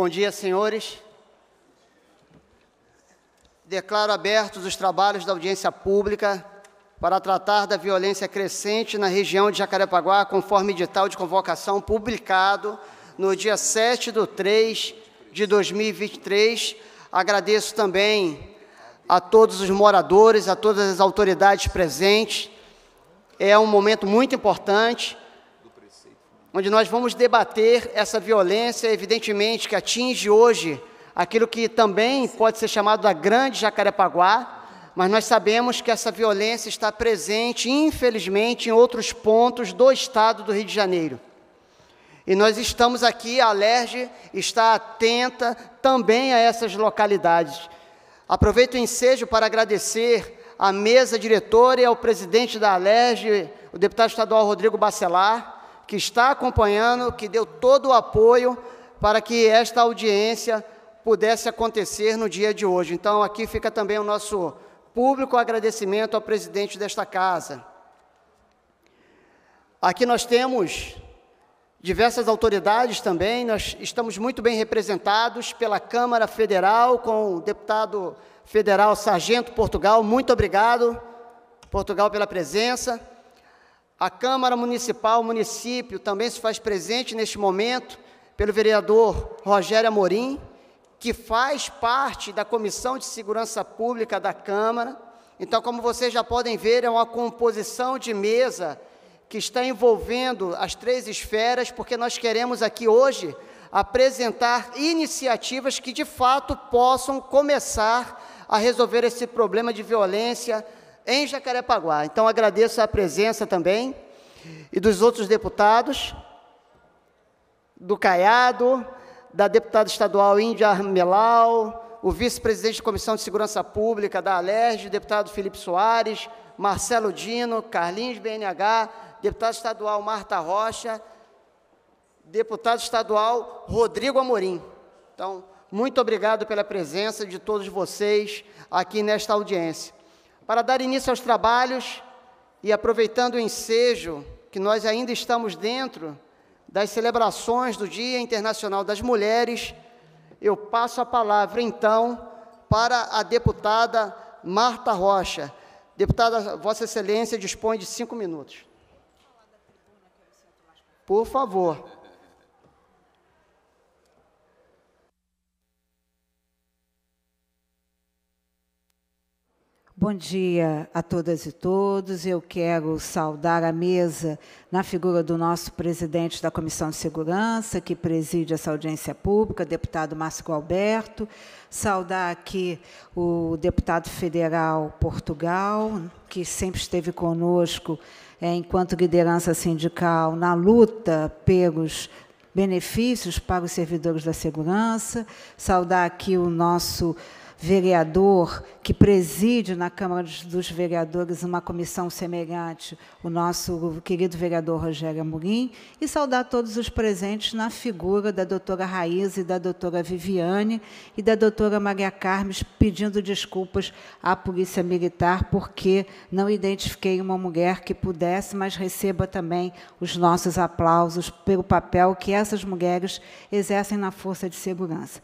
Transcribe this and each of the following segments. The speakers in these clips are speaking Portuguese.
Bom dia, senhores. Declaro abertos os trabalhos da audiência pública para tratar da violência crescente na região de Jacarepaguá, conforme edital de convocação publicado no dia 7 de 3 de 2023. Agradeço também a todos os moradores, a todas as autoridades presentes. É um momento muito importante onde nós vamos debater essa violência, evidentemente, que atinge hoje aquilo que também pode ser chamado da grande Jacarepaguá, mas nós sabemos que essa violência está presente, infelizmente, em outros pontos do estado do Rio de Janeiro. E nós estamos aqui, a LERJ está atenta também a essas localidades. Aproveito o ensejo para agradecer à mesa diretora e ao presidente da ALERJ, o deputado estadual Rodrigo Bacelar, que está acompanhando, que deu todo o apoio para que esta audiência pudesse acontecer no dia de hoje. Então, aqui fica também o nosso público agradecimento ao presidente desta casa. Aqui nós temos diversas autoridades também, nós estamos muito bem representados pela Câmara Federal, com o deputado federal Sargento Portugal. Muito obrigado, Portugal, pela presença. A Câmara Municipal, o município, também se faz presente neste momento pelo vereador Rogério Amorim, que faz parte da Comissão de Segurança Pública da Câmara. Então, como vocês já podem ver, é uma composição de mesa que está envolvendo as três esferas, porque nós queremos aqui hoje apresentar iniciativas que de fato possam começar a resolver esse problema de violência em Jacarepaguá. Então agradeço a presença também e dos outros deputados, do Caiado, da deputada estadual Índia Armelau, o vice-presidente da Comissão de Segurança Pública da Alerj, deputado Felipe Soares, Marcelo Dino, Carlinhos BNH, deputado estadual Marta Rocha, deputado estadual Rodrigo Amorim. Então, muito obrigado pela presença de todos vocês aqui nesta audiência. Para dar início aos trabalhos e aproveitando o ensejo que nós ainda estamos dentro das celebrações do Dia Internacional das Mulheres, eu passo a palavra então para a deputada Marta Rocha. Deputada, Vossa Excelência dispõe de cinco minutos. Por favor. Bom dia a todas e todos. Eu quero saudar a mesa na figura do nosso presidente da Comissão de Segurança, que preside essa audiência pública, deputado Márcio Alberto. Saudar aqui o deputado federal Portugal, que sempre esteve conosco é, enquanto liderança sindical na luta pelos benefícios para os servidores da segurança. Saudar aqui o nosso vereador que preside na Câmara dos Vereadores uma comissão semelhante, o nosso querido vereador Rogério Amorim, e saudar todos os presentes na figura da doutora Raíza e da doutora Viviane e da doutora Maria Carmes, pedindo desculpas à Polícia Militar, porque não identifiquei uma mulher que pudesse, mas receba também os nossos aplausos pelo papel que essas mulheres exercem na força de segurança.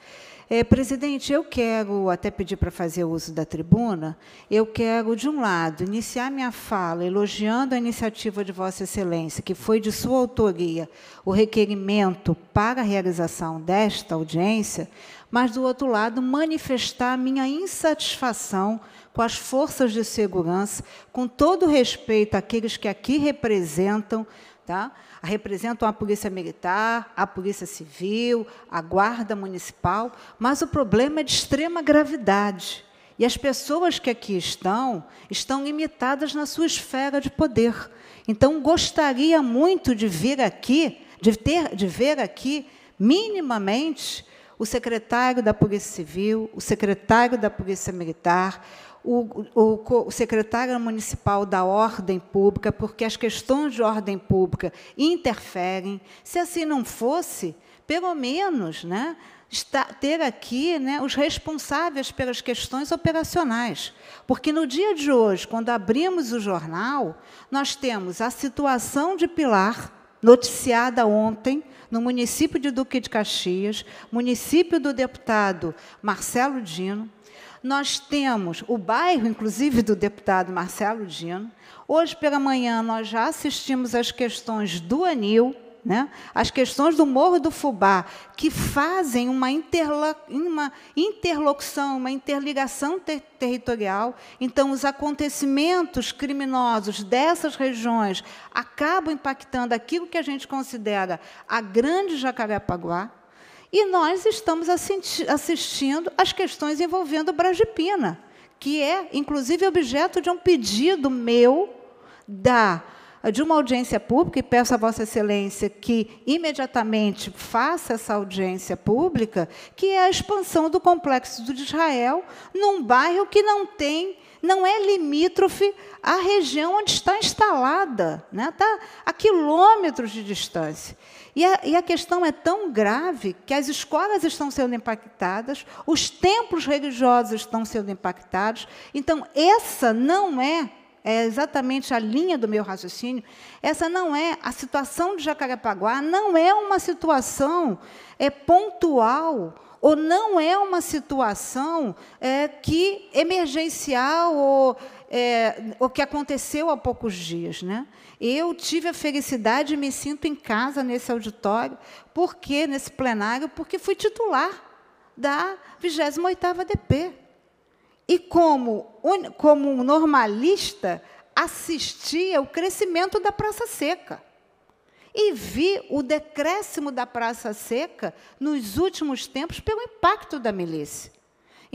É, presidente, eu quero até pedir para fazer uso da tribuna. Eu quero, de um lado, iniciar minha fala elogiando a iniciativa de Vossa Excelência, que foi de sua autoria o requerimento para a realização desta audiência, mas, do outro lado, manifestar minha insatisfação com as forças de segurança, com todo respeito àqueles que aqui representam, tá? representam a Polícia Militar, a Polícia Civil, a Guarda Municipal, mas o problema é de extrema gravidade. E as pessoas que aqui estão estão limitadas na sua esfera de poder. Então, gostaria muito de vir aqui, de, ter, de ver aqui, minimamente, o secretário da Polícia Civil, o secretário da Polícia Militar, o, o, o, secretário municipal da ordem pública, porque as questões de ordem pública interferem. Se assim não fosse, pelo menos né, está, ter aqui né, os responsáveis pelas questões operacionais. Porque no dia de hoje, quando abrimos o jornal, nós temos a situação de Pilar, noticiada ontem, no município de Duque de Caxias, município do deputado Marcelo Dino nós temos o bairro, inclusive, do deputado Marcelo Dino. Hoje pela manhã nós já assistimos às questões do ANIL, né? as questões do Morro do Fubá, que fazem uma, interlo uma interlocução, uma interligação ter territorial. Então, os acontecimentos criminosos dessas regiões acabam impactando aquilo que a gente considera a grande Jacarepaguá, e nós estamos assistindo às questões envolvendo Bragipina, que é, inclusive, objeto de um pedido meu da de uma audiência pública, e peço a Vossa Excelência que imediatamente faça essa audiência pública, que é a expansão do complexo de Israel num bairro que não tem, não é limítrofe à região onde está instalada, né? está a quilômetros de distância. E a, e a questão é tão grave que as escolas estão sendo impactadas, os templos religiosos estão sendo impactados. Então, essa não é é exatamente a linha do meu raciocínio, essa não é a situação de Jacarepaguá, não é uma situação é pontual ou não é uma situação é, que emergencial ou é, o que aconteceu há poucos dias. Né? Eu tive a felicidade e me sinto em casa nesse auditório, porque nesse plenário, porque fui titular da 28ª DP. E como, como normalista, assistia o crescimento da Praça Seca. E vi o decréscimo da Praça Seca nos últimos tempos pelo impacto da milícia.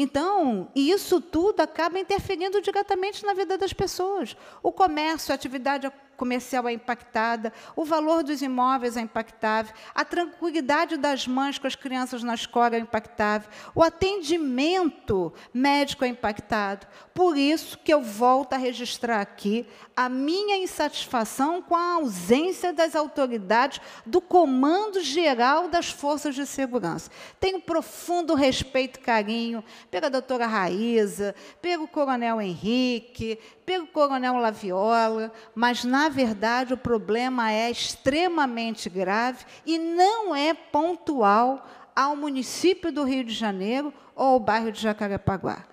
Então, isso tudo acaba interferindo diretamente na vida das pessoas. O comércio, a atividade comercial é impactada, o valor dos imóveis é impactável, a tranquilidade das mães com as crianças na escola é impactável, o atendimento médico é impactado. Por isso que eu volto a registrar aqui a minha insatisfação com a ausência das autoridades do comando geral das forças de segurança. Tenho profundo respeito e carinho pela doutora Raíza, pelo coronel Henrique, pelo coronel Laviola, mas, na na verdade, o problema é extremamente grave e não é pontual ao município do Rio de Janeiro ou ao bairro de Jacarepaguá.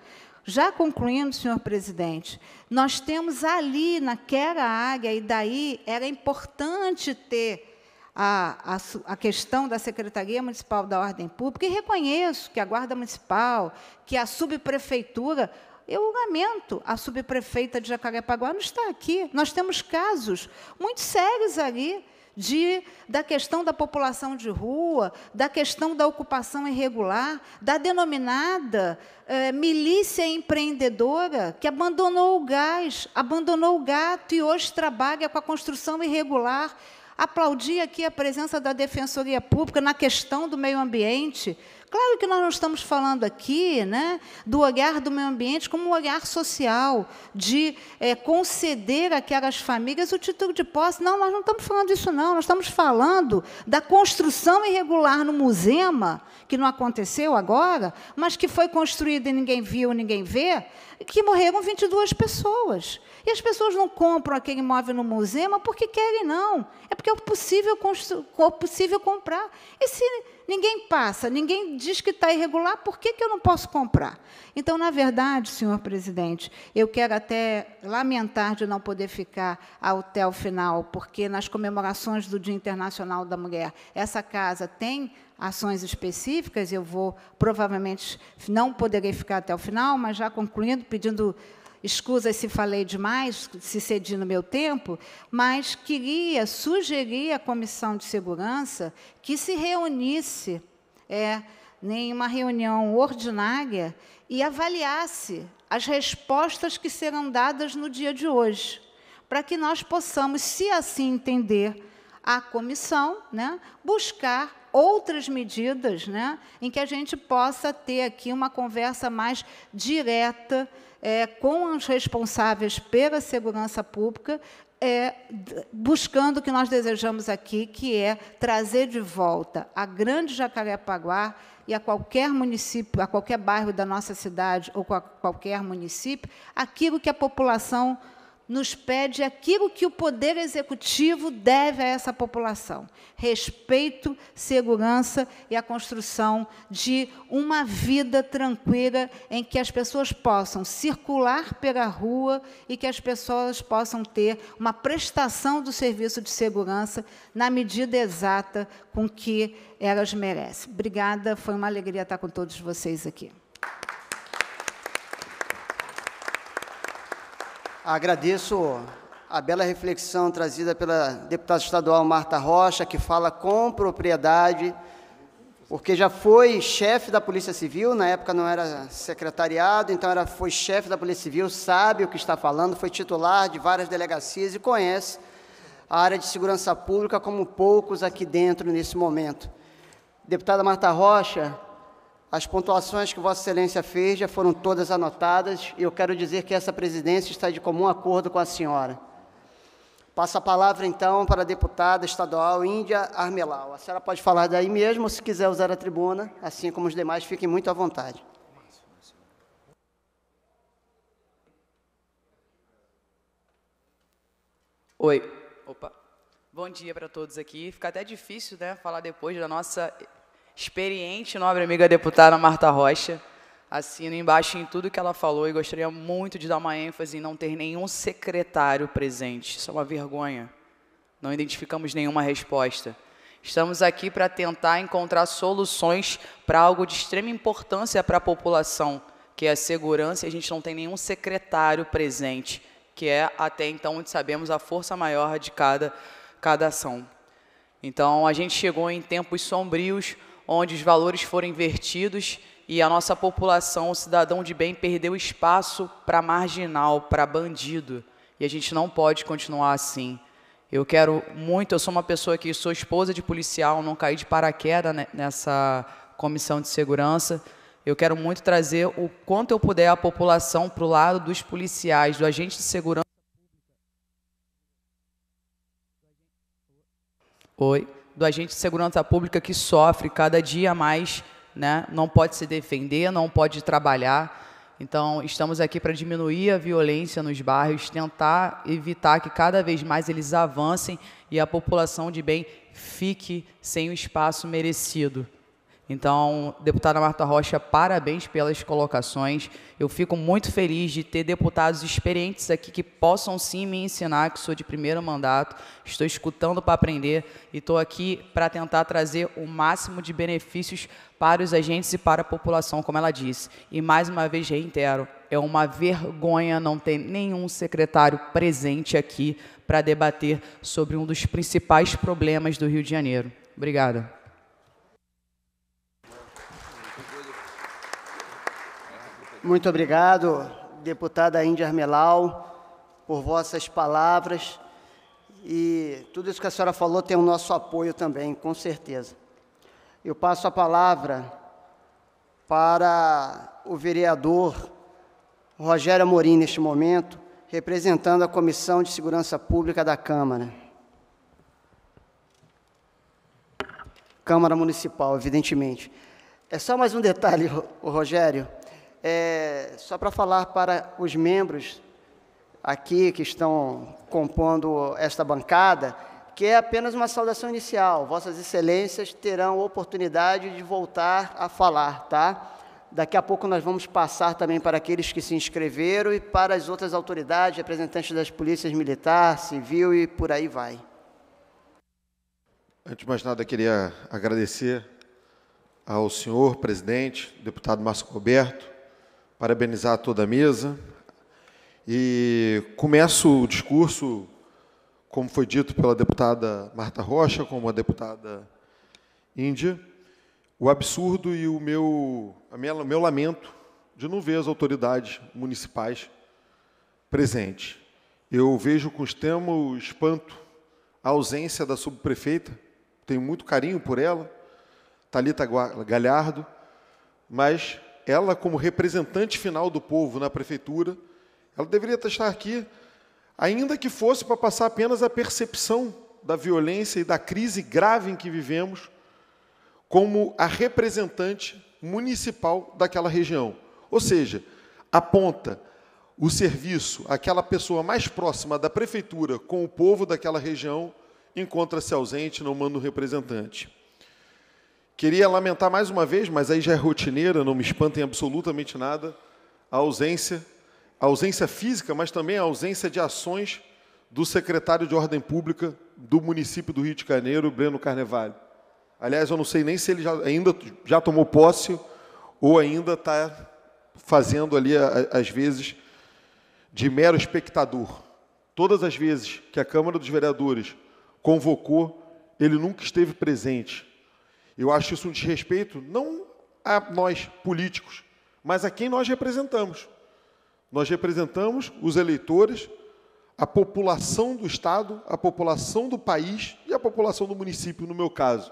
Já concluindo, senhor presidente, nós temos ali, naquela área, e daí era importante ter a, a, a, questão da Secretaria Municipal da Ordem Pública, e reconheço que a Guarda Municipal, que a subprefeitura eu lamento, a subprefeita de Jacarepaguá não está aqui. Nós temos casos muito sérios ali de, da questão da população de rua, da questão da ocupação irregular, da denominada eh, milícia empreendedora que abandonou o gás, abandonou o gato e hoje trabalha com a construção irregular. Aplaudi aqui a presença da Defensoria Pública na questão do meio ambiente Claro que nós não estamos falando aqui né, do olhar do meio ambiente como um olhar social, de é, conceder àquelas famílias o título de posse. Não, nós não estamos falando disso, não. Nós estamos falando da construção irregular no Musema, que não aconteceu agora, mas que foi construída e ninguém viu, ninguém vê, que morreram 22 pessoas. E as pessoas não compram aquele imóvel no Musema porque querem, não. É porque é possível, é possível comprar. E se Ninguém passa, ninguém diz que está irregular, por que, que eu não posso comprar? Então, na verdade, senhor presidente, eu quero até lamentar de não poder ficar até o final, porque nas comemorações do Dia Internacional da Mulher, essa casa tem ações específicas, eu vou provavelmente não poderei ficar até o final, mas já concluindo, pedindo escusa se falei demais, se cedi no meu tempo, mas queria sugerir à Comissão de Segurança que se reunisse é, em uma reunião ordinária e avaliasse as respostas que serão dadas no dia de hoje, para que nós possamos, se assim entender, a comissão, né, buscar outras medidas, né, em que a gente possa ter aqui uma conversa mais direta é, com os responsáveis pela segurança pública, é, buscando o que nós desejamos aqui, que é trazer de volta a grande Jacarepaguá e a qualquer município, a qualquer bairro da nossa cidade ou a qualquer município, aquilo que a população nos pede aquilo que o poder executivo deve a essa população: respeito, segurança e a construção de uma vida tranquila em que as pessoas possam circular pela rua e que as pessoas possam ter uma prestação do serviço de segurança na medida exata com que elas merecem. Obrigada, foi uma alegria estar com todos vocês aqui. Agradeço a bela reflexão trazida pela deputada estadual Marta Rocha, que fala com propriedade, porque já foi chefe da Polícia Civil, na época não era secretariado, então era, foi chefe da Polícia Civil, sabe o que está falando, foi titular de várias delegacias e conhece a área de segurança pública como poucos aqui dentro nesse momento. Deputada Marta Rocha, as pontuações que Vossa Excelência fez já foram todas anotadas e eu quero dizer que essa presidência está de comum acordo com a senhora. Passa a palavra, então, para a deputada estadual Índia Armelau. A senhora pode falar daí mesmo, se quiser usar a tribuna, assim como os demais, fiquem muito à vontade. Oi. Opa. Bom dia para todos aqui. Fica até difícil, né, falar depois da nossa experiente, nobre amiga deputada Marta Rocha. Assino embaixo em tudo que ela falou e gostaria muito de dar uma ênfase em não ter nenhum secretário presente. Isso é uma vergonha. Não identificamos nenhuma resposta. Estamos aqui para tentar encontrar soluções para algo de extrema importância para a população, que é a segurança, e a gente não tem nenhum secretário presente, que é até então onde sabemos a força maior de cada, cada ação. Então, a gente chegou em tempos sombrios, onde os valores foram invertidos e a nossa população, o cidadão de bem, perdeu espaço para marginal, para bandido. E a gente não pode continuar assim. Eu quero muito, eu sou uma pessoa que sou esposa de policial, não caí de paraquedas né, nessa comissão de segurança. Eu quero muito trazer o quanto eu puder a população para o lado dos policiais, do agente de segurança. Oi do agente de segurança pública que sofre cada dia mais, né? não pode se defender, não pode trabalhar. Então, estamos aqui para diminuir a violência nos bairros, tentar evitar que cada vez mais eles avancem e a população de bem fique sem o espaço merecido. Então, deputada Marta Rocha, parabéns pelas colocações. Eu fico muito feliz de ter deputados experientes aqui que possam sim me ensinar, que sou de primeiro mandato, estou escutando para aprender e estou aqui para tentar trazer o máximo de benefícios para os agentes e para a população, como ela disse. E mais uma vez reitero, é uma vergonha não ter nenhum secretário presente aqui para debater sobre um dos principais problemas do Rio de Janeiro. Obrigada. Muito obrigado, deputada Índia Armelau, por vossas palavras. E tudo isso que a senhora falou tem o nosso apoio também, com certeza. Eu passo a palavra para o vereador Rogério Amorim, neste momento, representando a Comissão de Segurança Pública da Câmara. Câmara Municipal, evidentemente. É só mais um detalhe, Rogério. É, só para falar para os membros aqui que estão compondo esta bancada, que é apenas uma saudação inicial. Vossas Excelências terão oportunidade de voltar a falar, tá? Daqui a pouco nós vamos passar também para aqueles que se inscreveram e para as outras autoridades, representantes das polícias militar, civil e por aí vai. Antes de mais nada, queria agradecer ao senhor presidente, deputado Márcio Roberto, parabenizar toda a mesa. E começo o discurso, como foi dito pela deputada Marta Rocha, como a deputada Índia, o absurdo e o meu, a minha, o meu lamento de não ver as autoridades municipais presentes. Eu vejo com extremo espanto a ausência da subprefeita, tenho muito carinho por ela, Talita Galhardo, mas ela, como representante final do povo na prefeitura, ela deveria estar aqui, ainda que fosse para passar apenas a percepção da violência e da crise grave em que vivemos, como a representante municipal daquela região. Ou seja, aponta o serviço, aquela pessoa mais próxima da prefeitura com o povo daquela região encontra-se ausente, não manda um representante. Queria lamentar mais uma vez, mas aí já é rotineira, não me espanta em absolutamente nada, a ausência, a ausência física, mas também a ausência de ações do secretário de Ordem Pública do município do Rio de Janeiro, Breno Carnevale. Aliás, eu não sei nem se ele já, ainda já tomou posse ou ainda está fazendo ali, às vezes, de mero espectador. Todas as vezes que a Câmara dos Vereadores convocou, ele nunca esteve presente. Eu acho isso um desrespeito não a nós políticos, mas a quem nós representamos. Nós representamos os eleitores, a população do estado, a população do país e a população do município, no meu caso.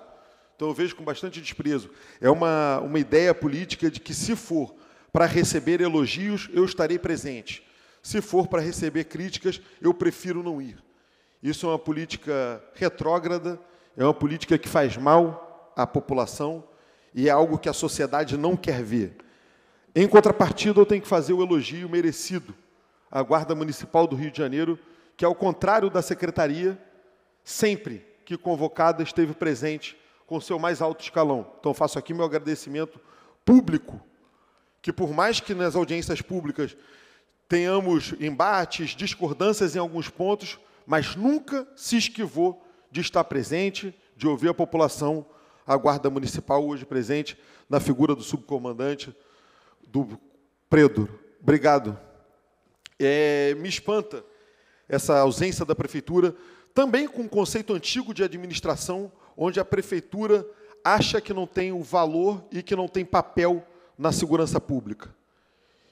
Então eu vejo com bastante desprezo. É uma, uma ideia política de que, se for para receber elogios, eu estarei presente. Se for para receber críticas, eu prefiro não ir. Isso é uma política retrógrada, é uma política que faz mal, a população e é algo que a sociedade não quer ver. Em contrapartida, eu tenho que fazer o elogio merecido à Guarda Municipal do Rio de Janeiro, que, ao contrário da Secretaria, sempre que convocada esteve presente com seu mais alto escalão. Então, faço aqui meu agradecimento público, que por mais que nas audiências públicas tenhamos embates, discordâncias em alguns pontos, mas nunca se esquivou de estar presente, de ouvir a população a Guarda Municipal, hoje presente na figura do subcomandante do Predor. Obrigado. É, me espanta essa ausência da prefeitura, também com um conceito antigo de administração, onde a prefeitura acha que não tem o valor e que não tem papel na segurança pública.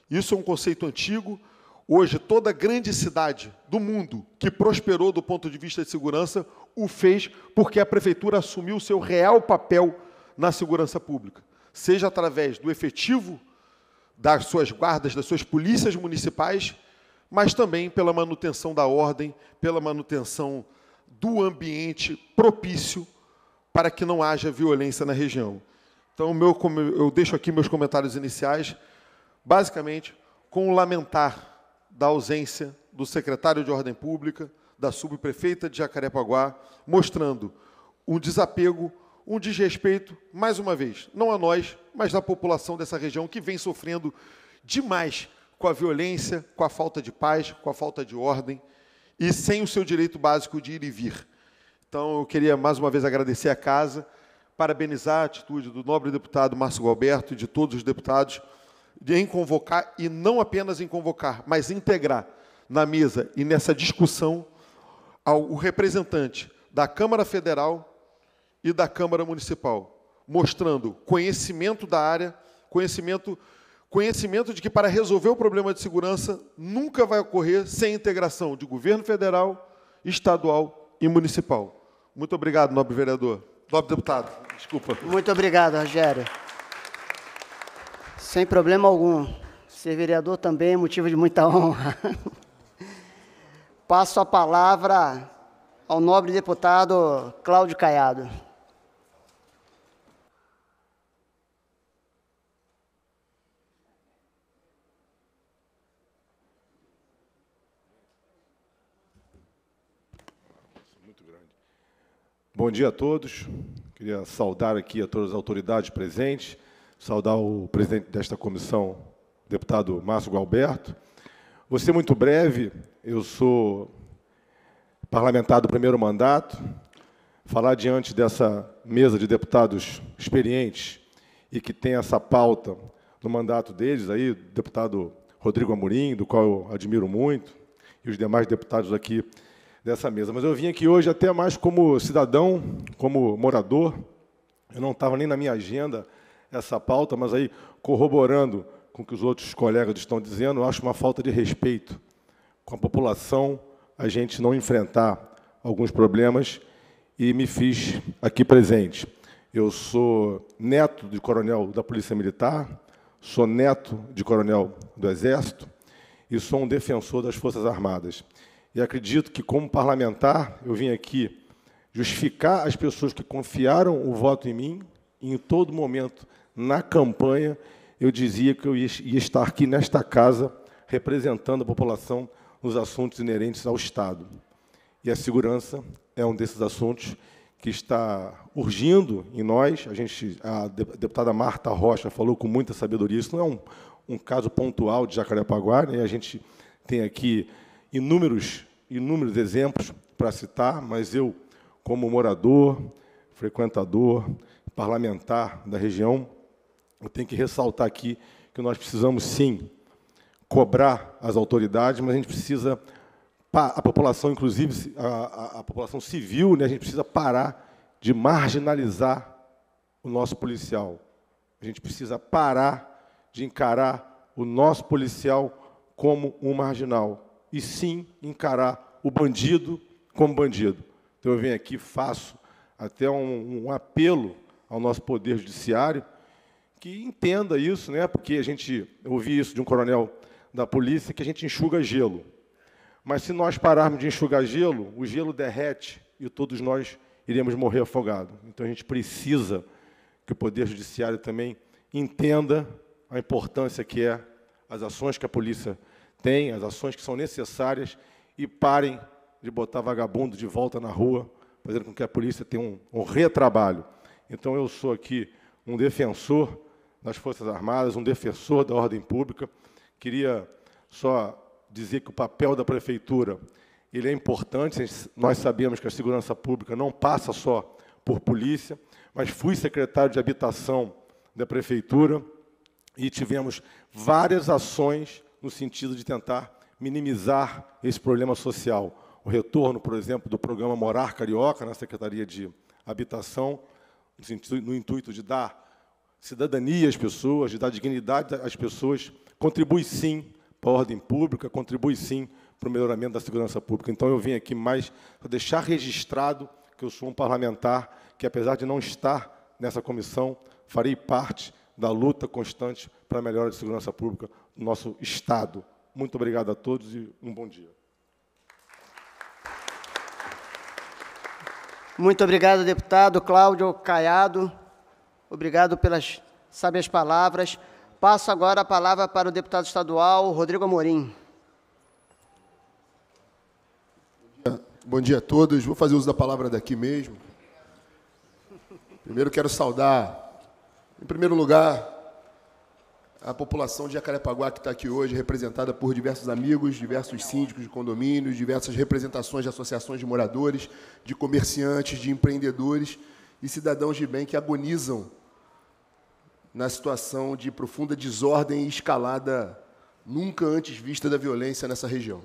Isso é um conceito antigo, Hoje, toda grande cidade do mundo que prosperou do ponto de vista de segurança o fez porque a prefeitura assumiu o seu real papel na segurança pública, seja através do efetivo das suas guardas, das suas polícias municipais, mas também pela manutenção da ordem, pela manutenção do ambiente propício para que não haja violência na região. Então, meu, eu deixo aqui meus comentários iniciais, basicamente com o lamentar da ausência do secretário de Ordem Pública, da subprefeita de Jacarepaguá, mostrando um desapego, um desrespeito, mais uma vez, não a nós, mas da população dessa região que vem sofrendo demais com a violência, com a falta de paz, com a falta de ordem e sem o seu direito básico de ir e vir. Então, eu queria mais uma vez agradecer a casa, parabenizar a atitude do nobre deputado Márcio Galberto e de todos os deputados em convocar e não apenas em convocar, mas integrar na mesa e nessa discussão o representante da Câmara Federal e da Câmara Municipal, mostrando conhecimento da área, conhecimento conhecimento de que para resolver o problema de segurança nunca vai ocorrer sem integração de governo federal, estadual e municipal. Muito obrigado, nobre vereador. Nobre deputado, desculpa. Muito obrigado, Rogério. Sem problema algum. Ser vereador também é motivo de muita honra. Passo a palavra ao nobre deputado Cláudio Caiado. Bom dia a todos. Queria saudar aqui a todas as autoridades presentes, saudar o presidente desta comissão, deputado Márcio Galberto. Vou ser muito breve, eu sou parlamentar do primeiro mandato. Falar diante dessa mesa de deputados experientes e que tem essa pauta no mandato deles, aí, deputado Rodrigo Amorim, do qual eu admiro muito, e os demais deputados aqui dessa mesa. Mas eu vim aqui hoje até mais como cidadão, como morador. Eu não estava nem na minha agenda essa pauta, mas aí corroborando com o que os outros colegas estão dizendo, eu acho uma falta de respeito com a população a gente não enfrentar alguns problemas e me fiz aqui presente. Eu sou neto de coronel da Polícia Militar, sou neto de coronel do Exército e sou um defensor das Forças Armadas. E acredito que, como parlamentar, eu vim aqui justificar as pessoas que confiaram o voto em mim e, em todo momento, na campanha, eu dizia que eu ia estar aqui nesta casa representando a população nos assuntos inerentes ao Estado. E a segurança é um desses assuntos que está urgindo em nós. A, gente, a deputada Marta Rocha falou com muita sabedoria. Isso não é um, um caso pontual de Jacarepaguá, né? a gente tem aqui inúmeros, inúmeros exemplos para citar, mas eu, como morador, frequentador, parlamentar da região, eu tenho que ressaltar aqui que nós precisamos, sim, cobrar as autoridades, mas a gente precisa, a população, inclusive a, a, a população civil, né, a gente precisa parar de marginalizar o nosso policial. A gente precisa parar de encarar o nosso policial como um marginal, e sim encarar o bandido como bandido. Então eu venho aqui, faço até um, um apelo ao nosso poder judiciário que entenda isso, né? porque a gente, ouviu ouvi isso de um coronel da polícia, que a gente enxuga gelo. Mas se nós pararmos de enxugar gelo, o gelo derrete e todos nós iremos morrer afogados. Então a gente precisa que o Poder Judiciário também entenda a importância que é as ações que a polícia tem, as ações que são necessárias e parem de botar vagabundo de volta na rua, fazendo com que a polícia tenha um, um retrabalho. Então eu sou aqui um defensor nas Forças Armadas, um defensor da ordem pública. Queria só dizer que o papel da prefeitura ele é importante. Nós sabemos que a segurança pública não passa só por polícia, mas fui secretário de habitação da prefeitura e tivemos várias ações no sentido de tentar minimizar esse problema social. O retorno, por exemplo, do programa Morar Carioca na Secretaria de Habitação, no, sentido, no intuito de dar cidadania às pessoas, dar dignidade às pessoas, contribui sim para a ordem pública, contribui sim para o melhoramento da segurança pública. Então eu vim aqui mais para deixar registrado que eu sou um parlamentar que, apesar de não estar nessa comissão, farei parte da luta constante para a melhora de segurança pública no nosso Estado. Muito obrigado a todos e um bom dia. Muito obrigado, deputado Cláudio Caiado. Obrigado pelas sábias palavras. Passo agora a palavra para o deputado estadual Rodrigo Amorim. Bom dia, a todos. Vou fazer uso da palavra daqui mesmo. Primeiro quero saudar, em primeiro lugar, a população de Jacarepaguá que está aqui hoje, representada por diversos amigos, diversos síndicos de condomínios, diversas representações de associações de moradores, de comerciantes, de empreendedores e cidadãos de bem que agonizam na situação de profunda desordem e escalada nunca antes vista da violência nessa região.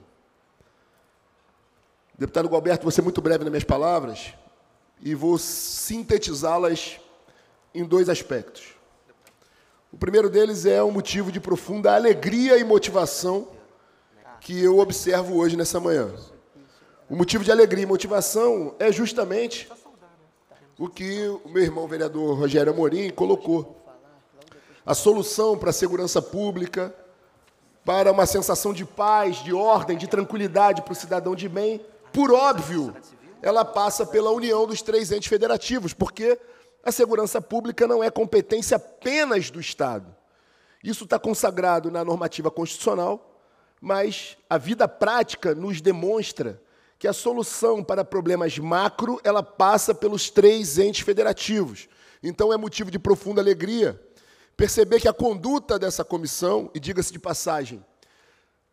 Deputado Galberto, vou ser muito breve nas minhas palavras e vou sintetizá-las em dois aspectos. O primeiro deles é um motivo de profunda alegria e motivação que eu observo hoje nessa manhã. O motivo de alegria e motivação é justamente o que o meu irmão vereador Rogério Amorim colocou. A solução para a segurança pública, para uma sensação de paz, de ordem, de tranquilidade para o cidadão de bem, por óbvio, ela passa pela união dos três entes federativos, porque a segurança pública não é competência apenas do Estado. Isso está consagrado na normativa constitucional, mas a vida prática nos demonstra que a solução para problemas macro ela passa pelos três entes federativos. Então é motivo de profunda alegria perceber que a conduta dessa comissão, e diga-se de passagem,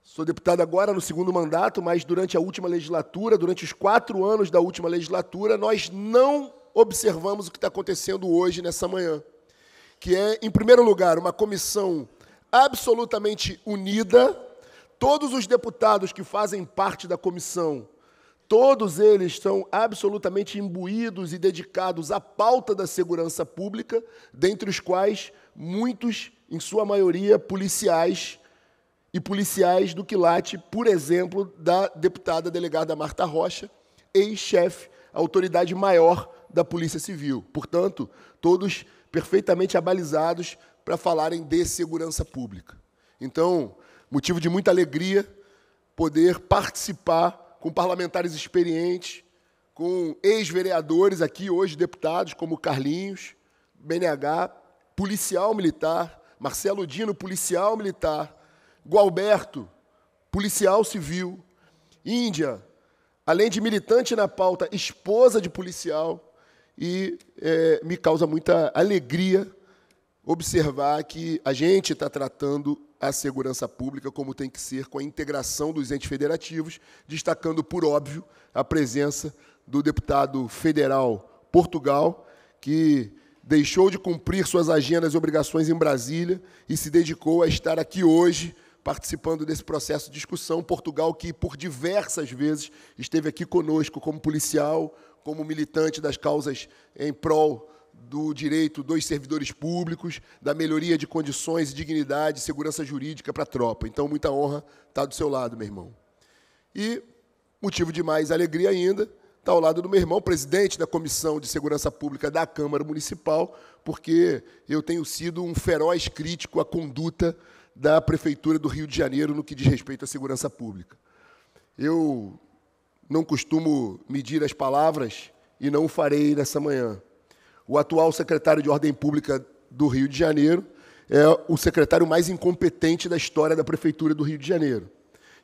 sou deputado agora no segundo mandato, mas durante a última legislatura, durante os quatro anos da última legislatura, nós não observamos o que está acontecendo hoje, nessa manhã. Que é, em primeiro lugar, uma comissão absolutamente unida, todos os deputados que fazem parte da comissão Todos eles estão absolutamente imbuídos e dedicados à pauta da segurança pública, dentre os quais muitos, em sua maioria, policiais e policiais do quilate, por exemplo, da deputada delegada Marta Rocha, ex-chefe, autoridade maior da Polícia Civil. Portanto, todos perfeitamente abalizados para falarem de segurança pública. Então, motivo de muita alegria poder participar com parlamentares experientes, com ex-vereadores aqui, hoje deputados, como Carlinhos, BNH, policial militar, Marcelo Dino, policial militar, Gualberto, policial civil, Índia, além de militante na pauta, esposa de policial, e é, me causa muita alegria observar que a gente está tratando a segurança pública como tem que ser com a integração dos entes federativos, destacando, por óbvio, a presença do deputado federal Portugal, que deixou de cumprir suas agendas e obrigações em Brasília e se dedicou a estar aqui hoje participando desse processo de discussão. Portugal, que por diversas vezes esteve aqui conosco como policial, como militante das causas em prol do direito dos servidores públicos, da melhoria de condições, dignidade, segurança jurídica para a tropa. Então, muita honra estar tá do seu lado, meu irmão. E, motivo de mais alegria ainda, estar tá ao lado do meu irmão, presidente da Comissão de Segurança Pública da Câmara Municipal, porque eu tenho sido um feroz crítico à conduta da Prefeitura do Rio de Janeiro no que diz respeito à segurança pública. Eu não costumo medir as palavras e não o farei nessa manhã. O atual secretário de Ordem Pública do Rio de Janeiro é o secretário mais incompetente da história da Prefeitura do Rio de Janeiro.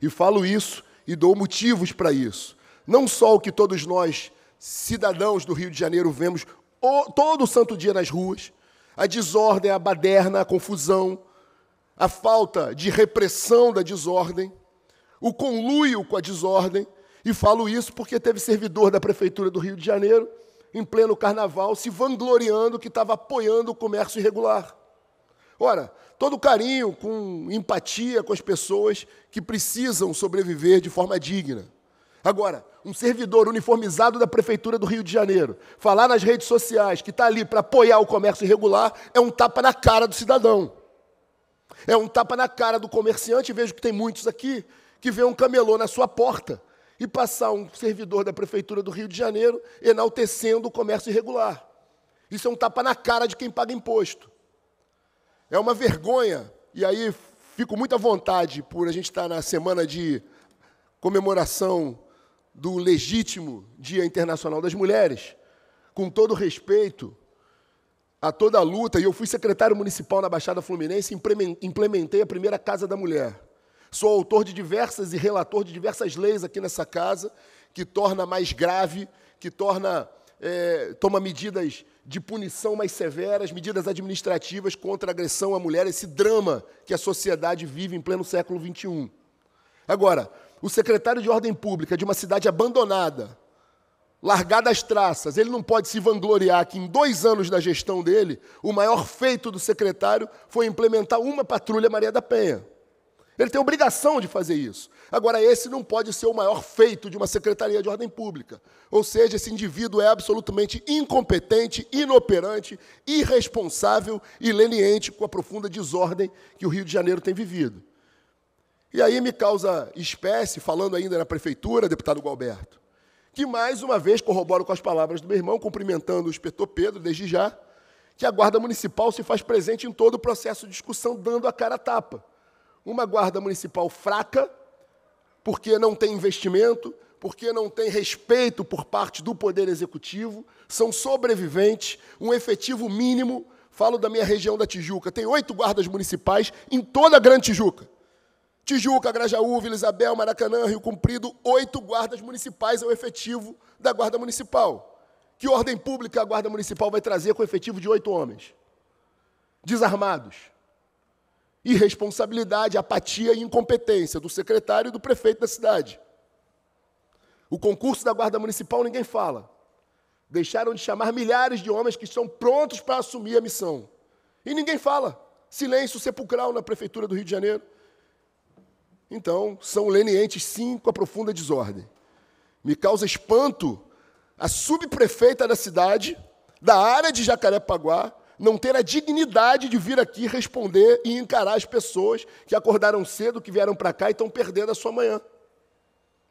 E falo isso e dou motivos para isso. Não só o que todos nós, cidadãos do Rio de Janeiro, vemos todo santo dia nas ruas, a desordem, a baderna, a confusão, a falta de repressão da desordem, o conluio com a desordem, e falo isso porque teve servidor da Prefeitura do Rio de Janeiro em pleno carnaval, se vangloriando que estava apoiando o comércio irregular. Ora, todo carinho, com empatia com as pessoas que precisam sobreviver de forma digna. Agora, um servidor uniformizado da Prefeitura do Rio de Janeiro falar nas redes sociais que está ali para apoiar o comércio irregular é um tapa na cara do cidadão. É um tapa na cara do comerciante, vejo que tem muitos aqui, que vê um camelô na sua porta e passar um servidor da Prefeitura do Rio de Janeiro enaltecendo o comércio irregular. Isso é um tapa na cara de quem paga imposto. É uma vergonha, e aí fico muito à vontade por a gente estar na semana de comemoração do legítimo Dia Internacional das Mulheres, com todo respeito a toda a luta, e eu fui secretário municipal na Baixada Fluminense, e implementei a primeira Casa da Mulher. Sou autor de diversas e relator de diversas leis aqui nessa casa, que torna mais grave, que torna é, toma medidas de punição mais severas, medidas administrativas contra a agressão à mulher, esse drama que a sociedade vive em pleno século XXI. Agora, o secretário de ordem pública de uma cidade abandonada, largada às traças, ele não pode se vangloriar que em dois anos da gestão dele, o maior feito do secretário foi implementar uma patrulha Maria da Penha. Ele tem obrigação de fazer isso. Agora, esse não pode ser o maior feito de uma secretaria de ordem pública. Ou seja, esse indivíduo é absolutamente incompetente, inoperante, irresponsável e leniente com a profunda desordem que o Rio de Janeiro tem vivido. E aí me causa espécie, falando ainda na prefeitura, deputado Gualberto, que mais uma vez corroboro com as palavras do meu irmão, cumprimentando o inspetor Pedro desde já, que a Guarda Municipal se faz presente em todo o processo de discussão, dando a cara a tapa uma guarda municipal fraca, porque não tem investimento, porque não tem respeito por parte do Poder Executivo, são sobreviventes, um efetivo mínimo. Falo da minha região da Tijuca, tem oito guardas municipais em toda a Grande Tijuca. Tijuca, Grajaú, Vila Isabel, Maracanã, Rio Cumprido, oito guardas municipais é o efetivo da Guarda Municipal. Que ordem pública a Guarda Municipal vai trazer com efetivo de oito homens? Desarmados irresponsabilidade, apatia e incompetência do secretário e do prefeito da cidade. O concurso da Guarda Municipal ninguém fala. Deixaram de chamar milhares de homens que estão prontos para assumir a missão. E ninguém fala. Silêncio sepulcral na Prefeitura do Rio de Janeiro. Então, são lenientes sim com a profunda desordem. Me causa espanto a subprefeita da cidade, da área de Jacarepaguá, não ter a dignidade de vir aqui responder e encarar as pessoas que acordaram cedo, que vieram para cá e estão perdendo a sua manhã.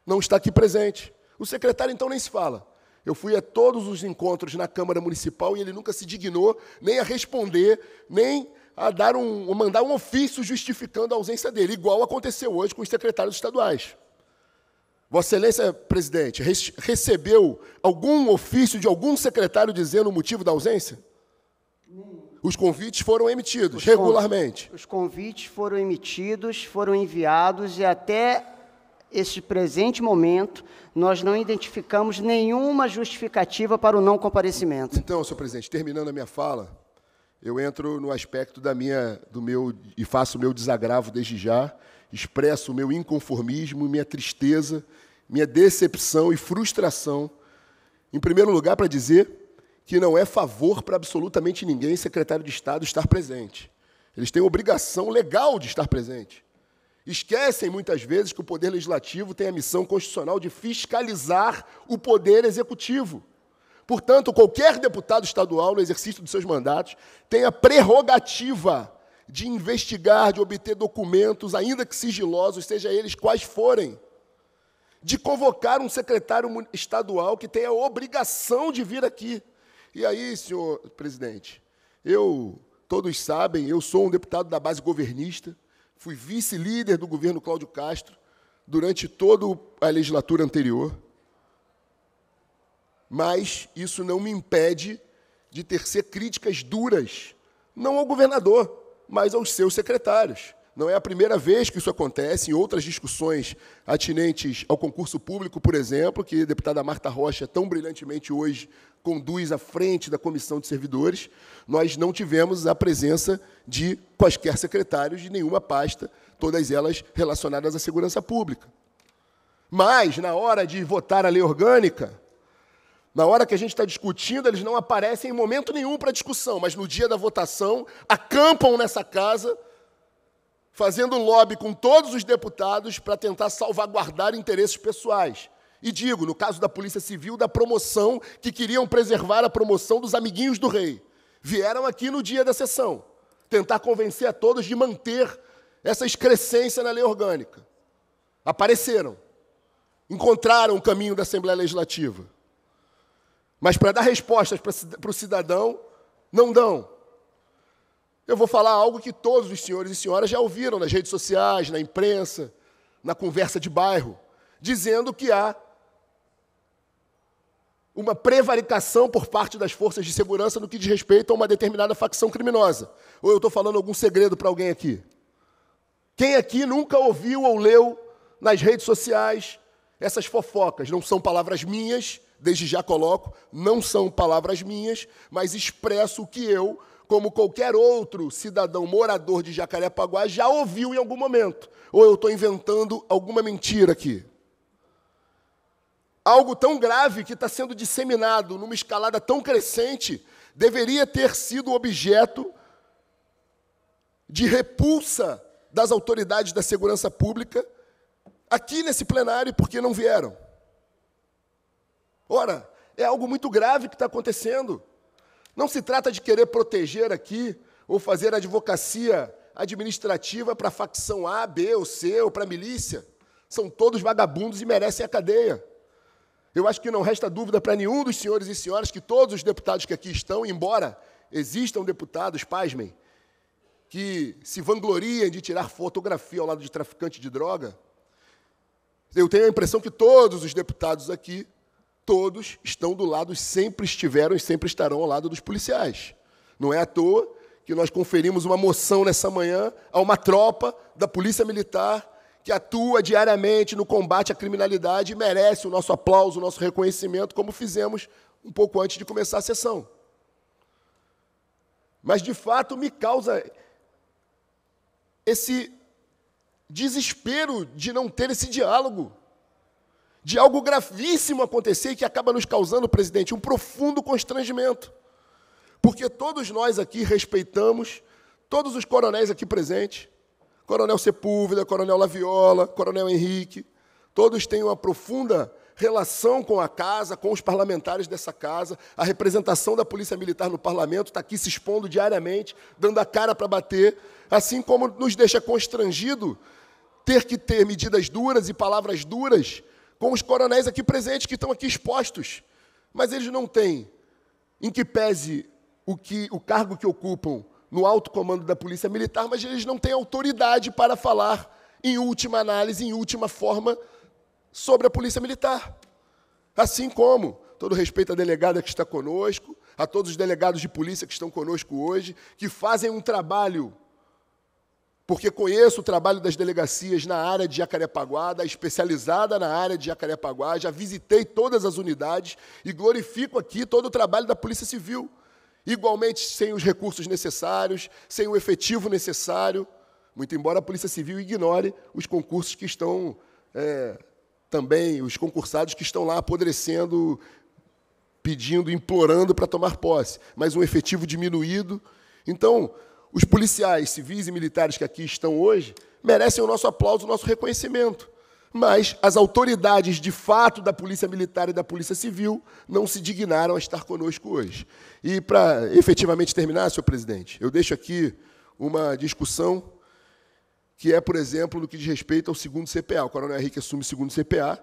Não está aqui presente. O secretário então nem se fala. Eu fui a todos os encontros na Câmara Municipal e ele nunca se dignou nem a responder, nem a dar um, mandar um ofício justificando a ausência dele, igual aconteceu hoje com os secretários estaduais. Vossa Excelência, presidente, recebeu algum ofício de algum secretário dizendo o motivo da ausência? Os convites foram emitidos os regularmente. Conv os convites foram emitidos, foram enviados e até este presente momento, nós não identificamos nenhuma justificativa para o não comparecimento. Então, senhor presidente, terminando a minha fala, eu entro no aspecto da minha, do meu e faço o meu desagravo desde já, expresso o meu inconformismo, minha tristeza, minha decepção e frustração. Em primeiro lugar, para dizer que não é favor para absolutamente ninguém, secretário de Estado, estar presente. Eles têm obrigação legal de estar presente. Esquecem muitas vezes que o Poder Legislativo tem a missão constitucional de fiscalizar o Poder Executivo. Portanto, qualquer deputado estadual, no exercício de seus mandatos, tem a prerrogativa de investigar, de obter documentos, ainda que sigilosos, seja eles quais forem, de convocar um secretário estadual que tenha a obrigação de vir aqui e aí, senhor presidente, eu, todos sabem, eu sou um deputado da base governista, fui vice-líder do governo Cláudio Castro durante toda a legislatura anterior, mas isso não me impede de ser críticas duras, não ao governador, mas aos seus secretários. Não é a primeira vez que isso acontece. Em outras discussões atinentes ao concurso público, por exemplo, que a deputada Marta Rocha tão brilhantemente hoje conduz à frente da comissão de servidores, nós não tivemos a presença de quaisquer secretários de nenhuma pasta, todas elas relacionadas à segurança pública. Mas, na hora de votar a lei orgânica, na hora que a gente está discutindo, eles não aparecem em momento nenhum para discussão, mas no dia da votação, acampam nessa casa fazendo lobby com todos os deputados para tentar salvaguardar interesses pessoais. E digo, no caso da Polícia Civil, da promoção, que queriam preservar a promoção dos amiguinhos do rei. Vieram aqui no dia da sessão tentar convencer a todos de manter essa excrescência na lei orgânica. Apareceram, encontraram o caminho da Assembleia Legislativa. Mas para dar respostas para o cidadão, não dão. Eu vou falar algo que todos os senhores e senhoras já ouviram nas redes sociais, na imprensa, na conversa de bairro, dizendo que há uma prevaricação por parte das forças de segurança no que diz respeito a uma determinada facção criminosa. Ou eu estou falando algum segredo para alguém aqui? Quem aqui nunca ouviu ou leu nas redes sociais essas fofocas? Não são palavras minhas, desde já coloco, não são palavras minhas, mas expresso o que eu, como qualquer outro cidadão morador de Jacarepaguá, já ouviu em algum momento. Ou eu estou inventando alguma mentira aqui. Algo tão grave que está sendo disseminado numa escalada tão crescente deveria ter sido objeto de repulsa das autoridades da segurança pública aqui nesse plenário, porque não vieram. Ora, é algo muito grave que está acontecendo. Não se trata de querer proteger aqui ou fazer advocacia administrativa para facção A, B ou C ou para milícia. São todos vagabundos e merecem a cadeia. Eu acho que não resta dúvida para nenhum dos senhores e senhoras que todos os deputados que aqui estão, embora existam deputados, pasmem, que se vangloriam de tirar fotografia ao lado de traficante de droga, eu tenho a impressão que todos os deputados aqui todos estão do lado, sempre estiveram e sempre estarão ao lado dos policiais. Não é à toa que nós conferimos uma moção nessa manhã a uma tropa da Polícia Militar que atua diariamente no combate à criminalidade e merece o nosso aplauso, o nosso reconhecimento, como fizemos um pouco antes de começar a sessão. Mas, de fato, me causa esse desespero de não ter esse diálogo de algo gravíssimo acontecer e que acaba nos causando, presidente, um profundo constrangimento. Porque todos nós aqui respeitamos todos os coronéis aqui presentes, Coronel Sepúlveda, Coronel Laviola, Coronel Henrique, todos têm uma profunda relação com a casa, com os parlamentares dessa casa. A representação da Polícia Militar no parlamento está aqui se expondo diariamente, dando a cara para bater, assim como nos deixa constrangido ter que ter medidas duras e palavras duras com os coronéis aqui presentes, que estão aqui expostos, mas eles não têm, em que pese o, que, o cargo que ocupam no alto comando da Polícia Militar, mas eles não têm autoridade para falar, em última análise, em última forma, sobre a Polícia Militar. Assim como, todo respeito à delegada que está conosco, a todos os delegados de polícia que estão conosco hoje, que fazem um trabalho porque conheço o trabalho das delegacias na área de Jacarepaguá, da especializada na área de Jacarepaguá, já visitei todas as unidades e glorifico aqui todo o trabalho da Polícia Civil. Igualmente sem os recursos necessários, sem o efetivo necessário, muito embora a Polícia Civil ignore os concursos que estão é, também, os concursados que estão lá apodrecendo, pedindo, implorando para tomar posse, mas um efetivo diminuído. Então, os policiais civis e militares que aqui estão hoje merecem o nosso aplauso, o nosso reconhecimento. Mas as autoridades de fato da Polícia Militar e da Polícia Civil não se dignaram a estar conosco hoje. E para efetivamente terminar, senhor presidente, eu deixo aqui uma discussão que é, por exemplo, no que diz respeito ao segundo CPA. O coronel Henrique assume o segundo CPA.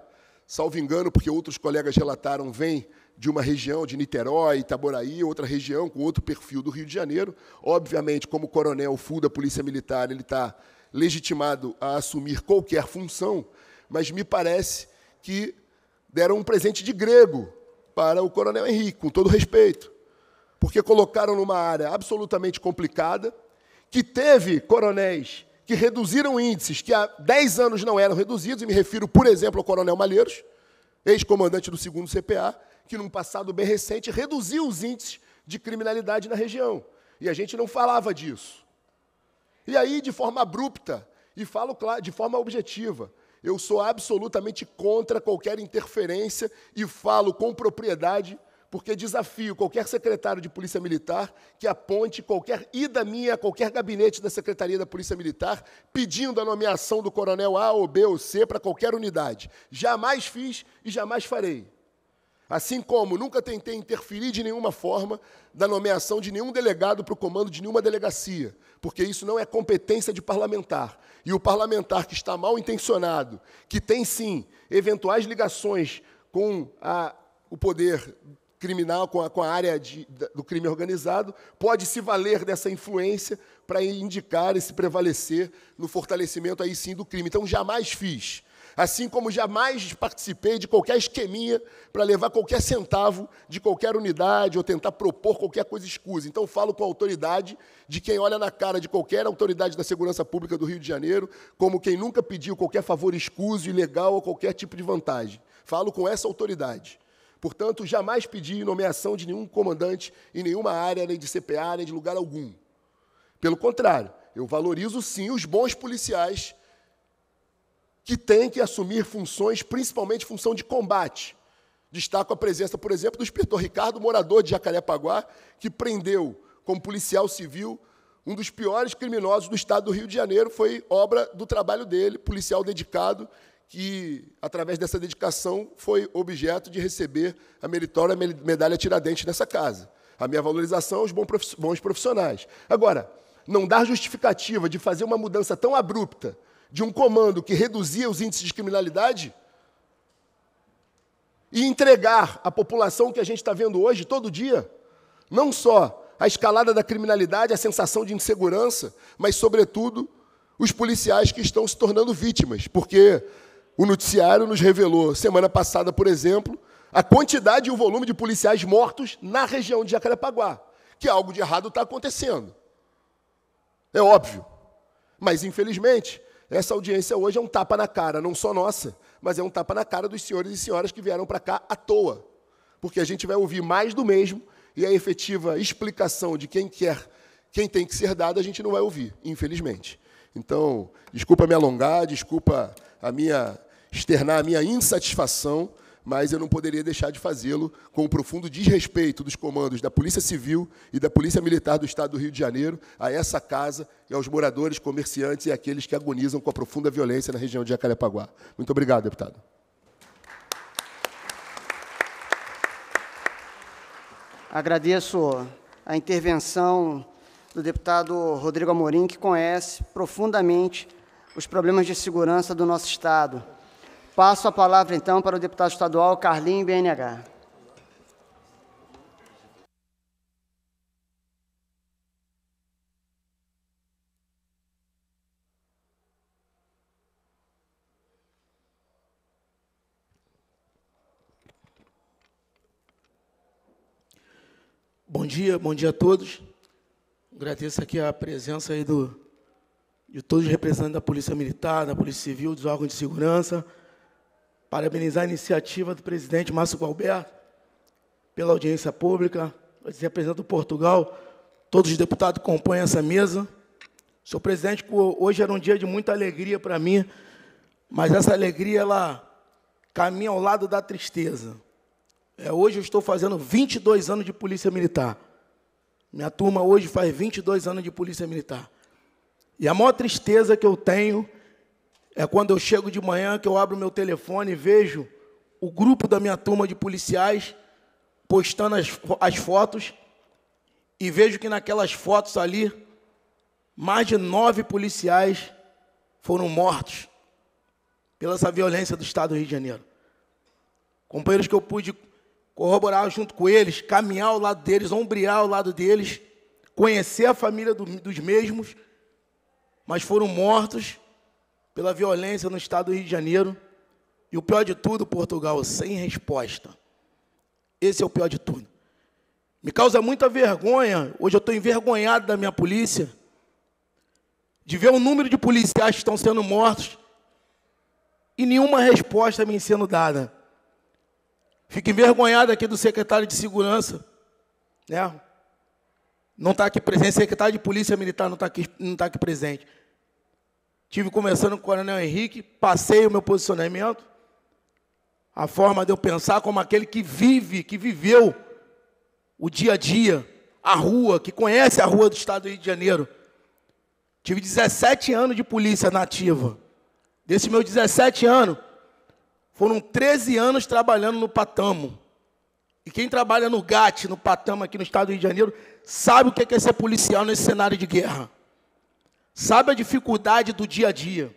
Salvo engano, porque outros colegas relataram, vem de uma região de Niterói, Itaboraí, outra região com outro perfil do Rio de Janeiro. Obviamente, como coronel full da Polícia Militar, ele está legitimado a assumir qualquer função, mas me parece que deram um presente de grego para o coronel Henrique, com todo respeito, porque colocaram numa área absolutamente complicada, que teve coronéis que reduziram índices que há 10 anos não eram reduzidos, e me refiro, por exemplo, ao coronel Malheiros, ex-comandante do 2 CPA, que num passado bem recente reduziu os índices de criminalidade na região. E a gente não falava disso. E aí, de forma abrupta, e falo de forma objetiva, eu sou absolutamente contra qualquer interferência e falo com propriedade, porque desafio qualquer secretário de Polícia Militar que aponte qualquer ida minha a qualquer gabinete da Secretaria da Polícia Militar pedindo a nomeação do coronel A ou B ou C para qualquer unidade. Jamais fiz e jamais farei. Assim como nunca tentei interferir de nenhuma forma da nomeação de nenhum delegado para o comando de nenhuma delegacia, porque isso não é competência de parlamentar. E o parlamentar que está mal intencionado, que tem sim eventuais ligações com a, o poder criminal, com a, com a área de, do crime organizado, pode se valer dessa influência para indicar e se prevalecer no fortalecimento aí sim do crime. Então jamais fiz Assim como jamais participei de qualquer esqueminha para levar qualquer centavo de qualquer unidade ou tentar propor qualquer coisa escusa. Então, falo com a autoridade de quem olha na cara de qualquer autoridade da segurança pública do Rio de Janeiro, como quem nunca pediu qualquer favor escuso, ilegal ou qualquer tipo de vantagem. Falo com essa autoridade. Portanto, jamais pedi nomeação de nenhum comandante em nenhuma área, nem de CPA, nem de lugar algum. Pelo contrário, eu valorizo sim os bons policiais que tem que assumir funções, principalmente função de combate. Destaco a presença, por exemplo, do inspetor Ricardo, morador de Jacarepaguá, que prendeu como policial civil um dos piores criminosos do estado do Rio de Janeiro. Foi obra do trabalho dele, policial dedicado, que, através dessa dedicação, foi objeto de receber a meritória medalha Tiradentes nessa casa. A minha valorização aos bons profissionais. Agora, não dar justificativa de fazer uma mudança tão abrupta de um comando que reduzia os índices de criminalidade e entregar à população que a gente está vendo hoje, todo dia, não só a escalada da criminalidade, a sensação de insegurança, mas, sobretudo, os policiais que estão se tornando vítimas, porque o noticiário nos revelou, semana passada, por exemplo, a quantidade e o volume de policiais mortos na região de Jacarepaguá, que algo de errado está acontecendo. É óbvio. Mas, infelizmente, essa audiência hoje é um tapa na cara, não só nossa, mas é um tapa na cara dos senhores e senhoras que vieram para cá à toa. Porque a gente vai ouvir mais do mesmo e a efetiva explicação de quem quer, quem tem que ser dada, a gente não vai ouvir, infelizmente. Então, desculpa me alongar, desculpa a minha externar a minha insatisfação, mas eu não poderia deixar de fazê-lo com o profundo desrespeito dos comandos da Polícia Civil e da Polícia Militar do Estado do Rio de Janeiro a essa casa e aos moradores, comerciantes e aqueles que agonizam com a profunda violência na região de Jacarepaguá. Muito obrigado, deputado. Agradeço a intervenção do deputado Rodrigo Amorim, que conhece profundamente os problemas de segurança do nosso Estado. Passo a palavra então para o deputado estadual Carlinho BNH. Bom dia, bom dia a todos. Agradeço aqui a presença aí do, de todos os representantes da Polícia Militar, da Polícia Civil, dos órgãos de segurança, parabenizar a iniciativa do presidente Márcio Galberto pela audiência pública. Eu do Portugal, todos os deputados compõem essa mesa. Senhor presidente, hoje era um dia de muita alegria para mim, mas essa alegria ela caminha ao lado da tristeza. É, hoje eu estou fazendo 22 anos de polícia militar. Minha turma hoje faz 22 anos de polícia militar. E a maior tristeza que eu tenho é quando eu chego de manhã que eu abro meu telefone e vejo o grupo da minha turma de policiais postando as, as fotos e vejo que naquelas fotos ali mais de nove policiais foram mortos pela essa violência do Estado do Rio de Janeiro. Companheiros que eu pude corroborar junto com eles, caminhar ao lado deles, ombrear ao lado deles, conhecer a família do, dos mesmos, mas foram mortos pela violência no estado do Rio de Janeiro. E o pior de tudo, Portugal, sem resposta. Esse é o pior de tudo. Me causa muita vergonha, hoje eu estou envergonhado da minha polícia, de ver o número de policiais que estão sendo mortos e nenhuma resposta me sendo dada. Fico envergonhado aqui do secretário de Segurança, né? Não está aqui presente, secretário de Polícia Militar não está aqui, não tá aqui presente. Tive conversando com o Coronel Henrique, passei o meu posicionamento, a forma de eu pensar como aquele que vive, que viveu o dia a dia, a rua, que conhece a rua do Estado do Rio de Janeiro. Tive 17 anos de polícia nativa. Desses meus 17 anos, foram 13 anos trabalhando no Patamo. E quem trabalha no GAT, no Patamo, aqui no Estado do Rio de Janeiro, sabe o que é, é ser policial nesse cenário de guerra sabe a dificuldade do dia a dia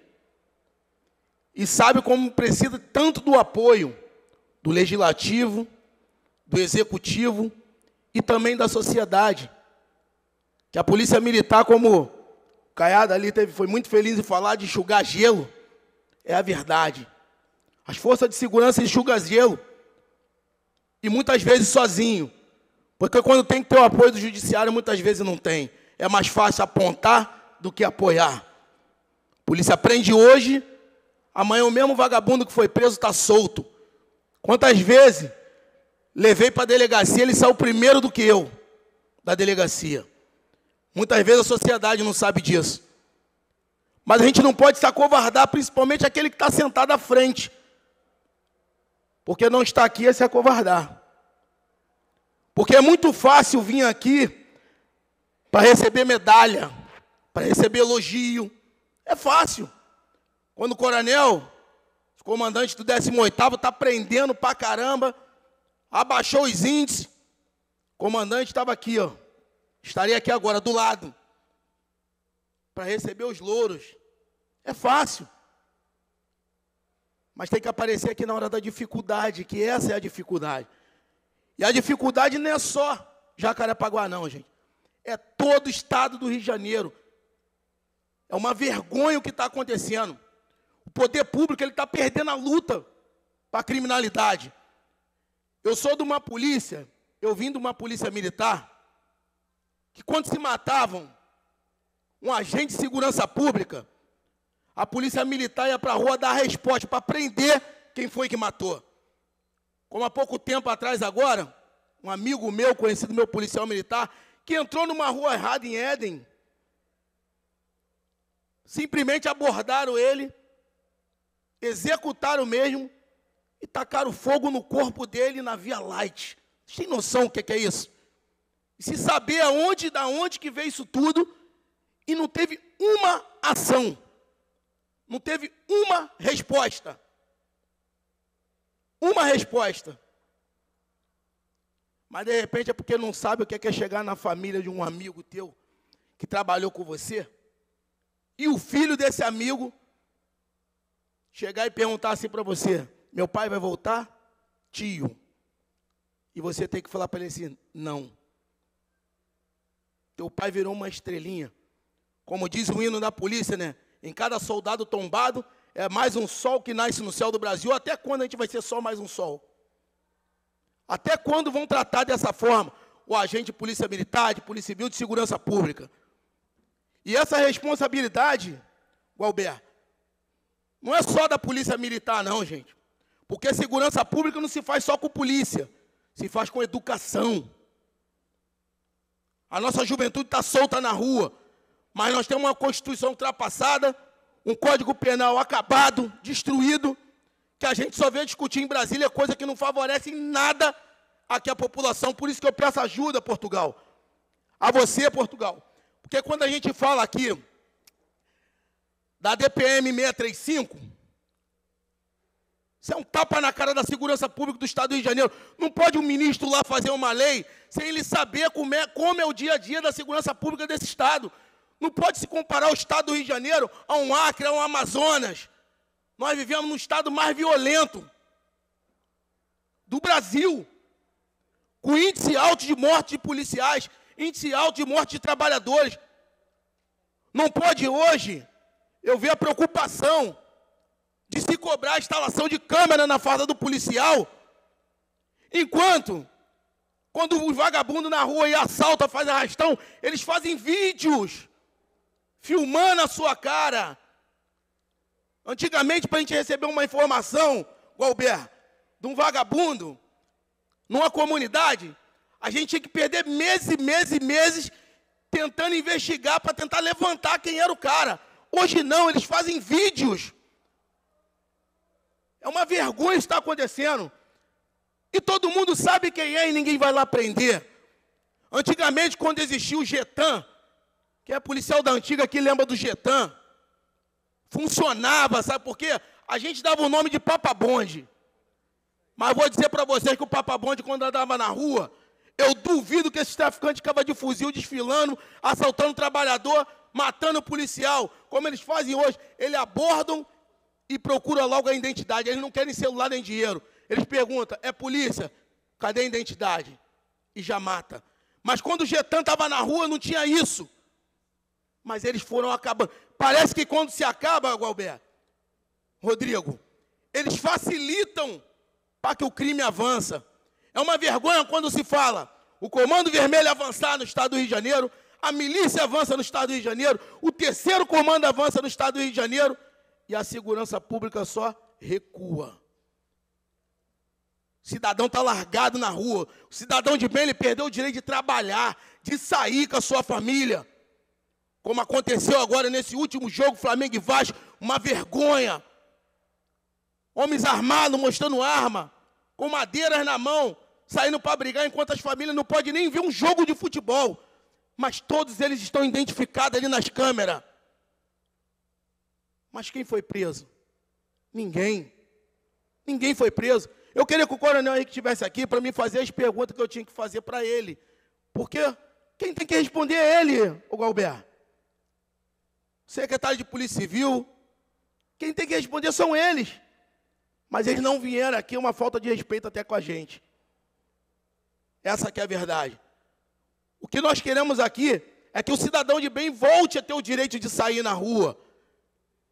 e sabe como precisa tanto do apoio do legislativo, do executivo e também da sociedade. Que a polícia militar, como o Caiado ali teve, foi muito feliz em falar de enxugar gelo, é a verdade. As forças de segurança enxugam gelo e muitas vezes sozinho, porque quando tem que ter o apoio do judiciário, muitas vezes não tem. É mais fácil apontar do que apoiar. A polícia prende hoje, amanhã o mesmo vagabundo que foi preso está solto. Quantas vezes levei para a delegacia, ele saiu primeiro do que eu da delegacia. Muitas vezes a sociedade não sabe disso. Mas a gente não pode se acovardar, principalmente aquele que está sentado à frente. Porque não está aqui é se acovardar. Porque é muito fácil vir aqui para receber medalha para receber elogio. É fácil. Quando o coronel, o comandante do 18º, está prendendo pra caramba, abaixou os índices, o comandante estava aqui, ó. Estaria aqui agora, do lado, para receber os louros. É fácil. Mas tem que aparecer aqui na hora da dificuldade, que essa é a dificuldade. E a dificuldade não é só Jacarepaguá, não, gente. É todo o estado do Rio de Janeiro. É uma vergonha o que está acontecendo. O poder público ele está perdendo a luta para a criminalidade. Eu sou de uma polícia, eu vim de uma polícia militar, que quando se matavam um agente de segurança pública, a polícia militar ia para a rua dar a resposta, para prender quem foi que matou. Como há pouco tempo atrás agora, um amigo meu, conhecido meu policial militar, que entrou numa rua errada em Éden, simplesmente abordaram ele, executaram mesmo e tacaram fogo no corpo dele na Via Light. Vocês têm noção o é que, é isso? E se saber aonde, da onde que veio isso tudo, e não teve uma ação, não teve uma resposta. Uma resposta. Mas de repente é porque não sabe o que é, é chegar na família de um amigo teu que trabalhou com você e o filho desse amigo chegar e perguntar assim para você: meu pai vai voltar? Tio. E você tem que falar para ele assim: não. Teu pai virou uma estrelinha. Como diz o hino da polícia, né? Em cada soldado tombado é mais um sol que nasce no céu do Brasil. Até quando a gente vai ser só mais um sol? Até quando vão tratar dessa forma o agente de polícia militar, de polícia civil, de segurança pública? E essa responsabilidade, Gualber, não é só da polícia militar, não, gente. Porque segurança pública não se faz só com polícia, se faz com educação. A nossa juventude está solta na rua, mas nós temos uma Constituição ultrapassada, um Código Penal acabado, destruído, que a gente só vê discutir em Brasília coisa que não favorece em nada aqui a população. Por isso que eu peço ajuda, Portugal. A você, Portugal porque quando a gente fala aqui da DPM 635, isso é um tapa na cara da segurança pública do Estado do Rio de Janeiro. Não pode um ministro lá fazer uma lei sem ele saber como é, como é o dia a dia da segurança pública desse Estado. Não pode se comparar o Estado do Rio de Janeiro a um Acre, a um Amazonas. Nós vivemos num Estado mais violento do Brasil, com índice alto de morte de policiais índice alto de morte de trabalhadores. Não pode hoje eu ver a preocupação de se cobrar a instalação de câmera na farda do policial, enquanto quando os vagabundos na rua e assalta, faz arrastão, eles fazem vídeos filmando a sua cara. Antigamente, para a gente receber uma informação, Gualberto, de um vagabundo, numa comunidade, a gente tinha que perder meses e meses e meses tentando investigar para tentar levantar quem era o cara. Hoje não, eles fazem vídeos. É uma vergonha isso que está acontecendo. E todo mundo sabe quem é e ninguém vai lá prender. Antigamente, quando existia o Getan, que é policial da antiga que lembra do Getan, funcionava, sabe por quê? A gente dava o nome de Papa Bonde. Mas vou dizer para vocês que o Papa Bonde, quando andava na rua, eu duvido que esse traficante acaba de fuzil desfilando, assaltando o trabalhador, matando o policial, como eles fazem hoje. Eles abordam e procuram logo a identidade. Eles não querem celular nem dinheiro. Eles perguntam: é polícia? Cadê a identidade? E já mata. Mas quando o Getan estava na rua, não tinha isso. Mas eles foram acabando. Parece que quando se acaba, Gualberto, Rodrigo, eles facilitam para que o crime avança. É uma vergonha quando se fala o Comando Vermelho avançar no Estado do Rio de Janeiro, a milícia avança no Estado do Rio de Janeiro, o terceiro comando avança no Estado do Rio de Janeiro e a segurança pública só recua. O cidadão está largado na rua. O cidadão de bem ele perdeu o direito de trabalhar, de sair com a sua família. Como aconteceu agora nesse último jogo, Flamengo e Vasco, uma vergonha. Homens armados mostrando arma, com madeiras na mão, saindo para brigar, enquanto as famílias não podem nem ver um jogo de futebol. Mas todos eles estão identificados ali nas câmeras. Mas quem foi preso? Ninguém. Ninguém foi preso. Eu queria que o coronel que estivesse aqui para me fazer as perguntas que eu tinha que fazer para ele. Porque quem tem que responder é ele, o Galber. Secretário de Polícia Civil. Quem tem que responder são eles. Mas eles não vieram aqui, é uma falta de respeito até com a gente. Essa que é a verdade. O que nós queremos aqui é que o cidadão de bem volte a ter o direito de sair na rua.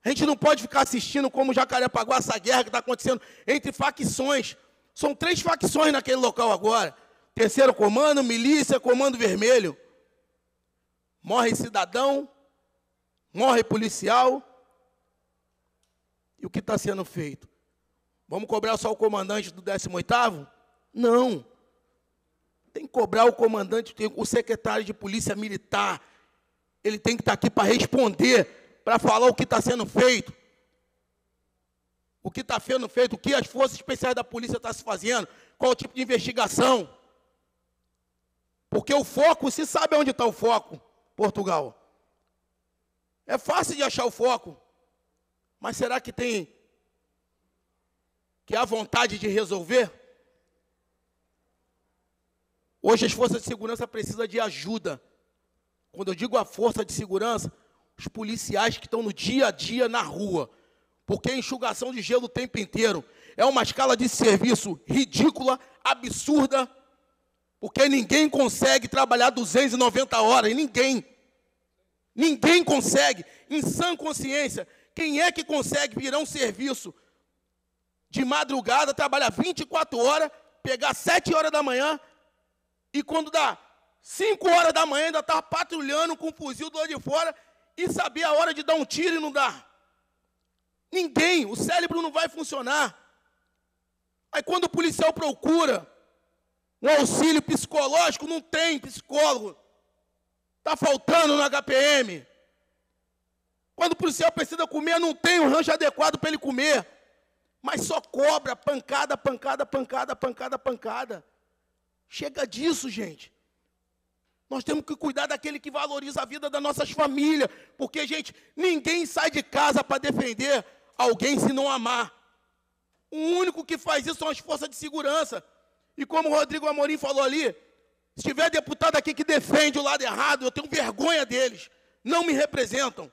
A gente não pode ficar assistindo como Jacarepaguá, essa guerra que está acontecendo entre facções. São três facções naquele local agora. Terceiro comando, milícia, comando vermelho. Morre cidadão, morre policial. E o que está sendo feito? Vamos cobrar só o comandante do 18 Não tem que cobrar o comandante, o secretário de polícia militar. Ele tem que estar tá aqui para responder, para falar o que está sendo feito. O que está sendo feito, o que as forças especiais da polícia estão tá se fazendo, qual o tipo de investigação. Porque o foco, se sabe onde está o foco, Portugal. É fácil de achar o foco, mas será que tem que há vontade de resolver? Hoje as forças de segurança precisam de ajuda. Quando eu digo a força de segurança, os policiais que estão no dia a dia na rua. Porque enxugação de gelo o tempo inteiro. É uma escala de serviço ridícula, absurda, porque ninguém consegue trabalhar 290 horas, ninguém. Ninguém consegue, em sã consciência. Quem é que consegue virar um serviço de madrugada, trabalhar 24 horas, pegar 7 horas da manhã e quando dá 5 horas da manhã, ainda está patrulhando com o um fuzil do lado de fora e sabia a hora de dar um tiro e não dá. Ninguém, o cérebro não vai funcionar. Aí quando o policial procura um auxílio psicológico, não tem psicólogo. Está faltando no HPM. Quando o policial precisa comer, não tem um rancho adequado para ele comer. Mas só cobra, pancada, pancada, pancada, pancada, pancada. Chega disso, gente. Nós temos que cuidar daquele que valoriza a vida das nossas famílias, porque, gente, ninguém sai de casa para defender alguém se não amar. O único que faz isso são as forças de segurança. E como o Rodrigo Amorim falou ali, se tiver deputado aqui que defende o lado errado, eu tenho vergonha deles. Não me representam.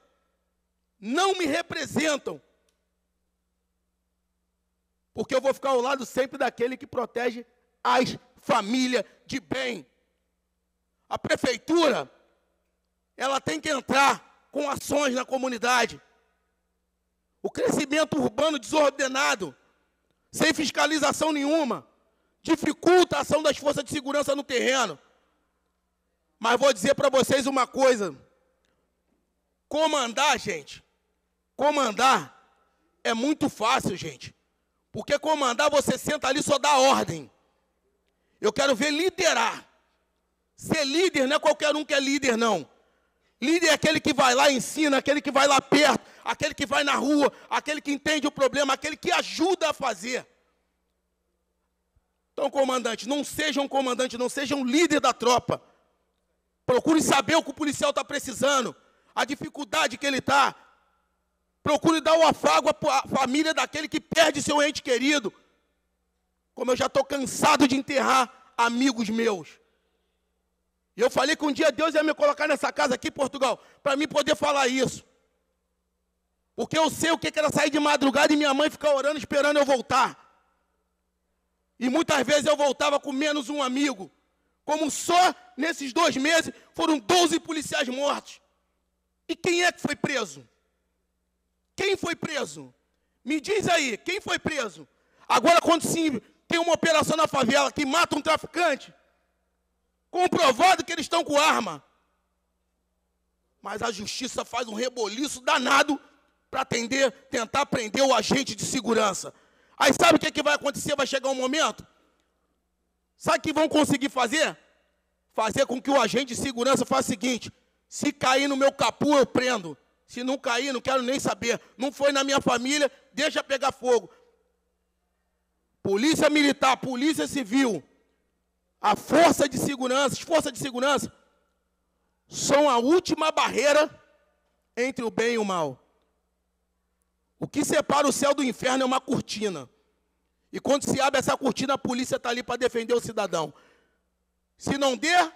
Não me representam. Porque eu vou ficar ao lado sempre daquele que protege as família de bem. A prefeitura, ela tem que entrar com ações na comunidade. O crescimento urbano desordenado, sem fiscalização nenhuma, dificulta a ação das forças de segurança no terreno. Mas vou dizer para vocês uma coisa: comandar, gente, comandar é muito fácil, gente. Porque comandar, você senta ali só dá ordem. Eu quero ver liderar. Ser líder não é qualquer um que é líder, não. Líder é aquele que vai lá e ensina, aquele que vai lá perto, aquele que vai na rua, aquele que entende o problema, aquele que ajuda a fazer. Então, comandante, não seja um comandante, não seja um líder da tropa. Procure saber o que o policial está precisando, a dificuldade que ele está. Procure dar o afago à família daquele que perde seu ente querido. Como eu já estou cansado de enterrar amigos meus. E eu falei que um dia Deus ia me colocar nessa casa aqui em Portugal, para mim poder falar isso. Porque eu sei o que era sair de madrugada e minha mãe ficar orando, esperando eu voltar. E muitas vezes eu voltava com menos um amigo. Como só nesses dois meses foram 12 policiais mortos. E quem é que foi preso? Quem foi preso? Me diz aí, quem foi preso? Agora, quando se tem uma operação na favela que mata um traficante, comprovado que eles estão com arma. Mas a justiça faz um reboliço danado para atender, tentar prender o agente de segurança. Aí sabe o que, é que vai acontecer? Vai chegar um momento. Sabe o que vão conseguir fazer? Fazer com que o agente de segurança faça o seguinte: se cair no meu capu, eu prendo. Se não cair, não quero nem saber. Não foi na minha família, deixa pegar fogo polícia militar, polícia civil, a força de segurança, as forças de segurança, são a última barreira entre o bem e o mal. O que separa o céu do inferno é uma cortina. E quando se abre essa cortina, a polícia está ali para defender o cidadão. Se não der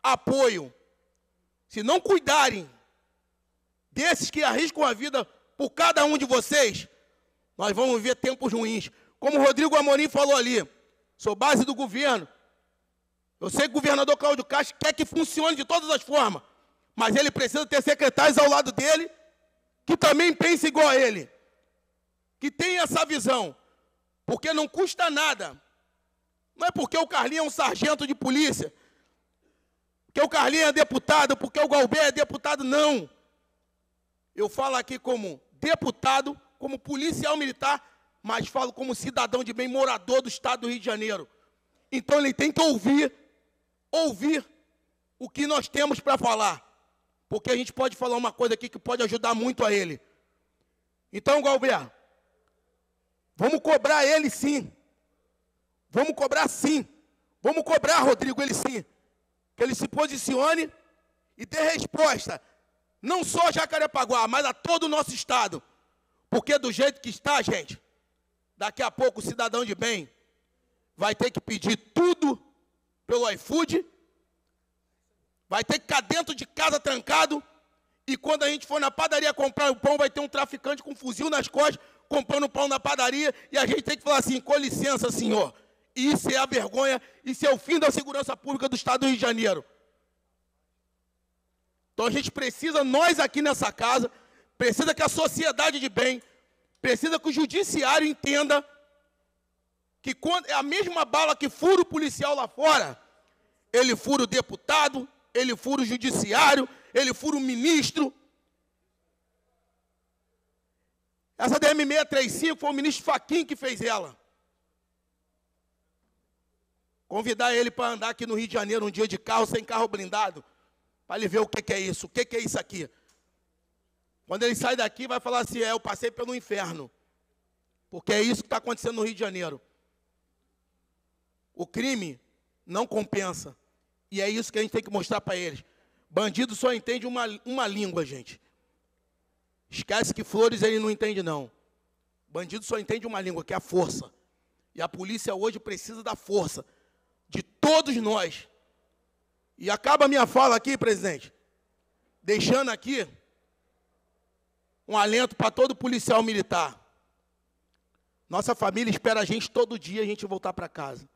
apoio, se não cuidarem desses que arriscam a vida por cada um de vocês, nós vamos ver tempos ruins como o Rodrigo Amorim falou ali, sou base do governo. Eu sei que o governador Cláudio Castro quer que funcione de todas as formas, mas ele precisa ter secretários ao lado dele que também pensem igual a ele, que tenha essa visão, porque não custa nada. Não é porque o Carlinho é um sargento de polícia, porque o Carlinho é deputado, porque o Galber é deputado, não. Eu falo aqui como deputado, como policial militar mas falo como cidadão de bem, morador do estado do Rio de Janeiro. Então ele tem que ouvir, ouvir o que nós temos para falar, porque a gente pode falar uma coisa aqui que pode ajudar muito a ele. Então, Galvão, vamos cobrar ele sim. Vamos cobrar sim. Vamos cobrar, Rodrigo, ele sim. Que ele se posicione e dê resposta, não só a Jacarepaguá, mas a todo o nosso estado. Porque do jeito que está, gente, Daqui a pouco o cidadão de bem vai ter que pedir tudo pelo iFood, vai ter que ficar dentro de casa trancado, e quando a gente for na padaria comprar o pão, vai ter um traficante com um fuzil nas costas comprando pão na padaria, e a gente tem que falar assim: com licença, senhor. Isso é a vergonha, isso é o fim da segurança pública do Estado do Rio de Janeiro. Então a gente precisa, nós aqui nessa casa, precisa que a sociedade de bem Precisa que o judiciário entenda que quando, é a mesma bala que fura o policial lá fora, ele fura o deputado, ele fura o judiciário, ele fura o ministro. Essa DM 635 foi o ministro Faquin que fez ela. Convidar ele para andar aqui no Rio de Janeiro um dia de carro, sem carro blindado, para ele ver o que, que é isso, o que, que é isso aqui. Quando ele sai daqui, vai falar assim: é, eu passei pelo inferno. Porque é isso que está acontecendo no Rio de Janeiro. O crime não compensa. E é isso que a gente tem que mostrar para eles. Bandido só entende uma, uma língua, gente. Esquece que flores ele não entende, não. Bandido só entende uma língua, que é a força. E a polícia hoje precisa da força de todos nós. E acaba a minha fala aqui, presidente, deixando aqui um alento para todo policial militar. Nossa família espera a gente todo dia a gente voltar para casa.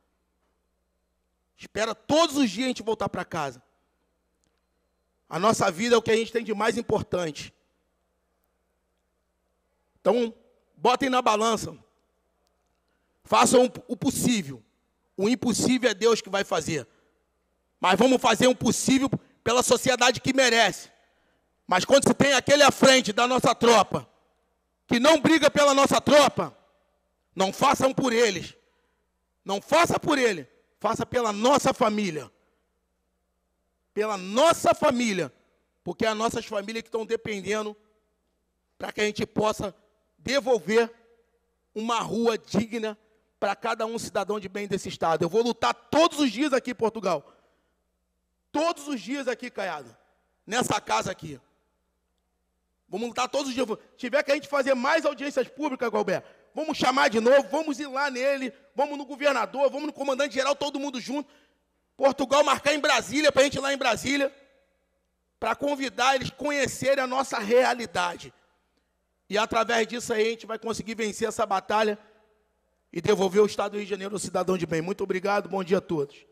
Espera todos os dias a gente voltar para casa. A nossa vida é o que a gente tem de mais importante. Então, botem na balança. Façam o possível. O impossível é Deus que vai fazer. Mas vamos fazer o possível pela sociedade que merece. Mas quando se tem aquele à frente da nossa tropa, que não briga pela nossa tropa, não façam por eles. Não faça por ele, faça pela nossa família. Pela nossa família. Porque é as nossas famílias que estão dependendo para que a gente possa devolver uma rua digna para cada um cidadão de bem desse estado. Eu vou lutar todos os dias aqui em Portugal. Todos os dias aqui, Caiado. Nessa casa aqui. Vamos lutar todos os dias. Tiver que a gente fazer mais audiências públicas, Galberto. vamos chamar de novo, vamos ir lá nele, vamos no governador, vamos no comandante geral, todo mundo junto. Portugal marcar em Brasília, para a gente ir lá em Brasília, para convidar eles conhecerem a nossa realidade. E através disso aí a gente vai conseguir vencer essa batalha e devolver o Estado do Rio de Janeiro ao cidadão de bem. Muito obrigado, bom dia a todos.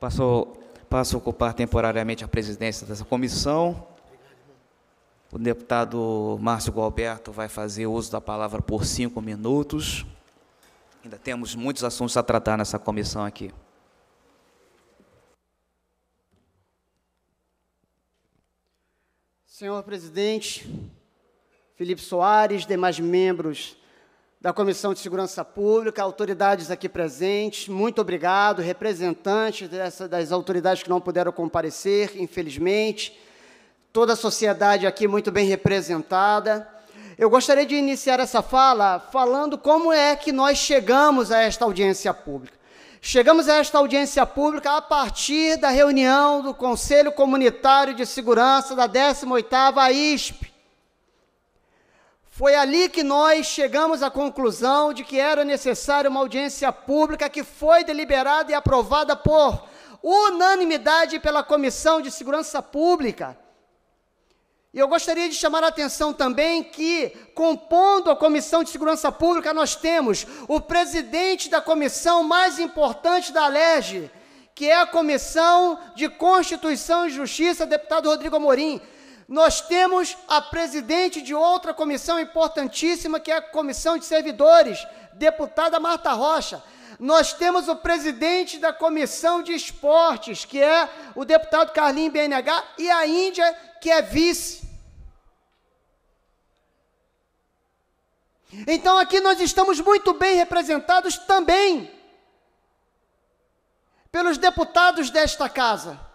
passou, passa a ocupar temporariamente a presidência dessa comissão. O deputado Márcio Gualberto vai fazer uso da palavra por cinco minutos. Ainda temos muitos assuntos a tratar nessa comissão aqui. Senhor presidente, Felipe Soares, demais membros da Comissão de Segurança Pública, autoridades aqui presentes, muito obrigado, representantes dessa, das autoridades que não puderam comparecer, infelizmente, toda a sociedade aqui muito bem representada. Eu gostaria de iniciar essa fala falando como é que nós chegamos a esta audiência pública. Chegamos a esta audiência pública a partir da reunião do Conselho Comunitário de Segurança da 18ª AISP, foi ali que nós chegamos à conclusão de que era necessária uma audiência pública que foi deliberada e aprovada por unanimidade pela Comissão de Segurança Pública. E eu gostaria de chamar a atenção também que, compondo a Comissão de Segurança Pública, nós temos o presidente da comissão mais importante da Alerj, que é a Comissão de Constituição e Justiça, deputado Rodrigo Amorim. Nós temos a presidente de outra comissão importantíssima, que é a Comissão de Servidores, deputada Marta Rocha. Nós temos o presidente da Comissão de Esportes, que é o deputado Carlinho BNH, e a Índia, que é vice. Então aqui nós estamos muito bem representados também pelos deputados desta casa.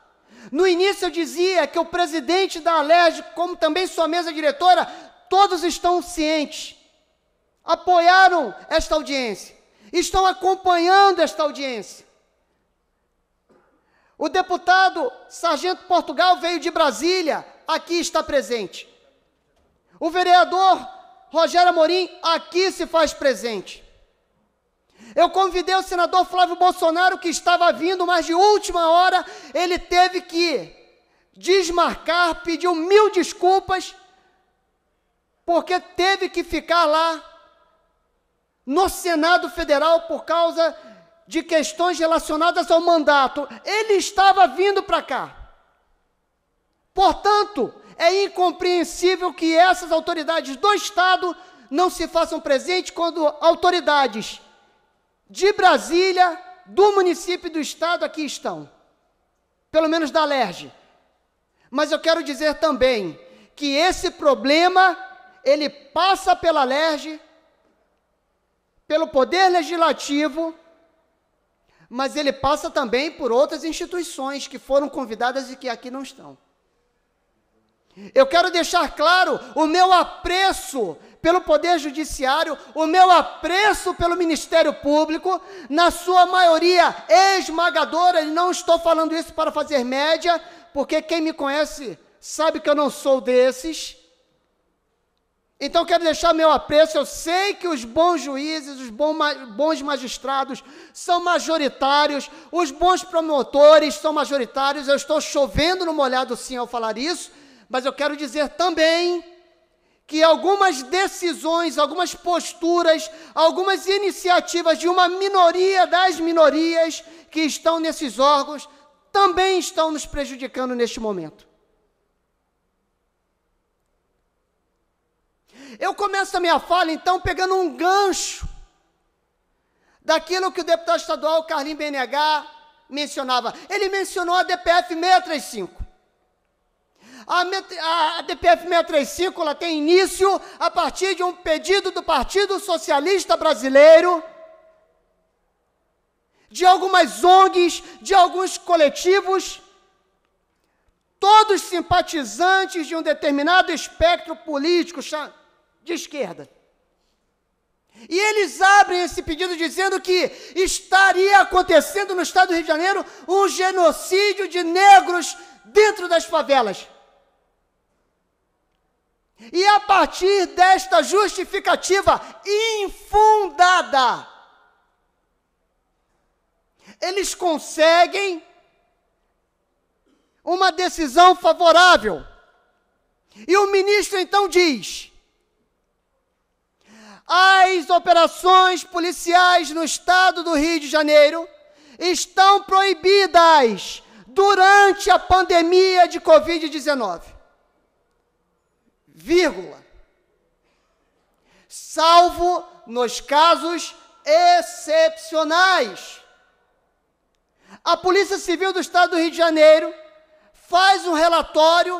No início eu dizia que o presidente da Alerj, como também sua mesa diretora, todos estão cientes, apoiaram esta audiência, estão acompanhando esta audiência. O deputado Sargento Portugal veio de Brasília, aqui está presente. O vereador Rogério Amorim aqui se faz presente. Eu convidei o senador Flávio Bolsonaro, que estava vindo, mas de última hora ele teve que desmarcar, pediu mil desculpas, porque teve que ficar lá no Senado Federal por causa de questões relacionadas ao mandato. Ele estava vindo para cá. Portanto, é incompreensível que essas autoridades do Estado não se façam presentes quando autoridades de Brasília, do município e do estado aqui estão. Pelo menos da LERJ. Mas eu quero dizer também que esse problema ele passa pela LERJ, pelo poder legislativo, mas ele passa também por outras instituições que foram convidadas e que aqui não estão. Eu quero deixar claro o meu apreço pelo Poder Judiciário, o meu apreço pelo Ministério Público, na sua maioria esmagadora, e não estou falando isso para fazer média, porque quem me conhece sabe que eu não sou desses. Então, quero deixar meu apreço. Eu sei que os bons juízes, os bons magistrados são majoritários, os bons promotores são majoritários. Eu estou chovendo no molhado, sim, ao falar isso, mas eu quero dizer também que algumas decisões, algumas posturas, algumas iniciativas de uma minoria das minorias que estão nesses órgãos também estão nos prejudicando neste momento. Eu começo a minha fala, então, pegando um gancho daquilo que o deputado estadual Carlinhos BNH mencionava. Ele mencionou a DPF 635. A, a DPF 635 ela tem início a partir de um pedido do Partido Socialista Brasileiro, de algumas ONGs, de alguns coletivos, todos simpatizantes de um determinado espectro político de esquerda. E eles abrem esse pedido dizendo que estaria acontecendo no estado do Rio de Janeiro um genocídio de negros dentro das favelas. E a partir desta justificativa infundada, eles conseguem uma decisão favorável. E o ministro então diz: as operações policiais no estado do Rio de Janeiro estão proibidas durante a pandemia de Covid-19 vírgula. Salvo nos casos excepcionais. A Polícia Civil do Estado do Rio de Janeiro faz um relatório,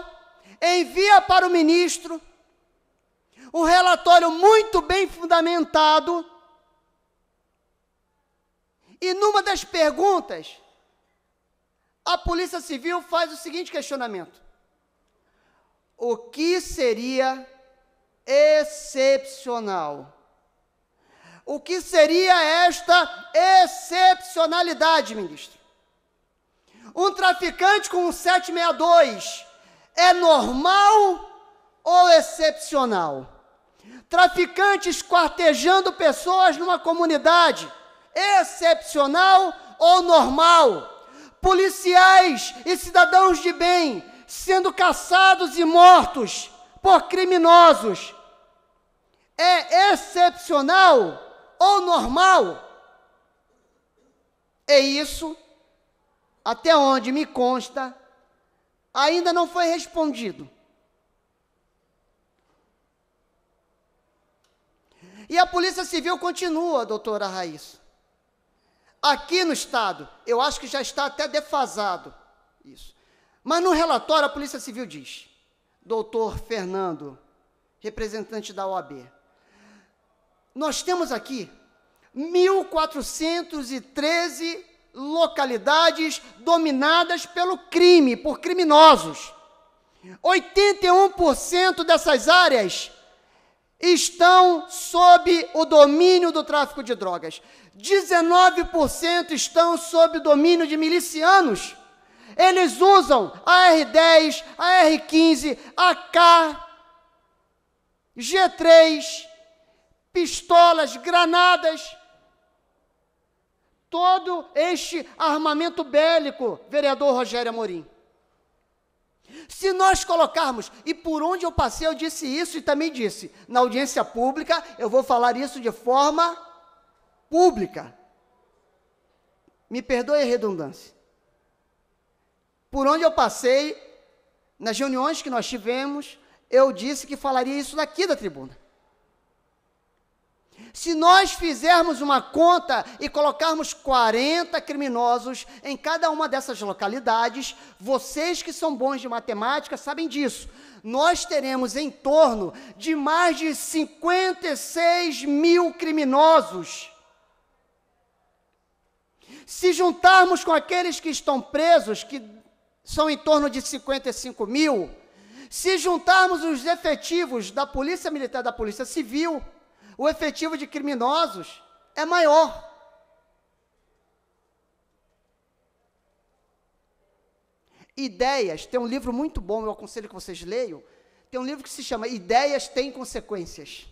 envia para o ministro, um relatório muito bem fundamentado. E numa das perguntas, a Polícia Civil faz o seguinte questionamento: o que seria excepcional. O que seria esta excepcionalidade, ministro? Um traficante com um 762 é normal ou excepcional? Traficantes quartejando pessoas numa comunidade, excepcional ou normal? Policiais e cidadãos de bem sendo caçados e mortos por criminosos é excepcional ou normal? É isso, até onde me consta, ainda não foi respondido. E a Polícia Civil continua, doutora Raíssa. Aqui no Estado, eu acho que já está até defasado isso. Mas no relatório, a Polícia Civil diz: Doutor Fernando, representante da OAB, nós temos aqui 1.413 localidades dominadas pelo crime, por criminosos. 81% dessas áreas estão sob o domínio do tráfico de drogas. 19% estão sob o domínio de milicianos. Eles usam a R10, a R15, a K, G3, pistolas, granadas, todo este armamento bélico, vereador Rogério Amorim. Se nós colocarmos, e por onde eu passei, eu disse isso e também disse, na audiência pública, eu vou falar isso de forma pública. Me perdoe a redundância. Por onde eu passei, nas reuniões que nós tivemos, eu disse que falaria isso daqui da tribuna. Se nós fizermos uma conta e colocarmos 40 criminosos em cada uma dessas localidades, vocês que são bons de matemática sabem disso. Nós teremos em torno de mais de 56 mil criminosos. Se juntarmos com aqueles que estão presos, que são em torno de 55 mil. Se juntarmos os efetivos da Polícia Militar e da Polícia Civil, o efetivo de criminosos é maior. Ideias, tem um livro muito bom, eu aconselho que vocês leiam. Tem um livro que se chama Ideias Têm Consequências.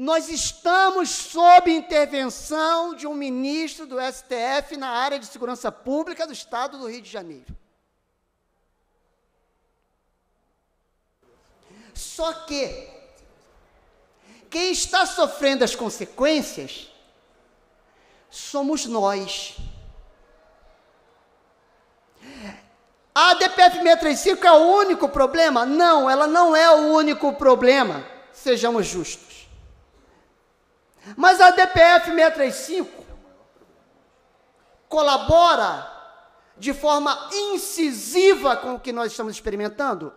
Nós estamos sob intervenção de um ministro do STF na área de segurança pública do estado do Rio de Janeiro. Só que quem está sofrendo as consequências somos nós. A DPF 635 é o único problema? Não, ela não é o único problema. Sejamos justos. Mas a DPF 635 colabora de forma incisiva com o que nós estamos experimentando?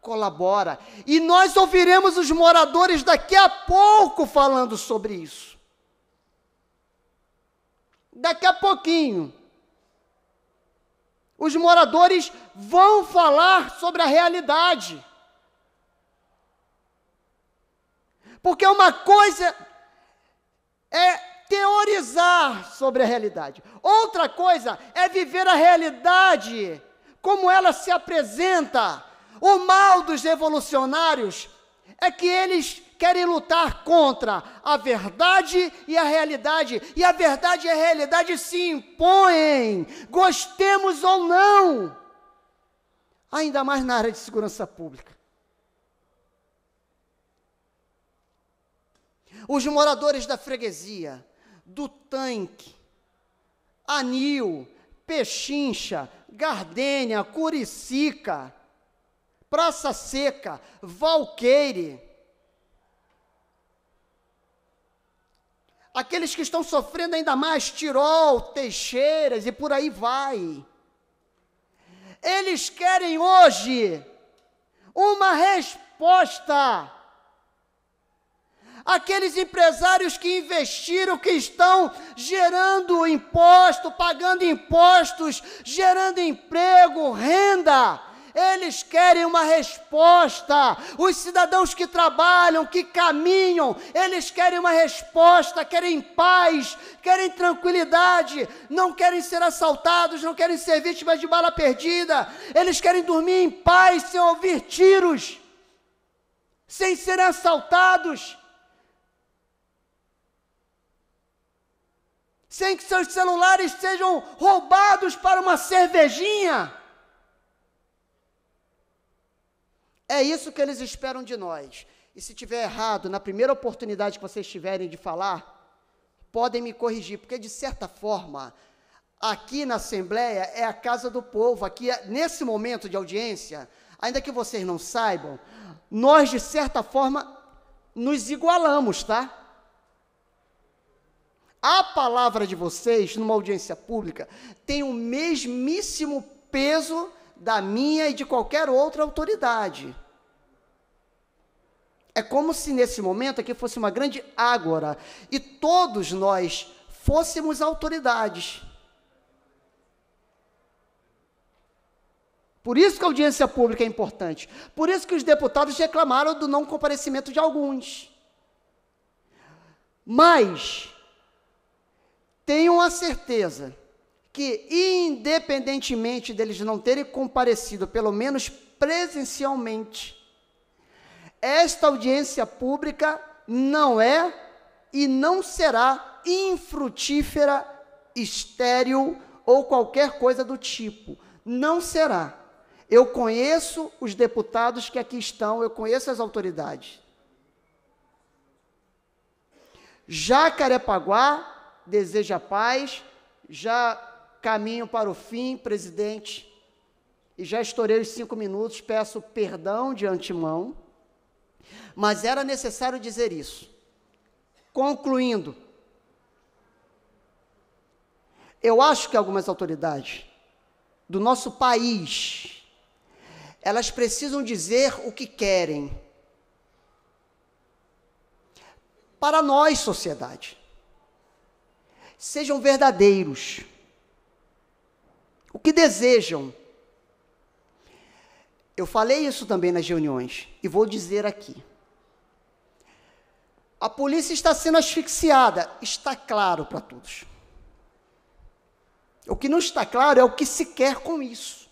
Colabora. E nós ouviremos os moradores daqui a pouco falando sobre isso. Daqui a pouquinho. Os moradores vão falar sobre a realidade. Porque uma coisa é teorizar sobre a realidade. Outra coisa é viver a realidade como ela se apresenta. O mal dos revolucionários é que eles querem lutar contra a verdade e a realidade. E a verdade e a realidade se impõem, gostemos ou não. Ainda mais na área de segurança pública. os moradores da freguesia, do tanque, Anil, Pechincha, Gardênia, Curicica, Praça Seca, Valqueire. Aqueles que estão sofrendo ainda mais, Tirol, Teixeiras e por aí vai. Eles querem hoje uma resposta aqueles empresários que investiram, que estão gerando imposto, pagando impostos, gerando emprego, renda. Eles querem uma resposta. Os cidadãos que trabalham, que caminham, eles querem uma resposta, querem paz, querem tranquilidade, não querem ser assaltados, não querem ser vítimas de bala perdida. Eles querem dormir em paz sem ouvir tiros, sem serem assaltados sem que seus celulares sejam roubados para uma cervejinha. É isso que eles esperam de nós. E se tiver errado, na primeira oportunidade que vocês tiverem de falar, podem me corrigir, porque de certa forma, aqui na Assembleia é a casa do povo, aqui é, nesse momento de audiência, ainda que vocês não saibam, nós de certa forma nos igualamos, tá? a palavra de vocês numa audiência pública tem o mesmíssimo peso da minha e de qualquer outra autoridade. É como se nesse momento aqui fosse uma grande ágora e todos nós fôssemos autoridades. Por isso que a audiência pública é importante. Por isso que os deputados reclamaram do não comparecimento de alguns. Mas Tenham a certeza que, independentemente deles não terem comparecido, pelo menos presencialmente, esta audiência pública não é e não será infrutífera, estéril ou qualquer coisa do tipo. Não será. Eu conheço os deputados que aqui estão, eu conheço as autoridades. Jacarepaguá deseja paz, já caminho para o fim, presidente, e já estourei os cinco minutos, peço perdão de antemão, mas era necessário dizer isso. Concluindo, eu acho que algumas autoridades do nosso país, elas precisam dizer o que querem. Para nós, sociedade sejam verdadeiros. O que desejam. Eu falei isso também nas reuniões e vou dizer aqui. A polícia está sendo asfixiada, está claro para todos. O que não está claro é o que se quer com isso.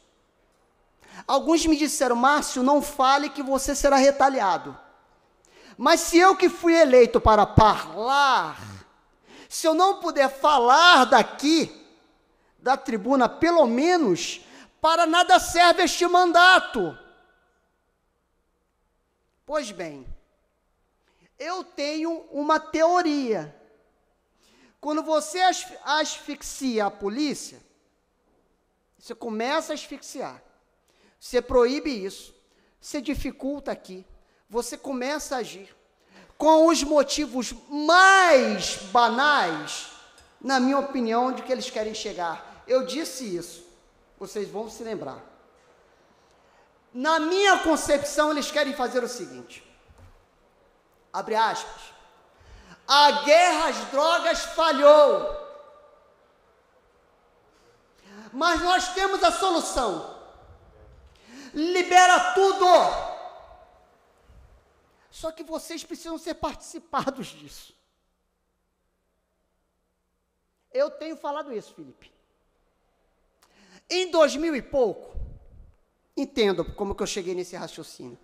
Alguns me disseram, Márcio, não fale que você será retalhado. Mas se eu que fui eleito para parlar se eu não puder falar daqui, da tribuna, pelo menos, para nada serve este mandato. Pois bem, eu tenho uma teoria. Quando você asfixia a polícia, você começa a asfixiar. Você proíbe isso. Você dificulta aqui. Você começa a agir com os motivos mais banais, na minha opinião, de que eles querem chegar. Eu disse isso, vocês vão se lembrar. Na minha concepção, eles querem fazer o seguinte: abre aspas. A guerra às drogas falhou. Mas nós temos a solução. Libera tudo só que vocês precisam ser participados disso. Eu tenho falado isso, Felipe. Em 2000 e pouco, entendo como que eu cheguei nesse raciocínio.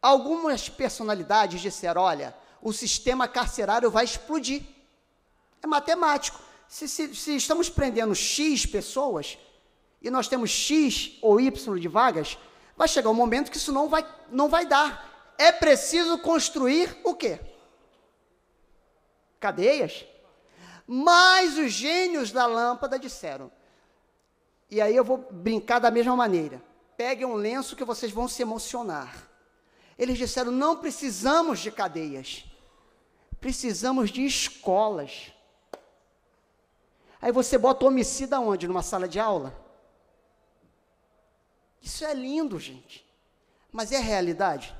Algumas personalidades disseram: olha, o sistema carcerário vai explodir. É matemático. Se, se, se, estamos prendendo X pessoas e nós temos X ou Y de vagas, Vai chegar um momento que isso não vai, não vai dar. É preciso construir o quê? Cadeias. Mas os gênios da lâmpada disseram. E aí eu vou brincar da mesma maneira. Peguem um lenço que vocês vão se emocionar. Eles disseram: não precisamos de cadeias, precisamos de escolas. Aí você bota o homicida onde? Numa sala de aula? Isso é lindo, gente. Mas é realidade?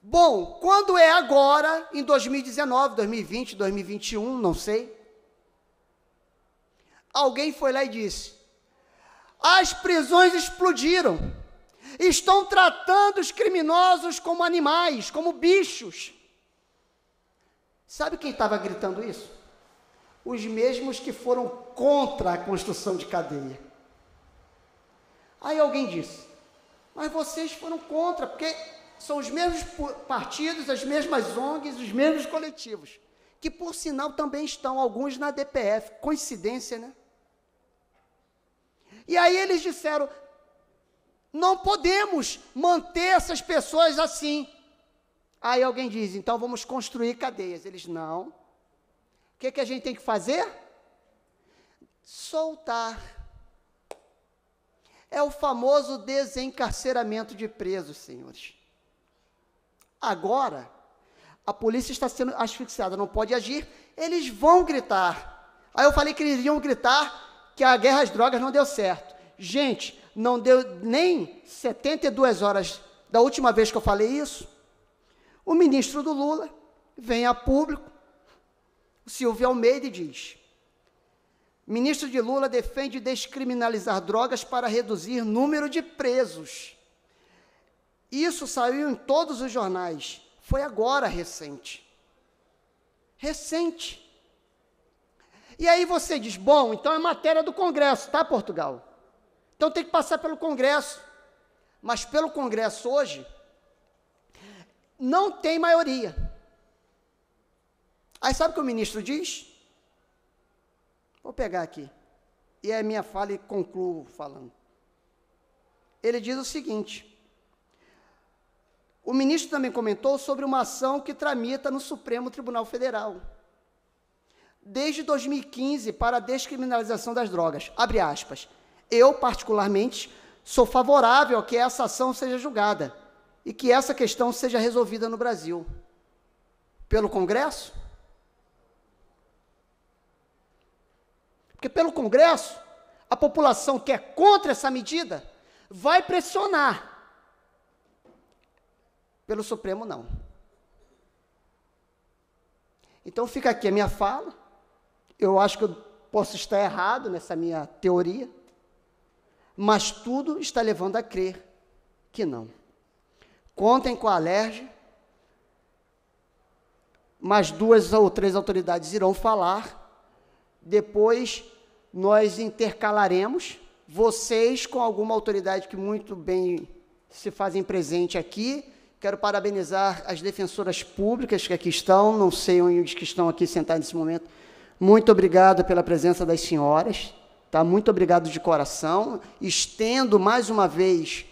Bom, quando é agora, em 2019, 2020, 2021, não sei. Alguém foi lá e disse: as prisões explodiram. Estão tratando os criminosos como animais, como bichos. Sabe quem estava gritando isso? Os mesmos que foram contra a construção de cadeia. Aí alguém disse: Mas vocês foram contra, porque são os mesmos partidos, as mesmas ONGs, os mesmos coletivos, que por sinal também estão alguns na DPF. Coincidência, né? E aí eles disseram: Não podemos manter essas pessoas assim. Aí alguém diz: Então vamos construir cadeias. Eles: Não. O que, que a gente tem que fazer? Soltar é o famoso desencarceramento de presos, senhores. Agora, a polícia está sendo asfixiada, não pode agir, eles vão gritar. Aí eu falei que eles iam gritar que a guerra às drogas não deu certo. Gente, não deu nem 72 horas da última vez que eu falei isso. O ministro do Lula vem a público, Silvio Almeida, e diz: Ministro de Lula defende descriminalizar drogas para reduzir número de presos. Isso saiu em todos os jornais. Foi agora recente. Recente. E aí você diz: bom, então é matéria do Congresso, tá, Portugal? Então tem que passar pelo Congresso. Mas pelo Congresso hoje, não tem maioria. Aí sabe o que o ministro diz? Vou pegar aqui. E é minha fala e concluo falando. Ele diz o seguinte: o ministro também comentou sobre uma ação que tramita no Supremo Tribunal Federal. Desde 2015, para a descriminalização das drogas. Abre aspas. Eu, particularmente, sou favorável a que essa ação seja julgada e que essa questão seja resolvida no Brasil. Pelo Congresso? Porque pelo Congresso, a população que é contra essa medida vai pressionar. Pelo Supremo, não. Então fica aqui a minha fala. Eu acho que eu posso estar errado nessa minha teoria, mas tudo está levando a crer que não. Contem com a alerge, mas duas ou três autoridades irão falar. Depois nós intercalaremos vocês com alguma autoridade que muito bem se fazem presente aqui. Quero parabenizar as defensoras públicas que aqui estão, não sei onde que estão aqui sentados nesse momento. Muito obrigado pela presença das senhoras, tá? Muito obrigado de coração. Estendo mais uma vez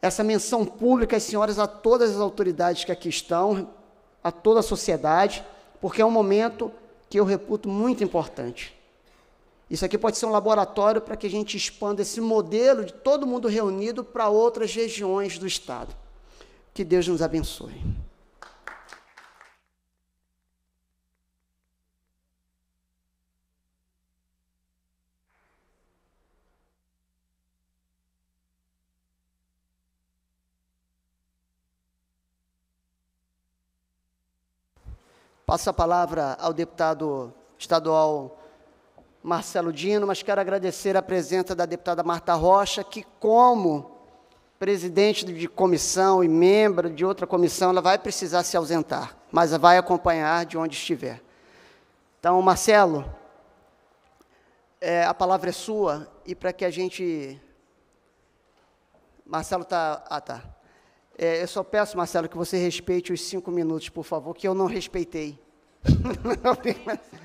essa menção pública às senhoras, a todas as autoridades que aqui estão, a toda a sociedade, porque é um momento que eu reputo muito importante. Isso aqui pode ser um laboratório para que a gente expanda esse modelo de todo mundo reunido para outras regiões do Estado. Que Deus nos abençoe. Passo a palavra ao deputado estadual Marcelo Dino, mas quero agradecer a presença da deputada Marta Rocha, que, como presidente de comissão e membro de outra comissão, ela vai precisar se ausentar, mas vai acompanhar de onde estiver. Então, Marcelo, é, a palavra é sua, e para que a gente. Marcelo está. Ah, tá. É, eu só peço, Marcelo, que você respeite os cinco minutos, por favor, que eu não respeitei.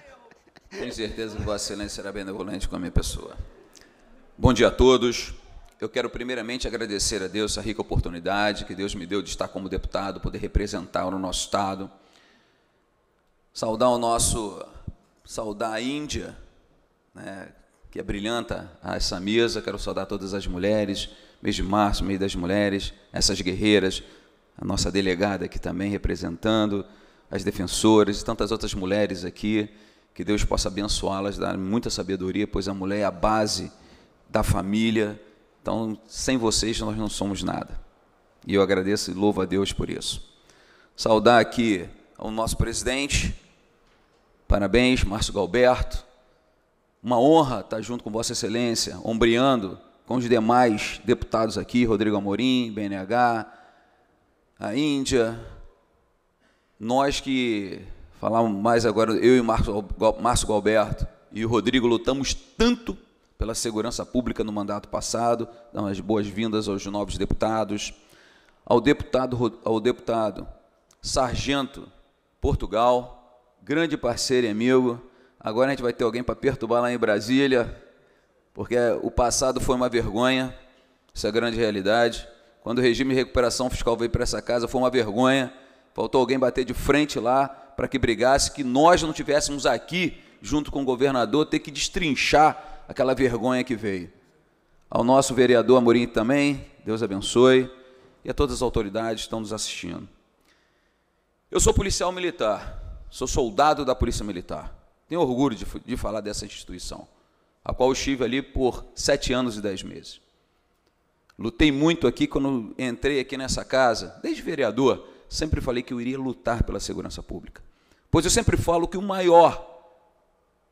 Tenho certeza que Vossa Excelência será benevolente com a minha pessoa. Bom dia a todos. Eu quero primeiramente agradecer a Deus a rica oportunidade que Deus me deu de estar como deputado, poder representar o nosso estado. Saudar o nosso, saudar a Índia, né, que é brilhanta essa mesa. Quero saudar todas as mulheres, mês de março, mês das mulheres, essas guerreiras, a nossa delegada aqui também representando, as defensoras e tantas outras mulheres aqui que Deus possa abençoá-las, dar muita sabedoria, pois a mulher é a base da família. Então, sem vocês nós não somos nada. E eu agradeço e louvo a Deus por isso. Saudar aqui ao nosso presidente. Parabéns, Márcio Galberto. Uma honra estar junto com Vossa Excelência, ombreando com os demais deputados aqui, Rodrigo Amorim, BNH, a Índia, nós que falar mais agora, eu e Márcio, Galberto e o Rodrigo lutamos tanto pela segurança pública no mandato passado, damos as boas-vindas aos novos deputados, ao deputado, ao deputado Sargento Portugal, grande parceiro e amigo. Agora a gente vai ter alguém para perturbar lá em Brasília, porque é, o passado foi uma vergonha, isso é a grande realidade. Quando o regime de recuperação fiscal veio para essa casa, foi uma vergonha. Faltou alguém bater de frente lá para que brigasse, que nós não tivéssemos aqui, junto com o governador, ter que destrinchar aquela vergonha que veio. Ao nosso vereador Amorim também, Deus abençoe, e a todas as autoridades que estão nos assistindo. Eu sou policial militar, sou soldado da Polícia Militar. Tenho orgulho de, de falar dessa instituição, a qual estive ali por sete anos e dez meses. Lutei muito aqui quando entrei aqui nessa casa, desde vereador, sempre falei que eu iria lutar pela segurança pública. Pois eu sempre falo que o maior,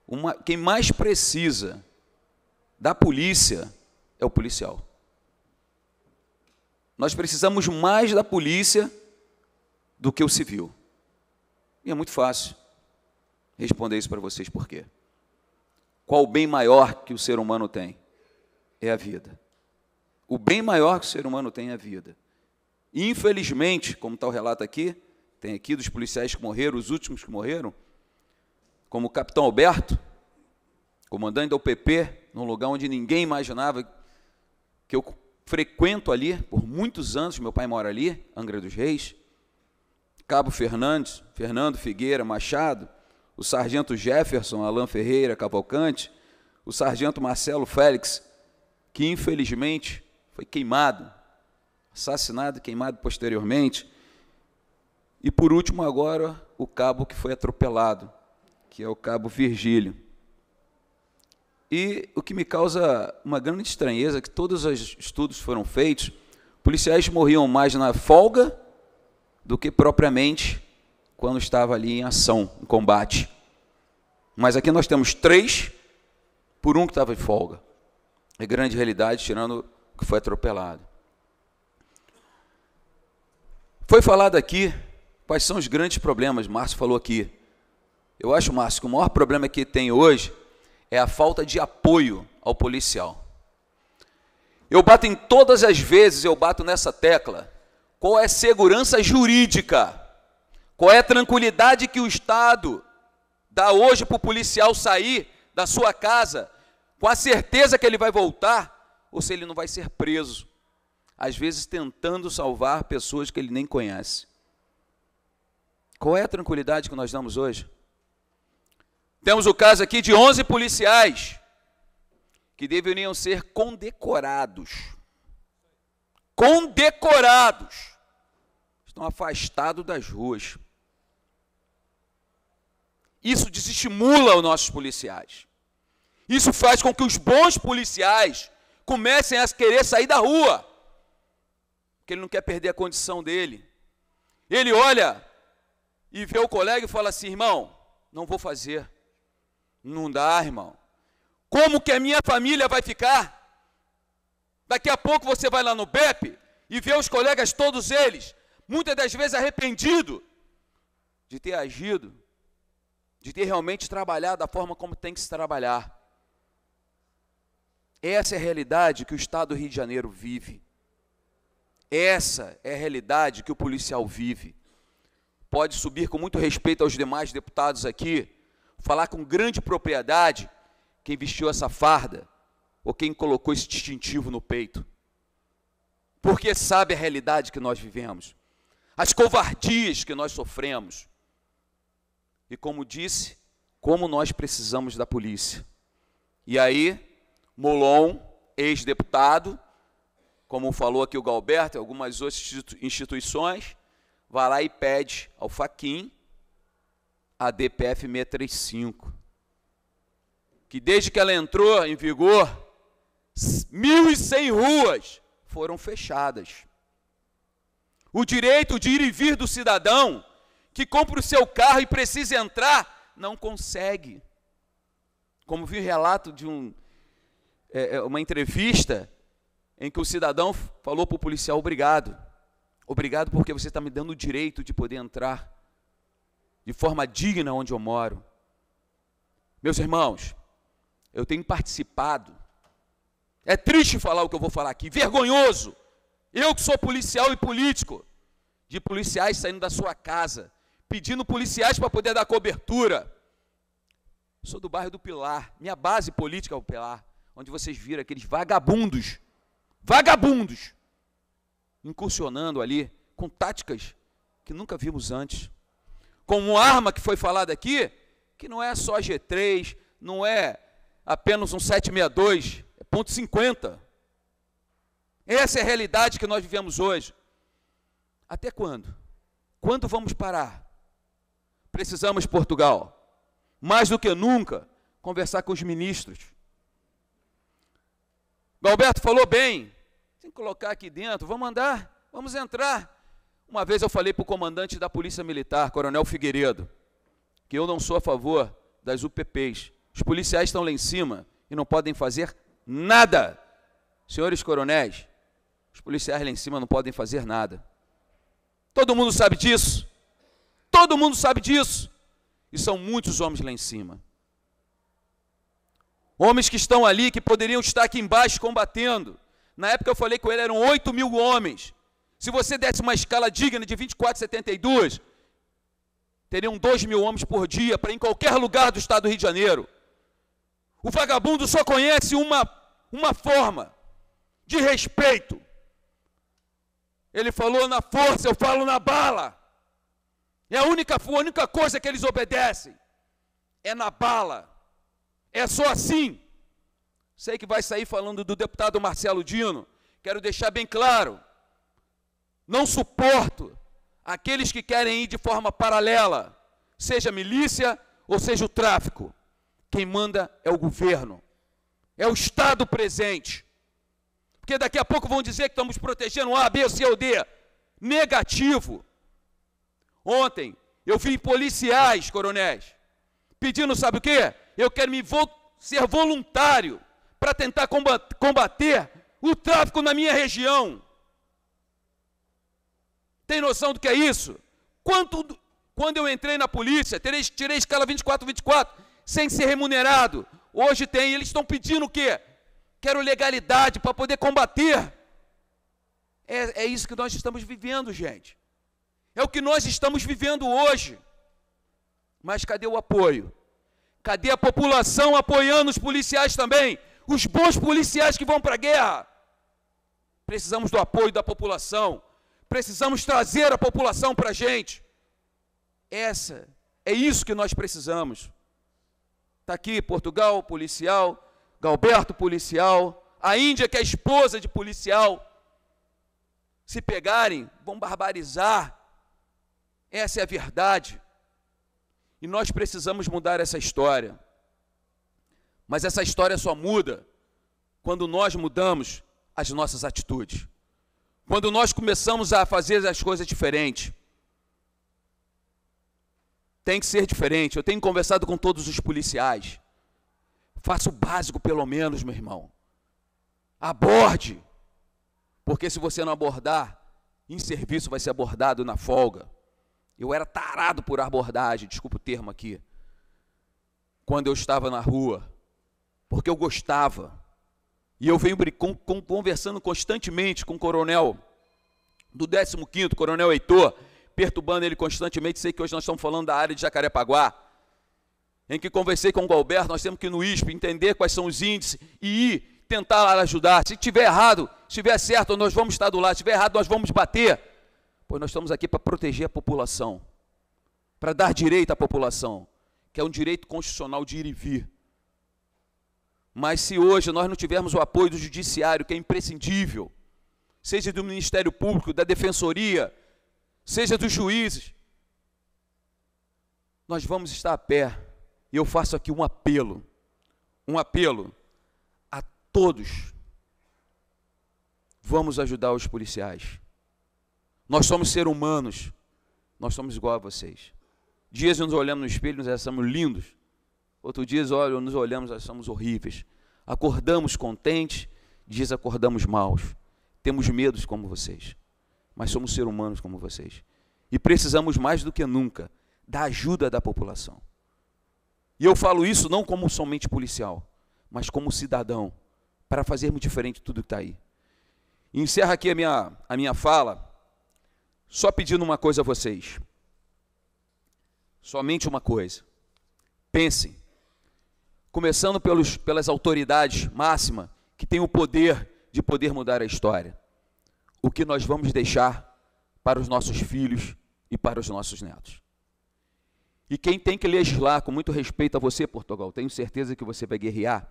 uma, quem mais precisa da polícia é o policial. Nós precisamos mais da polícia do que o civil. E é muito fácil responder isso para vocês por quê? Qual o bem maior que o ser humano tem? É a vida. O bem maior que o ser humano tem é a vida. Infelizmente, como está o relato aqui, tem aqui, dos policiais que morreram, os últimos que morreram, como o capitão Alberto, comandante da UPP, num lugar onde ninguém imaginava que eu frequento ali por muitos anos, meu pai mora ali, Angra dos Reis, Cabo Fernandes, Fernando Figueira Machado, o sargento Jefferson Alain Ferreira Cavalcante, o sargento Marcelo Félix, que infelizmente foi queimado, assassinado e queimado posteriormente, e por último, agora, o cabo que foi atropelado, que é o cabo Virgílio. E o que me causa uma grande estranheza é que todos os estudos foram feitos, policiais morriam mais na folga do que propriamente quando estava ali em ação, em combate. Mas aqui nós temos três por um que estava em folga. É grande realidade, tirando o que foi atropelado. Foi falado aqui Quais são os grandes problemas? Márcio falou aqui. Eu acho, Márcio, que o maior problema que tem hoje é a falta de apoio ao policial. Eu bato em todas as vezes, eu bato nessa tecla. Qual é a segurança jurídica? Qual é a tranquilidade que o Estado dá hoje para o policial sair da sua casa com a certeza que ele vai voltar ou se ele não vai ser preso? Às vezes tentando salvar pessoas que ele nem conhece. Qual é a tranquilidade que nós damos hoje? Temos o caso aqui de 11 policiais que deveriam ser condecorados. Condecorados. Estão afastados das ruas. Isso desestimula os nossos policiais. Isso faz com que os bons policiais comecem a querer sair da rua. Porque ele não quer perder a condição dele. Ele olha e vê o colega e fala assim: irmão, não vou fazer. Não dá, irmão. Como que a minha família vai ficar? Daqui a pouco você vai lá no BEP e vê os colegas, todos eles, muitas das vezes arrependido de ter agido, de ter realmente trabalhado da forma como tem que se trabalhar. Essa é a realidade que o Estado do Rio de Janeiro vive. Essa é a realidade que o policial vive pode subir com muito respeito aos demais deputados aqui, falar com grande propriedade quem vestiu essa farda ou quem colocou esse distintivo no peito. Porque sabe a realidade que nós vivemos, as covardias que nós sofremos. E como disse, como nós precisamos da polícia. E aí, Molon, ex-deputado, como falou aqui o Galberto, e algumas outras instituições, vai lá e pede ao Faquim a DPF 635, que desde que ela entrou em vigor, 1.100 ruas foram fechadas. O direito de ir e vir do cidadão que compra o seu carro e precisa entrar, não consegue. Como vi um relato de um, é, é, uma entrevista em que o cidadão falou para o policial obrigado. Obrigado porque você está me dando o direito de poder entrar de forma digna onde eu moro. Meus irmãos, eu tenho participado. É triste falar o que eu vou falar aqui, vergonhoso. Eu que sou policial e político, de policiais saindo da sua casa, pedindo policiais para poder dar cobertura. Sou do bairro do Pilar, minha base política é o Pilar, onde vocês viram aqueles vagabundos, vagabundos, incursionando ali com táticas que nunca vimos antes. Com uma arma que foi falada aqui, que não é só G3, não é apenas um 762, é ponto 50. Essa é a realidade que nós vivemos hoje. Até quando? Quando vamos parar? Precisamos, Portugal, mais do que nunca, conversar com os ministros. Galberto falou bem, tem que colocar aqui dentro, vamos andar, vamos entrar. Uma vez eu falei para o comandante da Polícia Militar, Coronel Figueiredo, que eu não sou a favor das UPPs. Os policiais estão lá em cima e não podem fazer nada. Senhores coronéis, os policiais lá em cima não podem fazer nada. Todo mundo sabe disso. Todo mundo sabe disso. E são muitos homens lá em cima. Homens que estão ali, que poderiam estar aqui embaixo combatendo. Na época eu falei com ele, eram 8 mil homens. Se você desse uma escala digna de 24 72, teriam 2 mil homens por dia para em qualquer lugar do estado do Rio de Janeiro. O vagabundo só conhece uma, uma forma de respeito. Ele falou na força, eu falo na bala. É a única, a única coisa que eles obedecem. É na bala. É só assim. Sei que vai sair falando do deputado Marcelo Dino. Quero deixar bem claro: não suporto aqueles que querem ir de forma paralela, seja milícia ou seja o tráfico. Quem manda é o governo, é o Estado presente. Porque daqui a pouco vão dizer que estamos protegendo A, B, C ou D. Negativo. Ontem eu vi policiais, coronéis, pedindo, sabe o quê? Eu quero me vo ser voluntário para tentar combater o tráfico na minha região. Tem noção do que é isso? Quanto, quando eu entrei na polícia, tirei, tirei escala 24, 24, sem ser remunerado. Hoje tem, eles estão pedindo o quê? Quero legalidade para poder combater. É, é isso que nós estamos vivendo, gente. É o que nós estamos vivendo hoje. Mas cadê o apoio? Cadê a população apoiando os policiais também? os bons policiais que vão para a guerra. Precisamos do apoio da população. Precisamos trazer a população para a gente. Essa é isso que nós precisamos. Está aqui Portugal, policial, Galberto, policial, a Índia, que é esposa de policial. Se pegarem, vão barbarizar. Essa é a verdade. E nós precisamos mudar essa história. Mas essa história só muda quando nós mudamos as nossas atitudes. Quando nós começamos a fazer as coisas diferentes. Tem que ser diferente. Eu tenho conversado com todos os policiais. Faça o básico, pelo menos, meu irmão. Aborde. Porque se você não abordar, em serviço vai ser abordado na folga. Eu era tarado por abordagem, desculpa o termo aqui. Quando eu estava na rua, porque eu gostava. E eu venho conversando constantemente com o coronel do 15º, coronel Heitor, perturbando ele constantemente, sei que hoje nós estamos falando da área de Jacarepaguá, em que conversei com o Galberto, nós temos que ir no ISP entender quais são os índices e ir tentar ajudar. Se tiver errado, se tiver certo, nós vamos estar do lado. Se tiver errado, nós vamos bater. Pois nós estamos aqui para proteger a população, para dar direito à população, que é um direito constitucional de ir e vir. Mas se hoje nós não tivermos o apoio do judiciário, que é imprescindível, seja do Ministério Público, da Defensoria, seja dos juízes, nós vamos estar a pé. E eu faço aqui um apelo, um apelo a todos. Vamos ajudar os policiais. Nós somos seres humanos, nós somos igual a vocês. Dias nos olhamos no espelho, nós somos lindos, Outro dia, olha, nos olhamos, nós somos horríveis. Acordamos contentes, desacordamos maus. Temos medos como vocês, mas somos seres humanos como vocês. E precisamos mais do que nunca da ajuda da população. E eu falo isso não como somente policial, mas como cidadão, para fazermos diferente de tudo que está aí. E encerro aqui a minha, a minha fala, só pedindo uma coisa a vocês. Somente uma coisa. Pensem começando pelos, pelas autoridades máxima que tem o poder de poder mudar a história. O que nós vamos deixar para os nossos filhos e para os nossos netos. E quem tem que legislar, com muito respeito a você, Portugal, tenho certeza que você vai guerrear,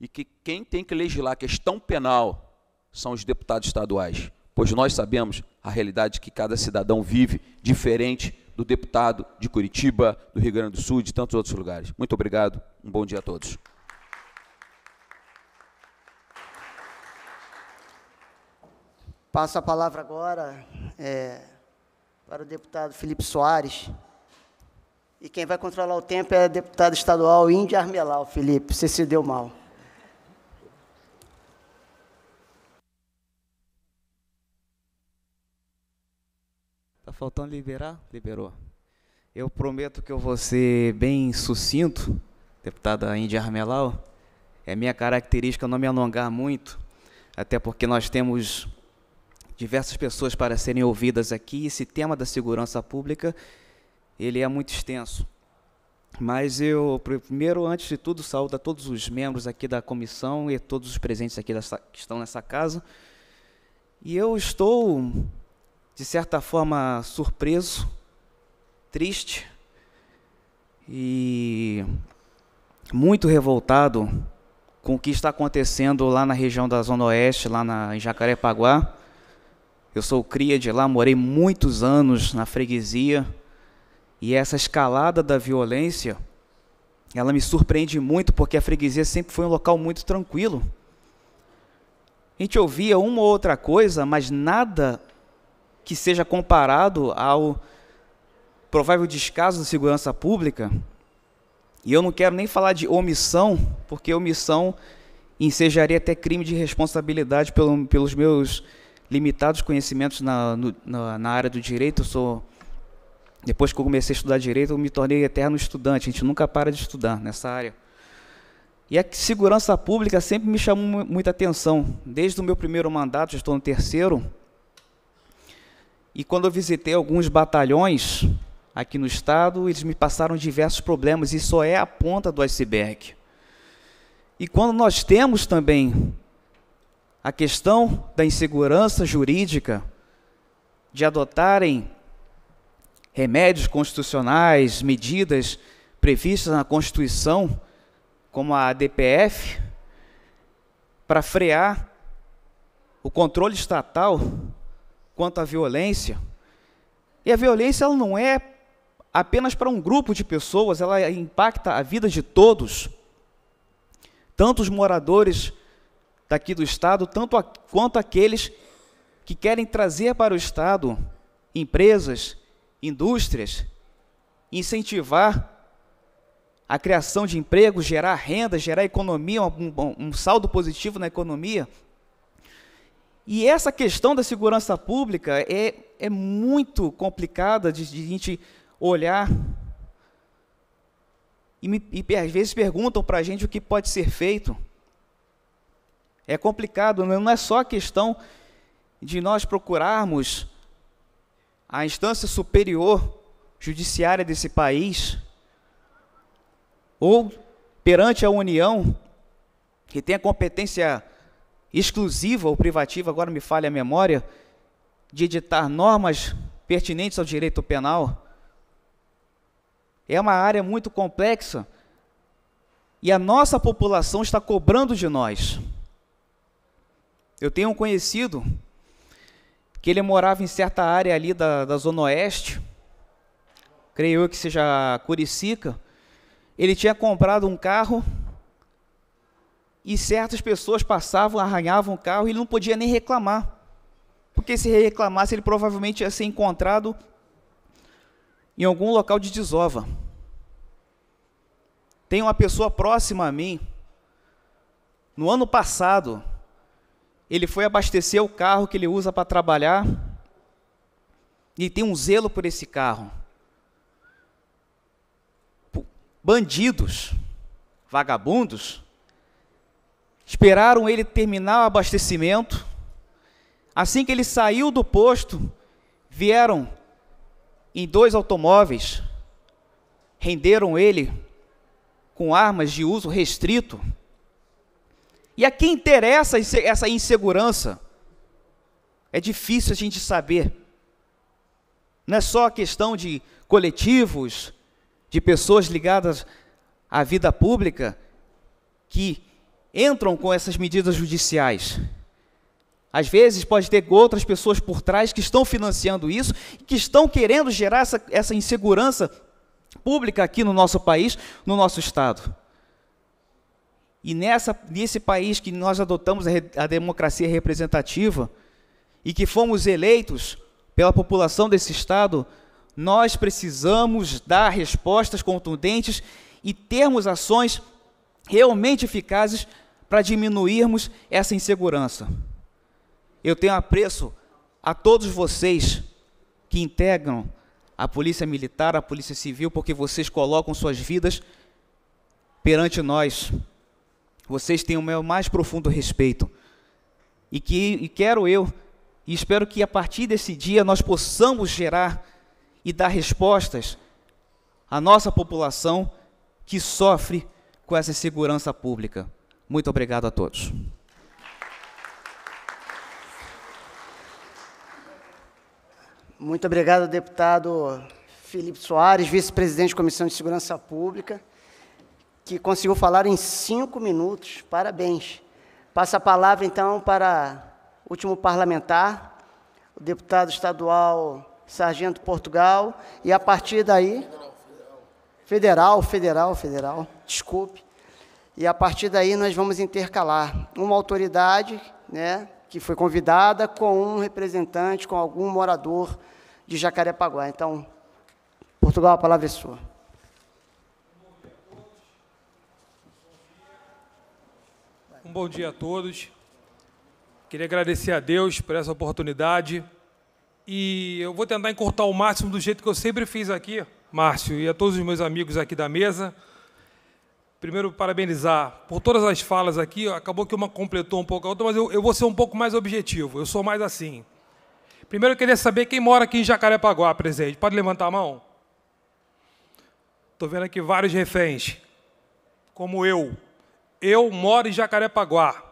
e que quem tem que legislar a questão penal são os deputados estaduais, pois nós sabemos a realidade que cada cidadão vive diferente do deputado de Curitiba, do Rio Grande do Sul e de tantos outros lugares. Muito obrigado, um bom dia a todos. Passo a palavra agora é, para o deputado Felipe Soares. E quem vai controlar o tempo é o deputado estadual Índia Armelau, Felipe. Você se deu mal. Faltando liberar? Liberou. Eu prometo que eu vou ser bem sucinto, deputada Índia Armelau. É minha característica não me alongar muito, até porque nós temos diversas pessoas para serem ouvidas aqui. Esse tema da segurança pública, ele é muito extenso. Mas eu, primeiro, antes de tudo, saúdo a todos os membros aqui da comissão e todos os presentes aqui dessa, que estão nessa casa. E eu estou de certa forma surpreso, triste e muito revoltado com o que está acontecendo lá na região da Zona Oeste, lá na, em Jacarepaguá. Eu sou cria de lá, morei muitos anos na freguesia e essa escalada da violência, ela me surpreende muito porque a freguesia sempre foi um local muito tranquilo. A gente ouvia uma ou outra coisa, mas nada que seja comparado ao provável descaso da segurança pública. E eu não quero nem falar de omissão, porque omissão ensejaria até crime de responsabilidade pelo, pelos meus limitados conhecimentos na, no, na, na, área do direito. Eu sou, depois que eu comecei a estudar direito, eu me tornei eterno estudante. A gente nunca para de estudar nessa área. E a segurança pública sempre me chamou muita atenção. Desde o meu primeiro mandato, já estou no terceiro, e quando eu visitei alguns batalhões aqui no estado, eles me passaram diversos problemas e só é a ponta do iceberg. E quando nós temos também a questão da insegurança jurídica, de adotarem remédios constitucionais, medidas previstas na Constituição, como a ADPF, para frear o controle estatal quanto à violência. E a violência ela não é apenas para um grupo de pessoas, ela impacta a vida de todos. Tanto os moradores daqui do estado, tanto a, quanto aqueles que querem trazer para o estado empresas, indústrias, incentivar a criação de emprego, gerar renda, gerar economia, um, um saldo positivo na economia, e essa questão da segurança pública é, é muito complicada de, de a gente olhar. E, me, e às vezes perguntam para a gente o que pode ser feito. É complicado, é, não é só a questão de nós procurarmos a instância superior judiciária desse país, ou perante a União, que tem a competência exclusiva ou privativa, agora me falha a memória, de editar normas pertinentes ao direito penal. É uma área muito complexa e a nossa população está cobrando de nós. Eu tenho um conhecido que ele morava em certa área ali da, da Zona Oeste, creio eu que seja Curicica. Ele tinha comprado um carro e certas pessoas passavam, arranhavam o carro e ele não podia nem reclamar. Porque se reclamasse, ele provavelmente ia ser encontrado em algum local de desova. Tem uma pessoa próxima a mim. No ano passado, ele foi abastecer o carro que ele usa para trabalhar. E tem um zelo por esse carro. Bandidos, vagabundos, Esperaram ele terminar o abastecimento. Assim que ele saiu do posto, vieram em dois automóveis, renderam ele com armas de uso restrito. E a quem interessa essa insegurança? É difícil a gente saber. Não é só a questão de coletivos, de pessoas ligadas à vida pública, que entram com essas medidas judiciais. Às vezes pode ter outras pessoas por trás que estão financiando isso, que estão querendo gerar essa, essa insegurança pública aqui no nosso país, no nosso Estado. E nessa, nesse país que nós adotamos a, re, a democracia representativa e que fomos eleitos pela população desse Estado, nós precisamos dar respostas contundentes e termos ações realmente eficazes para diminuirmos essa insegurança. Eu tenho apreço a todos vocês que integram a Polícia Militar, a Polícia Civil, porque vocês colocam suas vidas perante nós. Vocês têm o meu mais profundo respeito. E que e quero eu, e espero que a partir desse dia nós possamos gerar e dar respostas à nossa população que sofre com essa segurança pública. Muito obrigado a todos. Muito obrigado, deputado Felipe Soares, vice-presidente da Comissão de Segurança Pública, que conseguiu falar em cinco minutos. Parabéns. Passa a palavra, então, para o último parlamentar, o deputado estadual Sargento Portugal, e a partir daí. Federal, federal, federal, federal. Desculpe. E a partir daí nós vamos intercalar uma autoridade, né, que foi convidada com um representante, com algum morador de Jacarepaguá. Então, Portugal, a palavra é sua. Um bom dia a todos. Queria agradecer a Deus por essa oportunidade. E eu vou tentar encurtar o máximo do jeito que eu sempre fiz aqui, Márcio, e a todos os meus amigos aqui da mesa primeiro parabenizar por todas as falas aqui. Acabou que uma completou um pouco a outra, mas eu, eu vou ser um pouco mais objetivo. Eu sou mais assim. Primeiro eu queria saber quem mora aqui em Jacarepaguá, presente. Pode levantar a mão? Estou vendo aqui vários reféns, como eu. Eu moro em Jacarepaguá.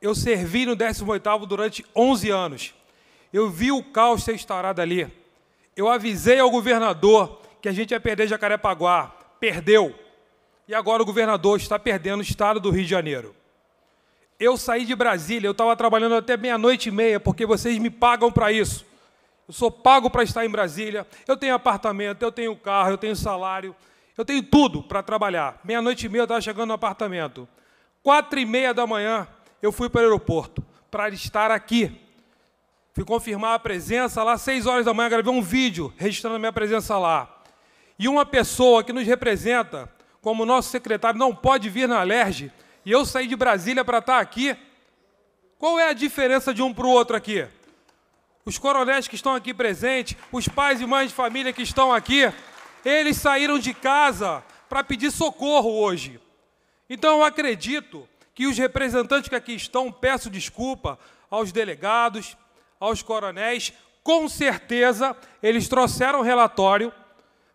Eu servi no 18º durante 11 anos. Eu vi o caos ser instaurado ali. Eu avisei ao governador que a gente ia perder Jacarepaguá. Perdeu e agora o governador está perdendo o estado do Rio de Janeiro. Eu saí de Brasília, eu estava trabalhando até meia-noite e meia, porque vocês me pagam para isso. Eu sou pago para estar em Brasília, eu tenho apartamento, eu tenho carro, eu tenho salário, eu tenho tudo para trabalhar. Meia-noite e meia eu estava chegando no apartamento. Quatro e meia da manhã eu fui para o aeroporto para estar aqui. Fui confirmar a presença lá, seis horas da manhã, gravei um vídeo registrando a minha presença lá. E uma pessoa que nos representa, como o nosso secretário não pode vir na LERJ, e eu saí de Brasília para estar tá aqui, qual é a diferença de um para o outro aqui? Os coronéis que estão aqui presentes, os pais e mães de família que estão aqui, eles saíram de casa para pedir socorro hoje. Então eu acredito que os representantes que aqui estão, peço desculpa aos delegados, aos coronéis, com certeza eles trouxeram relatório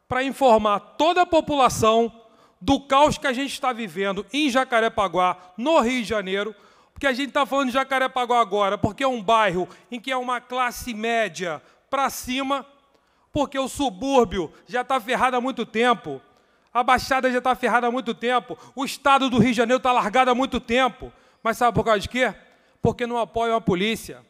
para informar toda a população do caos que a gente está vivendo em Jacarepaguá, no Rio de Janeiro, porque a gente está falando de Jacarepaguá agora, porque é um bairro em que é uma classe média para cima, porque o subúrbio já está ferrado há muito tempo, a Baixada já está ferrada há muito tempo, o estado do Rio de Janeiro está largado há muito tempo. Mas sabe por causa de quê? Porque não apoiam a polícia.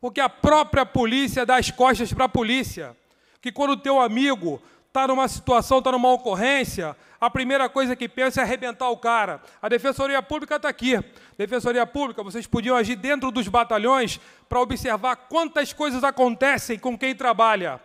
Porque a própria polícia dá as costas para a polícia. Que quando o teu amigo está numa situação, está numa ocorrência, a primeira coisa que pensa é arrebentar o cara. A Defensoria Pública está aqui. Defensoria Pública, vocês podiam agir dentro dos batalhões para observar quantas coisas acontecem com quem trabalha.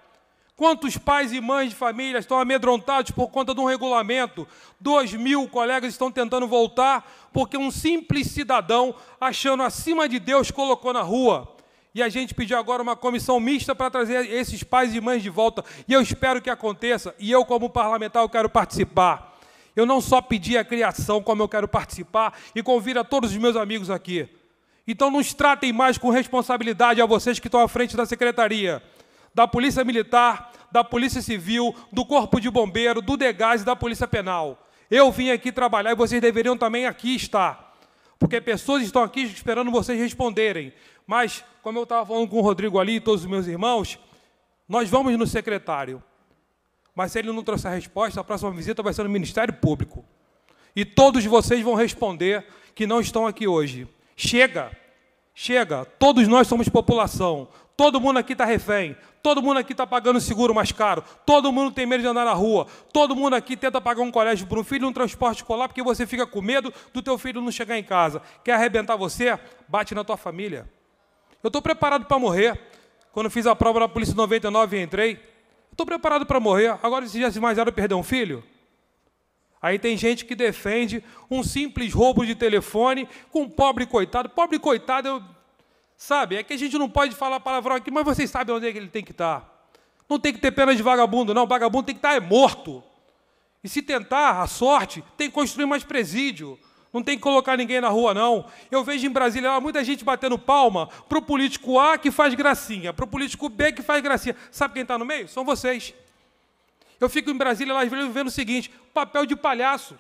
Quantos pais e mães de família estão amedrontados por conta de um regulamento? Dois mil colegas estão tentando voltar porque um simples cidadão, achando acima de Deus, colocou na rua. E a gente pediu agora uma comissão mista para trazer esses pais e mães de volta. E eu espero que aconteça. E eu, como parlamentar, eu quero participar. Eu não só pedi a criação, como eu quero participar, e convido a todos os meus amigos aqui. Então nos tratem mais com responsabilidade a vocês que estão à frente da secretaria, da Polícia Militar, da Polícia Civil, do Corpo de Bombeiro, do Degas e da Polícia Penal. Eu vim aqui trabalhar e vocês deveriam também aqui estar. Porque pessoas estão aqui esperando vocês responderem. Mas, como eu estava falando com o Rodrigo ali e todos os meus irmãos, nós vamos no secretário. Mas se ele não trouxer a resposta, a próxima visita vai ser no Ministério Público. E todos vocês vão responder que não estão aqui hoje. Chega, chega. Todos nós somos população. Todo mundo aqui está refém. Todo mundo aqui está pagando seguro mais caro. Todo mundo tem medo de andar na rua. Todo mundo aqui tenta pagar um colégio para um filho, um transporte escolar, porque você fica com medo do teu filho não chegar em casa. Quer arrebentar você? Bate na tua família. Eu estou preparado para morrer. Quando fiz a prova da Polícia 99 e entrei, estou preparado para morrer. Agora, se já se mais era perder um filho? Aí tem gente que defende um simples roubo de telefone com um pobre coitado. Pobre coitado, eu... sabe? É que a gente não pode falar palavrão aqui, mas vocês sabem onde é que ele tem que estar. Tá. Não tem que ter pena de vagabundo, não. O vagabundo tem que estar tá é morto. E se tentar a sorte, tem que construir mais presídio. Não tem que colocar ninguém na rua, não. Eu vejo em Brasília muita gente batendo palma para o político A que faz gracinha, para o político B que faz gracinha. Sabe quem está no meio? São vocês. Eu fico em Brasília, lá vendo o seguinte: papel de palhaço.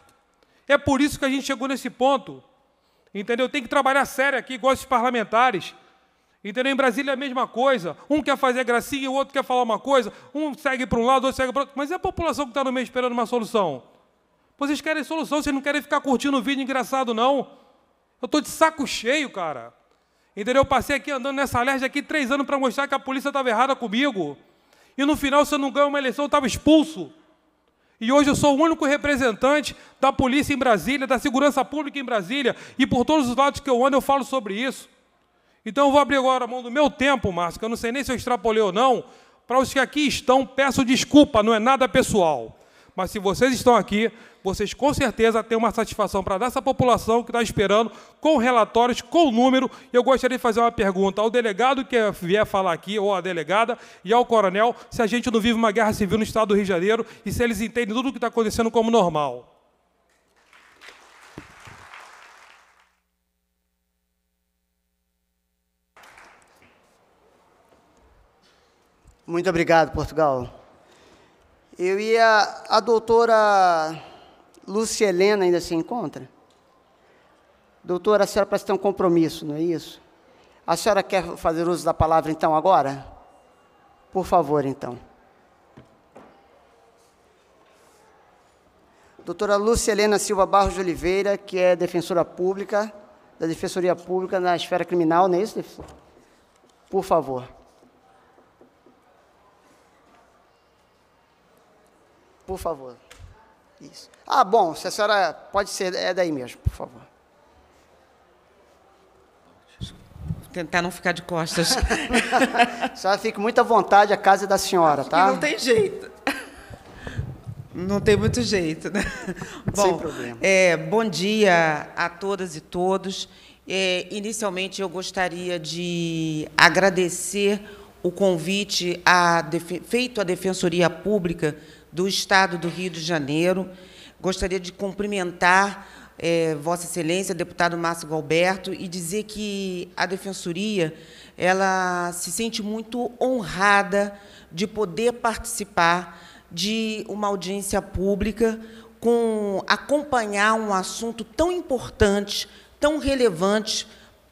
É por isso que a gente chegou nesse ponto. Entendeu? Tem que trabalhar sério aqui, igual esses parlamentares. Entendeu? Em Brasília é a mesma coisa. Um quer fazer gracinha, e o outro quer falar uma coisa. Um segue para um lado, o outro segue para o outro. Mas é a população que está no meio esperando uma solução. Vocês querem solução, vocês não querem ficar curtindo o vídeo engraçado, não. Eu estou de saco cheio, cara. Entendeu? Eu passei aqui andando nessa alergia aqui três anos para mostrar que a polícia estava errada comigo. E no final, se eu não ganho uma eleição, eu estava expulso. E hoje eu sou o único representante da polícia em Brasília, da segurança pública em Brasília. E por todos os lados que eu ando, eu falo sobre isso. Então eu vou abrir agora a mão do meu tempo, Márcio, que eu não sei nem se eu extrapolei ou não. Para os que aqui estão, peço desculpa, não é nada pessoal. Mas se vocês estão aqui, vocês com certeza têm uma satisfação para dar essa população que está esperando, com relatórios, com número. Eu gostaria de fazer uma pergunta ao delegado que vier falar aqui, ou à delegada, e ao coronel, se a gente não vive uma guerra civil no estado do Rio de Janeiro e se eles entendem tudo o que está acontecendo como normal. Muito obrigado, Portugal. Eu ia. A doutora Lúcia Helena ainda se encontra? Doutora, a senhora parece ter um compromisso, não é isso? A senhora quer fazer uso da palavra então agora? Por favor, então. Doutora Lúcia Helena Silva Barros de Oliveira, que é defensora pública, da Defensoria Pública na esfera criminal, não é isso, Por favor. Por favor. Isso. Ah, bom, se a senhora pode ser, é daí mesmo, por favor. Vou tentar não ficar de costas. a senhora fica muito à vontade, a casa é da senhora, tá? não tem jeito. Não tem muito jeito, né? Bom, Sem problema. É, bom dia a todas e todos. É, inicialmente, eu gostaria de agradecer o convite a, feito à Defensoria Pública do Estado do Rio de Janeiro. Gostaria de cumprimentar é, Vossa Excelência, deputado Márcio Galberto, e dizer que a Defensoria ela se sente muito honrada de poder participar de uma audiência pública com acompanhar um assunto tão importante, tão relevante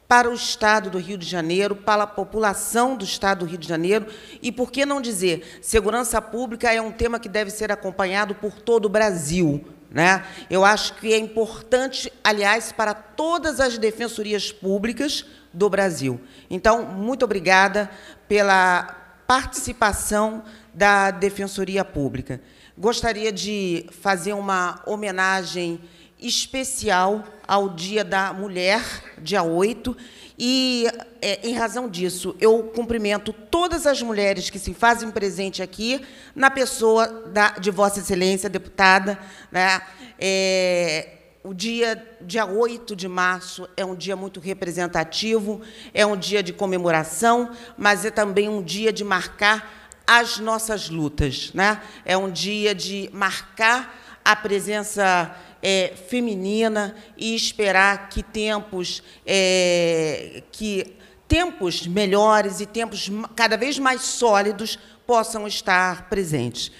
para o Estado do Rio de Janeiro, para a população do Estado do Rio de Janeiro, e por que não dizer, segurança pública é um tema que deve ser acompanhado por todo o Brasil. Né? Eu acho que é importante, aliás, para todas as defensorias públicas do Brasil. Então, muito obrigada pela participação da Defensoria Pública. Gostaria de fazer uma homenagem especial ao Dia da Mulher, dia 8, e, é, em razão disso, eu cumprimento todas as mulheres que se fazem presente aqui, na pessoa da, de Vossa Excelência, deputada. Né? É, o dia, dia 8 de março é um dia muito representativo, é um dia de comemoração, mas é também um dia de marcar as nossas lutas. Né? É um dia de marcar a presença é, feminina e esperar que tempos é, que tempos melhores e tempos cada vez mais sólidos possam estar presentes.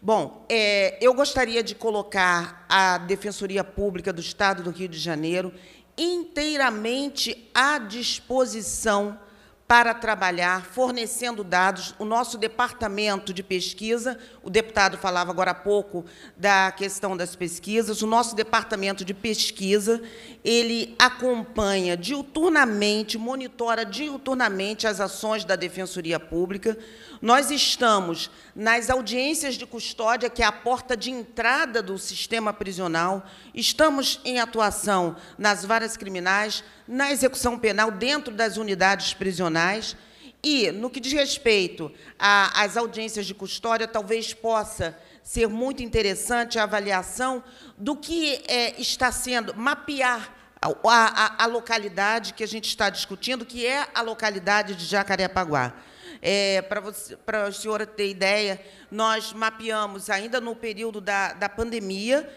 Bom, é, eu gostaria de colocar a Defensoria Pública do Estado do Rio de Janeiro inteiramente à disposição para trabalhar fornecendo dados. O nosso departamento de pesquisa, o deputado falava agora há pouco da questão das pesquisas, o nosso departamento de pesquisa, ele acompanha diuturnamente, monitora diuturnamente as ações da Defensoria Pública. Nós estamos nas audiências de custódia, que é a porta de entrada do sistema prisional, estamos em atuação nas varas criminais, na execução penal dentro das unidades prisionais. E, no que diz respeito às audiências de custódia, talvez possa ser muito interessante a avaliação do que é, está sendo, mapear a, a, a, localidade que a gente está discutindo, que é a localidade de Jacarepaguá. É, Para a senhora ter ideia, nós mapeamos, ainda no período da, da pandemia,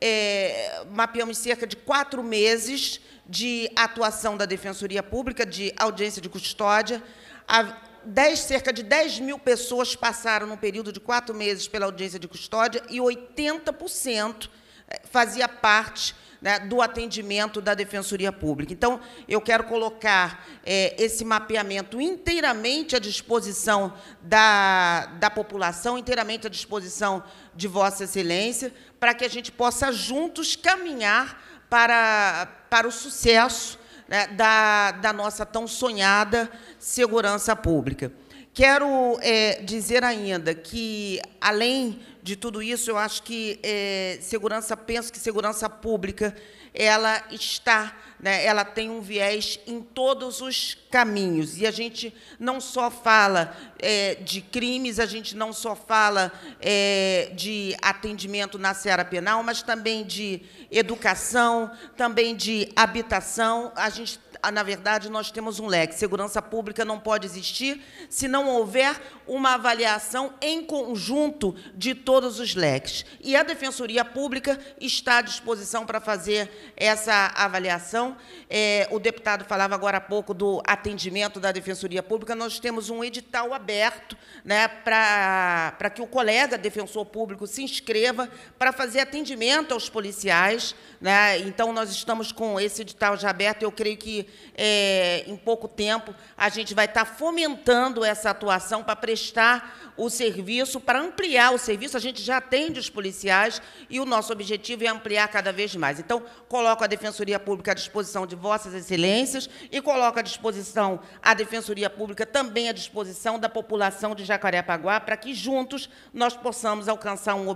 é, mapeamos cerca de quatro meses de atuação da Defensoria Pública, de audiência de custódia. A, dez, cerca de 10 mil pessoas passaram, no período de quatro meses, pela audiência de custódia e 80% eh, fazia parte né, do atendimento da Defensoria Pública. Então, eu quero colocar é, esse mapeamento inteiramente à disposição da, da população, inteiramente à disposição de Vossa Excelência, para que a gente possa juntos caminhar para, para o sucesso né, da, da nossa tão sonhada segurança pública. Quero é, dizer ainda que, além de tudo isso, eu acho que é, segurança, penso que segurança pública ela está, né, ela tem um viés em todos os caminhos. E a gente não só fala é, de crimes, a gente não só fala é, de atendimento na seara penal, mas também de educação, também de habitação. A gente ah, na verdade, nós temos um leque. Segurança pública não pode existir se não houver uma avaliação em conjunto de todos os leques. E a Defensoria Pública está à disposição para fazer essa avaliação. É, o deputado falava agora há pouco do atendimento da Defensoria Pública. Nós temos um edital aberto né, para, para que o colega defensor público se inscreva para fazer atendimento aos policiais. Né? Então, nós estamos com esse edital já aberto. Eu creio que é, em pouco tempo, a gente vai estar tá fomentando essa atuação para prestar o serviço, para ampliar o serviço. A gente já atende os policiais e o nosso objetivo é ampliar cada vez mais. Então, coloco a Defensoria Pública à disposição de Vossas Excelências e coloco à disposição a Defensoria Pública também à disposição da população de Jacarepaguá para que juntos nós possamos alcançar um,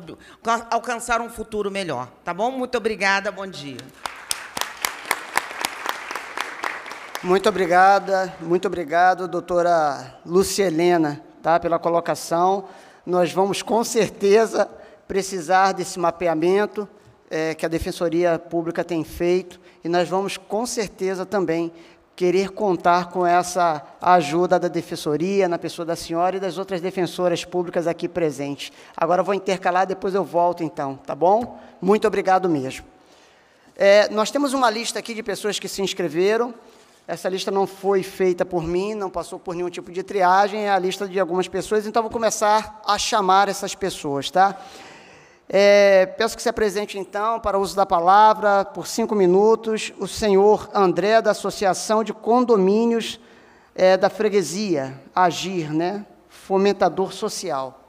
alcançar um futuro melhor. Tá bom? Muito obrigada, bom dia. Muito obrigada, muito obrigado, doutora Lúcia Helena, tá, pela colocação. Nós vamos, com certeza, precisar desse mapeamento é, que a Defensoria Pública tem feito e nós vamos, com certeza, também querer contar com essa ajuda da defensoria, na pessoa da senhora e das outras defensoras públicas aqui presentes. Agora vou intercalar, depois eu volto então, tá bom? Muito obrigado mesmo. É, nós temos uma lista aqui de pessoas que se inscreveram. Essa lista não foi feita por mim, não passou por nenhum tipo de triagem, é a lista de algumas pessoas, então vou começar a chamar essas pessoas, tá? É, peço que se apresente então para o uso da palavra por cinco minutos o senhor André da Associação de Condomínios é, da Freguesia, Agir, né? Fomentador Social.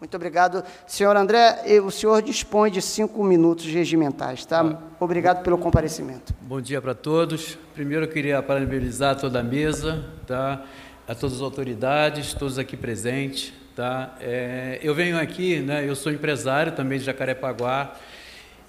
Muito obrigado. Senhor André, o senhor dispõe de cinco minutos regimentais, tá? Ah. Obrigado pelo comparecimento. Bom dia para todos. Primeiro eu queria parabenizar toda a mesa, tá? A todas as autoridades, todos aqui presentes, tá? É, eu venho aqui, né? Eu sou empresário também de Jacarepaguá.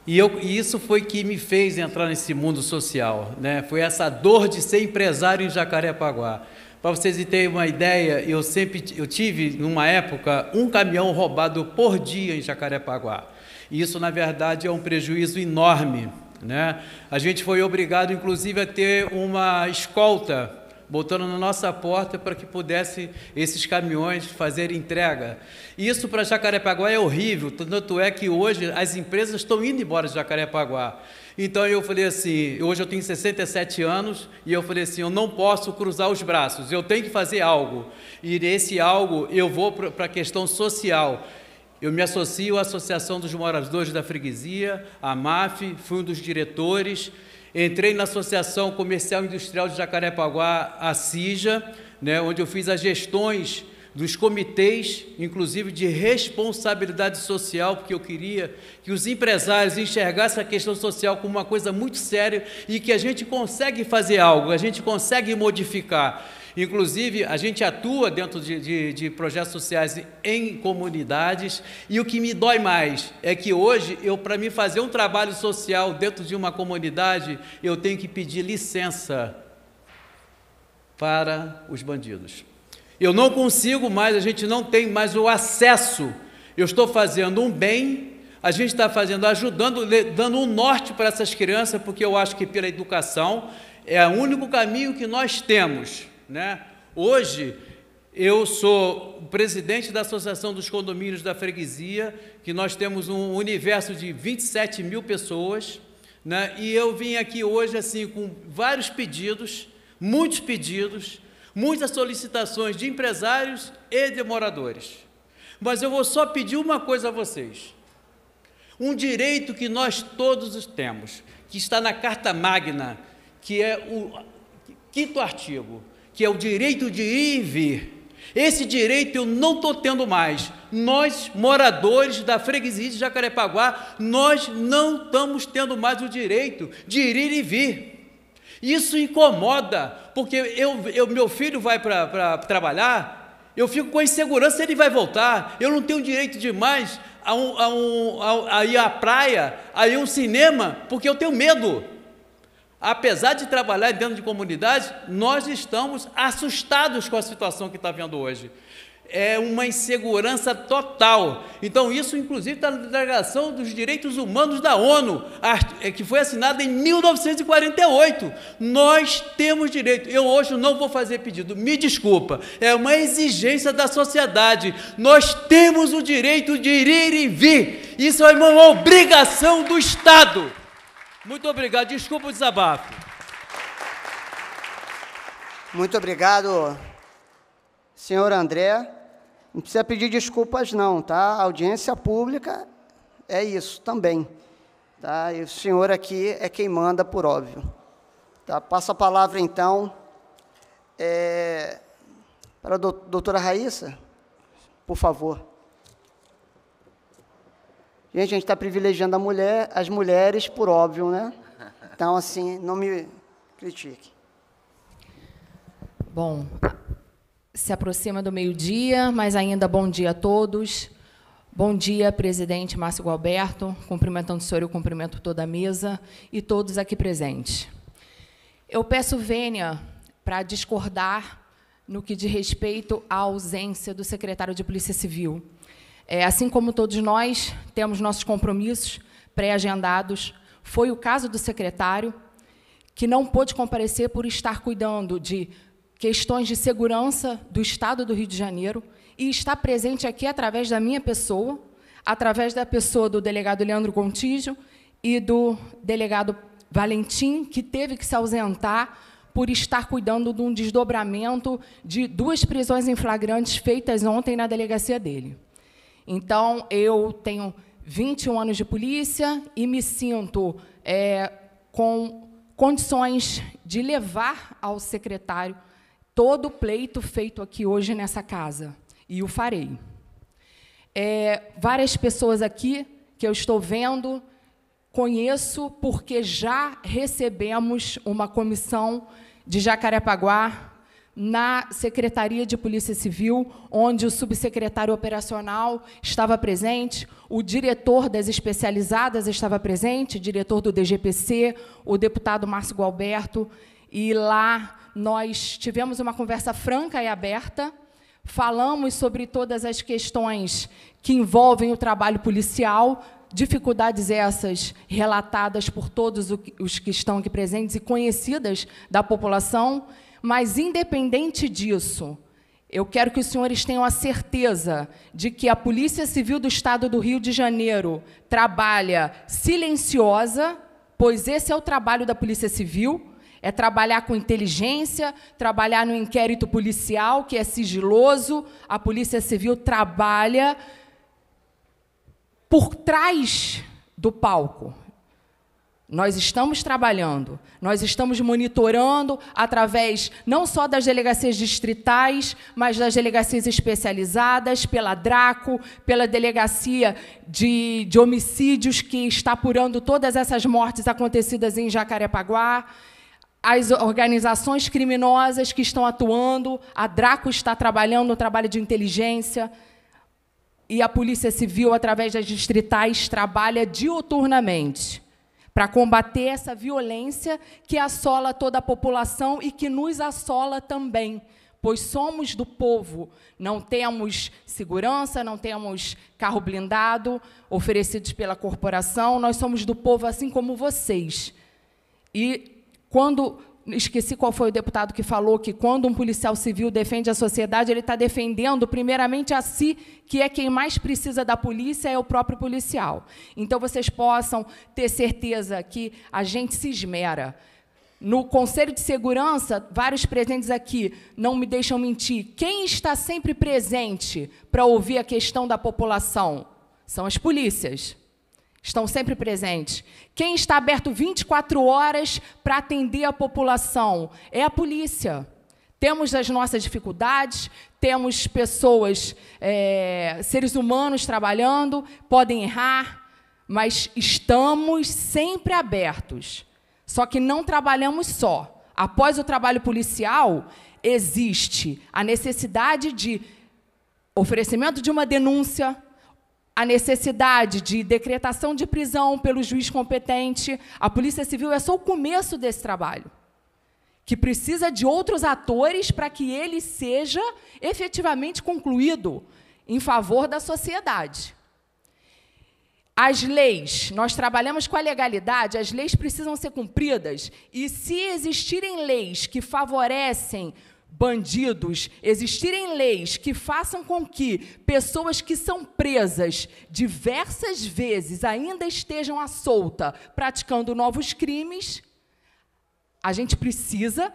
E, eu, e isso foi que me fez entrar nesse mundo social, né? Foi essa dor de ser empresário em Jacarepaguá. Para vocês terem uma ideia, eu sempre eu tive, numa época, um caminhão roubado por dia em Jacarepaguá. E isso, na verdade, é um prejuízo enorme. Né? A gente foi obrigado, inclusive, a ter uma escolta botando na nossa porta para que pudesse esses caminhões fazer entrega. Isso para Jacarepaguá é horrível, tanto é que hoje as empresas estão indo embora de Jacarepaguá. Então eu falei assim: hoje eu tenho 67 anos e eu falei assim: eu não posso cruzar os braços, eu tenho que fazer algo. E nesse algo eu vou para a questão social. Eu me associo à Associação dos Moradores da Freguesia, a MAF, fui um dos diretores. Entrei na Associação Comercial e Industrial de Jacarepaguá, a CIJA, né, onde eu fiz as gestões dos comitês, inclusive de responsabilidade social, porque eu queria que os empresários enxergassem a questão social como uma coisa muito séria e que a gente consegue fazer algo, a gente consegue modificar. Inclusive, a gente atua dentro de, de, de projetos sociais em comunidades, e o que me dói mais é que hoje, eu para mim fazer um trabalho social dentro de uma comunidade, eu tenho que pedir licença para os bandidos. Eu não consigo mais, a gente não tem mais o acesso. Eu estou fazendo um bem, a gente está fazendo, ajudando, dando um norte para essas crianças, porque eu acho que pela educação é o único caminho que nós temos. Né? Hoje, eu sou presidente da Associação dos Condomínios da Freguesia, que nós temos um universo de 27 mil pessoas, né? e eu vim aqui hoje assim com vários pedidos, muitos pedidos, muitas solicitações de empresários e de moradores. Mas eu vou só pedir uma coisa a vocês. Um direito que nós todos temos, que está na Carta Magna, que é o quinto artigo, que é o direito de ir e vir. Esse direito eu não estou tendo mais. Nós, moradores da freguesia de Jacarepaguá, nós não estamos tendo mais o direito de ir e vir. Isso incomoda, porque eu, eu meu filho vai para trabalhar, eu fico com a insegurança se ele vai voltar, eu não tenho direito demais a, um, a, um, a, a ir à praia, a ir ao cinema, porque eu tenho medo. Apesar de trabalhar dentro de comunidade, nós estamos assustados com a situação que está vendo hoje é uma insegurança total. Então, isso, inclusive, está na Declaração dos Direitos Humanos da ONU, é, que foi assinada em 1948. Nós temos direito. Eu hoje não vou fazer pedido, me desculpa. É uma exigência da sociedade. Nós temos o direito de ir e vir. Isso é uma obrigação do Estado. Muito obrigado. Desculpa o desabafo. Muito obrigado, senhor André. Não precisa pedir desculpas, não, tá? A audiência pública é isso também. Tá? E o senhor aqui é quem manda, por óbvio. Tá? Passa a palavra, então, é, para a doutora Raíssa, por favor. Gente, a gente está privilegiando a mulher, as mulheres, por óbvio, né? Então, assim, não me critique. Bom, se aproxima do meio-dia, mas ainda bom dia a todos. Bom dia, presidente Márcio Gualberto. Cumprimentando o senhor, eu cumprimento toda a mesa e todos aqui presentes. Eu peço vênia para discordar no que diz respeito à ausência do secretário de Polícia Civil. É, assim como todos nós temos nossos compromissos pré-agendados, foi o caso do secretário que não pôde comparecer por estar cuidando de questões de segurança do Estado do Rio de Janeiro e está presente aqui através da minha pessoa, através da pessoa do delegado Leandro Contígio e do delegado Valentim, que teve que se ausentar por estar cuidando de um desdobramento de duas prisões em flagrantes feitas ontem na delegacia dele. Então, eu tenho 21 anos de polícia e me sinto é, com condições de levar ao secretário todo pleito feito aqui hoje nessa casa, e o farei. É, várias pessoas aqui que eu estou vendo, conheço porque já recebemos uma comissão de Jacarepaguá na Secretaria de Polícia Civil, onde o subsecretário operacional estava presente, o diretor das especializadas estava presente, diretor do DGPC, o deputado Márcio Gualberto, e lá nós tivemos uma conversa franca e aberta, falamos sobre todas as questões que envolvem o trabalho policial, dificuldades essas relatadas por todos os que estão aqui presentes e conhecidas da população, mas independente disso, eu quero que os senhores tenham a certeza de que a Polícia Civil do Estado do Rio de Janeiro trabalha silenciosa, pois esse é o trabalho da Polícia Civil, é trabalhar com inteligência, trabalhar no inquérito policial, que é sigiloso. A Polícia Civil trabalha por trás do palco. Nós estamos trabalhando, nós estamos monitorando através não só das delegacias distritais, mas das delegacias especializadas, pela DRACO, pela delegacia de, de homicídios que está apurando todas essas mortes acontecidas em Jacarepaguá as organizações criminosas que estão atuando, a Draco está trabalhando no trabalho de inteligência e a Polícia Civil, através das distritais, trabalha dioturnamente para combater essa violência que assola toda a população e que nos assola também, pois somos do povo, não temos segurança, não temos carro blindado oferecidos pela corporação, nós somos do povo assim como vocês. E quando esqueci qual foi o deputado que falou que quando um policial civil defende a sociedade, ele está defendendo primeiramente a si, que é quem mais precisa da polícia, é o próprio policial. Então vocês possam ter certeza que a gente se esmera. No Conselho de Segurança, vários presentes aqui não me deixam mentir. Quem está sempre presente para ouvir a questão da população? São as polícias estão sempre presentes. Quem está aberto 24 horas para atender a população é a polícia. Temos as nossas dificuldades, temos pessoas, é, seres humanos trabalhando, podem errar, mas estamos sempre abertos. Só que não trabalhamos só. Após o trabalho policial, existe a necessidade de oferecimento de uma denúncia, a necessidade de decretação de prisão pelo juiz competente. A Polícia Civil é só o começo desse trabalho, que precisa de outros atores para que ele seja efetivamente concluído em favor da sociedade. As leis, nós trabalhamos com a legalidade, as leis precisam ser cumpridas. E se existirem leis que favorecem bandidos, existirem leis que façam com que pessoas que são presas diversas vezes ainda estejam à solta, praticando novos crimes, a gente precisa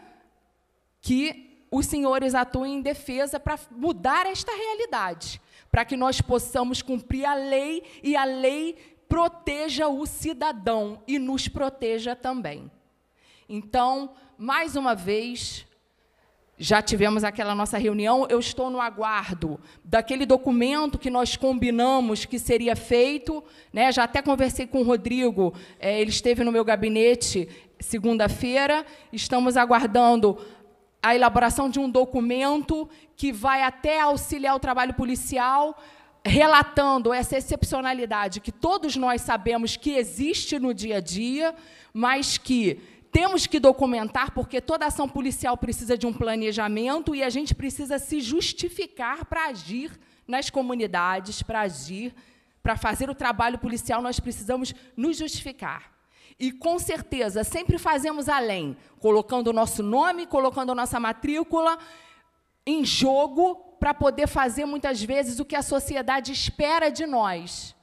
que os senhores atuem em defesa para mudar esta realidade, para que nós possamos cumprir a lei e a lei proteja o cidadão e nos proteja também. Então, mais uma vez, já tivemos aquela nossa reunião, eu estou no aguardo daquele documento que nós combinamos que seria feito. Né? Já até conversei com o Rodrigo, é, ele esteve no meu gabinete segunda-feira. Estamos aguardando a elaboração de um documento que vai até auxiliar o trabalho policial, relatando essa excepcionalidade que todos nós sabemos que existe no dia a dia, mas que temos que documentar, porque toda ação policial precisa de um planejamento e a gente precisa se justificar para agir nas comunidades, para agir, para fazer o trabalho policial, nós precisamos nos justificar. E com certeza, sempre fazemos além, colocando o nosso nome, colocando a nossa matrícula em jogo para poder fazer muitas vezes o que a sociedade espera de nós.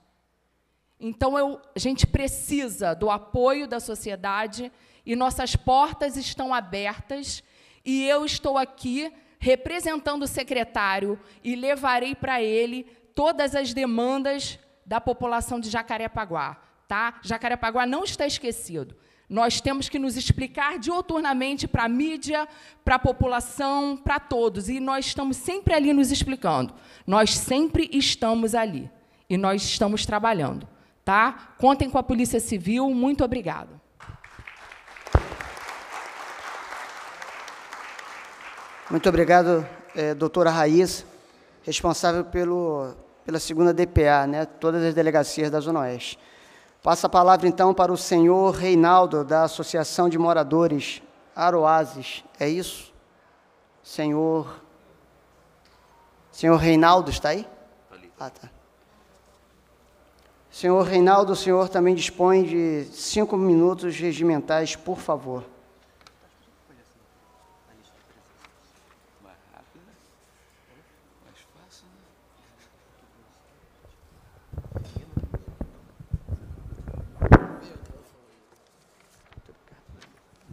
Então, eu, a gente precisa do apoio da sociedade e nossas portas estão abertas e eu estou aqui representando o secretário e levarei para ele todas as demandas da população de Jacarepaguá, tá? Jacarepaguá não está esquecido. Nós temos que nos explicar dioturnamente para a mídia, para a população, para todos. E nós estamos sempre ali nos explicando. Nós sempre estamos ali. E nós estamos trabalhando. Tá? Contem com a Polícia Civil. Muito obrigada. Muito obrigado, é, doutora Raiz, responsável pelo, pela segunda DPA, né, todas as delegacias da Zona Oeste. Passa a palavra, então, para o senhor Reinaldo, da Associação de Moradores Aroazes. É isso? Senhor... Senhor Reinaldo, está aí? Tá tá ah, tá. Senhor Reinaldo, o senhor também dispõe de cinco minutos regimentais, por favor.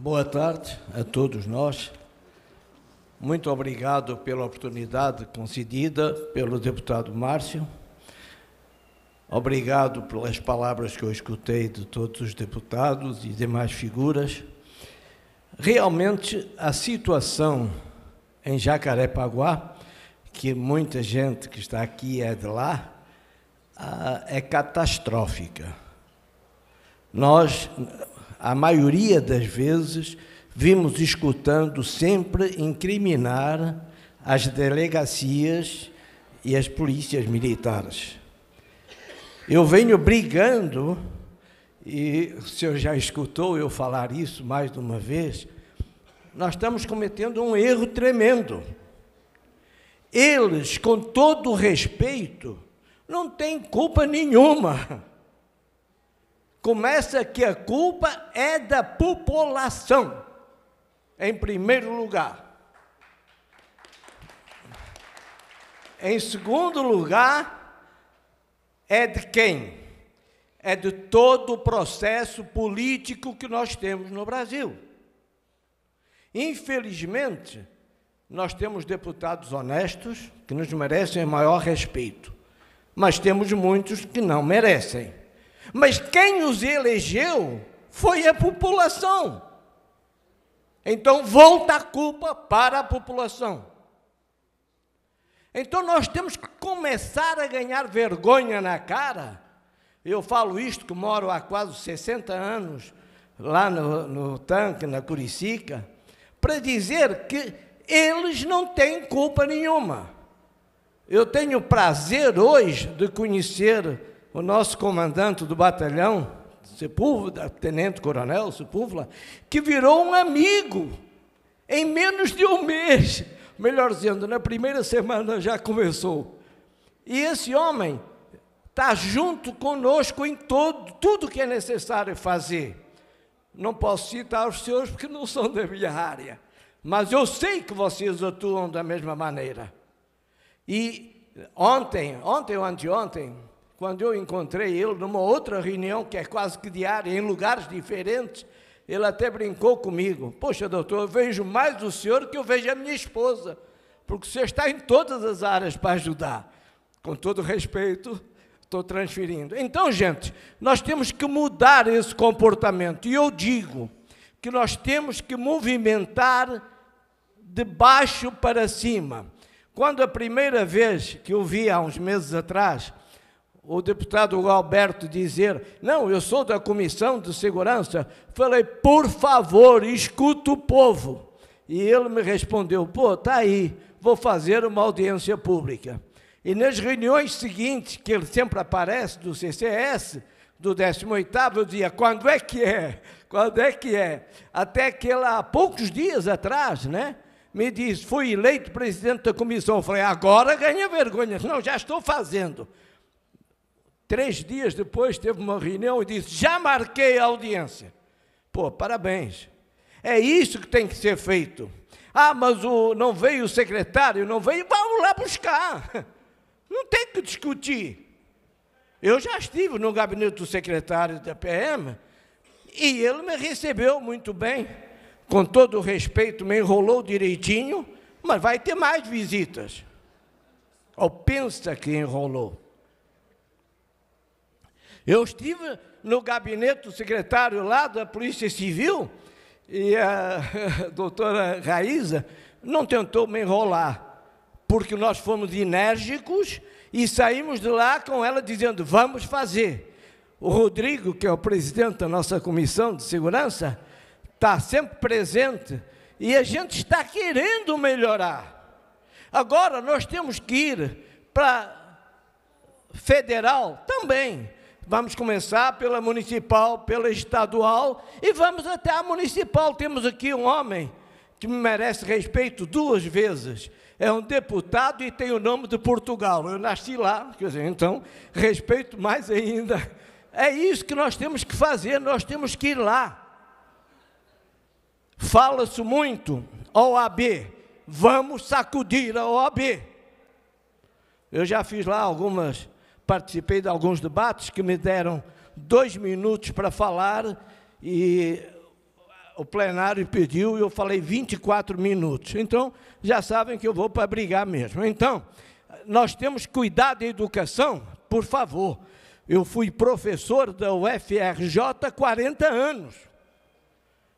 Boa tarde a todos nós. Muito obrigado pela oportunidade concedida pelo deputado Márcio. Obrigado pelas palavras que eu escutei de todos os deputados e demais figuras. Realmente, a situação em Jacarepaguá, que muita gente que está aqui é de lá, ah, é catastrófica. Nós, a maioria das vezes, vimos escutando sempre incriminar as delegacias e as polícias militares. Eu venho brigando, e o senhor já escutou eu falar isso mais de uma vez, nós estamos cometendo um erro tremendo. Eles, com todo respeito, não têm culpa nenhuma começa que a culpa é da população, em primeiro lugar. Em segundo lugar, é de quem? É de todo o processo político que nós temos no Brasil. Infelizmente, nós temos deputados honestos que nos merecem maior respeito, mas temos muitos que não merecem. Mas quem os elegeu foi a população. Então volta a culpa para a população. Então nós temos que começar a ganhar vergonha na cara. Eu falo isto que moro há quase 60 anos lá no, no tanque, na Curicica, para dizer que eles não têm culpa nenhuma. Eu tenho prazer hoje de conhecer o nosso comandante do batalhão, Sepúlveda, Tenente Coronel Sepúlveda, que virou um amigo em menos de um mês. Melhor dizendo, na primeira semana já começou. E esse homem está junto conosco em todo, tudo que é necessário fazer. Não posso citar os seus porque não são da minha área, mas eu sei que vocês atuam da mesma maneira. E ontem, ontem ou anteontem, quando eu encontrei ele numa outra reunião, que é quase que diária, em lugares diferentes, ele até brincou comigo: Poxa, doutor, eu vejo mais o senhor que eu vejo a minha esposa, porque o senhor está em todas as áreas para ajudar. Com todo respeito, estou transferindo. Então, gente, nós temos que mudar esse comportamento. E eu digo que nós temos que movimentar de baixo para cima. Quando a primeira vez que eu vi há uns meses atrás o deputado Alberto dizer: Não, eu sou da Comissão de Segurança. Falei: Por favor, escuta o povo. E ele me respondeu: Pô, tá aí, vou fazer uma audiência pública. E nas reuniões seguintes, que ele sempre aparece do CCS, do 18º, dia, quando é que é? Quando é que é? Até que ele, há poucos dias atrás, né, me disse, fui eleito presidente da comissão. Eu falei, agora ganha vergonha. Não, já estou fazendo. Três dias depois teve uma reunião e disse: Já marquei a audiência. Pô, parabéns. É isso que tem que ser feito. Ah, mas o, não veio o secretário, não veio, vamos lá buscar. Não tem que discutir. Eu já estive no gabinete do secretário da PM e ele me recebeu muito bem, com todo o respeito, me enrolou direitinho, mas vai ter mais visitas. Ou pensa que enrolou. Eu estive no gabinete do secretário lá da Polícia Civil e a doutora Raíza não tentou me enrolar, porque nós fomos enérgicos e saímos de lá com ela dizendo: vamos fazer. O Rodrigo, que é o presidente da nossa comissão de segurança, está sempre presente e a gente está querendo melhorar. Agora nós temos que ir para federal também Vamos começar pela municipal, pela estadual e vamos até a municipal. Temos aqui um homem que merece respeito duas vezes. É um deputado e tem o nome de Portugal. Eu nasci lá, quer dizer, então respeito mais ainda. É isso que nós temos que fazer, nós temos que ir lá. Fala-se muito OAB, vamos sacudir a OAB. Eu já fiz lá algumas participei de alguns debates que me deram dois minutos para falar e o plenário pediu e eu falei 24 minutos. Então, já sabem que eu vou para brigar mesmo. Então, nós temos que cuidar da educação, por favor. Eu fui professor da UFRJ há 40 anos.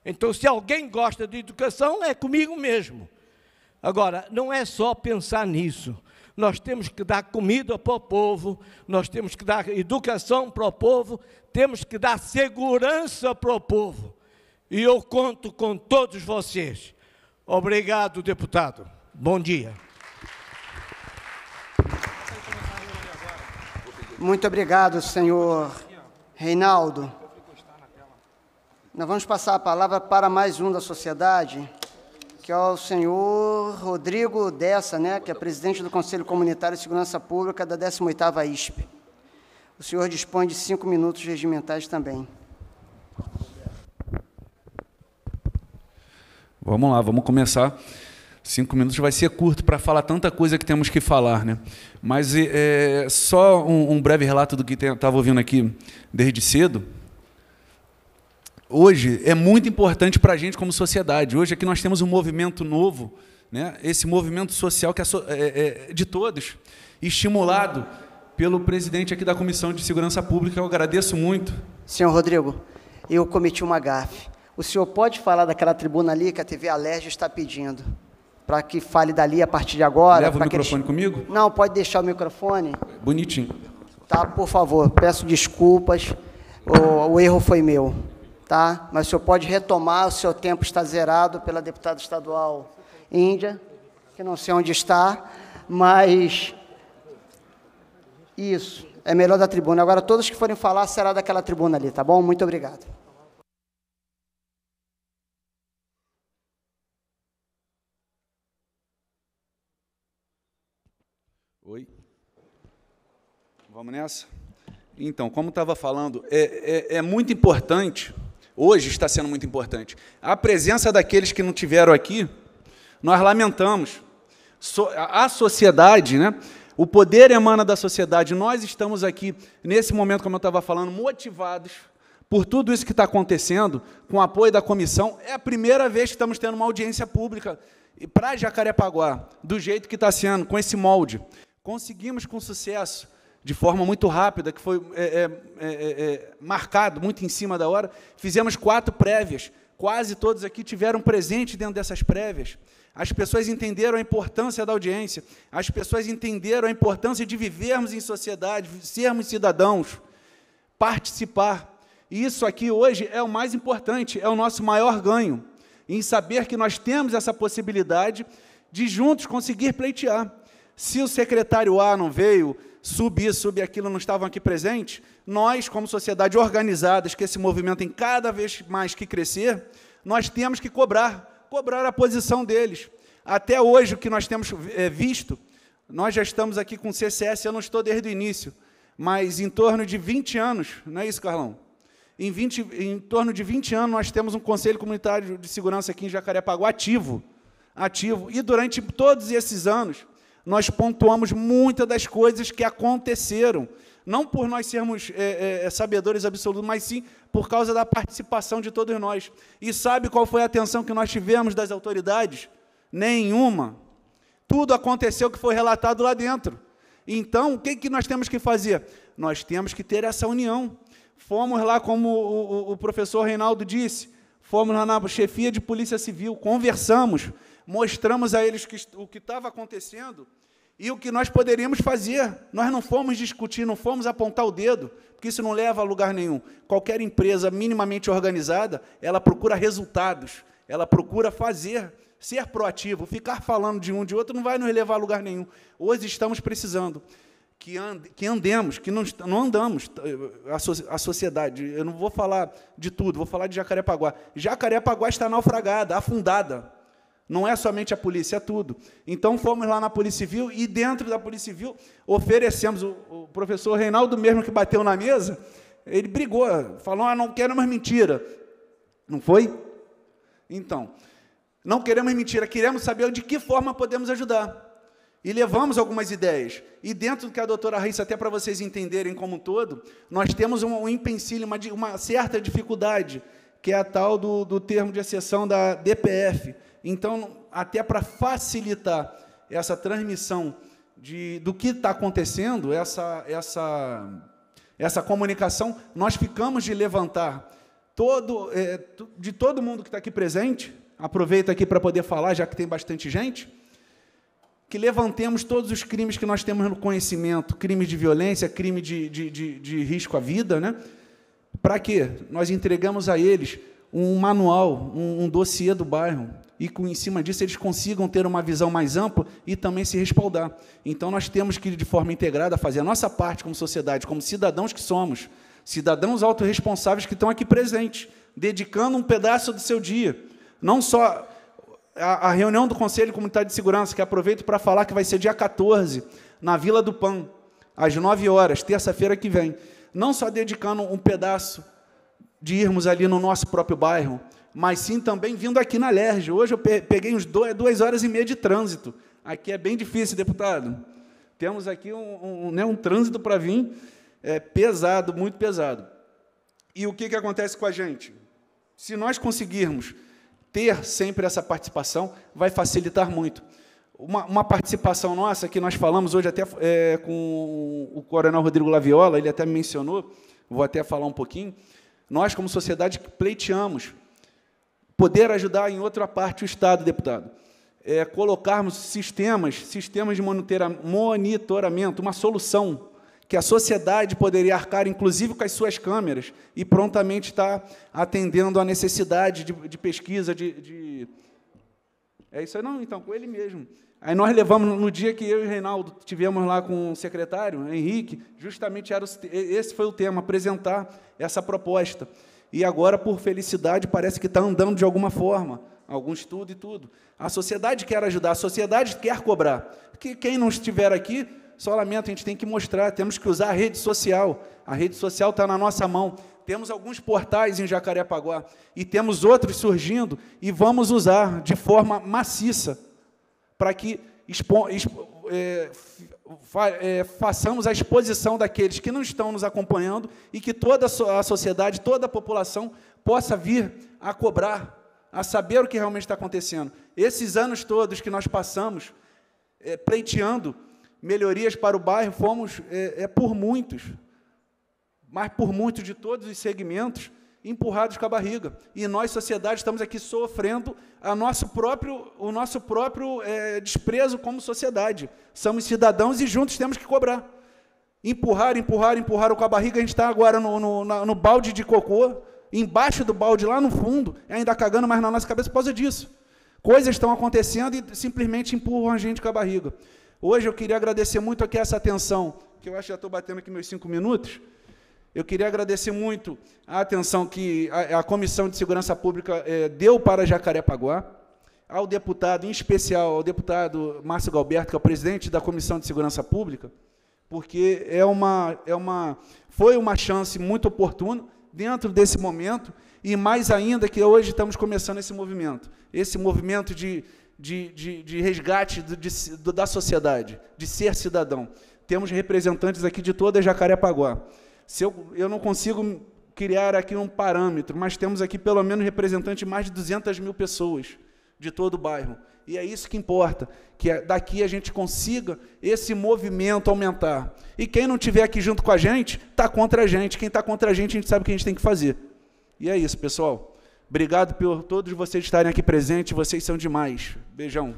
Então, se alguém gosta de educação, é comigo mesmo. Agora, não é só pensar nisso nós temos que dar comida para o povo, nós temos que dar educação para o povo, temos que dar segurança para o povo. E eu conto com todos vocês. Obrigado, deputado. Bom dia. Muito obrigado, senhor Reinaldo. Nós vamos passar a palavra para mais um da sociedade que é o senhor Rodrigo Dessa, né, que é presidente do Conselho Comunitário de Segurança Pública da 18ª ISP. O senhor dispõe de cinco minutos regimentais também. Vamos lá, vamos começar. Cinco minutos vai ser curto para falar tanta coisa que temos que falar, né? Mas é, é só um, um breve relato do que estava ouvindo aqui desde cedo hoje é muito importante para a gente como sociedade. Hoje aqui nós temos um movimento novo, né? esse movimento social que é, so, é, é, é de todos, estimulado pelo presidente aqui da Comissão de Segurança Pública. Eu agradeço muito. Senhor Rodrigo, eu cometi uma gafe. O senhor pode falar daquela tribuna ali que a TV Alerj está pedindo? Para que fale dali a partir de agora. Leva o microfone eles... comigo? Não, pode deixar o microfone. Bonitinho. Tá, por favor, peço desculpas. o, o erro foi meu tá? Mas o senhor pode retomar, o seu tempo está zerado pela deputada estadual Índia, que não sei onde está, mas isso, é melhor da tribuna. Agora todos que forem falar será daquela tribuna ali, tá bom? Muito obrigado. Oi. Vamos nessa? Então, como estava falando, é, é, é muito importante hoje está sendo muito importante. A presença daqueles que não tiveram aqui, nós lamentamos. A sociedade, né? O poder emana da sociedade. Nós estamos aqui, nesse momento, como eu estava falando, motivados por tudo isso que está acontecendo, com o apoio da comissão. É a primeira vez que estamos tendo uma audiência pública para Jacarepaguá, do jeito que está sendo, com esse molde. Conseguimos com sucesso de forma muito rápida, que foi é é, é, é, é, marcado muito em cima da hora. Fizemos quatro prévias. Quase todos aqui tiveram presente dentro dessas prévias. As pessoas entenderam a importância da audiência. As pessoas entenderam a importância de vivermos em sociedade, sermos cidadãos, participar. E isso aqui hoje é o mais importante, é o nosso maior ganho, em saber que nós temos essa possibilidade de juntos conseguir pleitear. Se o secretário A não veio, subir, subir aquilo, não estavam aqui presentes, nós, como sociedade organizada, que esse movimento tem cada vez mais que crescer, nós temos que cobrar, cobrar a posição deles. Até hoje, o que nós temos eh, visto, nós já estamos aqui com CCS, eu não estou desde o início, mas em torno de 20 anos, não é isso, Carlão? Em, 20, em torno de 20 anos, nós temos um Conselho Comunitário de Segurança aqui em Jacarepaguá ativo, ativo, e durante todos esses anos, nós pontuamos muitas das coisas que aconteceram. Não por nós sermos é, é, é, sabedores absolutos, mas sim por causa da participação de todos nós. E sabe qual foi a atenção que nós tivemos das autoridades? Nenhuma. Tudo aconteceu que foi relatado lá dentro. Então, o que, que nós temos que fazer? Nós temos que ter essa união. Fomos lá, como o, o, o professor Reinaldo disse, fomos lá na chefia de polícia civil, conversamos mostramos a eles que, o que estava acontecendo e o que nós poderíamos fazer. Nós não fomos discutir, não fomos apontar o dedo, porque isso não leva a lugar nenhum. Qualquer empresa minimamente organizada, ela procura resultados, ela procura fazer, ser proativo. Ficar falando de um de outro não vai nos levar a lugar nenhum. Hoje estamos precisando que, and, que andemos, que não, não andamos, eh, a, so, a, sociedade. Eu não vou falar de tudo, vou falar de Jacarepaguá. Jacarepaguá está naufragada, afundada. Não é somente a polícia, é tudo. Então fomos lá na Polícia Civil e dentro da Polícia Civil oferecemos o, o professor Reinaldo mesmo que bateu na mesa, ele brigou, falou: "Ah, não quero mais mentira". Não foi? Então, não queremos mentira, queremos saber de que forma podemos ajudar. E levamos algumas ideias. E dentro do que a doutora Raíssa, até para vocês entenderem como um todo, nós temos um, um empecilho, uma, uma certa dificuldade, que é a tal do, do termo de exceção da DPF, então, até para facilitar essa transmissão de, do que está acontecendo, essa, essa, essa comunicação, nós ficamos de levantar todo, é, de todo mundo que está aqui presente, aproveita aqui para poder falar, já que tem bastante gente, que levantemos todos os crimes que nós temos no conhecimento, crime de violência, crime de, de, de, de risco à vida, né? Para quê? Nós entregamos a eles um manual, um, um dossiê do bairro, e com, em cima disso eles consigam ter uma visão mais ampla e também se respaldar. Então nós temos que, de forma integrada, fazer a nossa parte como sociedade, como cidadãos que somos, cidadãos autorresponsáveis que estão aqui presentes, dedicando um pedaço do seu dia. Não só a, a reunião do Conselho Comunitário de Segurança, que aproveito para falar que vai ser dia 14, na Vila do Pan, às 9 horas, terça-feira que vem. Não só dedicando um pedaço de irmos ali no nosso próprio bairro, mas sim também vindo aqui na Lerge. Hoje eu peguei uns dois, duas horas e meia de trânsito. Aqui é bem difícil, deputado. Temos aqui um, um, né, um trânsito para vir é, pesado, muito pesado. E o que, que acontece com a gente? Se nós conseguirmos ter sempre essa participação, vai facilitar muito. Uma, uma participação nossa, que nós falamos hoje até é, com o coronel Rodrigo Laviola, ele até mencionou, vou até falar um pouquinho, nós, como sociedade, pleiteamos poder ajudar em outra parte o Estado, deputado. É, colocarmos sistemas, sistemas de monitoramento, uma solução que a sociedade poderia arcar, inclusive com as suas câmeras, e prontamente está atendendo à necessidade de, de pesquisa, de, de, É isso aí, não, então, com ele mesmo. Aí nós levamos, no dia que eu e o Reinaldo tivemos lá com o secretário, Henrique, justamente era o, esse foi o tema, apresentar essa proposta e agora, por felicidade, parece que está andando de alguma forma. Alguns tudo e tudo. A sociedade quer ajudar, a sociedade quer cobrar. Que quem não estiver aqui, só lamento, a gente tem que mostrar, temos que usar a rede social. A rede social está na nossa mão. Temos alguns portais em Jacarepaguá e temos outros surgindo e vamos usar de forma maciça para que expo, expo, é, fa é, façamos a exposição daqueles que não estão nos acompanhando e que toda a sociedade, toda a população possa vir a cobrar, a saber o que realmente está acontecendo. Esses anos todos que nós passamos é, pleiteando melhorias para o bairro, fomos é, é por muitos, mas por muitos de todos os segmentos, empurrados com a barriga. E nós, sociedade, estamos aqui sofrendo a nosso próprio, o nosso próprio é, desprezo como sociedade. Somos cidadãos e juntos temos que cobrar. Empurrar, empurrar, empurrar com a barriga. A gente está agora no, no, no balde de cocô, embaixo do balde, lá no fundo, ainda cagando mais na nossa cabeça por causa disso. Coisas estão acontecendo e simplesmente empurram a gente com a barriga. Hoje eu queria agradecer muito aqui essa atenção, que eu acho que já estou batendo aqui meus cinco minutos. Eu queria agradecer muito a atenção que a, a Comissão de Segurança Pública eh, deu para Jacarepaguá, ao deputado, em especial ao deputado Márcio Galberto, que é o presidente da Comissão de Segurança Pública, porque é uma, é uma, foi uma chance muito oportuna dentro desse momento, e mais ainda que hoje estamos começando esse movimento, esse movimento de, de, de, de resgate do, de, do, da sociedade, de ser cidadão. Temos representantes aqui de toda Jacarepaguá. Se eu, eu não consigo criar aqui um parâmetro, mas temos aqui pelo menos representante de mais de 200 mil pessoas de todo o bairro. E é isso que importa, que é daqui a gente consiga esse movimento aumentar. E quem não tiver aqui junto com a gente, está contra a gente. Quem está contra a gente, a gente sabe o que a gente tem que fazer. E é isso, pessoal. Obrigado por todos vocês estarem aqui presentes. Vocês são demais. Beijão.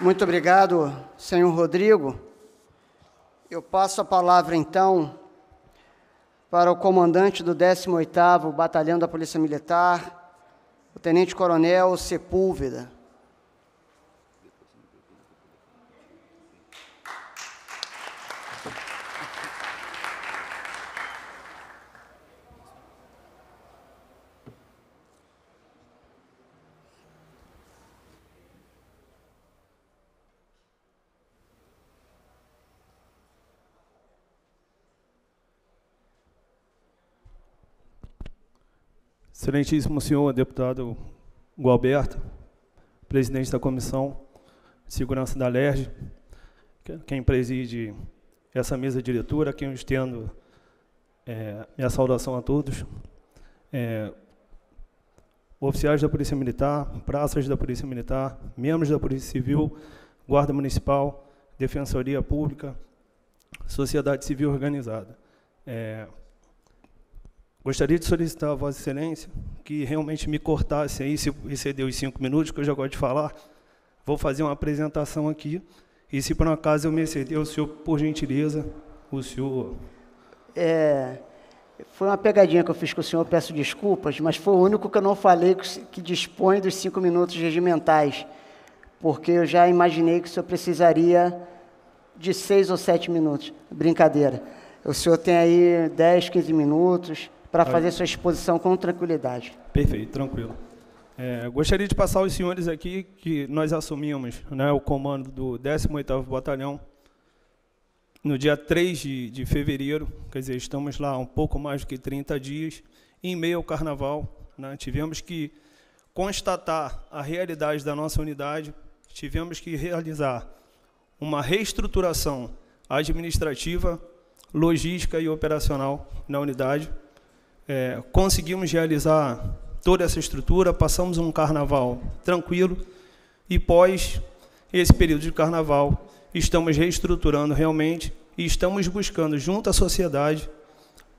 Muito obrigado, senhor Rodrigo. Eu passo a palavra então para o comandante do 18º Batalhão da Polícia Militar, o Tenente Coronel Sepúlveda. Excelentíssimo senhor deputado Gualberto, presidente da Comissão de Segurança da LERJ, quem preside essa mesa diretora, quem eu estendo é, minha saudação a todos, é, oficiais da Polícia Militar, praças da Polícia Militar, membros da Polícia Civil, Guarda Municipal, Defensoria Pública, Sociedade Civil Organizada. É, Gostaria de solicitar a Vossa Excelência que realmente me cortasse aí, se exceder os cinco minutos, que eu já gosto de falar. Vou fazer uma apresentação aqui. E se por um acaso eu me exceder, o senhor, por gentileza, o senhor. É, foi uma pegadinha que eu fiz com o senhor, peço desculpas, mas foi o único que eu não falei que dispõe dos cinco minutos regimentais, porque eu já imaginei que o senhor precisaria de seis ou sete minutos. Brincadeira. O senhor tem aí dez, quinze minutos para fazer sua exposição com tranquilidade. Perfeito, tranquilo. É, gostaria de passar aos senhores aqui que nós assumimos né, o comando do 18º Batalhão no dia 3 de, de fevereiro, quer dizer, estamos lá um pouco mais do que 30 dias, em meio ao carnaval, né, tivemos que constatar a realidade da nossa unidade, tivemos que realizar uma reestruturação administrativa, logística e operacional na unidade, é, conseguimos realizar toda essa estrutura, passamos um carnaval tranquilo e pós esse período de carnaval estamos reestruturando realmente e estamos buscando junto à sociedade,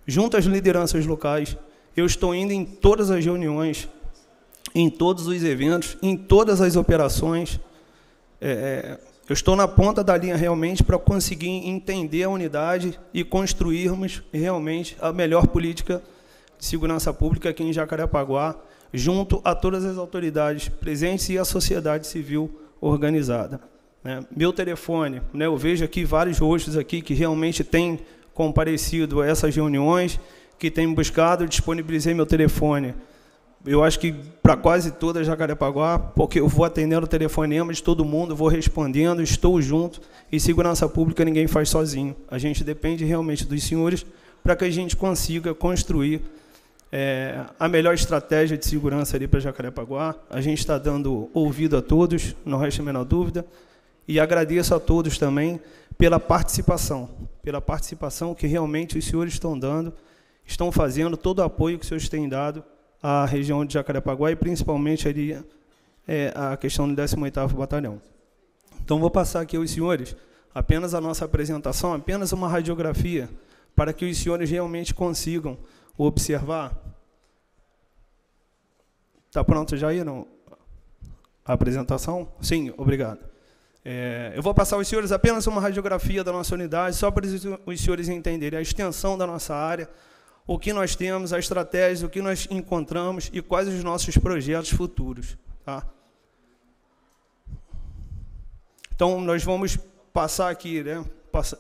junto às lideranças locais. Eu estou indo em todas as reuniões, em todos os eventos, em todas as operações. É, é eu estou na ponta da linha realmente para conseguir entender a unidade e construirmos realmente a melhor política Segurança Pública aqui em Jacarepaguá, junto a todas as autoridades presentes e a sociedade civil organizada. Né? Meu telefone, né, eu vejo aqui vários rostos aqui que realmente têm comparecido a essas reuniões, que têm buscado, disponibilizei meu telefone. Eu acho que para quase toda Jacarepaguá, porque eu vou atendendo o telefonema de todo mundo, vou respondendo, estou junto. E segurança pública ninguém faz sozinho. A gente depende realmente dos senhores para que a gente consiga construir é, a melhor estratégia de segurança ali para Jacarepaguá. A gente está dando ouvido a todos, não resta a menor dúvida. E agradeço a todos também pela participação, pela participação que realmente os senhores estão dando, estão fazendo, todo o apoio que os senhores têm dado à região de Jacarepaguá e principalmente ali é, a questão do 18º Batalhão. Então vou passar aqui aos senhores apenas a nossa apresentação, apenas uma radiografia, para que os senhores realmente consigam observar. Está pronto já aí a apresentação? Sim, obrigado. É, eu vou passar aos senhores apenas uma radiografia da nossa unidade, só para os senhores entenderem a extensão da nossa área, o que nós temos, a estratégia, o que nós encontramos e quais os nossos projetos futuros. Tá? Então, nós vamos passar aqui, né?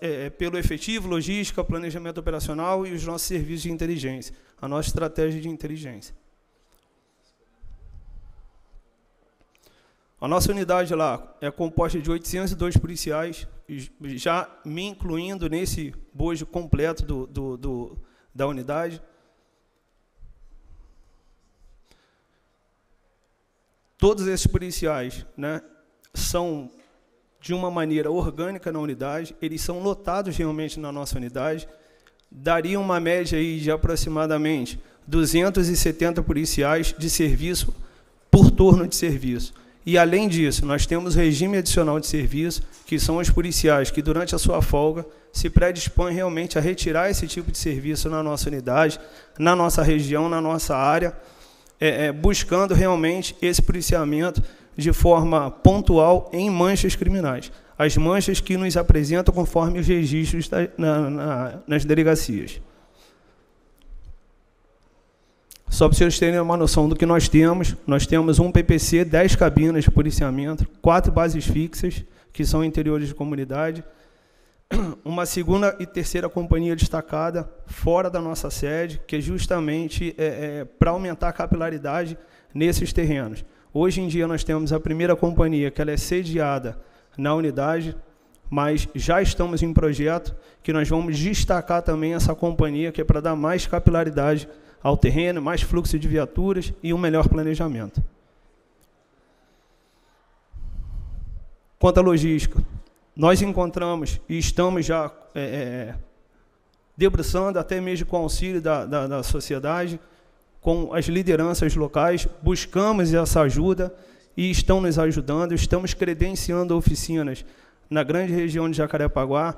É, é, pelo efetivo, logística, planejamento operacional e os nossos serviços de inteligência, a nossa estratégia de inteligência. A nossa unidade lá é composta de 802 policiais, já me incluindo nesse bojo completo do, do, do da unidade. Todos esses policiais né, são de uma maneira orgânica na unidade, eles são lotados realmente na nossa unidade, daria uma média aí de aproximadamente 270 policiais de serviço por turno de serviço. E, além disso, nós temos regime adicional de serviço, que são os policiais que, durante a sua folga, se predispõem realmente a retirar esse tipo de serviço na nossa unidade, na nossa região, na nossa área, é, é, buscando realmente esse policiamento de forma pontual em manchas criminais, as manchas que nos apresentam conforme os registros da, na, na, nas delegacias. Só para vocês terem uma noção do que nós temos, nós temos um PPC, 10 cabinas de policiamento, quatro bases fixas, que são interiores de comunidade, uma segunda e terceira companhia destacada fora da nossa sede, que é justamente é, é, para aumentar a capilaridade nesses terrenos. Hoje em dia nós temos a primeira companhia que ela é sediada na unidade, mas já estamos em projeto que nós vamos destacar também essa companhia que é para dar mais capilaridade ao terreno, mais fluxo de viaturas e um melhor planejamento. Quanto à logística, nós encontramos e estamos já é, é debruçando até mesmo com o auxílio da, da, da sociedade com as lideranças locais, buscamos essa ajuda e estão nos ajudando. Estamos credenciando oficinas na grande região de Jacarepaguá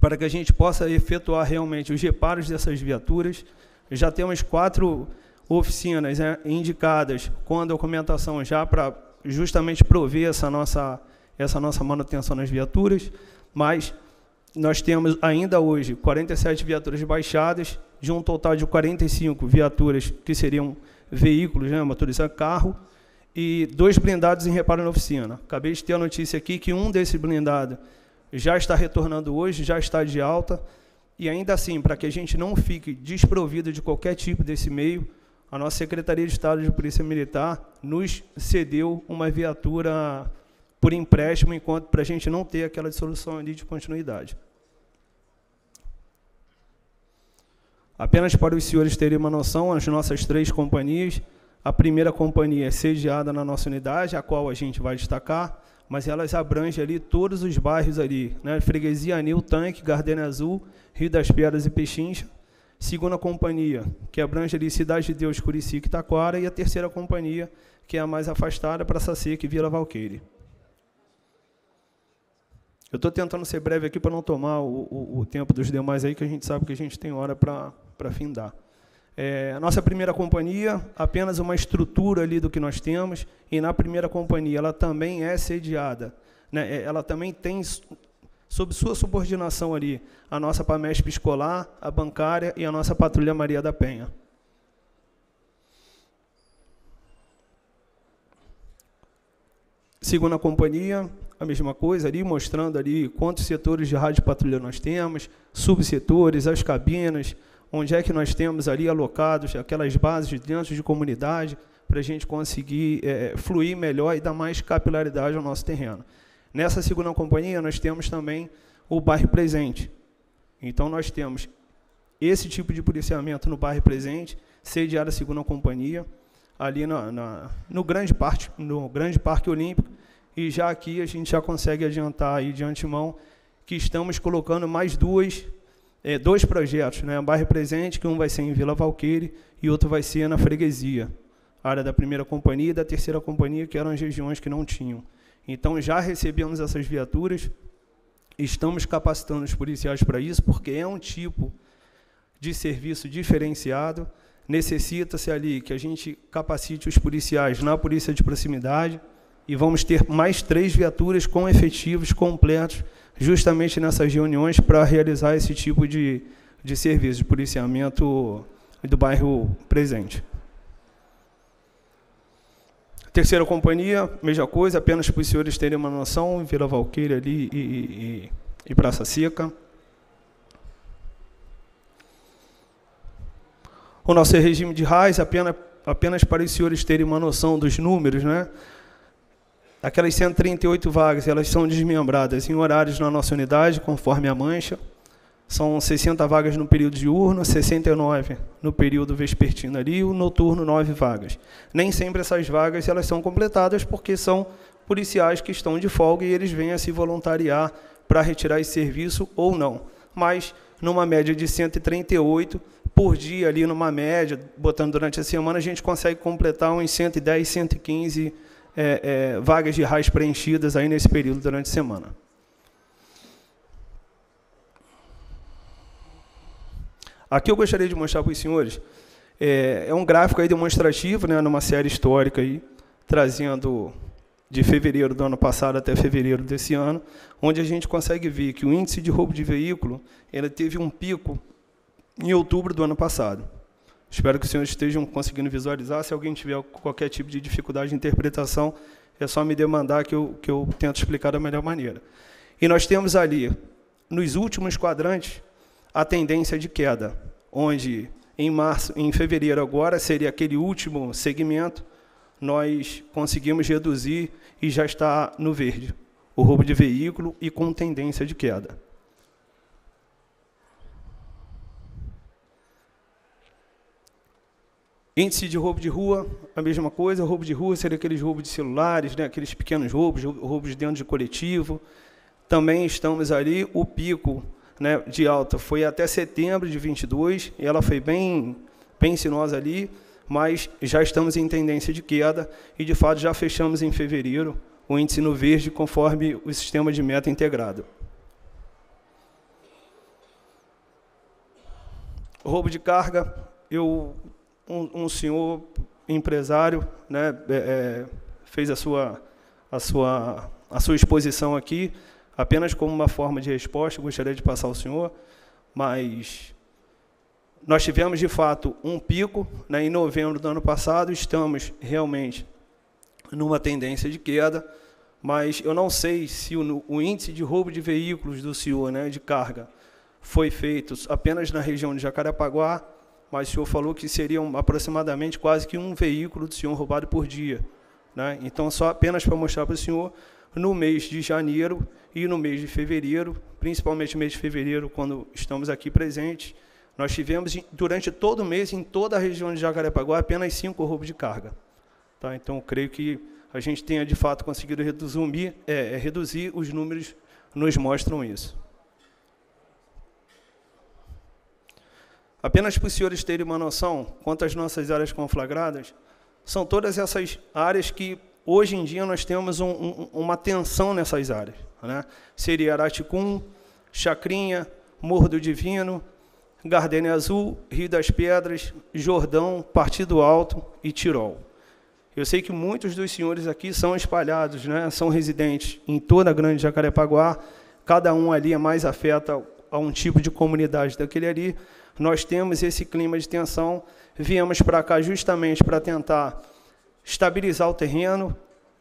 para que a gente possa efetuar realmente os reparos dessas viaturas. Já temos quatro oficinas né, indicadas com a documentação já para justamente prover essa nossa, essa nossa manutenção nas viaturas, mas nós temos ainda hoje 47 viaturas baixadas, de um total de 45 viaturas que seriam veículos, né, motorizando carro, e dois blindados em reparo na oficina. Acabei de ter a notícia aqui que um desse blindado já está retornando hoje, já está de alta, e ainda assim, para que a gente não fique desprovido de qualquer tipo desse meio, a nossa Secretaria de Estado de Polícia Militar nos cedeu uma viatura por empréstimo, enquanto para a gente não ter aquela dissolução ali de continuidade. Apenas para os senhores terem uma noção, as nossas três companhias, a primeira companhia é sediada na nossa unidade, a qual a gente vai destacar, mas elas abrangem ali todos os bairros ali, né? Freguesia Anil, Tanque, Gardena Azul, Rio das Pedras e Pechincha. Segunda companhia, que abrange ali Cidade de Deus, Curicica e Taquara. E a terceira companhia, que é a mais afastada, para Sacique e Vila Valqueire. Eu estou tentando ser breve aqui para não tomar o, o, o, tempo dos demais aí, que a gente sabe que a gente tem hora para findar. É, a nossa primeira companhia, apenas uma estrutura ali do que nós temos, e na primeira companhia ela também é sediada. Né? É, ela também tem, sob sua subordinação ali, a nossa PAMESP escolar, a bancária e a nossa Patrulha Maria da Penha. Segunda companhia, a mesma coisa ali, mostrando ali quantos setores de rádio patrulha nós temos, subsetores, as cabinas, onde é que nós temos ali alocados aquelas bases dentro de comunidade para a gente conseguir é, fluir melhor e dar mais capilaridade ao nosso terreno. Nessa segunda companhia, nós temos também o bairro presente. Então, nós temos esse tipo de policiamento no bairro presente, sediado a segunda companhia, ali na, na, no, grande parte, no Grande Parque Olímpico, e já aqui a gente já consegue adiantar aí de antemão que estamos colocando mais duas, é, dois projetos, né? Bairro Presente, que um vai ser em Vila Valqueire e outro vai ser na Freguesia, área da primeira companhia e da terceira companhia, que eram as regiões que não tinham. Então já recebemos essas viaturas, estamos capacitando os policiais para isso, porque é um tipo de serviço diferenciado. Necessita-se ali que a gente capacite os policiais na polícia de proximidade e vamos ter mais três viaturas com efetivos completos, justamente nessas reuniões, para realizar esse tipo de, de serviço de policiamento do bairro presente. Terceira companhia, mesma coisa, apenas para os senhores terem uma noção, Vila Valqueira ali e, e, e Praça Seca. O nosso regime de RAIS, apenas, apenas para os senhores terem uma noção dos números, né? Aquelas 138 vagas, elas são desmembradas em horários na nossa unidade, conforme a mancha. São 60 vagas no período diurno, 69 no período vespertino ali, e o noturno 9 vagas. Nem sempre essas vagas elas são completadas porque são policiais que estão de folga e eles vêm a se voluntariar para retirar esse serviço ou não. Mas numa média de 138 por dia ali numa média, botando durante a semana, a gente consegue completar uns 110, 115 é, é, vagas de RAIS preenchidas aí nesse período durante a semana. Aqui eu gostaria de mostrar para os senhores, é, é um gráfico aí demonstrativo, né, numa série histórica aí, trazendo de fevereiro do ano passado até fevereiro desse ano, onde a gente consegue ver que o índice de roubo de veículo ele teve um pico em outubro do ano passado. Espero que os senhores estejam conseguindo visualizar. Se alguém tiver qualquer tipo de dificuldade de interpretação, é só me demandar que eu, que eu tento explicar da melhor maneira. E nós temos ali, nos últimos quadrantes, a tendência de queda, onde em março, em fevereiro agora seria aquele último segmento, nós conseguimos reduzir e já está no verde o roubo de veículo e com tendência de queda. Índice de roubo de rua, a mesma coisa, roubo de rua seria aqueles roubos de celulares, né, aqueles pequenos roubos, roubos dentro de coletivo. Também estamos ali, o pico né, de alta foi até setembro de 22, e ela foi bem, bem sinosa ali, mas já estamos em tendência de queda, e de fato já fechamos em fevereiro o índice no verde, conforme o sistema de meta integrado. Roubo de carga, eu um, um senhor empresário né, é, é, fez a sua, a, sua, a sua exposição aqui, apenas como uma forma de resposta, gostaria de passar ao senhor, mas nós tivemos de fato um pico né, em novembro do ano passado, estamos realmente numa tendência de queda, mas eu não sei se o, o índice de roubo de veículos do senhor, né, de carga, foi feito apenas na região de Jacarepaguá mas o senhor falou que seriam aproximadamente quase que um veículo do senhor roubado por dia. Né? Então, só apenas para mostrar para o senhor, no mês de janeiro e no mês de fevereiro, principalmente no mês de fevereiro, quando estamos aqui presentes, nós tivemos durante todo o mês, em toda a região de Jacarepaguá, apenas cinco roubos de carga. Tá? Então, creio que a gente tenha de fato conseguido é, é, reduzir os números nos mostram isso. Apenas para os senhores terem uma noção, quanto às nossas áreas conflagradas, são todas essas áreas que hoje em dia nós temos um, um, uma tensão nessas áreas. Né? Seria Araticum, Chacrinha, Morro do Divino, Gardenia Azul, Rio das Pedras, Jordão, Partido Alto e Tirol. Eu sei que muitos dos senhores aqui são espalhados, né? são residentes em toda a grande Jacarepaguá, cada um ali é mais afeta a um tipo de comunidade daquele ali, nós temos esse clima de tensão. Viemos para cá justamente para tentar estabilizar o terreno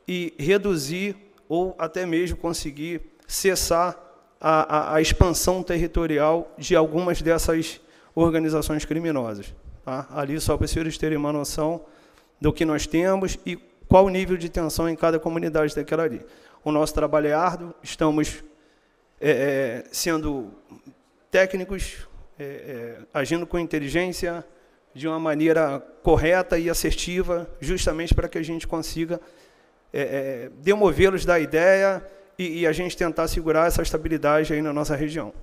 e reduzir ou até mesmo conseguir cessar a, a, a expansão territorial de algumas dessas organizações criminosas. Tá? Ali, só para os senhores terem uma noção do que nós temos e qual o nível de tensão em cada comunidade daquela ali. O nosso trabalho é árduo, estamos é, é sendo técnicos, é, é, agindo com inteligência, de uma maneira correta e assertiva, justamente para que a gente consiga é, é, demovê-los da ideia e, e, a gente tentar segurar essa estabilidade aí na nossa região.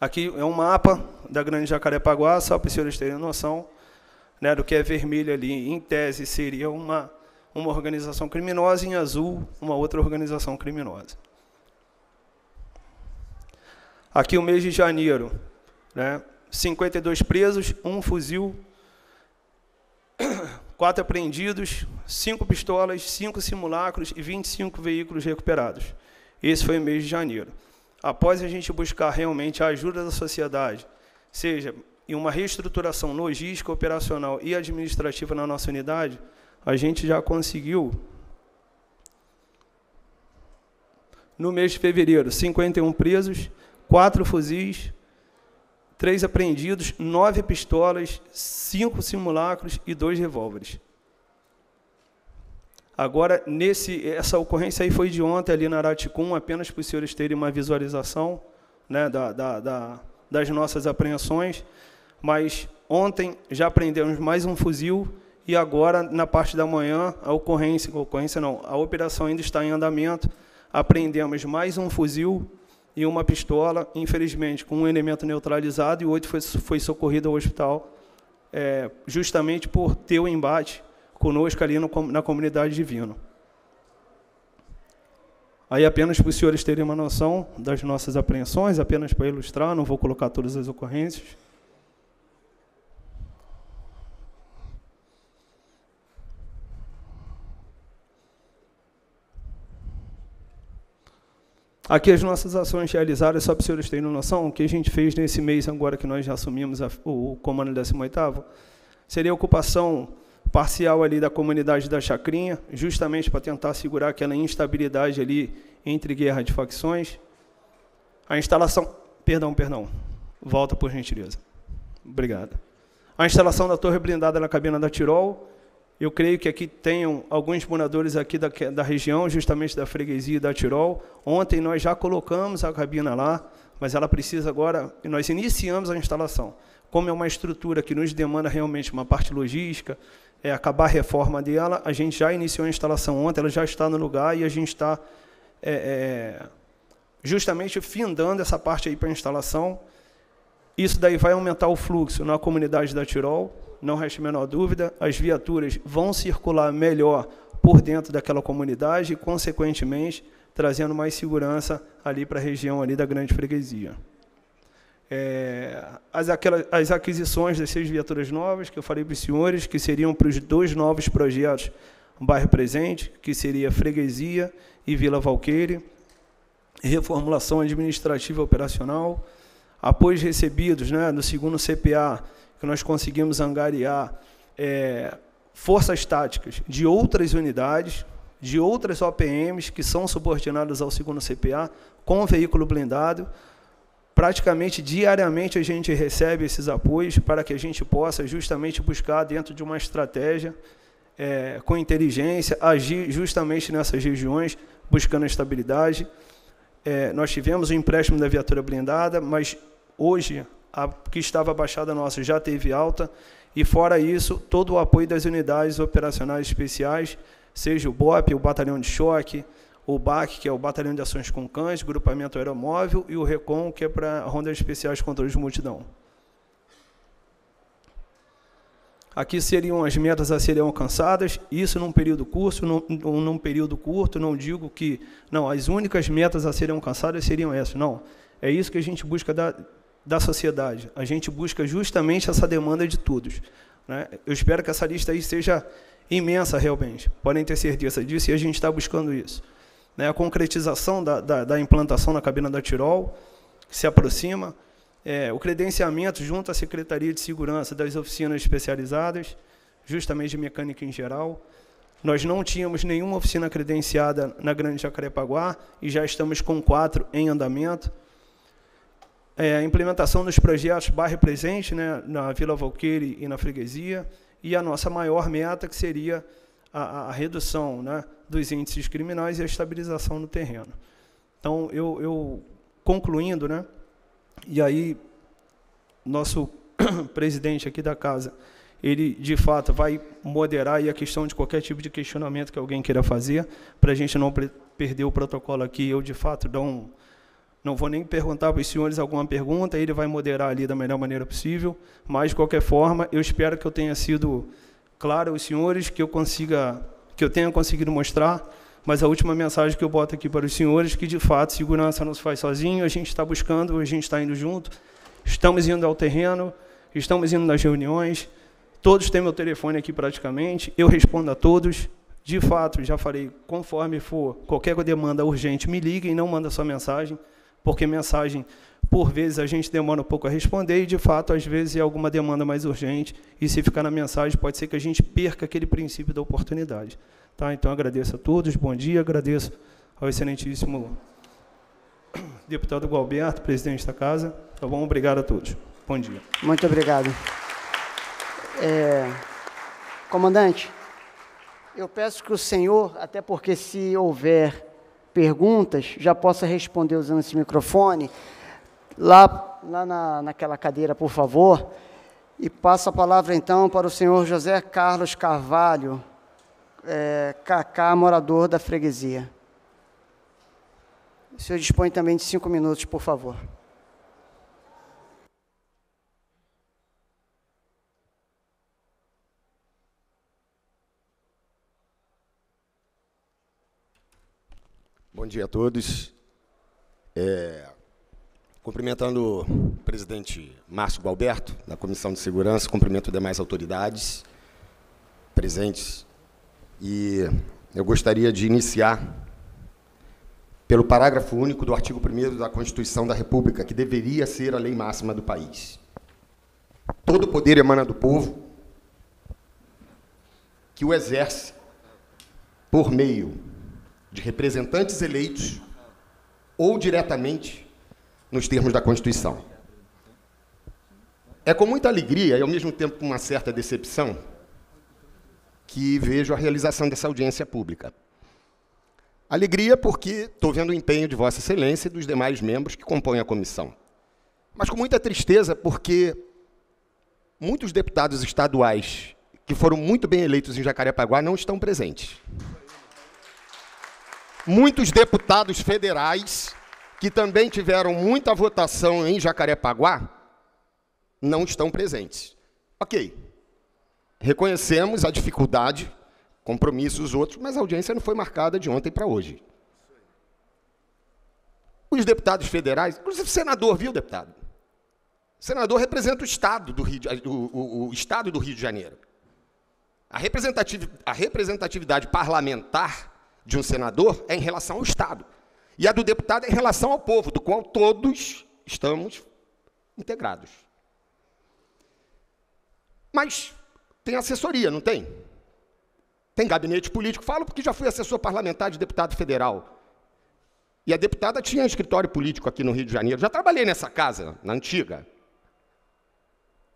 Aqui é um mapa da Grande Jacarepaguá, só para os senhores terem noção né, do que é vermelho ali. Em tese, seria uma, uma organização criminosa, em azul, uma outra organização criminosa. Aqui o mês de janeiro, né? 52 presos, um fuzil, quatro apreendidos, cinco pistolas, cinco simulacros e 25 veículos recuperados. Esse foi o mês de janeiro. Após a gente buscar realmente a ajuda da sociedade, seja em uma reestruturação logística, operacional e administrativa na nossa unidade, a gente já conseguiu, no mês de fevereiro, 51 presos, quatro fuzis, três apreendidos, nove pistolas, cinco simulacros e dois revólveres. Agora, nesse, essa ocorrência aí foi de ontem ali na Araticum, apenas para os senhores terem uma visualização né, da, da, da, das nossas apreensões. Mas ontem já apreendemos mais um fuzil e agora, na parte da manhã, a ocorrência, ocorrência não, a operação ainda está em andamento. Apreendemos mais um fuzil, e uma pistola, infelizmente, com um elemento neutralizado, e oito foi, foi socorrido ao hospital, é, justamente por ter o embate conosco ali no, na comunidade divina. Aí, apenas para os senhores terem uma noção das nossas apreensões, apenas para ilustrar, não vou colocar todas as ocorrências. Aqui as nossas ações realizadas, só para os senhores terem noção, o que a gente fez nesse mês agora que nós já assumimos a, o comando 18º, seria a ocupação parcial ali da comunidade da Chacrinha, justamente para tentar segurar aquela instabilidade ali entre guerra de facções. A instalação, perdão, perdão, volta por gentileza. Obrigado. A instalação da torre blindada na cabina da Tirol, eu creio que aqui tenham alguns moradores aqui da, da região, justamente da freguesia da Tirol. Ontem nós já colocamos a cabina lá, mas ela precisa agora, e nós iniciamos a instalação. Como é uma estrutura que nos demanda realmente uma parte logística, é, acabar a reforma dela, a gente já iniciou a instalação ontem, ela já está no lugar e a gente está é, é, justamente findando essa parte aí para a instalação. Isso daí vai aumentar o fluxo na comunidade da Tirol não resta a menor dúvida, as viaturas vão circular melhor por dentro daquela comunidade e, consequentemente, trazendo mais segurança ali para a região ali da grande freguesia. É, as, aquelas, as aquisições dessas viaturas novas, que eu falei para os senhores, que seriam para os dois novos projetos Bairro Presente, que seria Freguesia e Vila Valqueire, reformulação administrativa operacional, apoios recebidos né, no segundo CPA que nós conseguimos angariar é, forças táticas de outras unidades, de outras OPMs que são subordinadas ao segundo CPA, com o veículo blindado. Praticamente diariamente a gente recebe esses apoios para que a gente possa justamente buscar dentro de uma estratégia é, com inteligência, agir justamente nessas regiões, buscando a estabilidade. É, nós tivemos o empréstimo da viatura blindada, mas hoje a que estava baixada nossa já teve alta, e fora isso, todo o apoio das unidades operacionais especiais, seja o BOP, o Batalhão de Choque, o BAC, que é o Batalhão de Ações com Cães, Grupamento Aeromóvel, e o RECOM, que é para rondas especiais controle de multidão. Aqui seriam as metas a serem alcançadas, isso num período curto, num, num período curto, não digo que, não, as únicas metas a serem alcançadas seriam essas, não. É isso que a gente busca dar da sociedade. A gente busca justamente essa demanda de todos. Né? Eu espero que essa lista aí seja imensa realmente. Podem ter certeza disso e a gente está buscando isso. Né? A concretização da, da, da, implantação na cabina da Tirol, que se aproxima, é, o credenciamento junto à Secretaria de Segurança das oficinas especializadas, justamente de mecânica em geral. Nós não tínhamos nenhuma oficina credenciada na Grande Jacarepaguá e já estamos com quatro em andamento é, implementação dos projetos Bairro Presente, né, na Vila Valqueire e na Freguesia, e a nossa maior meta, que seria a, a redução né, dos índices criminais e a estabilização no terreno. Então, eu, eu concluindo, né, e aí nosso presidente aqui da casa, ele de fato vai moderar a questão de qualquer tipo de questionamento que alguém queira fazer, para a gente não perder o protocolo aqui, eu de fato dou um não vou nem perguntar para os senhores alguma pergunta, ele vai moderar ali da melhor maneira possível, mas de qualquer forma, eu espero que eu tenha sido claro aos senhores, que eu consiga, que eu tenha conseguido mostrar, mas a última mensagem que eu boto aqui para os senhores é que de fato segurança não se faz sozinho, a gente está buscando, a gente está indo junto, estamos indo ao terreno, estamos indo nas reuniões, todos têm meu telefone aqui praticamente, eu respondo a todos, de fato, já falei, conforme for qualquer demanda urgente, me liguem, não manda sua mensagem porque mensagem, por vezes, a gente demora um pouco a responder e, de fato, às vezes é alguma demanda mais urgente e, se ficar na mensagem, pode ser que a gente perca aquele princípio da oportunidade. Tá? Então, agradeço a todos, bom dia, agradeço ao excelentíssimo deputado Gualberto, presidente da casa. Tá bom? Obrigado a todos. Bom dia. Muito obrigado. É, comandante, eu peço que o senhor, até porque se houver perguntas, já possa responder usando esse microfone, lá, lá na, naquela cadeira, por favor. E passo a palavra então para o senhor José Carlos Carvalho, é, Cacá, morador da freguesia. O senhor dispõe também de cinco minutos, por favor. Bom dia a todos. É, cumprimentando o presidente Márcio Galberto, da Comissão de Segurança, cumprimento demais autoridades presentes. E eu gostaria de iniciar pelo parágrafo único do artigo 1 da Constituição da República, que deveria ser a lei máxima do país. Todo poder emana do povo, que o exerce por meio de representantes eleitos ou diretamente nos termos da Constituição. É com muita alegria e, ao mesmo tempo, com uma certa decepção que vejo a realização dessa audiência pública. Alegria porque estou vendo o empenho de Vossa Excelência e dos demais membros que compõem a comissão. Mas com muita tristeza porque muitos deputados estaduais que foram muito bem eleitos em Jacarepaguá não estão presentes muitos deputados federais que também tiveram muita votação em Jacarepaguá não estão presentes. Ok, reconhecemos a dificuldade, compromissos outros, mas a audiência não foi marcada de ontem para hoje. Os deputados federais, inclusive o senador, viu, deputado? O senador representa o Estado do Rio de, o, o, o Estado do Rio de Janeiro. A representatividade, a representatividade parlamentar de um senador é em relação ao Estado. E a do deputado é em relação ao povo, do qual todos estamos integrados. Mas tem assessoria, não tem? Tem gabinete político. Falo porque já fui assessor parlamentar de deputado federal. E a deputada tinha um escritório político aqui no Rio de Janeiro. Já trabalhei nessa casa, na antiga.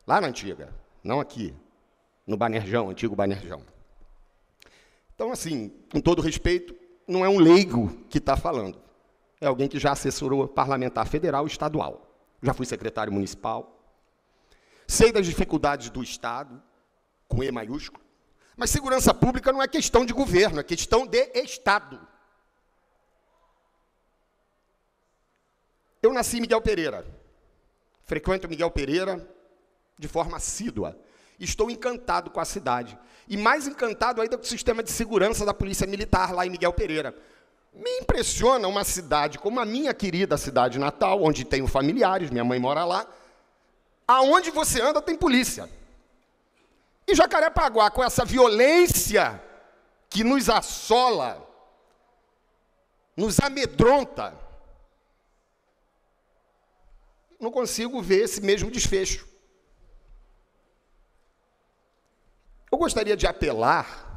Lá na antiga, não aqui. No Banerjão, antigo Banerjão. Então, assim, com todo respeito, não é um leigo que está falando. É alguém que já assessorou parlamentar federal e estadual. Já fui secretário municipal. Sei das dificuldades do Estado, com E maiúsculo. Mas segurança pública não é questão de governo, é questão de Estado. Eu nasci em Miguel Pereira. Frequento Miguel Pereira de forma assídua. Estou encantado com a cidade. E mais encantado ainda com o sistema de segurança da Polícia Militar lá em Miguel Pereira. Me impressiona uma cidade como a minha querida cidade natal, onde tenho familiares, minha mãe mora lá. Aonde você anda tem polícia. E Jacarepaguá, com essa violência que nos assola, nos amedronta, não consigo ver esse mesmo desfecho. gostaria de apelar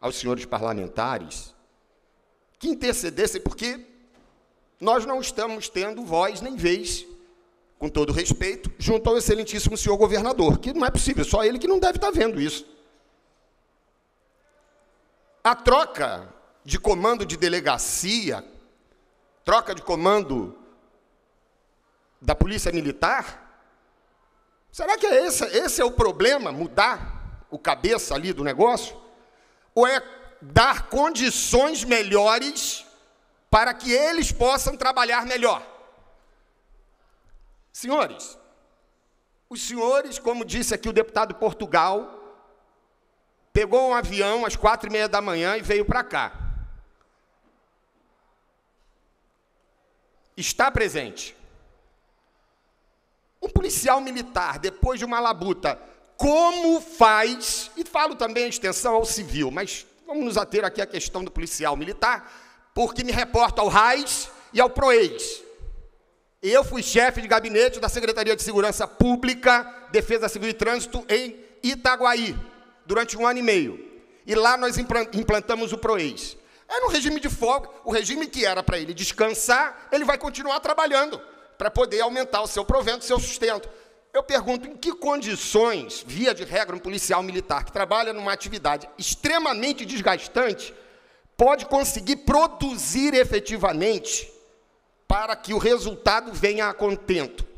aos senhores parlamentares que intercedessem, porque nós não estamos tendo voz nem vez, com todo respeito, junto ao excelentíssimo senhor governador, que não é possível, só ele que não deve estar vendo isso. A troca de comando de delegacia, troca de comando da polícia militar, será que é esse, esse é o problema, mudar o cabeça ali do negócio, ou é dar condições melhores para que eles possam trabalhar melhor. Senhores, os senhores, como disse aqui o deputado Portugal, pegou um avião às quatro e meia da manhã e veio para cá. Está presente. Um policial militar, depois de uma labuta, como faz, e falo também a extensão ao civil, mas vamos nos ater aqui à questão do policial militar, porque me reporto ao RAIS e ao PROEIS. Eu fui chefe de gabinete da Secretaria de Segurança Pública, Defesa Civil e Trânsito em Itaguaí, durante um ano e meio. E lá nós implantamos o PROEIS. Era é um regime de folga, o regime que era para ele descansar, ele vai continuar trabalhando para poder aumentar o seu provento, o seu sustento eu pergunto em que condições, via de regra, um policial militar que trabalha numa atividade extremamente desgastante pode conseguir produzir efetivamente para que o resultado venha a contento.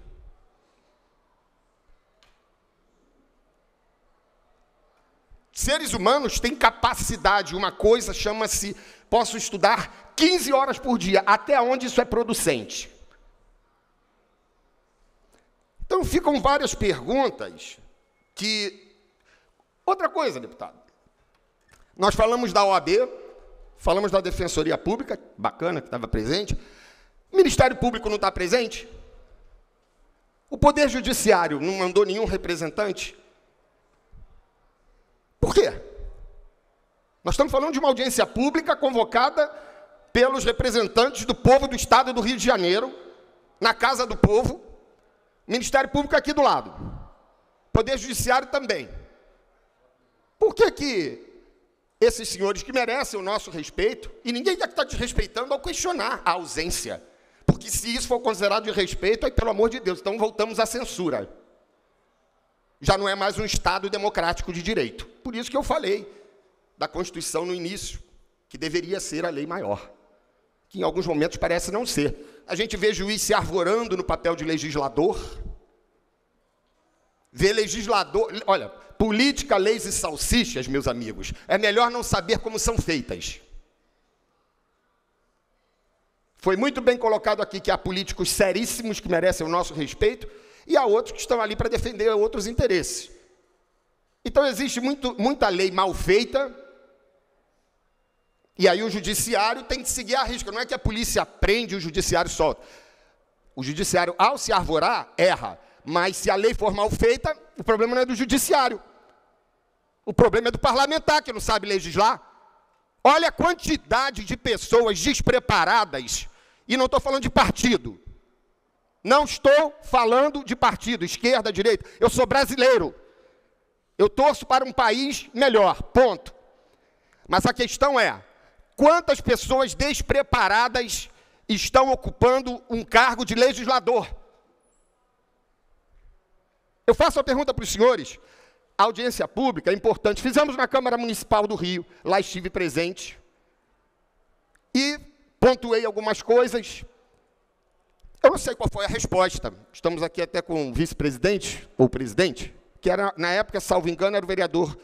Seres humanos têm capacidade, uma coisa chama-se, posso estudar 15 horas por dia, até onde isso é producente. Então ficam várias perguntas que. Outra coisa, deputado. Nós falamos da OAB, falamos da Defensoria Pública, bacana que estava presente. O Ministério Público não está presente? O Poder Judiciário não mandou nenhum representante? Por quê? Nós estamos falando de uma audiência pública convocada pelos representantes do povo do Estado do Rio de Janeiro, na Casa do Povo, Ministério Público aqui do lado. Poder Judiciário também. Por que que esses senhores que merecem o nosso respeito, e ninguém está desrespeitando ao questionar a ausência, porque se isso for considerado de respeito, aí pelo amor de Deus, então voltamos à censura. Já não é mais um Estado democrático de direito. Por isso que eu falei da Constituição no início, que deveria ser a lei maior que em alguns momentos parece não ser. A gente vê juiz se arvorando no papel de legislador, vê legislador. Olha, política, leis e salsichas, meus amigos, é melhor não saber como são feitas. Foi muito bem colocado aqui que há políticos seríssimos que merecem o nosso respeito e há outros que estão ali para defender outros interesses. Então existe muito, muita lei mal feita e aí o judiciário tem que seguir a risca. Não é que a polícia prende e o judiciário solta. O judiciário, ao se arvorar, erra. Mas se a lei for mal feita, o problema não é do judiciário. O problema é do parlamentar, que não sabe legislar. Olha a quantidade de pessoas despreparadas, e não estou falando de partido. Não estou falando de partido, esquerda, direita. Eu sou brasileiro. Eu torço para um país melhor, ponto. Mas a questão é: quantas pessoas despreparadas estão ocupando um cargo de legislador. Eu faço a pergunta para os senhores. A audiência pública é importante. Fizemos na Câmara Municipal do Rio, lá estive presente. E pontuei algumas coisas. Eu não sei qual foi a resposta. Estamos aqui até com o vice-presidente, ou presidente, que era, na época, salvo engano, era o vereador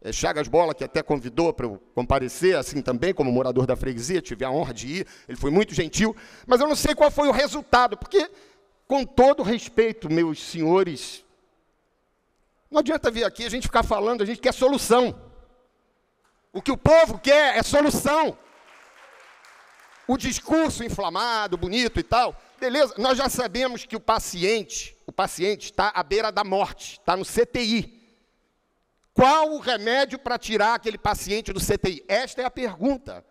é, Chagas Bola, que até convidou para eu comparecer, assim também, como morador da freguesia, tive a honra de ir, ele foi muito gentil, mas eu não sei qual foi o resultado, porque, com todo respeito, meus senhores, não adianta vir aqui a gente ficar falando, a gente quer solução. O que o povo quer é solução. O discurso inflamado, bonito e tal, beleza, nós já sabemos que o paciente, o paciente está à beira da morte, está no CTI qual o remédio para tirar aquele paciente do CTI? Esta é a pergunta.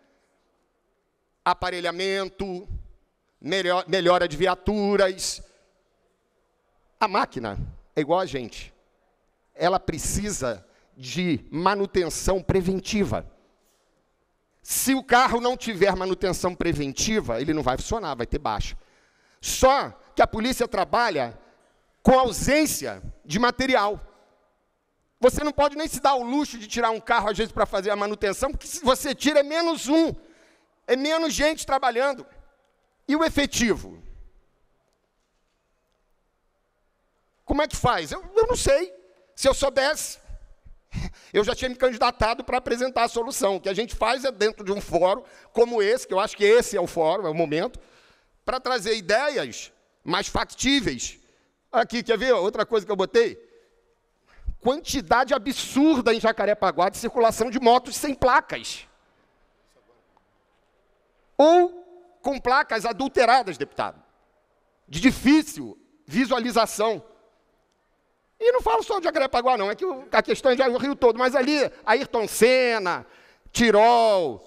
Aparelhamento, melhora de viaturas. A máquina é igual a gente. Ela precisa de manutenção preventiva. Se o carro não tiver manutenção preventiva, ele não vai funcionar, vai ter baixa. Só que a polícia trabalha com ausência de material. Você não pode nem se dar o luxo de tirar um carro, às vezes, para fazer a manutenção, porque se você tira, é menos um, é menos gente trabalhando. E o efetivo? Como é que faz? Eu, eu não sei. Se eu soubesse, eu já tinha me candidatado para apresentar a solução. O que a gente faz é dentro de um fórum como esse, que eu acho que esse é o fórum, é o momento, para trazer ideias mais factíveis. Aqui, quer ver? Outra coisa que eu botei quantidade absurda em Jacarepaguá de circulação de motos sem placas. Ou com placas adulteradas, deputado, de difícil visualização. E não falo só de Jacarepaguá, não, é que a questão é o Rio todo, mas ali, Ayrton Senna, Tirol,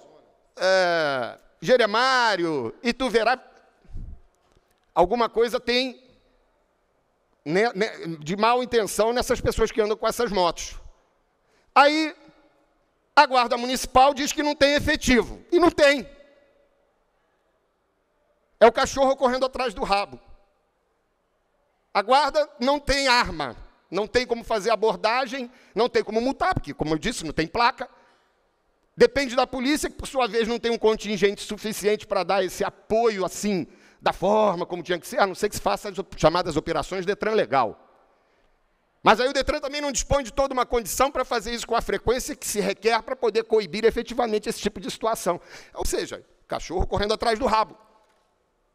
é, Jeremário, Ituverá, alguma coisa tem né, né, de mal intenção nessas pessoas que andam com essas motos. Aí a guarda municipal diz que não tem efetivo. E não tem. É o cachorro correndo atrás do rabo. A guarda não tem arma, não tem como fazer abordagem, não tem como multar, porque, como eu disse, não tem placa. Depende da polícia, que por sua vez não tem um contingente suficiente para dar esse apoio assim da forma como tinha que ser, a não ser que se faça as chamadas operações Detran legal. Mas aí o Detran também não dispõe de toda uma condição para fazer isso com a frequência que se requer para poder coibir efetivamente esse tipo de situação. Ou seja, cachorro correndo atrás do rabo.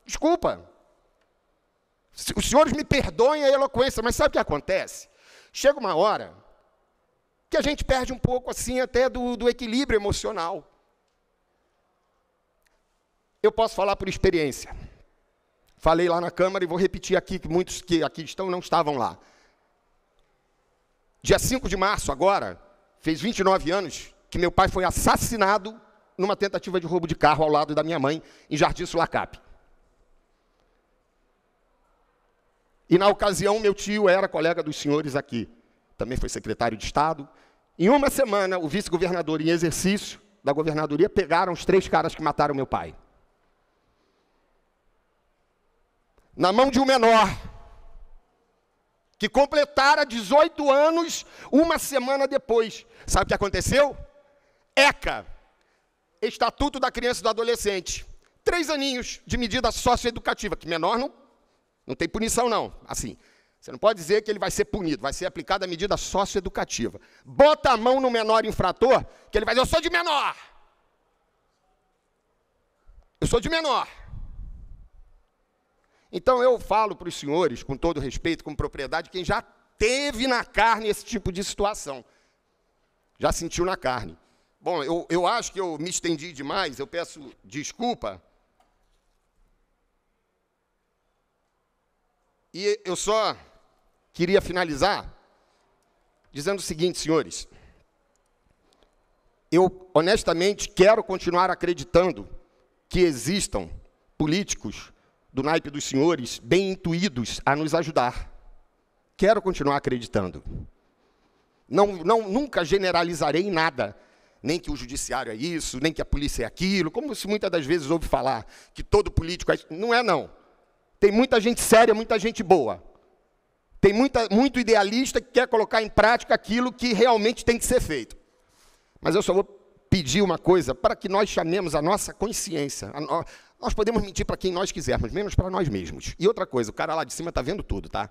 Desculpa. Os senhores me perdoem a eloquência, mas sabe o que acontece? Chega uma hora que a gente perde um pouco assim até do, do equilíbrio emocional. Eu posso falar por experiência. Falei lá na Câmara e vou repetir aqui, que muitos que aqui estão não estavam lá. Dia 5 de março, agora, fez 29 anos, que meu pai foi assassinado numa tentativa de roubo de carro ao lado da minha mãe, em Jardim Sulacap. E na ocasião, meu tio era colega dos senhores aqui, também foi secretário de Estado. Em uma semana, o vice-governador em exercício da governadoria pegaram os três caras que mataram meu pai. na mão de um menor, que completara 18 anos uma semana depois. Sabe o que aconteceu? ECA, Estatuto da Criança e do Adolescente. Três aninhos de medida socioeducativa, que menor não, não tem punição, não. Assim, você não pode dizer que ele vai ser punido, vai ser aplicada a medida socioeducativa. Bota a mão no menor infrator, que ele vai dizer: Eu sou de menor. Eu sou de menor. Então eu falo para os senhores, com todo respeito, com propriedade, quem já teve na carne esse tipo de situação. Já sentiu na carne. Bom, eu, eu acho que eu me estendi demais, eu peço desculpa. E eu só queria finalizar dizendo o seguinte, senhores. Eu honestamente quero continuar acreditando que existam políticos do naipe dos senhores, bem intuídos a nos ajudar. Quero continuar acreditando. Não, não, nunca generalizarei em nada, nem que o judiciário é isso, nem que a polícia é aquilo, como se muitas das vezes ouve falar que todo político é isso. Não é, não. Tem muita gente séria, muita gente boa. Tem muita, muito idealista que quer colocar em prática aquilo que realmente tem que ser feito. Mas eu só vou pedir uma coisa para que nós chamemos a nossa consciência, a, no, nós podemos mentir para quem nós quisermos, menos para nós mesmos. E outra coisa, o cara lá de cima está vendo tudo, tá?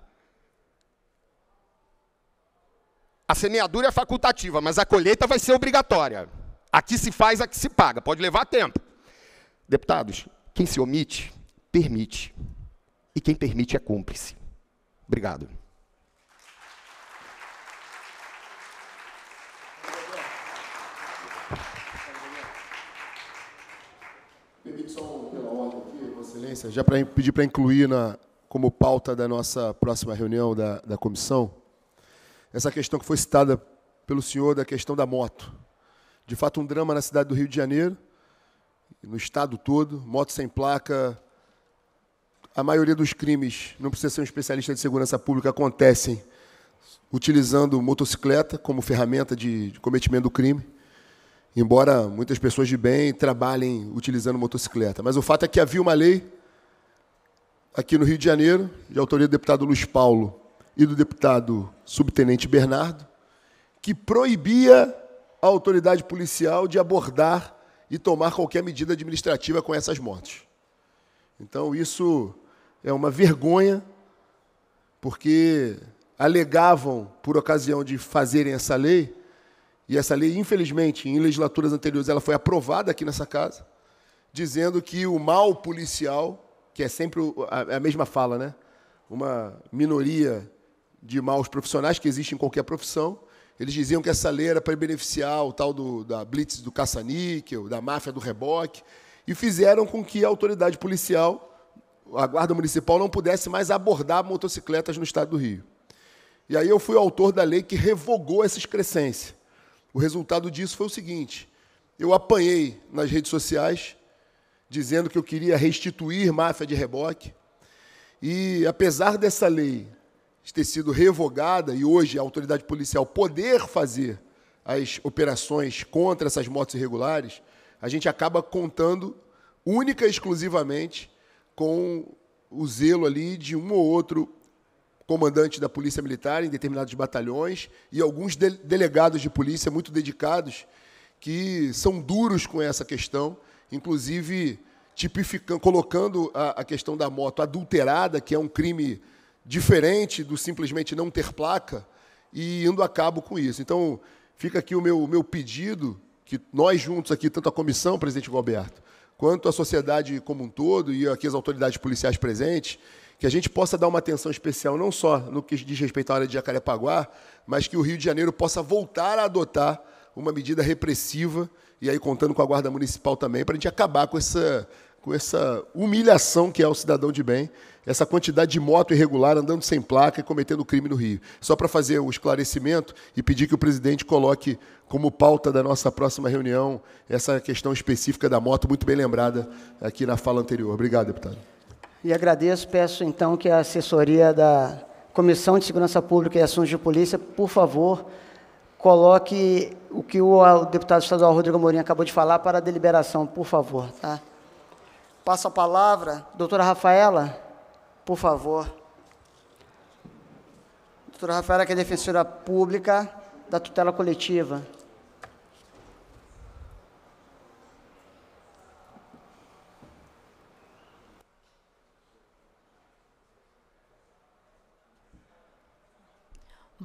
A semeadura é facultativa, mas a colheita vai ser obrigatória. Aqui se faz, aqui se paga. Pode levar tempo. Deputados, quem se omite, permite. E quem permite é cúmplice. Obrigado. só pela ordem aqui, Excelência, já para pedir para incluir na, como pauta da nossa próxima reunião da, da comissão, essa questão que foi citada pelo senhor da questão da moto. De fato, um drama na cidade do Rio de Janeiro, no estado todo, moto sem placa. A maioria dos crimes, não precisa ser um especialista de segurança pública, acontecem utilizando motocicleta como ferramenta de, de cometimento do crime embora muitas pessoas de bem trabalhem utilizando motocicleta. Mas o fato é que havia uma lei aqui no Rio de Janeiro, de autoria do deputado Luiz Paulo e do deputado subtenente Bernardo, que proibia a autoridade policial de abordar e tomar qualquer medida administrativa com essas motos. Então isso é uma vergonha, porque alegavam, por ocasião de fazerem essa lei, e essa lei, infelizmente, em legislaturas anteriores, ela foi aprovada aqui nessa casa, dizendo que o mal policial, que é sempre é a, mesma fala, né? uma minoria de maus profissionais que existe em qualquer profissão, eles diziam que essa lei era para beneficiar o tal do, da blitz do caça-níquel, da máfia do reboque, e fizeram com que a autoridade policial, a guarda municipal, não pudesse mais abordar motocicletas no estado do Rio. E aí eu fui o autor da lei que revogou essa excrescência. O resultado disso foi o seguinte: eu apanhei nas redes sociais, dizendo que eu queria restituir máfia de reboque. E apesar dessa lei ter sido revogada e hoje a autoridade policial poder fazer as operações contra essas motos irregulares, a gente acaba contando única e exclusivamente com o zelo ali de um ou outro comandante da Polícia Militar em determinados batalhões e alguns de delegados de polícia muito dedicados que são duros com essa questão, inclusive tipificando, colocando a, a questão da moto adulterada, que é um crime diferente do simplesmente não ter placa, e indo a cabo com isso. Então, fica aqui o meu, meu pedido, que nós juntos aqui, tanto a comissão, presidente Roberto, quanto a sociedade como um todo, e aqui as autoridades policiais presentes, que a gente possa dar uma atenção especial não só no que diz respeito à área de Jacarepaguá, mas que o Rio de Janeiro possa voltar a adotar uma medida repressiva, e aí contando com a Guarda Municipal também, para a gente acabar com essa, com essa humilhação que é o cidadão de bem, essa quantidade de moto irregular andando sem placa e cometendo crime no Rio. Só para fazer o esclarecimento e pedir que o presidente coloque como pauta da nossa próxima reunião essa questão específica da moto, muito bem lembrada aqui na fala anterior. Obrigado, deputado. E agradeço, peço então que a assessoria da Comissão de Segurança Pública e Assuntos de Polícia, por favor, coloque o que o deputado estadual Rodrigo Mourinho acabou de falar para a deliberação, por favor. Tá? Passo a palavra, doutora Rafaela, por favor. Doutora Rafaela, que é defensora pública da tutela coletiva.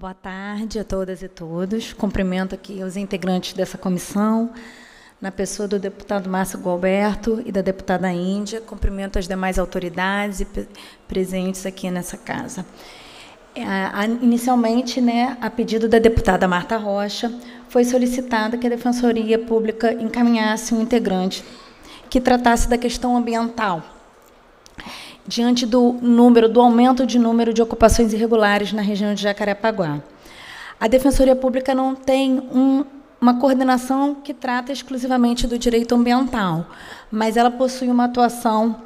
Boa tarde a todas e todos. Cumprimento aqui os integrantes dessa comissão, na pessoa do deputado Márcio Gualberto e da deputada Índia. Cumprimento as demais autoridades presentes aqui nessa casa. É, inicialmente, né, a pedido da deputada Marta Rocha, foi solicitada que a Defensoria Pública encaminhasse um integrante que tratasse da questão ambiental diante do número do aumento de número de ocupações irregulares na região de Jacarepaguá. A Defensoria Pública não tem um, uma coordenação que trata exclusivamente do direito ambiental, mas ela possui uma atuação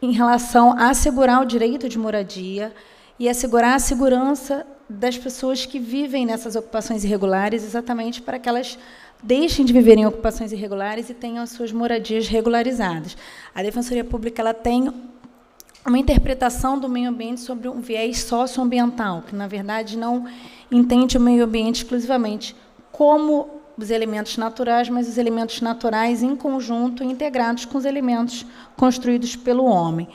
em relação a assegurar o direito de moradia e assegurar a segurança das pessoas que vivem nessas ocupações irregulares, exatamente para que elas deixem de viver em ocupações irregulares e tenham as suas moradias regularizadas. A Defensoria Pública ela tem uma interpretação do meio ambiente sobre um viés socioambiental, que na verdade não entende o meio ambiente exclusivamente como os elementos naturais, mas os elementos naturais em conjunto, integrados com os elementos construídos pelo homem.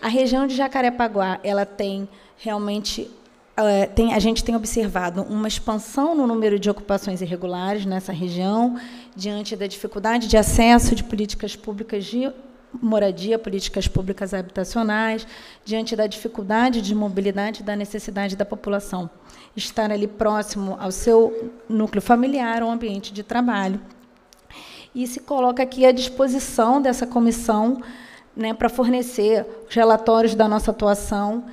A região de Jacarepaguá, ela tem realmente eh, tem, a gente tem observado uma expansão no número de ocupações irregulares nessa região, diante da dificuldade de acesso de políticas públicas de moradia, políticas públicas habitacionais, diante da dificuldade de mobilidade e da necessidade da população estar ali próximo ao seu núcleo familiar ou ambiente de trabalho. E se coloca aqui à disposição dessa comissão né, para fornecer os relatórios da nossa atuação,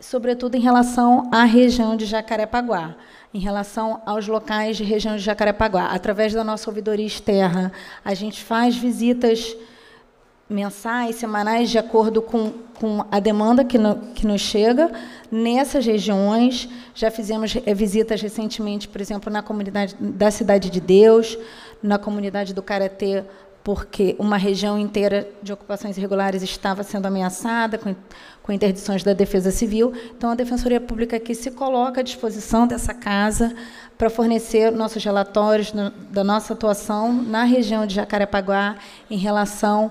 sobretudo em relação à região de Jacarepaguá em relação aos locais de região de Jacarepaguá. Através da nossa ouvidoria externa, a gente faz visitas mensais, semanais, de acordo com, com a demanda que, no, que nos chega nessas regiões. Já fizemos visitas recentemente, por exemplo, na comunidade da Cidade de Deus, na comunidade do Karatê, porque uma região inteira de ocupações irregulares estava sendo ameaçada com, com interdições da Defesa Civil. Então, a Defensoria Pública aqui se coloca à disposição dessa casa para fornecer nossos relatórios no, da nossa atuação na região de Jacarepaguá em relação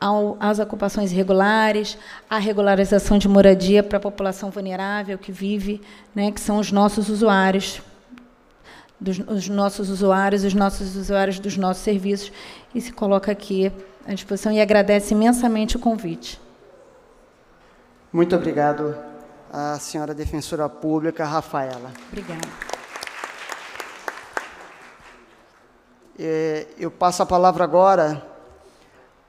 ao, às ocupações irregulares, à regularização de moradia para a população vulnerável que vive, né, que são os nossos usuários, dos, os nossos usuários, os nossos usuários dos nossos serviços, e se coloca aqui à disposição e agradece imensamente o convite. Muito obrigado à senhora defensora pública, Rafaela. Obrigada. É, eu passo a palavra agora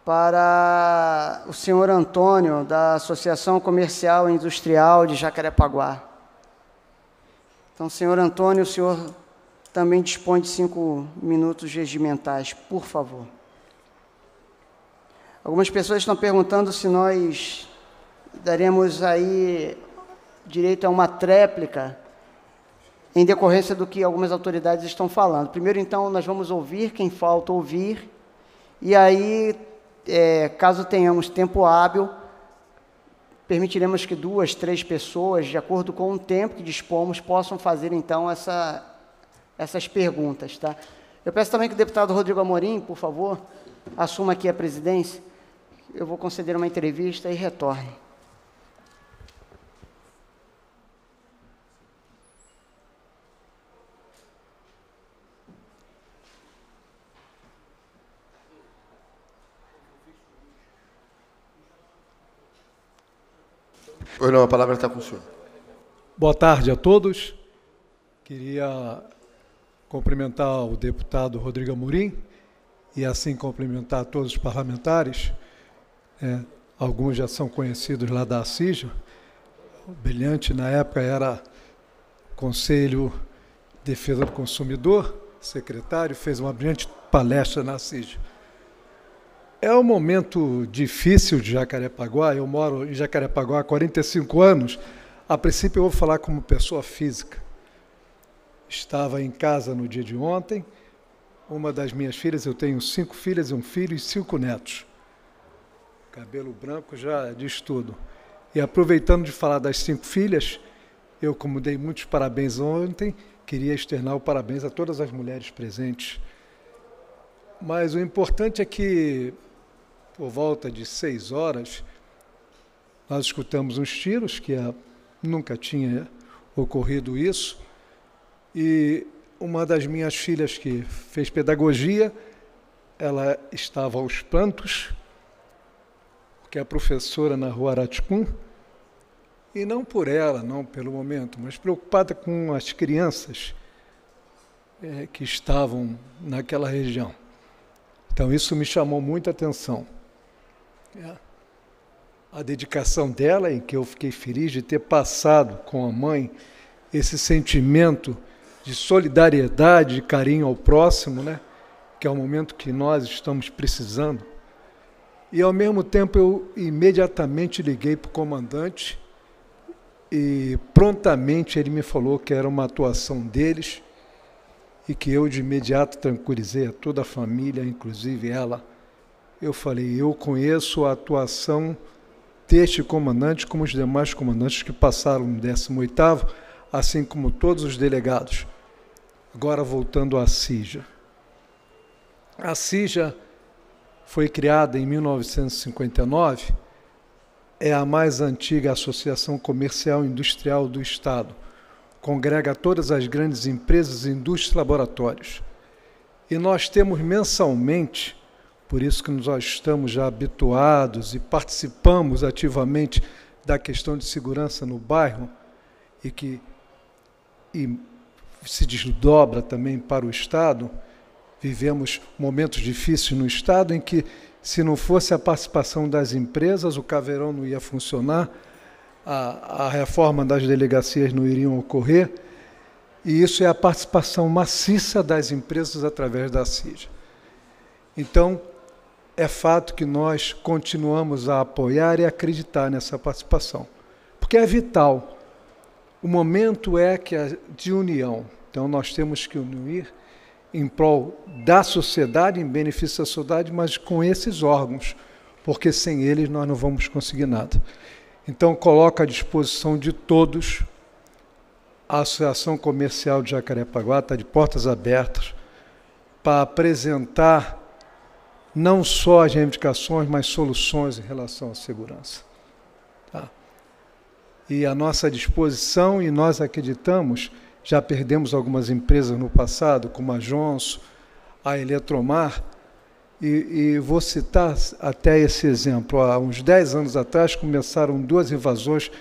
para o senhor Antônio, da Associação Comercial e Industrial de Jacarepaguá. Então, senhor Antônio, o senhor também dispõe de cinco minutos regimentais, por favor. Algumas pessoas estão perguntando se nós daremos aí direito a uma tréplica em decorrência do que algumas autoridades estão falando. Primeiro, então, nós vamos ouvir quem falta ouvir, e aí é, caso tenhamos tempo hábil, permitiremos que duas, três pessoas, de acordo com o tempo que dispomos, possam fazer então essa, essas perguntas. Tá? Eu peço também que o deputado Rodrigo Amorim, por favor, assuma aqui a presidência. Eu vou conceder uma entrevista e retorne. Pois não, a palavra está com o senhor. Boa tarde a todos. Queria cumprimentar o deputado Rodrigo Amorim e assim cumprimentar todos os parlamentares. É, alguns já são conhecidos lá da CIJA. Brilhante, na época, era Conselho de Defesa do Consumidor, secretário, fez uma brilhante palestra na CIJA. É um momento difícil de Jacarepaguá. Eu moro em Jacarepaguá há 45 anos. A princípio, eu vou falar como pessoa física. Estava em casa no dia de ontem. Uma das minhas filhas, eu tenho cinco filhas, um filho e cinco netos. Cabelo branco já diz tudo. E aproveitando de falar das cinco filhas, eu, como dei muitos parabéns ontem, queria externar o parabéns a todas as mulheres presentes. Mas o importante é que por volta de seis horas, nós escutamos uns tiros, que é, nunca tinha ocorrido isso, e uma das minhas filhas que fez pedagogia, ela estava aos prantos, porque a professora na rua Araticum, e não por ela, não pelo momento, mas preocupada com as crianças é, que estavam naquela região. Então, isso me chamou muita atenção. É. a dedicação dela, em que eu fiquei feliz de ter passado com a mãe esse sentimento de solidariedade, de carinho ao próximo, né? que é o momento que nós estamos precisando. E ao mesmo tempo eu imediatamente liguei para o comandante e prontamente ele me falou que era uma atuação deles e que eu de imediato tranquilizei a toda a família, inclusive ela. Eu falei, eu conheço a atuação deste comandante como os demais comandantes que passaram no 18º, assim como todos os delegados. Agora voltando à CIJA. A CIJA foi criada em 1959, é a mais antiga associação comercial industrial do Estado. Congrega todas as grandes empresas e indústrias laboratórios. E nós temos mensalmente por isso que nós estamos já habituados e participamos ativamente da questão de segurança no bairro e que e se desdobra também para o Estado. Vivemos momentos difíceis no Estado em que, se não fosse a participação das empresas, o caveirão não ia funcionar, a, a reforma das delegacias não iria ocorrer. E isso é a participação maciça das empresas através da CID. Então, é fato que nós continuamos a apoiar e acreditar nessa participação, porque é vital. O momento é que é de união, então nós temos que unir em prol da sociedade, em benefício da sociedade, mas com esses órgãos, porque sem eles nós não vamos conseguir nada. Então coloca à disposição de todos a Associação Comercial de Jacarepaguá está de portas abertas para apresentar não só as reivindicações, mas soluções em relação à segurança. Tá? E a nossa disposição, e nós acreditamos, já perdemos algumas empresas no passado, como a Johnson, a Eletromar, e, e, vou citar até esse exemplo. Há uns 10 anos atrás começaram duas invasões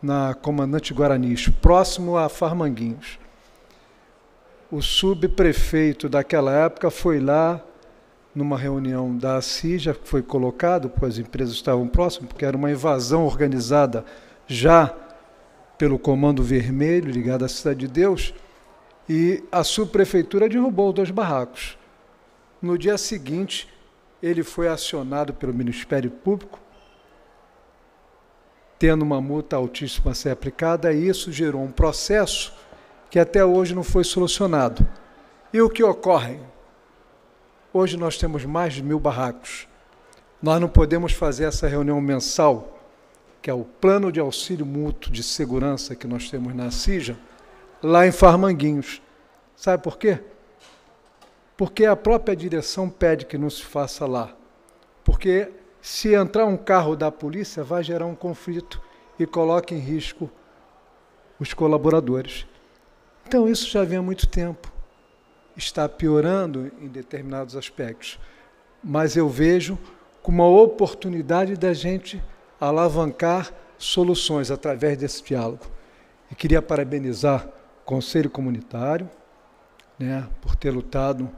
na Comandante Guaranis, próximo a Farmanguinhos. O subprefeito daquela época foi lá, numa reunião da ACI, já foi colocado, pois as empresas estavam próximas, porque era uma invasão organizada já pelo Comando Vermelho, ligado à Cidade de Deus, e a subprefeitura derrubou dois barracos. No dia seguinte, ele foi acionado pelo Ministério Público, tendo uma multa altíssima a ser aplicada, e isso gerou um processo que até hoje não foi solucionado. E o que ocorre? Hoje nós temos mais de mil barracos. Nós não podemos fazer essa reunião mensal, que é o plano de auxílio mútuo de segurança que nós temos na CIJA, lá em Farmanguinhos. Sabe por quê? Porque a própria direção pede que não se faça lá. Porque se entrar um carro da polícia, vai gerar um conflito e coloca em risco os colaboradores. Então, isso já vem há muito tempo está piorando em determinados aspectos, mas eu vejo como uma oportunidade da gente alavancar soluções através desse diálogo. E queria parabenizar o Conselho Comunitário né, por ter lutado,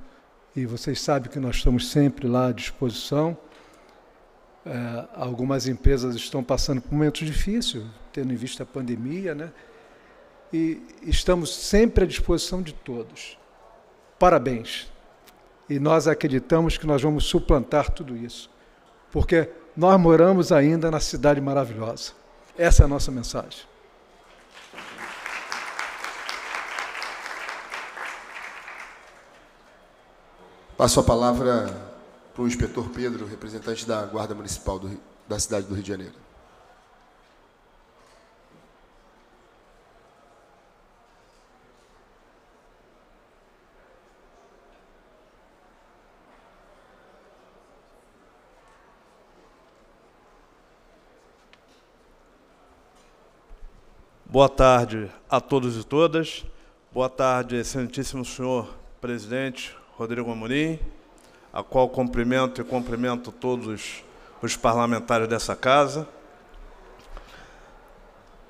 e vocês sabem que nós estamos sempre lá à disposição. É, algumas empresas estão passando por momentos difíceis, tendo em vista a pandemia, né? e estamos sempre à disposição de todos parabéns. E nós acreditamos que nós vamos suplantar tudo isso, porque nós moramos ainda na cidade maravilhosa. Essa é a nossa mensagem. Passo a palavra para o inspetor Pedro, representante da Guarda Municipal do, da cidade do Rio de Janeiro. Boa tarde a todos e todas. Boa tarde, excelentíssimo senhor presidente Rodrigo Amorim, a qual cumprimento e cumprimento todos os parlamentares dessa casa.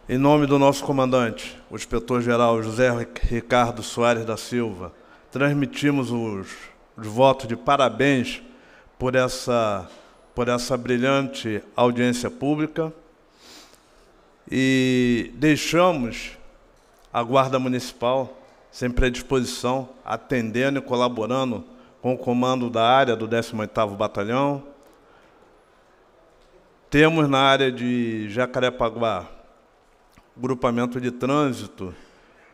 Em nome do nosso comandante, o inspetor-geral José Ricardo Soares da Silva, transmitimos os, os votos de parabéns por essa, por essa brilhante audiência pública e deixamos a Guarda Municipal sempre à disposição, atendendo e colaborando com o comando da área do 18º Batalhão. Temos na área de Jacarepaguá grupamento de trânsito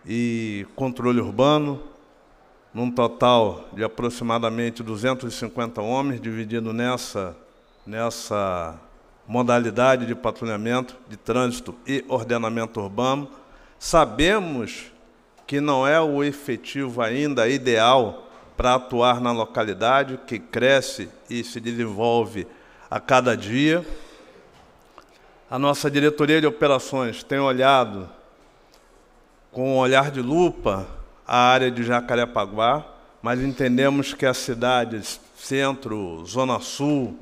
e controle urbano, num total de aproximadamente 250 homens, dividido nessa, nessa modalidade de patrulhamento de trânsito e ordenamento urbano. Sabemos que não é o efetivo ainda ideal para atuar na localidade, que cresce e se desenvolve a cada dia. A nossa diretoria de operações tem olhado com um olhar de lupa a área de Jacarepaguá, mas entendemos que a cidade, centro, zona sul,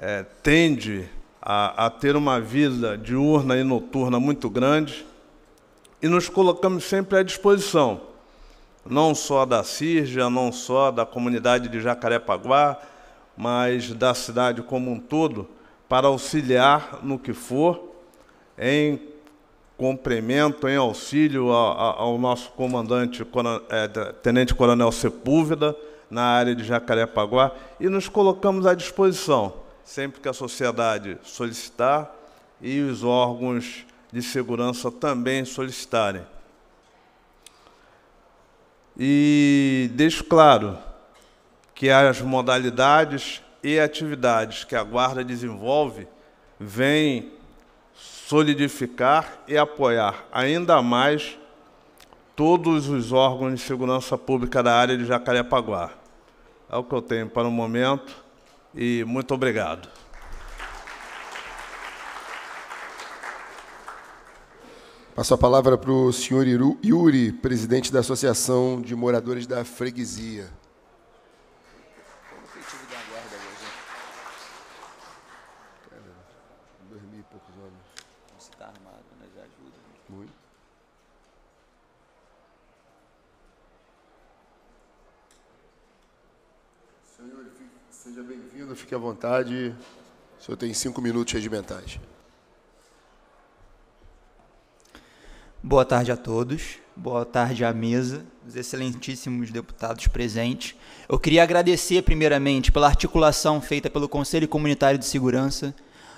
é, tende a, a ter uma vida diurna e noturna muito grande e nos colocamos sempre à disposição, não só da Cirja, não só da comunidade de Jacarepaguá, mas da cidade como um todo, para auxiliar no que for, em cumprimento, em auxílio ao, ao nosso comandante, é, Tenente Coronel Sepúlveda, na área de Jacarepaguá, e nos colocamos à disposição sempre que a sociedade solicitar e os órgãos de segurança também solicitarem. E deixo claro que as modalidades e atividades que a Guarda desenvolve vêm solidificar e apoiar ainda mais todos os órgãos de segurança pública da área de Jacarepaguá. É o que eu tenho para o momento e muito obrigado. Passo a palavra para o senhor Yuri, presidente da Associação de Moradores da Freguesia. fique à vontade. O senhor tem cinco minutos regimentais. Boa tarde a todos, boa tarde à mesa, os excelentíssimos deputados presentes. Eu queria agradecer, primeiramente, pela articulação feita pelo Conselho Comunitário de Segurança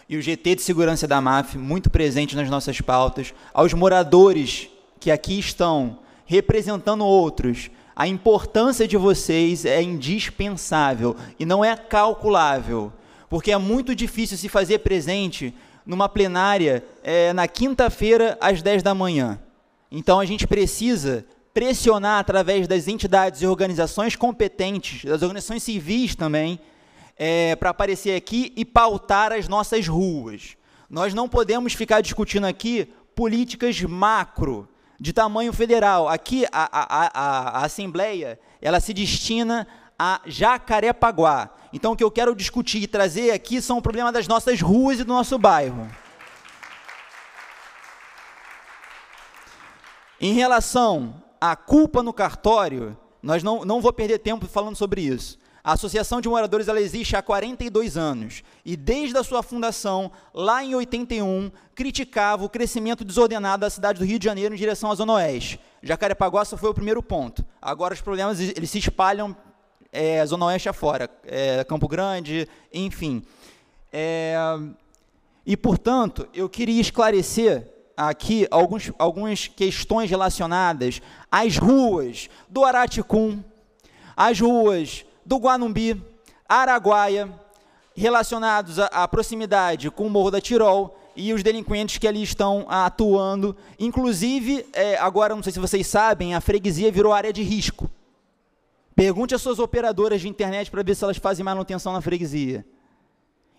e o GT de Segurança da MAF, muito presente nas nossas pautas, aos moradores que aqui estão representando outros, a importância de vocês é indispensável e não é calculável, porque é muito difícil se fazer presente numa plenária é, na quinta-feira às 10 da manhã. Então a gente precisa pressionar através das entidades e organizações competentes, das organizações civis também, é, para aparecer aqui e pautar as nossas ruas. Nós não podemos ficar discutindo aqui políticas macro, de tamanho federal. Aqui, a, a, a, a Assembleia, ela se destina a Jacarepaguá. Então, o que eu quero discutir e trazer aqui são o problema das nossas ruas e do nosso bairro. Em relação à culpa no cartório, nós não, não vou perder tempo falando sobre isso. A Associação de Moradores ela existe há 42 anos e desde a sua fundação, lá em 81, criticava o crescimento desordenado da cidade do Rio de Janeiro em direção à Zona Oeste. Jacarepaguá foi o primeiro ponto. Agora os problemas eles se espalham é, Zona Oeste afora, é, Campo Grande, enfim. É, e, portanto, eu queria esclarecer aqui alguns, algumas questões relacionadas às ruas do Araticum, às ruas do Guanumbi, Araguaia, relacionados à proximidade com o Morro da Tirol e os delinquentes que ali estão atuando. Inclusive, é, agora não sei se vocês sabem, a freguesia virou área de risco. Pergunte às suas operadoras de internet para ver se elas fazem manutenção na freguesia.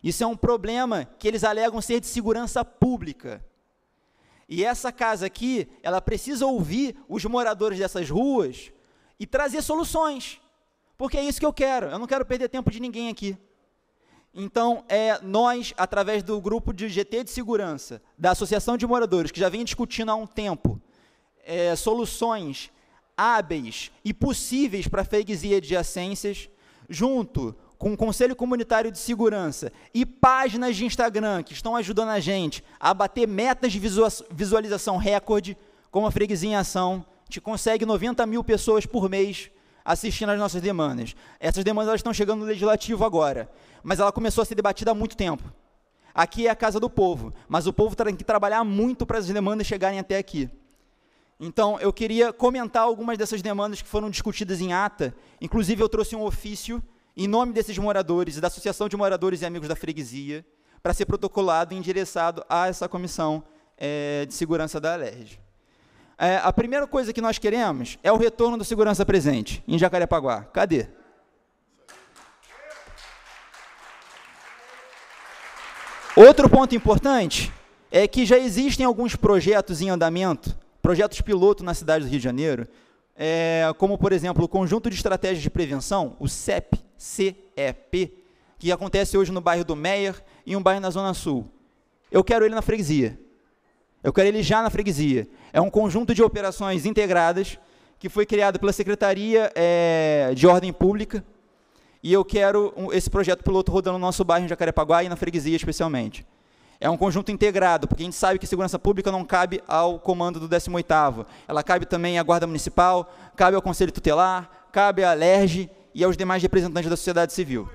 Isso é um problema que eles alegam ser de segurança pública. E essa casa aqui, ela precisa ouvir os moradores dessas ruas e trazer soluções porque é isso que eu quero. Eu não quero perder tempo de ninguém aqui. Então, é, nós, através do grupo de GT de segurança, da Associação de Moradores, que já vem discutindo há um tempo, é, soluções hábeis e possíveis para freguesia e adjacências, junto com o Conselho Comunitário de Segurança e páginas de Instagram que estão ajudando a gente a bater metas de visualização recorde, como a Freguesia em Ação, te consegue 90 mil pessoas por mês assistindo às nossas demandas. Essas demandas elas estão chegando no legislativo agora, mas ela começou a ser debatida há muito tempo. Aqui é a casa do povo, mas o povo tem que trabalhar muito para as demandas chegarem até aqui. Então, eu queria comentar algumas dessas demandas que foram discutidas em ata. Inclusive, eu trouxe um ofício em nome desses moradores e da Associação de Moradores e Amigos da Freguesia para ser protocolado e endereçado a essa comissão é, de segurança da Alerj. É, a primeira coisa que nós queremos é o retorno da segurança presente em Jacarepaguá. Cadê? Outro ponto importante é que já existem alguns projetos em andamento, projetos piloto na cidade do Rio de Janeiro, é, como, por exemplo, o Conjunto de Estratégias de Prevenção, o CEP, CEP, que acontece hoje no bairro do Meier e um bairro na Zona Sul. Eu quero ele na freguesia. Eu quero ele já na freguesia. É um conjunto de operações integradas que foi criado pela Secretaria é, de Ordem Pública. E eu quero um, esse projeto piloto rodando no nosso bairro, em Jacarepaguá, e na freguesia especialmente. É um conjunto integrado, porque a gente sabe que segurança pública não cabe ao comando do 18º. Ela cabe também à Guarda Municipal, cabe ao Conselho Tutelar, cabe à LERJ e aos demais representantes da sociedade civil.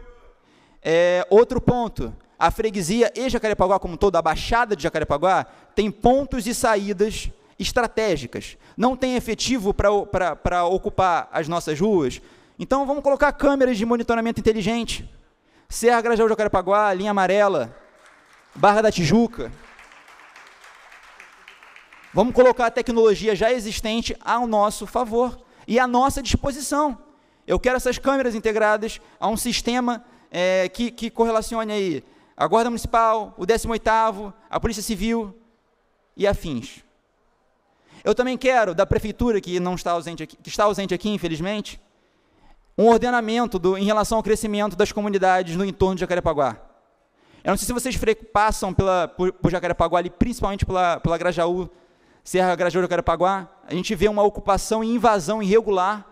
É, outro ponto a freguesia e Jacarepaguá como toda, a baixada de Jacarepaguá, tem pontos e saídas estratégicas. Não tem efetivo para ocupar as nossas ruas. Então vamos colocar câmeras de monitoramento inteligente. Serra Grajal Jacarepaguá, linha amarela, Barra da Tijuca. Vamos colocar a tecnologia já existente ao nosso favor e à nossa disposição. Eu quero essas câmeras integradas a um sistema é, que, que correlacione aí a Guarda Municipal, o 18º, a Polícia Civil e afins. Eu também quero da prefeitura que não está ausente aqui, que está ausente aqui, infelizmente, um ordenamento do, em relação ao crescimento das comunidades no entorno de Jacarepaguá. Eu não sei se vocês passam pela, por, por Jacarepaguá ali, principalmente pela, pela Grajaú, Serra Grajaú Jacarepaguá, a gente vê uma ocupação e invasão irregular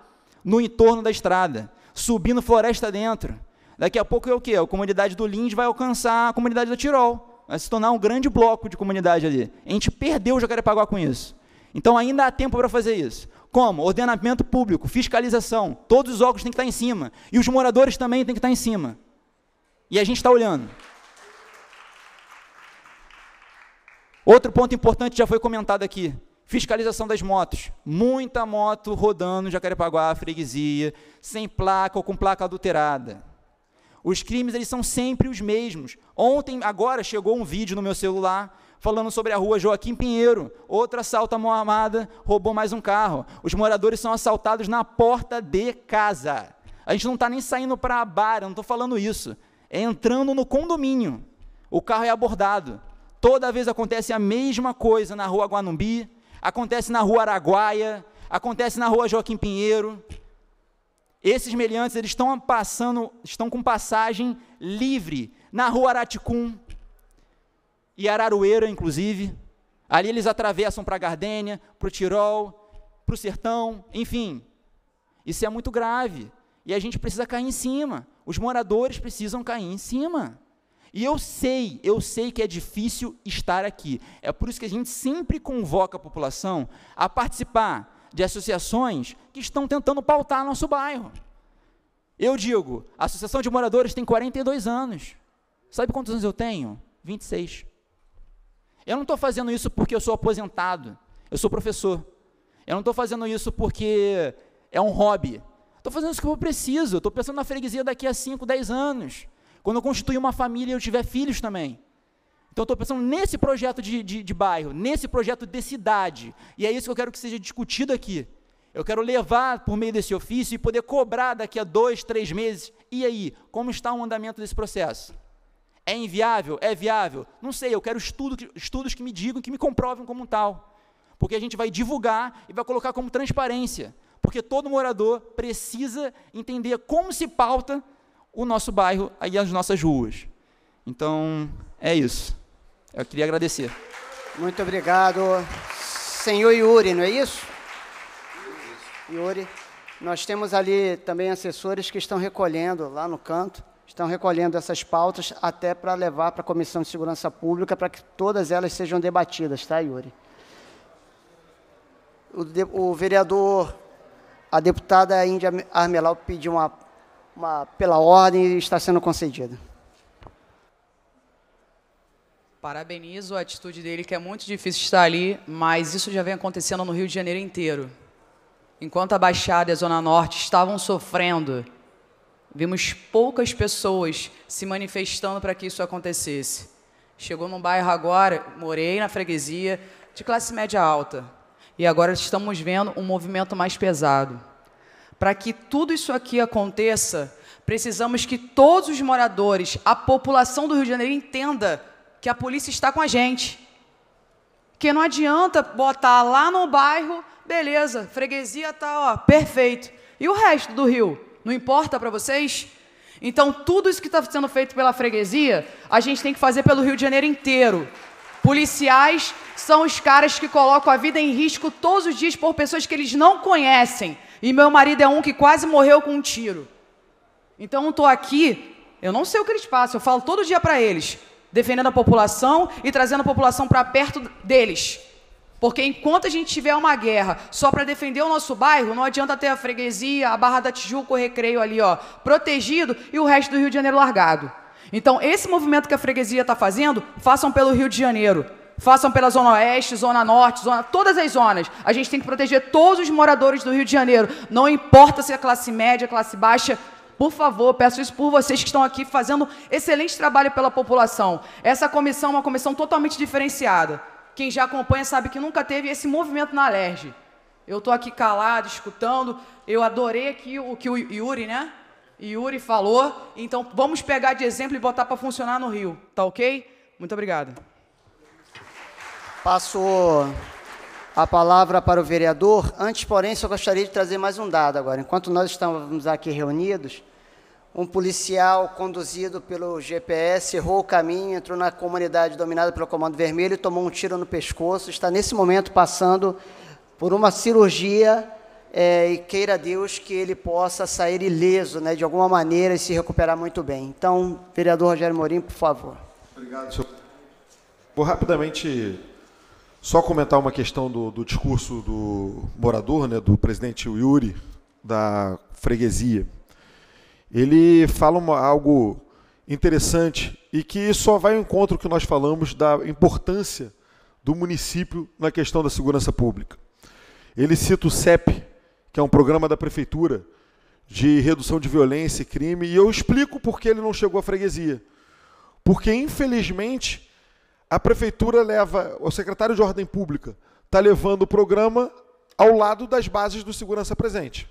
no entorno da estrada, subindo floresta dentro, Daqui a pouco é o quê? A comunidade do Lins vai alcançar a comunidade da Tirol. Vai se tornar um grande bloco de comunidade ali. A gente perdeu o Jacarepaguá com isso. Então ainda há tempo para fazer isso. Como? Ordenamento público, fiscalização. Todos os órgãos têm que estar tá em cima. E os moradores também têm que estar tá em cima. E a gente está olhando. Outro ponto importante já foi comentado aqui. Fiscalização das motos. Muita moto rodando em Jacarepaguá, freguesia, sem placa ou com placa adulterada. Os crimes eles são sempre os mesmos. Ontem, agora chegou um vídeo no meu celular falando sobre a rua Joaquim Pinheiro. Outro assalto à mão armada, roubou mais um carro. Os moradores são assaltados na porta de casa. A gente não está nem saindo para a bar, eu não estou falando isso. É entrando no condomínio. O carro é abordado. Toda vez acontece a mesma coisa na rua Guanumbi, acontece na rua Araguaia, acontece na rua Joaquim Pinheiro. Esses meliantes, eles estão passando, estão com passagem livre na rua Araticum e Ararueira, inclusive. Ali eles atravessam para a Gardênia, para o Tirol, para o Sertão, enfim. Isso é muito grave. E a gente precisa cair em cima. Os moradores precisam cair em cima. E eu sei, eu sei que é difícil estar aqui. É por isso que a gente sempre convoca a população a participar de associações que estão tentando pautar nosso bairro. Eu digo, a Associação de Moradores tem 42 anos. Sabe quantos anos eu tenho? 26. Eu não estou fazendo isso porque eu sou aposentado, eu sou professor. Eu não estou fazendo isso porque é um hobby. Estou fazendo isso que eu preciso. Estou pensando na freguesia daqui a 5, 10 anos. Quando eu constituir uma família e eu tiver filhos também. Então, estou pensando nesse projeto de, de, de, bairro, nesse projeto de cidade. E é isso que eu quero que seja discutido aqui. Eu quero levar por meio desse ofício e poder cobrar daqui a dois, três meses. E aí, como está o andamento desse processo? É inviável? É viável? Não sei, eu quero estudo, estudos que me digam, que me comprovem como um tal. Porque a gente vai divulgar e vai colocar como transparência. Porque todo morador precisa entender como se pauta o nosso bairro e as nossas ruas. Então, é isso. Eu queria agradecer. Muito obrigado. Senhor Yuri, não é isso? Yuri. Nós temos ali também assessores que estão recolhendo lá no canto, estão recolhendo essas pautas até para levar para a Comissão de Segurança Pública para que todas elas sejam debatidas, tá, Yuri? O, de, o vereador, a deputada Índia Armelau pediu uma, uma pela ordem e está sendo concedida. Parabenizo a atitude dele, que é muito difícil estar ali, mas isso já vem acontecendo no Rio de Janeiro inteiro. Enquanto a Baixada e a Zona Norte estavam sofrendo, vimos poucas pessoas se manifestando para que isso acontecesse. Chegou num bairro agora, morei na freguesia, de classe média alta. E agora estamos vendo um movimento mais pesado. Para que tudo isso aqui aconteça, precisamos que todos os moradores, a população do Rio de Janeiro entenda que a polícia está com a gente. Que não adianta botar lá no bairro, beleza, freguesia está, ó, perfeito. E o resto do Rio, não importa para vocês? Então, tudo isso que está sendo feito pela freguesia, a gente tem que fazer pelo Rio de Janeiro inteiro. Policiais são os caras que colocam a vida em risco todos os dias por pessoas que eles não conhecem. E meu marido é um que quase morreu com um tiro. Então, eu estou aqui, eu não sei o que eles passam, eu falo todo dia para eles defendendo a população e trazendo a população para perto deles. Porque enquanto a gente tiver uma guerra só para defender o nosso bairro, não adianta ter a freguesia, a Barra da Tijuca, o Recreio ali, ó, protegido e o resto do Rio de Janeiro largado. Então, esse movimento que a freguesia está fazendo, façam pelo Rio de Janeiro. Façam pela Zona Oeste, Zona Norte, zona, todas as zonas. A gente tem que proteger todos os moradores do Rio de Janeiro. Não importa se é classe média, classe baixa, por favor, peço isso por vocês que estão aqui fazendo excelente trabalho pela população. Essa comissão é uma comissão totalmente diferenciada. Quem já acompanha sabe que nunca teve esse movimento na LERJ. Eu estou aqui calado, escutando. Eu adorei aqui o que o Yuri, né? Yuri falou. Então, vamos pegar de exemplo e botar para funcionar no Rio. Tá ok? Muito obrigado. Passou a palavra para o vereador. Antes, porém, só gostaria de trazer mais um dado agora. Enquanto nós estávamos aqui reunidos, um policial conduzido pelo GPS errou o caminho, entrou na comunidade dominada pelo Comando Vermelho, tomou um tiro no pescoço, está nesse momento passando por uma cirurgia é, e queira Deus que ele possa sair ileso, né, de alguma maneira, e se recuperar muito bem. Então, vereador Rogério Morim, por favor. Obrigado, senhor. Vou rapidamente só comentar uma questão do, do discurso do morador, né, do presidente Yuri, da freguesia. Ele fala uma, algo interessante e que só vai ao encontro que nós falamos da importância do município na questão da segurança pública. Ele cita o CEP, que é um programa da prefeitura de redução de violência e crime, e eu explico por que ele não chegou à freguesia. Porque, infelizmente, a prefeitura leva, o secretário de Ordem Pública está levando o programa ao lado das bases do segurança presente.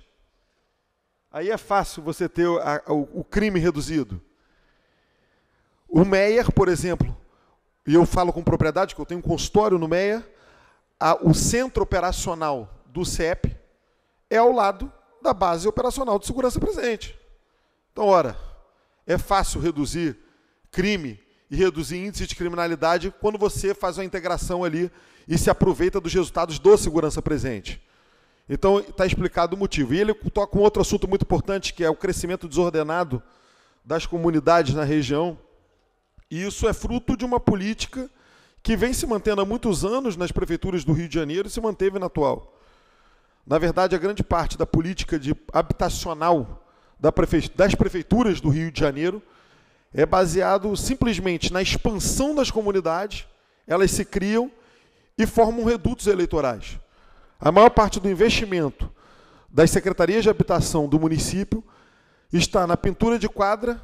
Aí é fácil você ter a, a, o crime reduzido. O Meyer, por exemplo, e eu falo com propriedade, que eu tenho um consultório no Meyer, a, o centro operacional do CEP é ao lado da base operacional de segurança presente. Então, ora, é fácil reduzir crime e reduzir índice de criminalidade quando você faz uma integração ali e se aproveita dos resultados do segurança presente. Então, está explicado o motivo. E ele toca um outro assunto muito importante, que é o crescimento desordenado das comunidades na região. E isso é fruto de uma política que vem se mantendo há muitos anos nas prefeituras do Rio de Janeiro e se manteve na atual. Na verdade, a grande parte da política de habitacional das prefeituras do Rio de Janeiro é baseado simplesmente na expansão das comunidades, elas se criam e formam redutos eleitorais. A maior parte do investimento das secretarias de habitação do município está na pintura de quadra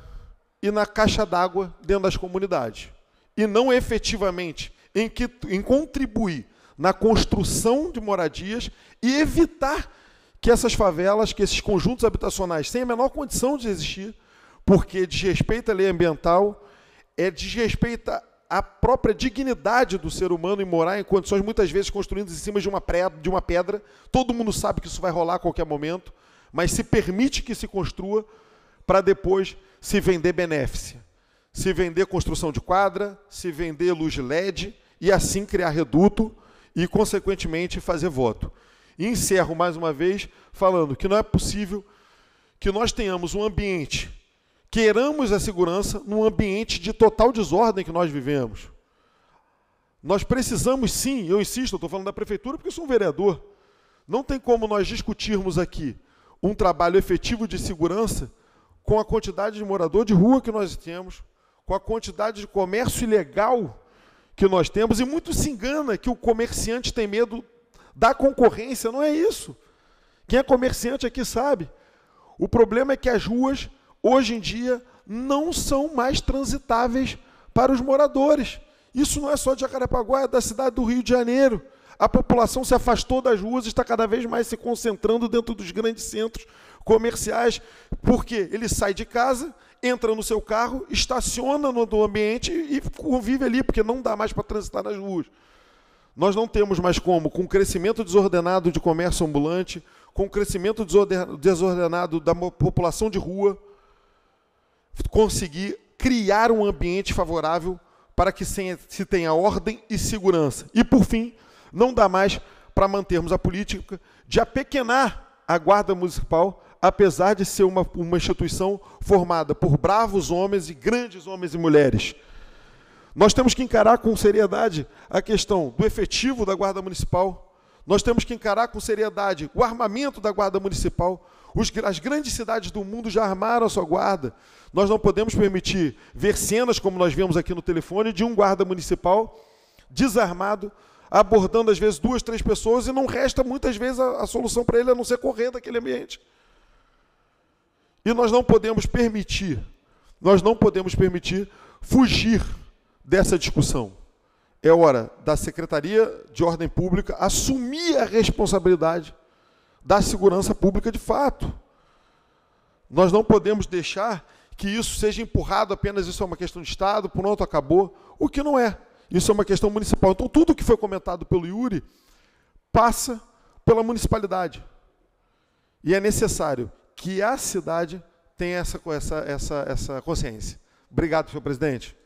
e na caixa d'água dentro das comunidades. E não efetivamente em, que, em contribuir na construção de moradias e evitar que essas favelas, que esses conjuntos habitacionais, sem a menor condição de existir, porque desrespeita a lei ambiental, é desrespeita a própria dignidade do ser humano em morar em condições muitas vezes construídas em cima de uma, de uma pedra. Todo mundo sabe que isso vai rolar a qualquer momento, mas se permite que se construa para depois se vender benéfica, se vender construção de quadra, se vender luz LED e assim criar reduto e, consequentemente, fazer voto. E encerro mais uma vez falando que não é possível que nós tenhamos um ambiente queramos a segurança num ambiente de total desordem que nós vivemos. Nós precisamos sim, eu insisto, estou falando da prefeitura porque eu sou um vereador. Não tem como nós discutirmos aqui um trabalho efetivo de segurança com a quantidade de morador de rua que nós temos, com a quantidade de comércio ilegal que nós temos, e muito se engana que o comerciante tem medo da concorrência, não é isso. Quem é comerciante aqui sabe. O problema é que as ruas hoje em dia não são mais transitáveis para os moradores. Isso não é só de Jacarepaguá, é da cidade do Rio de Janeiro. A população se afastou das ruas, está cada vez mais se concentrando dentro dos grandes centros comerciais, porque ele sai de casa, entra no seu carro, estaciona no ambiente e convive ali, porque não dá mais para transitar nas ruas. Nós não temos mais como, com o crescimento desordenado de comércio ambulante, com o crescimento desordenado da população de rua, conseguir criar um ambiente favorável para que se tenha ordem e segurança. E, por fim, não dá mais para mantermos a política de apequenar a Guarda Municipal, apesar de ser uma, uma instituição formada por bravos homens e grandes homens e mulheres. Nós temos que encarar com seriedade a questão do efetivo da Guarda Municipal, nós temos que encarar com seriedade o armamento da Guarda Municipal, os, as grandes cidades do mundo já armaram a sua guarda. Nós não podemos permitir ver cenas como nós vemos aqui no telefone de um guarda municipal desarmado, abordando às vezes duas, três pessoas e não resta muitas vezes a, a solução para ele a não ser correr daquele ambiente. E nós não podemos permitir, nós não podemos permitir fugir dessa discussão. É hora da Secretaria de Ordem Pública assumir a responsabilidade da segurança pública de fato. Nós não podemos deixar que isso seja empurrado apenas, isso é uma questão de Estado, pronto, acabou, o que não é. Isso é uma questão municipal. Então, tudo que foi comentado pelo Yuri passa pela municipalidade. E é necessário que a cidade tenha essa, essa, essa, essa consciência. Obrigado, senhor presidente.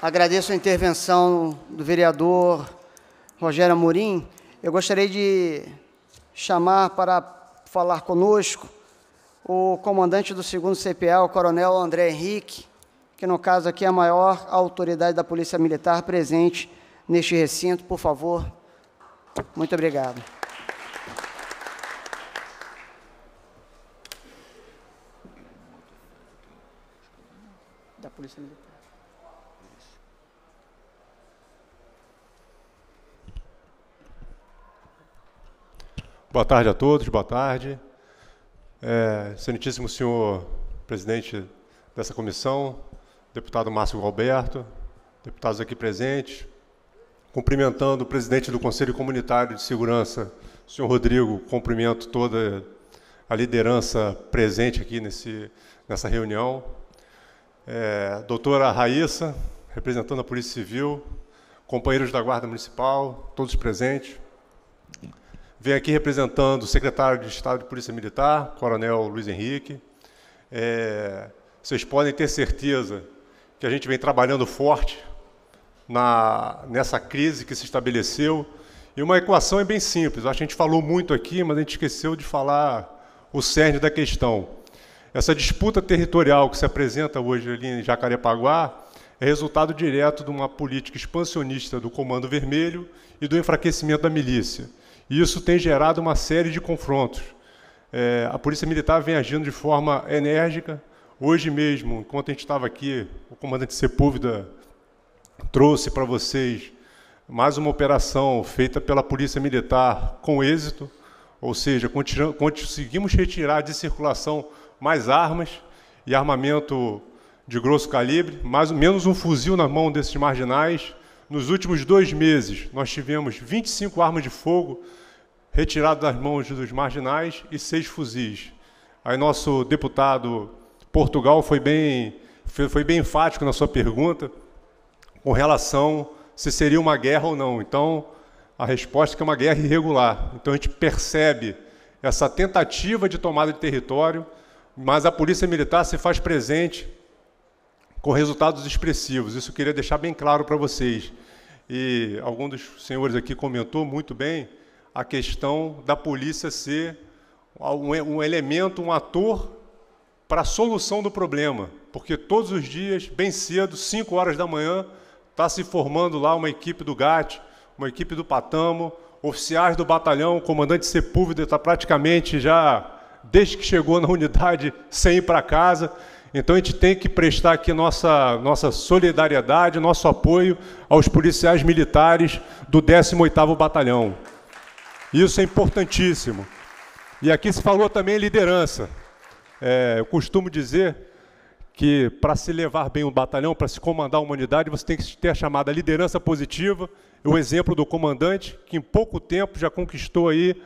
Agradeço a intervenção do vereador Rogério Amorim. Eu gostaria de chamar para falar conosco o comandante do 2 CPA, o coronel André Henrique, que no caso aqui é a maior autoridade da Polícia Militar presente neste recinto. Por favor, muito obrigado. Da Polícia Militar. Boa tarde a todos, boa tarde. É, excelentíssimo senhor presidente dessa comissão, deputado Márcio Roberto, deputados aqui presentes, cumprimentando o presidente do Conselho Comunitário de Segurança, senhor Rodrigo, cumprimento toda a liderança presente aqui nesse, nessa reunião. É, doutora Raíssa, representando a Polícia Civil, companheiros da Guarda Municipal, todos presentes. Venho aqui representando o secretário de Estado de Polícia Militar, Coronel Luiz Henrique. É, vocês podem ter certeza que a gente vem trabalhando forte na, nessa crise que se estabeleceu. E uma equação é bem simples. Acho que a gente falou muito aqui, mas a gente esqueceu de falar o cerne da questão. Essa disputa territorial que se apresenta hoje ali em Jacarepaguá é resultado direto de uma política expansionista do Comando Vermelho e do enfraquecimento da milícia. E isso tem gerado uma série de confrontos. É, a Polícia Militar vem agindo de forma enérgica. Hoje mesmo, enquanto a gente estava aqui, o comandante Sepúlveda trouxe para vocês mais uma operação feita pela Polícia Militar com êxito, ou seja, conseguimos retirar de circulação mais armas e armamento de grosso calibre, mais menos um fuzil na mão desses marginais, nos últimos dois meses, nós tivemos 25 armas de fogo retiradas das mãos dos marginais e seis fuzis. Aí nosso deputado Portugal foi bem, foi, bem enfático na sua pergunta com relação se seria uma guerra ou não. Então, a resposta é que é uma guerra irregular. Então, a gente percebe essa tentativa de tomada de território, mas a polícia militar se faz presente com resultados expressivos. Isso eu queria deixar bem claro para vocês. E algum dos senhores aqui comentou muito bem a questão da polícia ser um elemento, um ator para a solução do problema, porque todos os dias, bem cedo, 5 horas da manhã, está se formando lá uma equipe do GAT, uma equipe do Patamo, oficiais do batalhão, o comandante Sepúlveda está praticamente já, desde que chegou na unidade, sem ir para casa. Então a gente tem que prestar aqui nossa, nossa solidariedade, nosso apoio aos policiais militares do 18º Batalhão. Isso é importantíssimo. E aqui se falou também liderança. É, eu costumo dizer que para se levar bem o batalhão, para se comandar a humanidade, você tem que ter a chamada liderança positiva, o exemplo do comandante, que em pouco tempo já conquistou aí,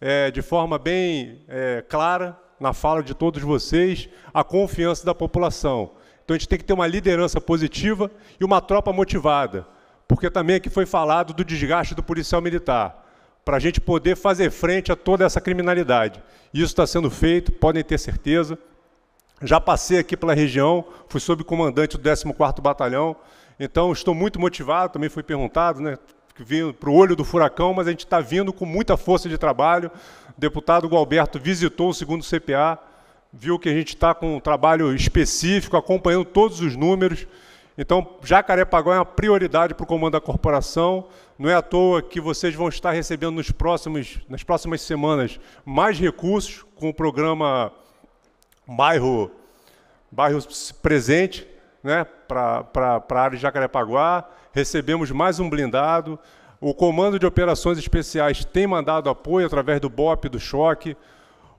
é, de forma bem é, clara, na fala de todos vocês, a confiança da população. Então a gente tem que ter uma liderança positiva e uma tropa motivada, porque também aqui foi falado do desgaste do policial militar, para a gente poder fazer frente a toda essa criminalidade. Isso está sendo feito, podem ter certeza. Já passei aqui pela região, fui subcomandante do 14º Batalhão, então estou muito motivado, também fui perguntado, né? para o olho do furacão, mas a gente está vindo com muita força de trabalho. O deputado Gualberto visitou o segundo CPA, viu que a gente está com um trabalho específico, acompanhando todos os números. Então, Jacarepaguá é uma prioridade para o comando da corporação. Não é à toa que vocês vão estar recebendo nos próximos, nas próximas semanas mais recursos com o programa Bairro, Bairro Presente né, para, para, para a área de Jacarepaguá recebemos mais um blindado. O Comando de Operações Especiais tem mandado apoio através do BOP, do Choque.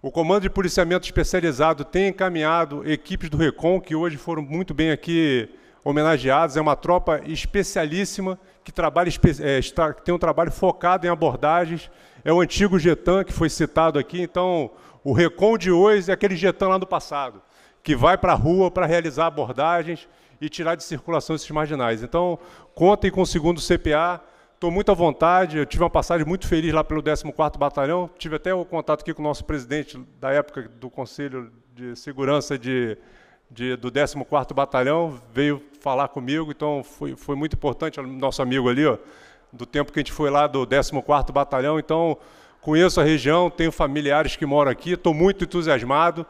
O Comando de Policiamento Especializado tem encaminhado equipes do RECOM, que hoje foram muito bem aqui homenageados. É uma tropa especialíssima que, trabalha, é, está, que tem um trabalho focado em abordagens. É o antigo Getan que foi citado aqui. Então, o Recon de hoje é aquele Getan lá do passado, que vai para a rua para realizar abordagens e tirar de circulação esses marginais. Então, contem com o segundo CPA. Estou muito à vontade, eu tive uma passagem muito feliz lá pelo 14º Batalhão, tive até o um contato aqui com o nosso presidente da época do Conselho de Segurança de, de, do 14º Batalhão, veio falar comigo, então foi, foi muito importante, nosso amigo ali, ó, do tempo que a gente foi lá do 14º Batalhão, então conheço a região, tenho familiares que moram aqui, estou muito entusiasmado,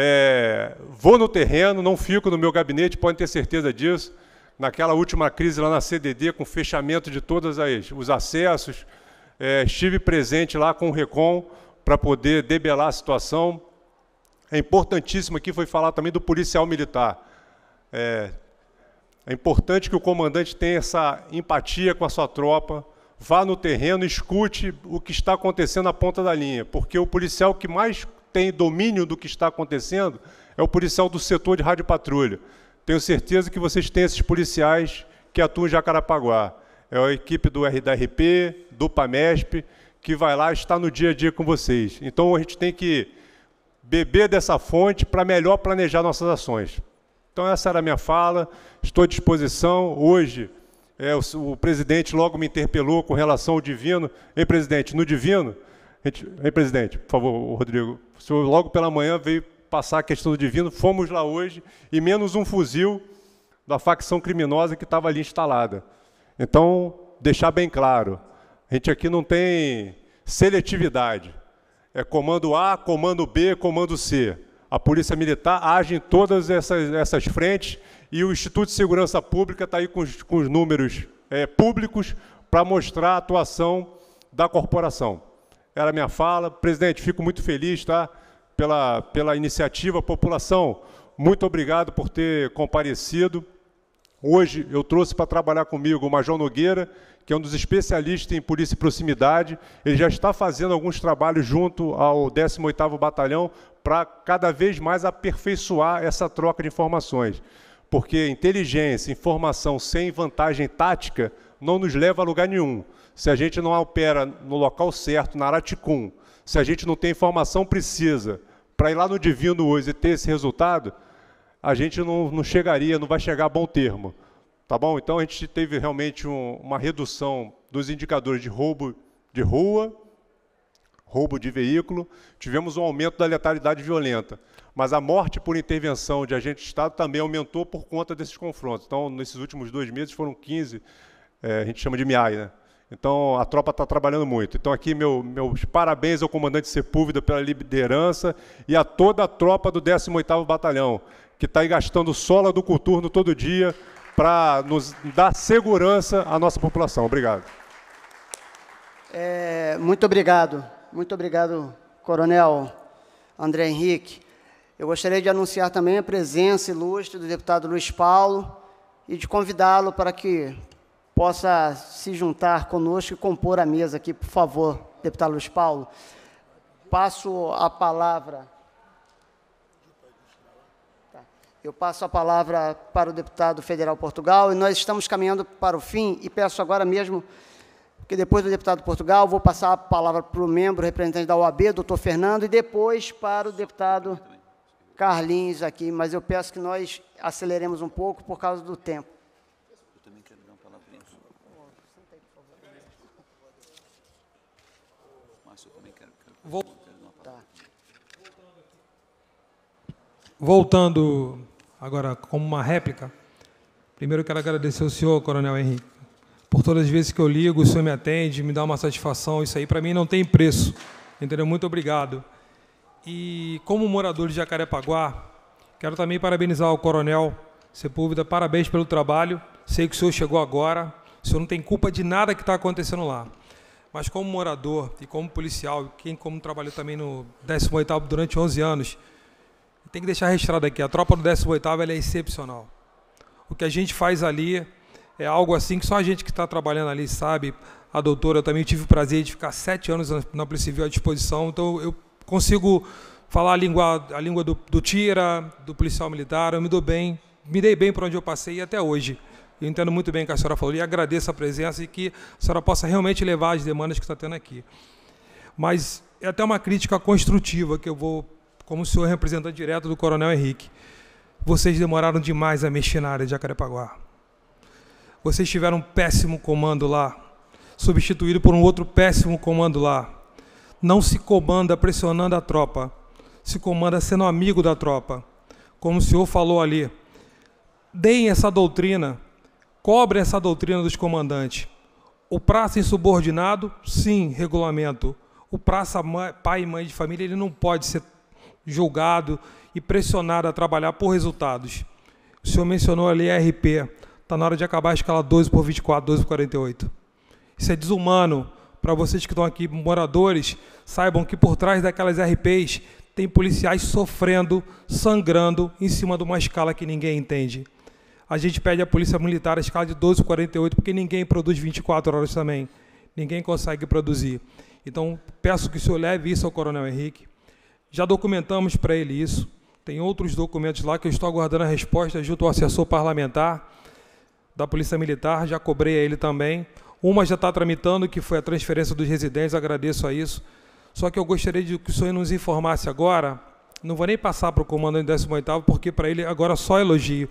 é, vou no terreno, não fico no meu gabinete, pode ter certeza disso. Naquela última crise lá na CDD, com fechamento de todos os acessos, é, estive presente lá com o RECOM para poder debelar a situação. É importantíssimo aqui foi falar também do policial militar. É, é importante que o comandante tenha essa empatia com a sua tropa, vá no terreno, escute o que está acontecendo na ponta da linha, porque o policial que mais tem domínio do que está acontecendo é o policial do setor de rádio patrulha. Tenho certeza que vocês têm esses policiais que atuam em Jacarapaguá. É a equipe do RDRP, do PAMESP, que vai lá está no dia a dia com vocês. Então a gente tem que beber dessa fonte para melhor planejar nossas ações. Então essa era a minha fala, estou à disposição. Hoje é, o, o presidente logo me interpelou com relação ao divino. Ei, presidente, no divino, gente, hein, presidente, por favor, Rodrigo. O senhor logo pela manhã veio passar a questão do divino, fomos lá hoje, e menos um fuzil da facção criminosa que estava ali instalada. Então, deixar bem claro, a gente aqui não tem seletividade. É comando A, comando B, comando C. A Polícia Militar age em todas essas, essas frentes e o Instituto de Segurança Pública está aí com os, com os números é, públicos para mostrar a atuação da corporação era a minha fala. Presidente, fico muito feliz tá, pela, pela iniciativa. População, muito obrigado por ter comparecido. Hoje eu trouxe para trabalhar comigo o Major Nogueira, que é um dos especialistas em polícia e proximidade. Ele já está fazendo alguns trabalhos junto ao 18º Batalhão para cada vez mais aperfeiçoar essa troca de informações. Porque inteligência, informação sem vantagem tática não nos leva a lugar nenhum se a gente não opera no local certo, na Araticum, se a gente não tem informação precisa para ir lá no Divino hoje e ter esse resultado, a gente não, não, chegaria, não vai chegar a bom termo. Tá bom? Então a gente teve realmente um, uma redução dos indicadores de roubo de rua, roubo de veículo, tivemos um aumento da letalidade violenta. Mas a morte por intervenção de agente de Estado também aumentou por conta desses confrontos. Então, nesses últimos dois meses foram 15, é, eh, a gente chama de MIAI, né? Então, a tropa está trabalhando muito. Então, aqui, meu, meus parabéns ao comandante Sepúlveda pela liderança e a toda a tropa do 18º Batalhão, que está aí gastando sola do coturno todo dia para nos dar segurança à nossa população. Obrigado. É, muito obrigado. Muito obrigado, Coronel André Henrique. Eu gostaria de anunciar também a presença ilustre do deputado Luiz Paulo e de convidá-lo para que possa se juntar conosco e compor a mesa aqui, por favor, deputado Luiz Paulo. Passo a palavra. Tá. Eu passo a palavra para o deputado federal Portugal e nós estamos caminhando para o fim e peço agora mesmo que depois do deputado Portugal vou passar a palavra para o membro representante da OAB, doutor Fernando, e depois para o deputado Carlinhos aqui, mas eu peço que nós aceleremos um pouco por causa do tempo. Voltando agora como uma réplica, primeiro quero agradecer ao senhor, Coronel Henrique, por todas as vezes que eu ligo, o senhor me atende, me dá uma satisfação, isso aí para mim não tem preço, entendeu? Muito obrigado. E como morador de Jacarepaguá, quero também parabenizar o Coronel Sepúlveda, parabéns pelo trabalho, sei que o senhor chegou agora, o senhor não tem culpa de nada que está acontecendo lá. Mas como morador e como policial, quem como trabalhou também no 18º durante 11 anos, tem que deixar registrado aqui, a tropa do 18º é excepcional. O que a gente faz ali é algo assim que só a gente que está trabalhando ali sabe. A doutora, eu também tive o prazer de ficar sete anos na Polícia Civil à disposição, então eu consigo falar a língua, a língua do, do tira, do policial militar, eu me dou bem, me dei bem por onde eu passei e até hoje. Eu entendo muito bem o que a senhora falou e agradeço a presença e que a senhora possa realmente levar as demandas que está tendo aqui. Mas é até uma crítica construtiva que eu vou como o senhor representante direto do Coronel Henrique, vocês demoraram demais a mexer na área de Jacarepaguá. Vocês tiveram um péssimo comando lá, substituído por um outro péssimo comando lá. Não se comanda pressionando a tropa, se comanda sendo amigo da tropa. Como o senhor falou ali, deem essa doutrina, cobrem essa doutrina dos comandantes. O praça é insubordinado, sim, regulamento. O praça pai e mãe de família, ele não pode ser julgado e pressionado a trabalhar por resultados. O senhor mencionou ali a RP. Está na hora de acabar a escala 12 por 24, 12 por 48. Isso é desumano. Para vocês que estão aqui, moradores, saibam que por trás daquelas RPs tem policiais sofrendo, sangrando, em cima de uma escala que ninguém entende. A gente pede à Polícia Militar a escala de 12 por 48, porque ninguém produz 24 horas também. Ninguém consegue produzir. Então, peço que o senhor leve isso ao Coronel Henrique, já documentamos para ele isso. Tem outros documentos lá que eu estou aguardando a resposta junto ao assessor parlamentar da Polícia Militar, já cobrei a ele também. Uma já está tramitando, que foi a transferência dos residentes, agradeço a isso. Só que eu gostaria de que o senhor nos informasse agora, não vou nem passar para o comandante 18 porque para ele agora é só elogio,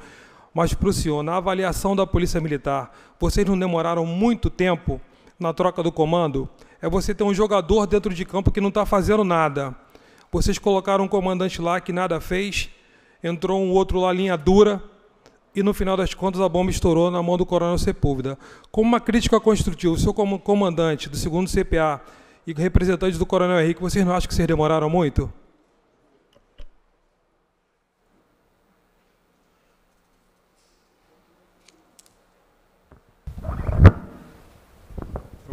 mas para o senhor, na avaliação da Polícia Militar, vocês não demoraram muito tempo na troca do comando? É você ter um jogador dentro de campo que não está fazendo nada vocês colocaram um comandante lá que nada fez, entrou um outro lá, linha dura, e no final das contas a bomba estourou na mão do coronel Sepúlveda. Como uma crítica construtiva, o seu comandante do segundo CPA e representantes do coronel Henrique, vocês não acham que vocês demoraram muito?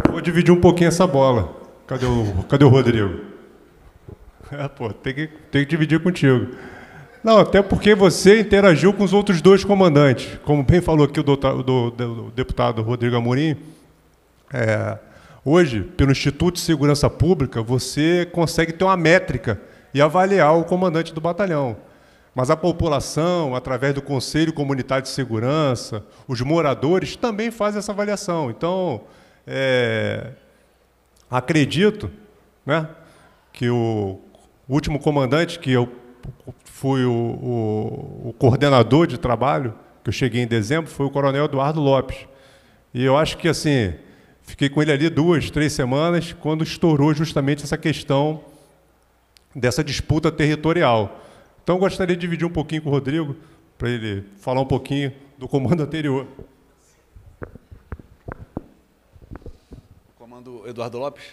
Eu vou dividir um pouquinho essa bola. Cadê o, cadê o Rodrigo? É, pô, tem que, tem que dividir contigo. Não, até porque você interagiu com os outros dois comandantes. Como bem falou aqui o, doutor, do, do, deputado Rodrigo Amorim, é, hoje, pelo Instituto de Segurança Pública, você consegue ter uma métrica e avaliar o comandante do batalhão. Mas a população, através do Conselho Comunitário de Segurança, os moradores também fazem essa avaliação. Então, é, acredito né, que o o último comandante, que eu fui o, o, o, coordenador de trabalho, que eu cheguei em dezembro, foi o coronel Eduardo Lopes. E eu acho que, assim, fiquei com ele ali duas, três semanas, quando estourou justamente essa questão dessa disputa territorial. Então, eu gostaria de dividir um pouquinho com o Rodrigo, para ele falar um pouquinho do comando anterior. Comando Eduardo Lopes?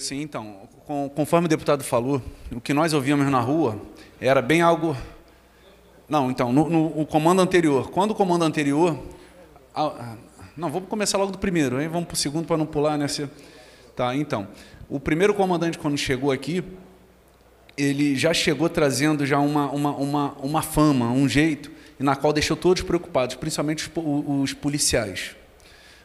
Sim, então, com, conforme o deputado falou, o que nós ouvíamos na rua era bem algo. Não, então, no, no comando anterior. Quando o comando anterior. A, não, vamos começar logo do primeiro, hein? vamos para o segundo para não pular nessa. Né, tá, então. O primeiro comandante, quando chegou aqui, ele já chegou trazendo já uma, uma, uma, uma fama, um jeito, na qual deixou todos preocupados, principalmente os, os policiais.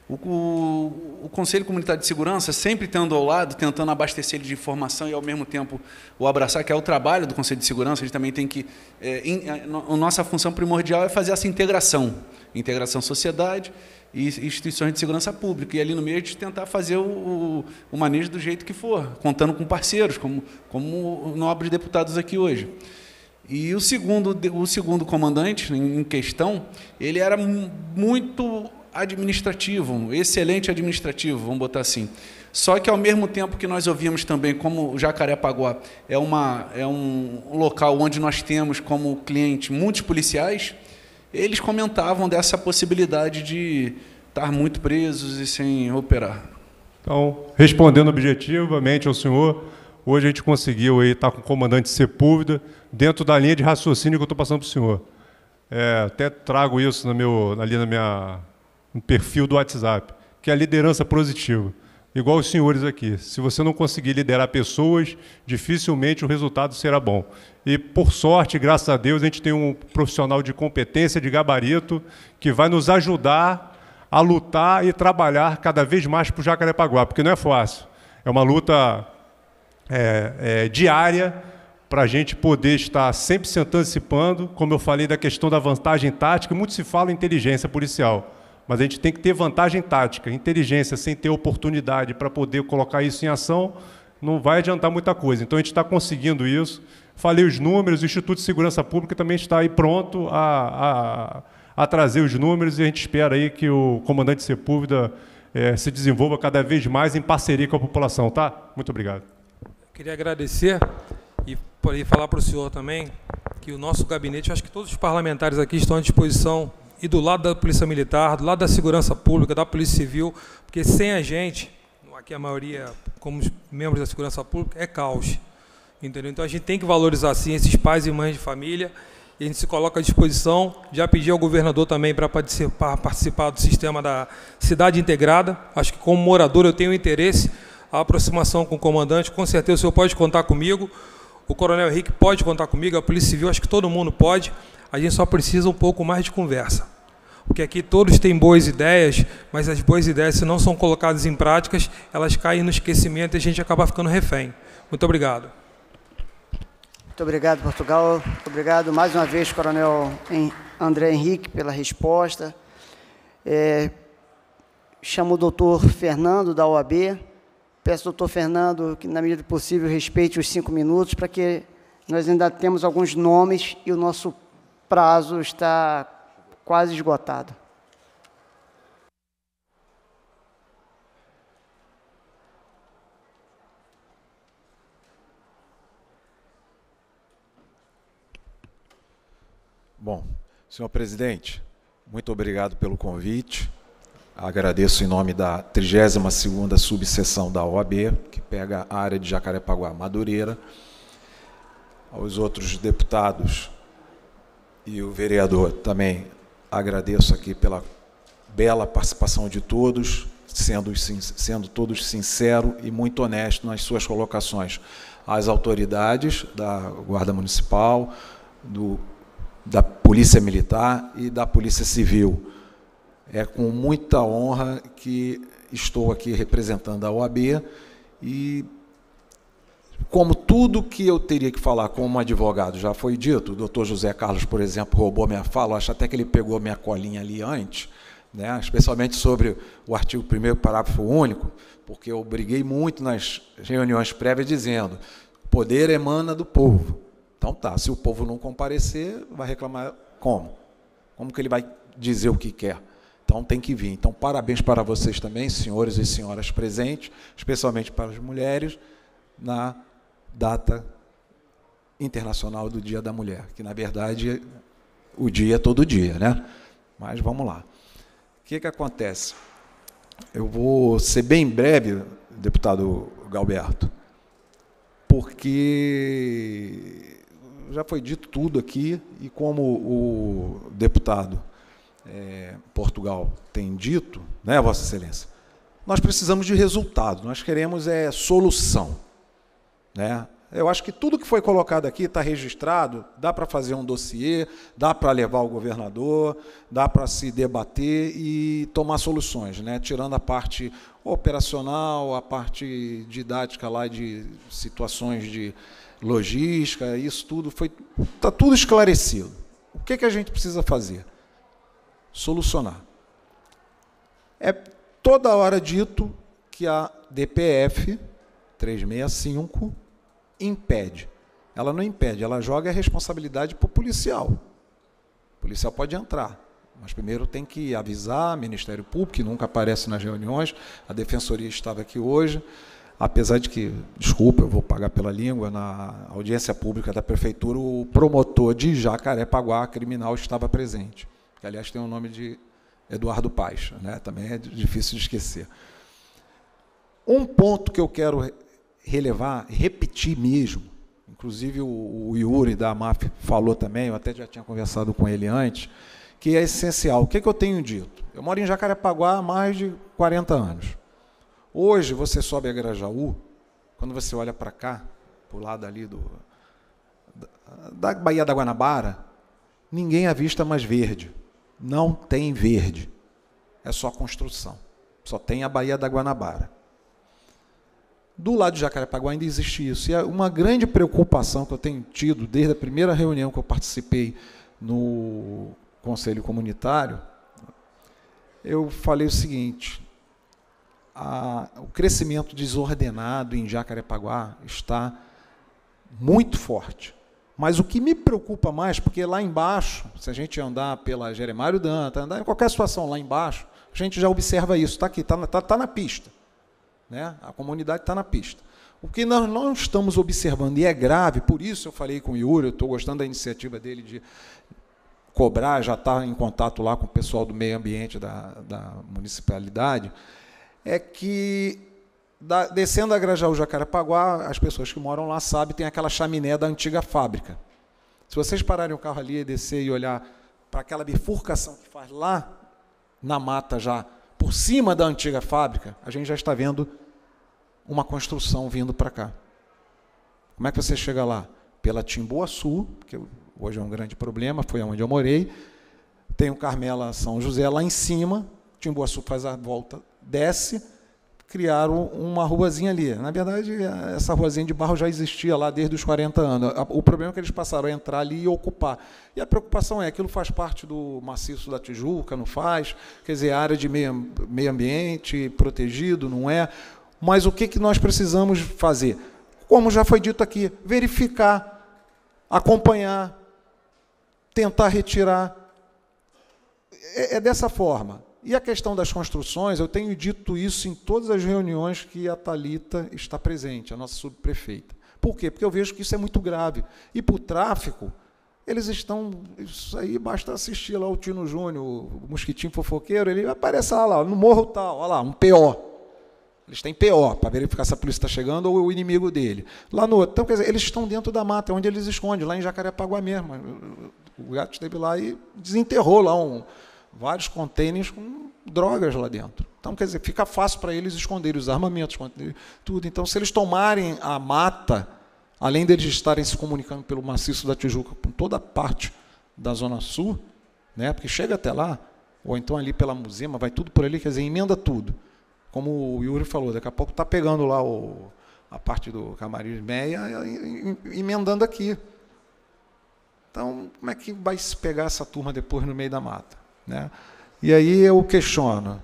O, o, o, Conselho Comunitário de Segurança sempre tendo ao lado, tentando abastecer ele de informação e ao mesmo tempo o abraçar, que é o trabalho do Conselho de Segurança, a gente também tem que. É, in, é, a, a nossa função primordial é fazer essa integração integração sociedade e instituições de segurança pública. E ali no meio a gente tentar fazer o, o, o manejo do jeito que for, contando com parceiros, como, como nobres deputados aqui hoje. E o segundo, o segundo comandante em questão, ele era muito administrativo, um excelente administrativo, vamos botar assim. Só que ao mesmo tempo que nós ouvimos também, como Jacarepaguá é, uma, é um local onde nós temos como cliente muitos policiais, eles comentavam dessa possibilidade de estar muito presos e sem operar. Então, respondendo objetivamente ao senhor, hoje a gente conseguiu aí estar com o comandante Sepúlveda dentro da linha de raciocínio que eu estou passando para o senhor. É, até trago isso no meu, ali na minha um perfil do WhatsApp, que é a liderança positiva. Igual os senhores aqui, se você não conseguir liderar pessoas, dificilmente o resultado será bom. E por sorte, graças a Deus, a gente tem um profissional de competência, de gabarito, que vai nos ajudar a lutar e trabalhar cada vez mais para o Jacarepaguá, porque não é fácil. É uma luta é, é, diária para a gente poder estar sempre se antecipando, como eu falei da questão da vantagem tática, muito se fala em inteligência policial. Mas a gente tem que ter vantagem tática, inteligência, sem ter oportunidade para poder colocar isso em ação, não vai adiantar muita coisa. Então a gente está conseguindo isso. Falei os números, o Instituto de Segurança Pública também está aí pronto a, a, a trazer os números e a gente espera aí que o comandante Sepúlveda é, se desenvolva cada vez mais em parceria com a população, tá? Muito obrigado. Queria agradecer e poder falar para o senhor também que o nosso gabinete, acho que todos os parlamentares aqui estão à disposição e do lado da Polícia Militar, do lado da Segurança Pública, da Polícia Civil, porque sem a gente, aqui a maioria, como membros da Segurança Pública, é caos. Entendeu? Então a gente tem que valorizar sim esses pais e mães de família e a gente se coloca à disposição. Já pedi ao governador também para participar, participar do sistema da cidade integrada. Acho que como morador eu tenho interesse, a aproximação com o comandante, com certeza o senhor pode contar comigo. O Coronel Henrique pode contar comigo, a Polícia Civil, acho que todo mundo pode a gente só precisa um pouco mais de conversa. Porque aqui todos têm boas ideias, mas as boas ideias, se não são colocadas em práticas, elas caem no esquecimento e a gente acaba ficando refém. Muito obrigado. Muito obrigado, Portugal. Muito obrigado mais uma vez, Coronel André Henrique, pela resposta. É, chamo o doutor Fernando, da OAB. Peço ao doutor Fernando que, na medida do possível, respeite os cinco minutos para que nós ainda temos alguns nomes e o nosso prazo está quase esgotado. Bom, senhor presidente, muito obrigado pelo convite. Agradeço em nome da 32ª subseção da OAB, que pega a área de Jacarepaguá Madureira, aos outros deputados e o vereador também agradeço aqui pela bela participação de todos, sendo, sendo todos sinceros e muito honestos nas suas colocações. As autoridades da Guarda Municipal, do, da Polícia Militar e da Polícia Civil. É com muita honra que estou aqui representando a OAB e como tudo que eu teria que falar como advogado já foi dito, o doutor José Carlos, por exemplo, roubou minha fala, acho até que ele pegou minha colinha ali antes, né, especialmente sobre o artigo 1 parágrafo único, porque eu briguei muito nas reuniões prévias dizendo: poder emana do povo. Então tá, se o povo não comparecer, vai reclamar como? Como que ele vai dizer o que quer? Então tem que vir. Então parabéns para vocês também, senhores e senhoras presentes, especialmente para as mulheres, na data internacional do Dia da Mulher, que na verdade o dia é todo dia, né? Mas vamos lá. O que, que acontece? Eu vou ser bem breve, deputado Galberto, porque já foi dito tudo aqui e como o deputado é, Portugal tem dito, né, Vossa Excelência, nós precisamos de resultado, nós queremos é solução. Né? Eu acho que tudo que foi colocado aqui está registrado, dá para fazer um dossiê, dá para levar o governador, dá para se debater e tomar soluções, né? tirando a parte operacional, a parte didática lá de situações de logística, isso tudo foi está tudo esclarecido. O que, que a gente precisa fazer? Solucionar. É toda hora dito que a DPF 365 impede. Ela não impede, ela joga a responsabilidade para o policial. O policial pode entrar, mas primeiro tem que avisar Ministério Público, que nunca aparece nas reuniões. A Defensoria estava aqui hoje, apesar de que, desculpa, eu vou pagar pela língua, na audiência pública da Prefeitura, o promotor de Jacarepaguá, criminal, estava presente. Que, aliás, tem o nome de Eduardo Paes, né? também é difícil de esquecer. Um ponto que eu quero relevar, repetir mesmo. Inclusive o, o Yuri da MAF falou também, eu até já tinha conversado com ele antes, que é essencial. O que, é que eu tenho dito? Eu moro em Jacarepaguá há mais de 40 anos. Hoje você sobe a Grajaú, quando você olha para cá, para o lado ali do, da Baía da Guanabara, ninguém avista mais verde. Não tem verde. É só construção. Só tem a Baía da Guanabara. Do lado de Jacarepaguá ainda existe isso. E é uma grande preocupação que eu tenho tido desde a primeira reunião que eu participei no Conselho Comunitário, eu falei o seguinte: a, o crescimento desordenado em Jacarepaguá está muito forte. Mas o que me preocupa mais, porque lá embaixo, se a gente andar pela Jeremário Danta, andar em qualquer situação lá embaixo, a gente já observa isso, está aqui, está tá, tá na pista. Né? A comunidade está na pista. O que nós não estamos observando, e é grave, por isso eu falei com o Yuri, eu estou gostando da iniciativa dele de cobrar, já está em contato lá com o pessoal do meio ambiente da, da municipalidade, é que da, descendo a Grajaú Jacarapaguá, as pessoas que moram lá sabem, tem aquela chaminé da antiga fábrica. Se vocês pararem o carro ali e descer e olhar para aquela bifurcação que faz lá na mata já por cima da antiga fábrica, a gente já está vendo uma construção vindo para cá. Como é que você chega lá? Pela Timboaçu, que hoje é um grande problema, foi onde eu morei. Tem o Carmela São José lá em cima, Timboaçu faz a volta, desce, criaram uma ruazinha ali. Na verdade, essa ruazinha de barro já existia lá desde os 40 anos. O problema é que eles passaram a entrar ali e ocupar. E a preocupação é, aquilo faz parte do maciço da Tijuca, não faz? Quer dizer, área de meio, meio ambiente protegido, não é? Mas o que, que nós precisamos fazer? Como já foi dito aqui, verificar, acompanhar, tentar retirar. é, é dessa forma. E a questão das construções, eu tenho dito isso em todas as reuniões que a Talita está presente, a nossa subprefeita. Por quê? Porque eu vejo que isso é muito grave. E para o tráfico, eles estão. Isso aí basta assistir lá o Tino Júnior, o mosquitinho fofoqueiro, ele aparece lá, lá no morro tal, olha lá, um PO. Eles têm PO para verificar se a polícia está chegando ou o inimigo dele. Lá no outro. Então, quer dizer, eles estão dentro da mata, é onde eles escondem, lá em Jacarepaguá mesmo. O gato esteve lá e desenterrou lá um, vários contêineres com drogas lá dentro. Então, quer dizer, fica fácil para eles esconderem os armamentos, tudo. Então, se eles tomarem a mata, além deles estarem se comunicando pelo maciço da Tijuca com toda a parte da Zona Sul, né, porque chega até lá, ou então ali pela Muzema, vai tudo por ali, quer dizer, emenda tudo. Como o Yuri falou, daqui a pouco está pegando lá o, a parte do Camarim Meia, emendando aqui. Então, como é que vai se pegar essa turma depois no meio da mata? Né? E aí eu questiono: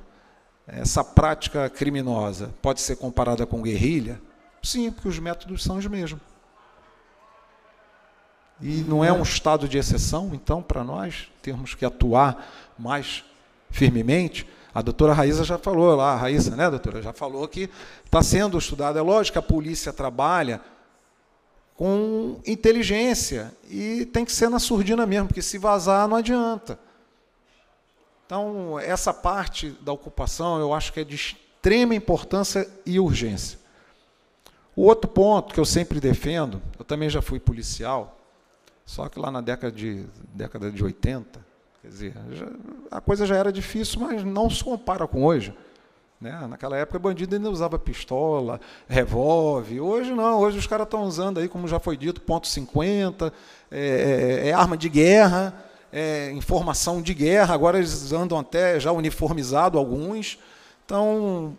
essa prática criminosa pode ser comparada com guerrilha? Sim, porque os métodos são os mesmos. E não é um estado de exceção, então, para nós termos que atuar mais firmemente. A doutora Raíssa já falou lá, a Raíssa, né, doutora? Já falou que está sendo estudado. É lógico que a polícia trabalha com inteligência e tem que ser na surdina mesmo, porque se vazar não adianta. Então, essa parte da ocupação eu acho que é de extrema importância e urgência. O outro ponto que eu sempre defendo, eu também já fui policial, só que lá na década de, década de 80, quer dizer, já, a coisa já era difícil, mas não se compara com hoje. Né? Naquela época, bandido ainda usava pistola, revólver. Hoje não, hoje os caras estão usando aí, como já foi dito, ponto .50, é, é, é arma de guerra é, de guerra, agora eles andam até já uniformizados, alguns. Então,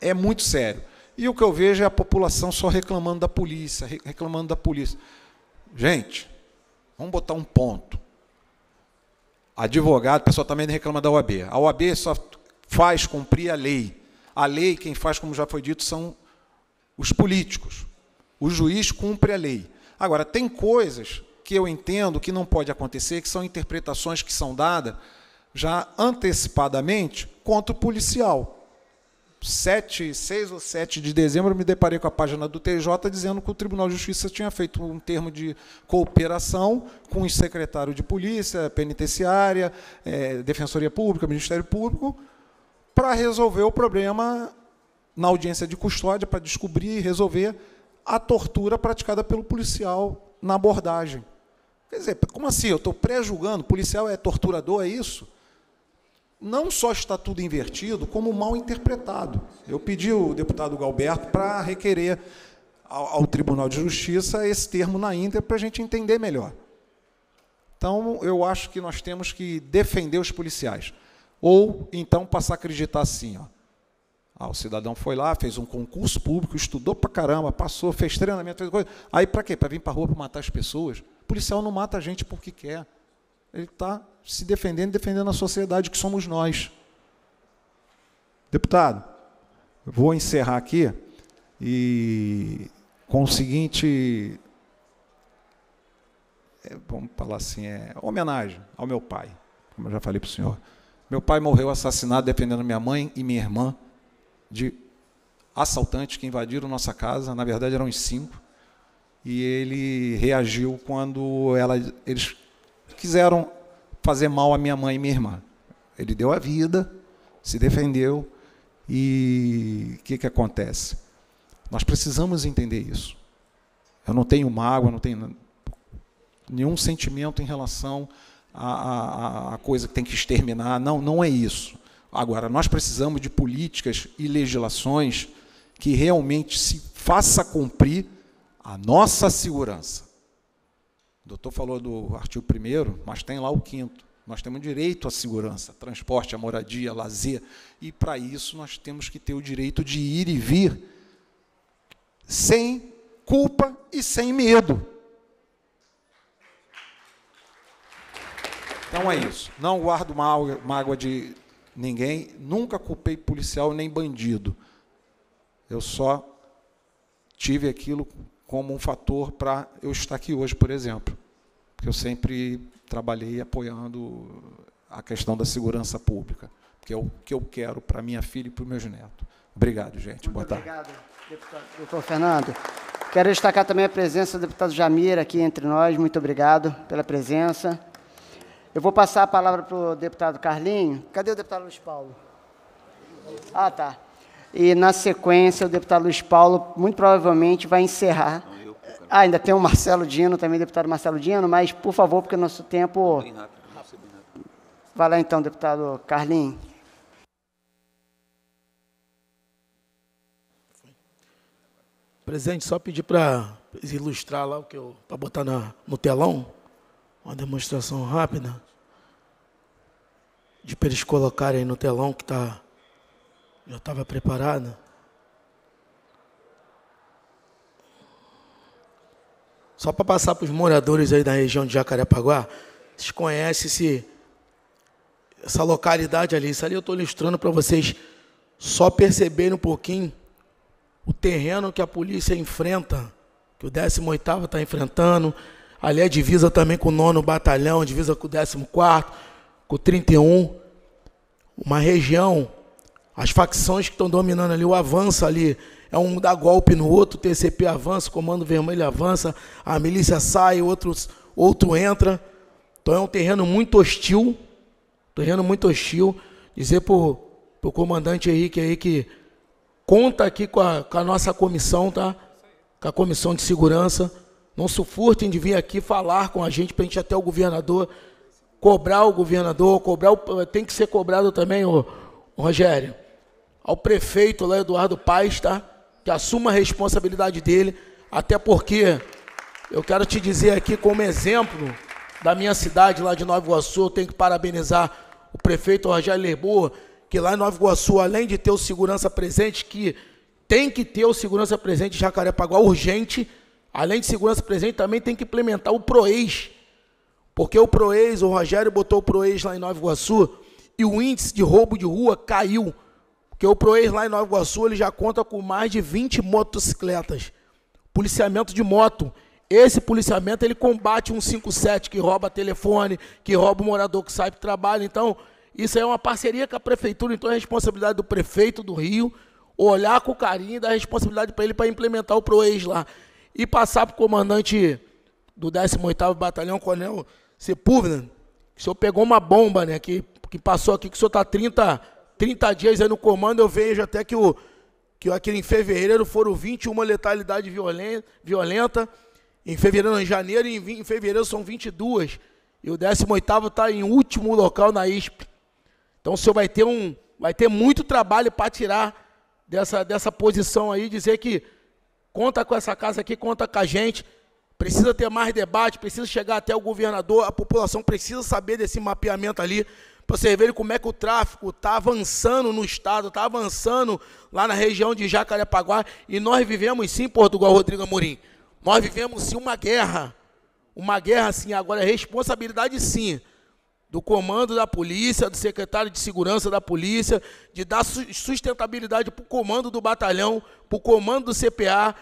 é muito sério. E o que eu vejo é a população só reclamando da polícia, reclamando da polícia. Gente, vamos botar um ponto. Advogado, o pessoal também reclama da OAB. A OAB só faz cumprir a lei. A lei, quem faz, como já foi dito, são os políticos. O juiz cumpre a lei. Agora, tem coisas que eu entendo que não pode acontecer, que são interpretações que são dadas já antecipadamente contra o policial. Sete, 6 ou 7 de dezembro, eu me deparei com a página do TJ dizendo que o Tribunal de Justiça tinha feito um termo de cooperação com o secretário de Polícia, Penitenciária, é, Defensoria Pública, Ministério Público, para resolver o problema na audiência de custódia, para descobrir e resolver a tortura praticada pelo policial na abordagem. Quer dizer, como assim? Eu estou pré-julgando, policial é torturador, é isso? Não só está tudo invertido, como mal interpretado. Eu pedi o deputado Galberto para requerer ao, ao Tribunal de Justiça esse termo na íntegra para a gente entender melhor. Então, eu acho que nós temos que defender os policiais. Ou, então, passar a acreditar assim, ó. Ah, o cidadão foi lá, fez um concurso público, estudou pra caramba, passou, fez treinamento, fez coisa. Aí, para quê? Para vir para a rua para matar as pessoas? policial não mata a gente porque quer. Ele está se defendendo, defendendo a sociedade que somos nós. Deputado, vou encerrar aqui e com o seguinte. É, vamos falar assim, é homenagem ao meu pai, como eu já falei para o senhor. Meu pai morreu assassinado defendendo minha mãe e minha irmã de assaltantes que invadiram nossa casa. Na verdade, eram os cinco e ele reagiu quando ela, eles quiseram fazer mal à minha mãe e minha irmã. Ele deu a vida, se defendeu e o que, que acontece? Nós precisamos entender isso. Eu não tenho mágoa, não tenho nenhum sentimento em relação à, à, à coisa que tem que exterminar. Não, não é isso. Agora, nós precisamos de políticas e legislações que realmente se faça cumprir a nossa segurança. O doutor falou do artigo 1, mas tem lá o quinto. Nós temos direito à segurança, transporte, à moradia, lazer. E para isso nós temos que ter o direito de ir e vir sem culpa e sem medo. Então é isso. Não guardo mágoa de ninguém. Nunca culpei policial nem bandido. Eu só tive aquilo como um fator para eu estar aqui hoje, por exemplo. Porque eu sempre trabalhei apoiando a questão da segurança pública, que é o que eu quero para minha filha e para os meus netos. Obrigado, gente. Muito Boa tarde. Obrigado, deputado, doutor Fernando. Quero destacar também a presença do deputado Jamir aqui entre nós. Muito obrigado pela presença. Eu vou passar a palavra para o deputado Carlinho. Cadê o deputado Luiz Paulo? Ah, tá. E na sequência, o deputado Luiz Paulo, muito provavelmente, vai encerrar. Ah, ainda tem o Marcelo Dino, também deputado Marcelo Dino, mas, por favor, porque o nosso tempo. Vai lá então, deputado Carlinhos. Presidente, só pedir para ilustrar lá o que eu. para botar na, no telão, uma demonstração rápida, de para eles colocarem no telão que está já estava preparado? Só para passar para os moradores aí da região de Jacarepaguá, vocês conhecem esse, essa localidade ali. Isso ali eu estou ilustrando para vocês só perceberem um pouquinho o terreno que a polícia enfrenta, que o 18º está enfrentando. Ali é divisa também com o 9 Batalhão, divisa com o 14º, com o 31. Uma região as facções que estão dominando ali, o avança ali, é um dá golpe no outro, TCP avança, Comando Vermelho avança, a milícia sai, outros, outro entra. Então é um terreno muito hostil, terreno muito hostil. Dizer para o comandante Henrique aí que conta aqui com a, com a nossa comissão, tá? Com a comissão de segurança. Não se furtem de vir aqui falar com a gente, para a gente até o governador, cobrar o governador, cobrar o, tem que ser cobrado também, o Rogério ao prefeito lá, Eduardo Paes, tá? Que assuma a responsabilidade dele, até porque eu quero te dizer aqui como exemplo da minha cidade lá de Nova Iguaçu, eu tenho que parabenizar o prefeito Rogério Leboa, que lá em Nova Iguaçu, além de ter o segurança presente, que tem que ter o segurança presente em Jacarepaguá urgente, além de segurança presente, também tem que implementar o Proeis porque o Proeis o Rogério botou o Proeis lá em Nova Iguaçu, e o índice de roubo de rua caiu porque o ProEx lá em Nova Iguaçu ele já conta com mais de 20 motocicletas. Policiamento de moto. Esse policiamento ele combate um 57 que rouba telefone, que rouba o morador que sai para trabalho. Então, isso é uma parceria com a prefeitura, então é responsabilidade do prefeito do Rio olhar com carinho e dar responsabilidade para ele para implementar o ProEx lá. E passar para o comandante do 18º Batalhão, Coronel Sepúlveda, que o senhor pegou uma bomba, né, que, que passou aqui, que o senhor está 30 30 dias aí no comando, eu vejo até que, o, que aquele em fevereiro foram 21 letalidade violen, violenta, em fevereiro, em janeiro, e em, em fevereiro são 22. E o 18 está em último local na ISP. Então o senhor vai ter, um, vai ter muito trabalho para tirar dessa, dessa posição aí, dizer que conta com essa casa aqui, conta com a gente. Precisa ter mais debate, precisa chegar até o governador, a população precisa saber desse mapeamento ali, para você verem como é que o tráfico está avançando no estado, está avançando lá na região de Jacarepaguá. E nós vivemos sim, Portugal Rodrigo Amorim, nós vivemos sim uma guerra. Uma guerra sim, agora é responsabilidade sim do comando da polícia, do secretário de segurança da polícia, de dar sustentabilidade para o comando do batalhão, para o comando do CPA,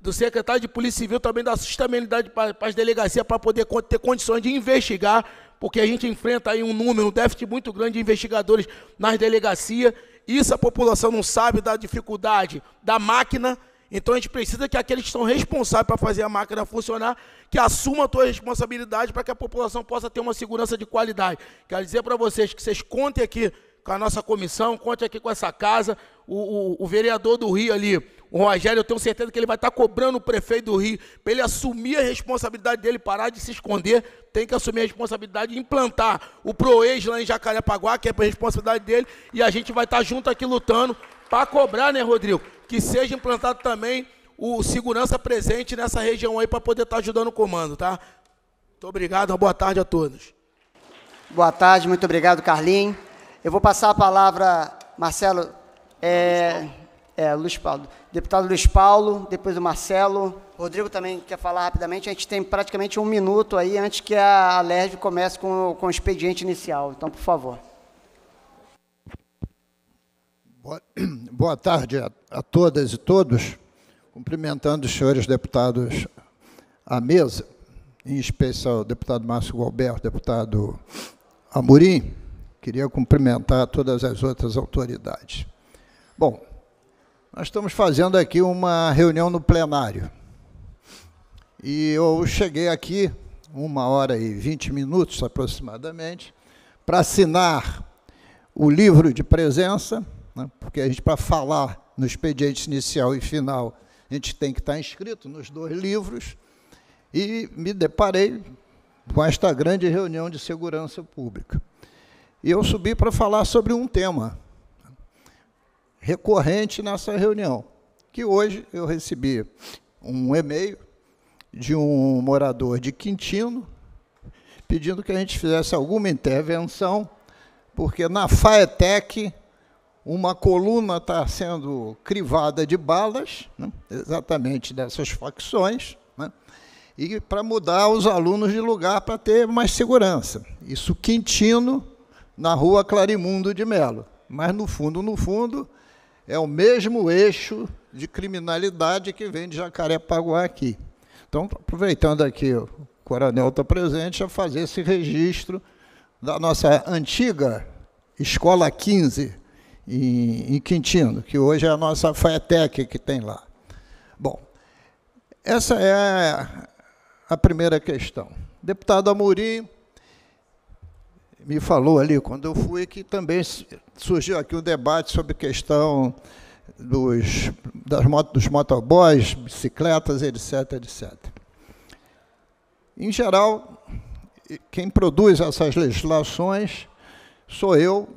do secretário de Polícia Civil também dar sustentabilidade para as delegacias para poder ter condições de investigar porque a gente enfrenta aí um número, um déficit muito grande de investigadores nas delegacias. Isso a população não sabe da dificuldade da máquina. Então a gente precisa que aqueles que são responsáveis para fazer a máquina funcionar, que assumam a sua responsabilidade para que a população possa ter uma segurança de qualidade. Quero dizer para vocês que vocês contem aqui com a nossa comissão, contem aqui com essa casa, o, o, o vereador do Rio ali, o Rogério, eu tenho certeza que ele vai estar tá cobrando o prefeito do Rio para ele assumir a responsabilidade dele, parar de se esconder, tem que assumir a responsabilidade de implantar o ProEx lá em Jacarepaguá, que é a responsabilidade dele, e a gente vai estar tá junto aqui lutando para cobrar, né, Rodrigo? Que seja implantado também o segurança presente nessa região aí para poder estar tá ajudando o comando, tá? Muito obrigado, uma boa tarde a todos. Boa tarde, muito obrigado, Carlinhos. Eu vou passar a palavra, Marcelo. É, Luiz Paulo. É, Luiz Paulo deputado Luiz Paulo, depois o Marcelo. Rodrigo também quer falar rapidamente. A gente tem praticamente um minuto aí antes que a LERJ comece com, com o expediente inicial. Então, por favor. Boa, boa tarde a, a todas e todos. Cumprimentando os senhores deputados à mesa, em especial o deputado Márcio Gualberto, deputado Amorim. Queria cumprimentar todas as outras autoridades. Bom, nós estamos fazendo aqui uma reunião no plenário. E eu cheguei aqui, uma hora e vinte minutos aproximadamente, para assinar o livro de presença, né, porque a gente, para falar no expediente inicial e final, a gente tem que estar inscrito nos dois livros, e me deparei com esta grande reunião de segurança pública. E eu subi para falar sobre um tema, recorrente nessa reunião, que hoje eu recebi um e-mail de um morador de Quintino pedindo que a gente fizesse alguma intervenção, porque na Faetec uma coluna está sendo crivada de balas, né, exatamente dessas facções, né, e para mudar os alunos de lugar para ter mais segurança. Isso Quintino, na rua Clarimundo de Melo. Mas no fundo, no fundo, é o mesmo eixo de criminalidade que vem de Jacarepaguá aqui. Então, aproveitando aqui o coronel está presente, a fazer esse registro da nossa antiga Escola 15 em, Quintino, que hoje é a nossa FAETEC que tem lá. Bom, essa é a primeira questão. Deputado Amorim me falou ali quando eu fui que também surgiu aqui um debate sobre a questão dos, das dos motoboys, bicicletas, etc, etc. Em geral, quem produz essas legislações sou eu,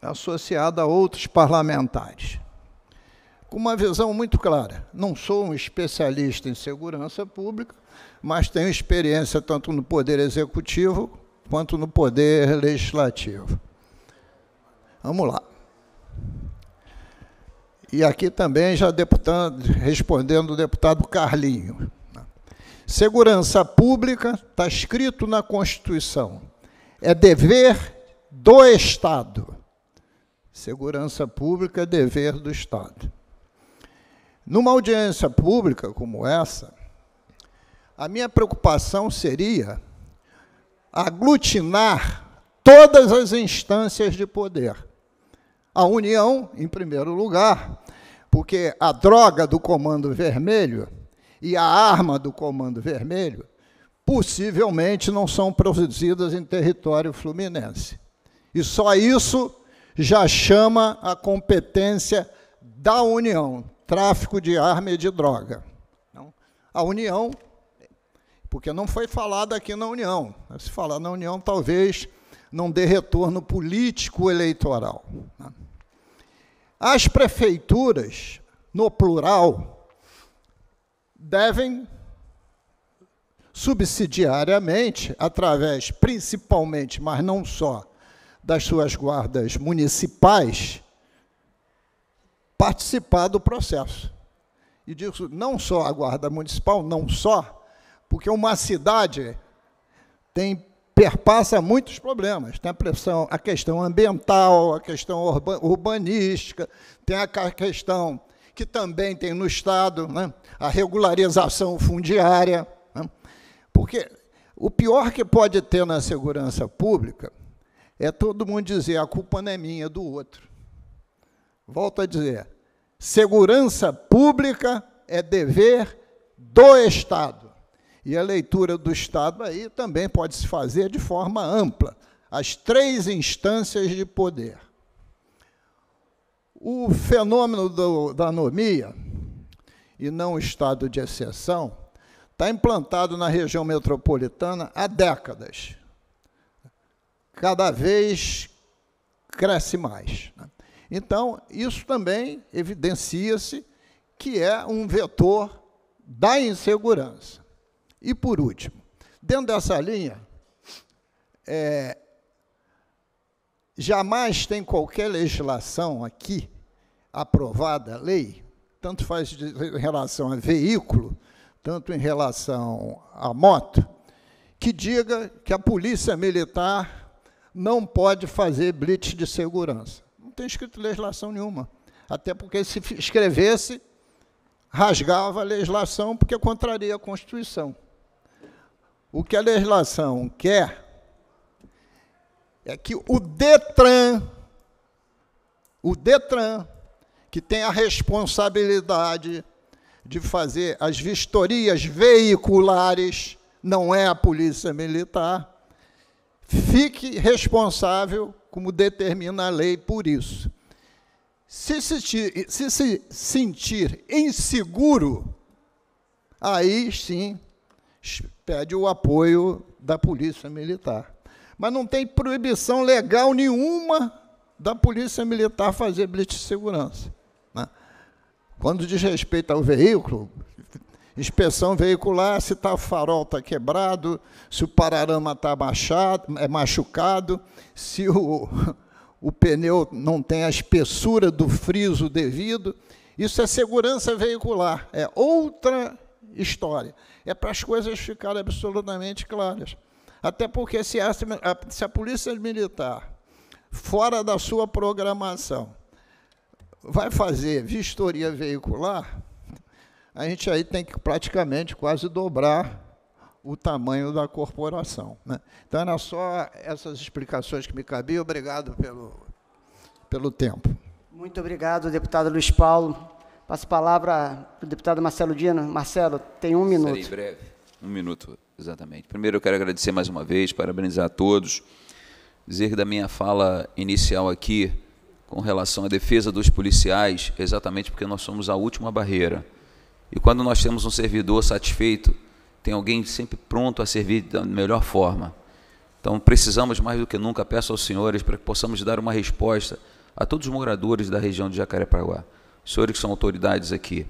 associado a outros parlamentares. Com uma visão muito clara, não sou um especialista em segurança pública, mas tenho experiência tanto no Poder Executivo quanto no poder legislativo. Vamos lá. E aqui também já deputando respondendo o deputado Carlinho. Segurança pública está escrito na Constituição. É dever do Estado. Segurança pública é dever do Estado. Numa audiência pública como essa, a minha preocupação seria aglutinar todas as instâncias de poder. A União, em primeiro lugar, porque a droga do Comando Vermelho e a arma do Comando Vermelho possivelmente não são produzidas em território fluminense. E só isso já chama a competência da União, tráfico de arma e de droga. A União porque não foi falado aqui na União. Se falar na União, talvez não dê retorno político eleitoral. Né? As prefeituras, no plural, devem subsidiariamente, através principalmente, mas não só, das suas guardas municipais, participar do processo. E disso não só a guarda municipal, não só porque uma cidade tem perpassa muitos problemas. Tem a, pressão, a questão ambiental, a questão urbanística, tem a questão que também tem no Estado, né, a regularização fundiária. Né, porque o pior que pode ter na segurança pública é todo mundo dizer a culpa não é minha, é do outro. Volto a dizer, segurança pública é dever do Estado. E a leitura do Estado aí também pode se fazer de forma ampla, as três instâncias de poder. O fenômeno do, da anomia, e não o estado de exceção, está implantado na região metropolitana há décadas. Cada vez cresce mais. Né? Então, isso também evidencia-se que é um vetor da insegurança. E por último, dentro dessa linha, é, jamais tem qualquer legislação aqui aprovada, lei, tanto faz em relação a veículo, tanto em relação a moto, que diga que a polícia militar não pode fazer blitz de segurança. Não tem escrito legislação nenhuma. Até porque se escrevesse, rasgava a legislação, porque contraria a Constituição. O que a legislação quer é que o Detran, o Detran, que tem a responsabilidade de fazer as vistorias veiculares, não é a Polícia Militar, fique responsável, como determina a lei, por isso. Se se, se, se sentir inseguro, aí sim pede o apoio da Polícia Militar. Mas não tem proibição legal nenhuma da Polícia Militar fazer blitz de segurança. Né? Quando diz respeito ao veículo, inspeção veicular, se tá, o farol está quebrado, se o pararama está é machucado, se o, o pneu não tem a espessura do friso devido. Isso é segurança veicular, é outra história. É para as coisas ficarem absolutamente claras. Até porque se a, se a polícia militar, fora da sua programação, vai fazer vistoria veicular, a gente aí tem que praticamente quase dobrar o tamanho da corporação. Né? Então, era só essas explicações que me cabiam. Obrigado pelo, pelo tempo. Muito obrigado, deputado Luiz Paulo. Passo a palavra para o deputado Marcelo Dino. Marcelo, tem um minuto. Serei breve. Um minuto, exatamente. Primeiro, eu quero agradecer mais uma vez, parabenizar a todos. Dizer que da minha fala inicial aqui, com relação à defesa dos policiais, exatamente porque nós somos a última barreira. E quando nós temos um servidor satisfeito, tem alguém sempre pronto a servir da melhor forma. Então, precisamos mais do que nunca, peço aos senhores, para que possamos dar uma resposta a todos os moradores da região de Jacarepaguá senhores que são autoridades aqui.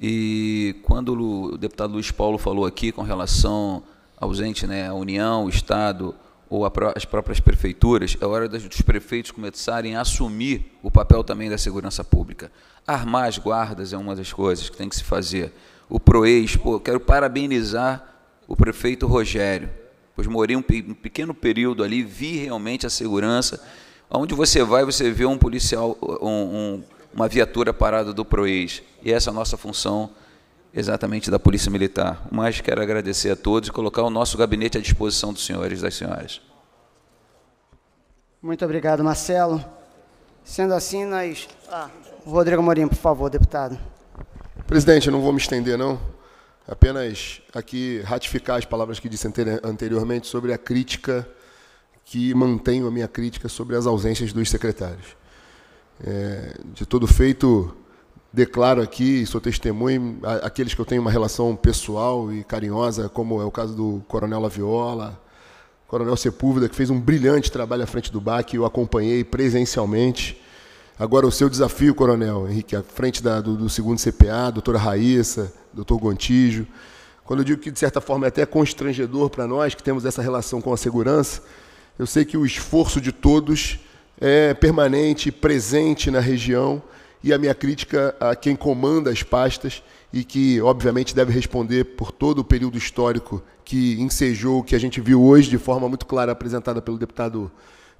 E quando o deputado Luiz Paulo falou aqui com relação ausente, né, a União, o Estado ou pró as próprias prefeituras, é hora das, dos prefeitos começarem a assumir o papel também da segurança pública. Armar as guardas é uma das coisas que tem que se fazer. O Proex, pô, quero parabenizar o prefeito Rogério, pois morei um, pe um pequeno período ali, vi realmente a segurança. Onde você vai, você vê um policial, um, um uma viatura parada do PROIS. E essa é a nossa função exatamente da Polícia Militar. Mas quero agradecer a todos e colocar o nosso gabinete à disposição dos senhores e das senhoras. Muito obrigado, Marcelo. Sendo assim, nós... Ah, Rodrigo Morim, por favor, deputado. Presidente, eu não vou me estender, não. Apenas aqui ratificar as palavras que disse anteriormente sobre a crítica que mantenho a minha crítica sobre as ausências dos secretários. É, de todo feito, declaro aqui, sou testemunho, aqueles que eu tenho uma relação pessoal e carinhosa, como é o caso do Coronel Laviola, Coronel Sepúlveda, que fez um brilhante trabalho à frente do BAC, eu acompanhei presencialmente. Agora, o seu desafio, Coronel Henrique, à frente da, do, do, segundo CPA, doutora Raíssa, doutor Gontijo. Quando eu digo que, de certa forma, é até constrangedor para nós que temos essa relação com a segurança, eu sei que o esforço de todos é, permanente, presente na região, e a minha crítica a quem comanda as pastas e que, obviamente, deve responder por todo o período histórico que ensejou o que a gente viu hoje de forma muito clara apresentada pelo deputado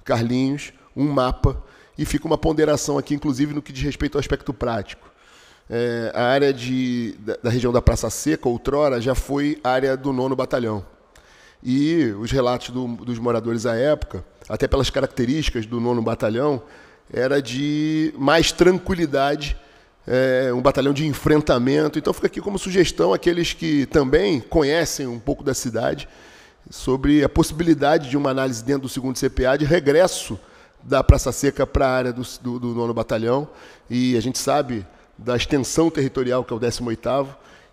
Carlinhos, um mapa, e fica uma ponderação aqui, inclusive, no que diz respeito ao aspecto prático. É, a área de, da, da região da Praça Seca, outrora, já foi área do nono batalhão. E os relatos do, dos moradores à época até pelas características do nono batalhão, era de mais tranquilidade, é, um batalhão de enfrentamento. Então fica aqui como sugestão aqueles que também conhecem um pouco da cidade sobre a possibilidade de uma análise dentro do segundo CPA de regresso da Praça Seca para a área do, do, do nono batalhão. E a gente sabe da extensão territorial que é o 18º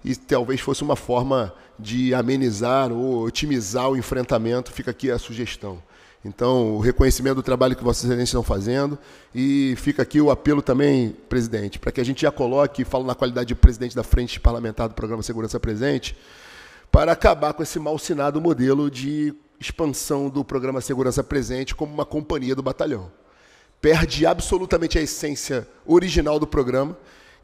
e talvez fosse uma forma de amenizar ou otimizar o enfrentamento. Fica aqui a sugestão. Então, o reconhecimento do trabalho que vocês estão fazendo. E fica aqui o apelo também, presidente, para que a gente já coloque, falo na qualidade de presidente da frente parlamentar do programa Segurança Presente, para acabar com esse mal-sinado modelo de expansão do programa Segurança Presente como uma companhia do batalhão. Perde absolutamente a essência original do programa,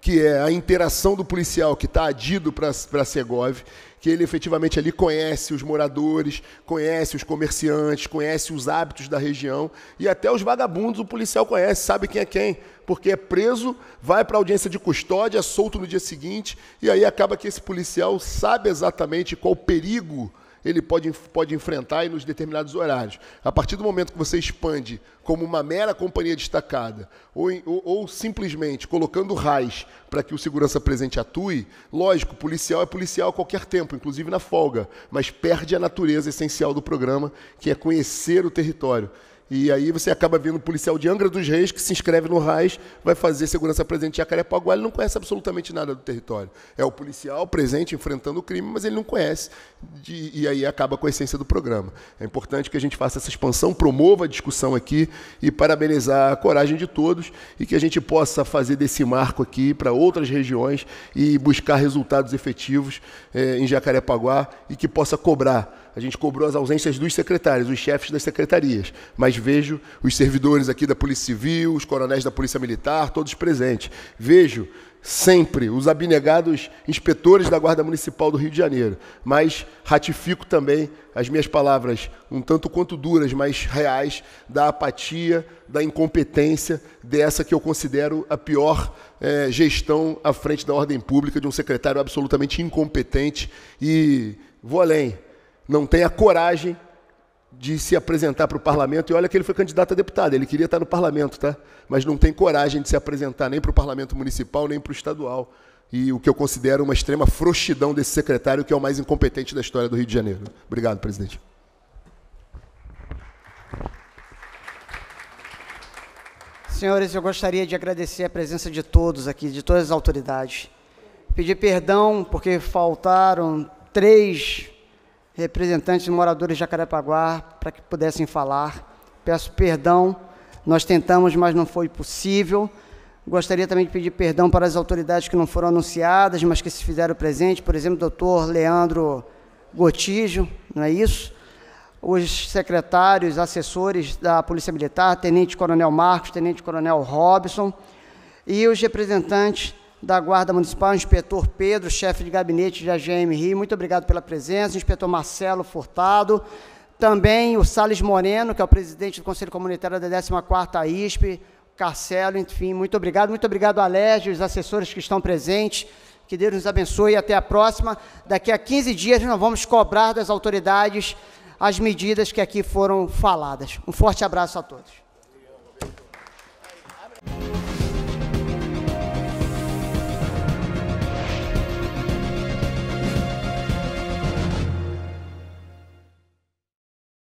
que é a interação do policial que está adido para a Segov, que ele efetivamente ali conhece os moradores, conhece os comerciantes, conhece os hábitos da região e até os vagabundos o policial conhece, sabe quem é quem, porque é preso, vai para audiência de custódia, é solto no dia seguinte e aí acaba que esse policial sabe exatamente qual perigo ele pode, pode enfrentar e nos determinados horários. A partir do momento que você expande como uma mera companhia destacada ou, ou, ou simplesmente colocando RAIS para que o segurança presente atue, lógico, policial é policial a qualquer tempo, inclusive na folga, mas perde a natureza essencial do programa, que é conhecer o território. E aí você acaba vendo o policial de Angra dos Reis que se inscreve no RAIS, vai fazer segurança presente em Jacarepaguá, ele não conhece absolutamente nada do território. É o policial presente enfrentando o crime, mas ele não conhece, de, e aí acaba com a essência do programa. É importante que a gente faça essa expansão, promova a discussão aqui e parabenizar a coragem de todos e que a gente possa fazer desse marco aqui para outras regiões e buscar resultados efetivos eh, em Jacarepaguá e que possa cobrar a gente cobrou as ausências dos secretários, os chefes das secretarias, mas vejo os servidores aqui da Polícia Civil, os coronéis da Polícia Militar, todos presentes. Vejo sempre os abnegados inspetores da Guarda Municipal do Rio de Janeiro, mas ratifico também as minhas palavras, um tanto quanto duras, mas reais, da apatia, da incompetência dessa que eu considero a pior é, gestão à frente da ordem pública de um secretário absolutamente incompetente e vou além, não tem a coragem de se apresentar para o parlamento. E olha que ele foi candidato a deputado, ele queria estar no parlamento, tá? Mas não tem coragem de se apresentar nem para o parlamento municipal, nem para o estadual. E o que eu considero uma extrema frouxidão desse secretário, que é o mais incompetente da história do Rio de Janeiro. Obrigado, presidente. Senhores, eu gostaria de agradecer a presença de todos aqui, de todas as autoridades. Pedir perdão porque faltaram três representantes moradores de Jacarepaguá para que pudessem falar. Peço perdão, nós tentamos, mas não foi possível. Gostaria também de pedir perdão para as autoridades que não foram anunciadas, mas que se fizeram presente, por exemplo, o doutor Leandro Gotijo, não é isso? Os secretários, assessores da Polícia Militar, Tenente Coronel Marcos, Tenente Coronel Robson, e os representantes da Guarda Municipal, inspetor Pedro, chefe de gabinete da AGM Rio, muito obrigado pela presença, inspetor Marcelo Furtado, também o Sales Moreno, que é o presidente do Conselho Comunitário da 14ª ISP, Carcelo, enfim, muito obrigado, muito obrigado a Lérgio, os assessores que estão presentes, que Deus nos abençoe e até a próxima. Daqui a 15 dias nós vamos cobrar das autoridades as medidas que aqui foram faladas. Um forte abraço a todos.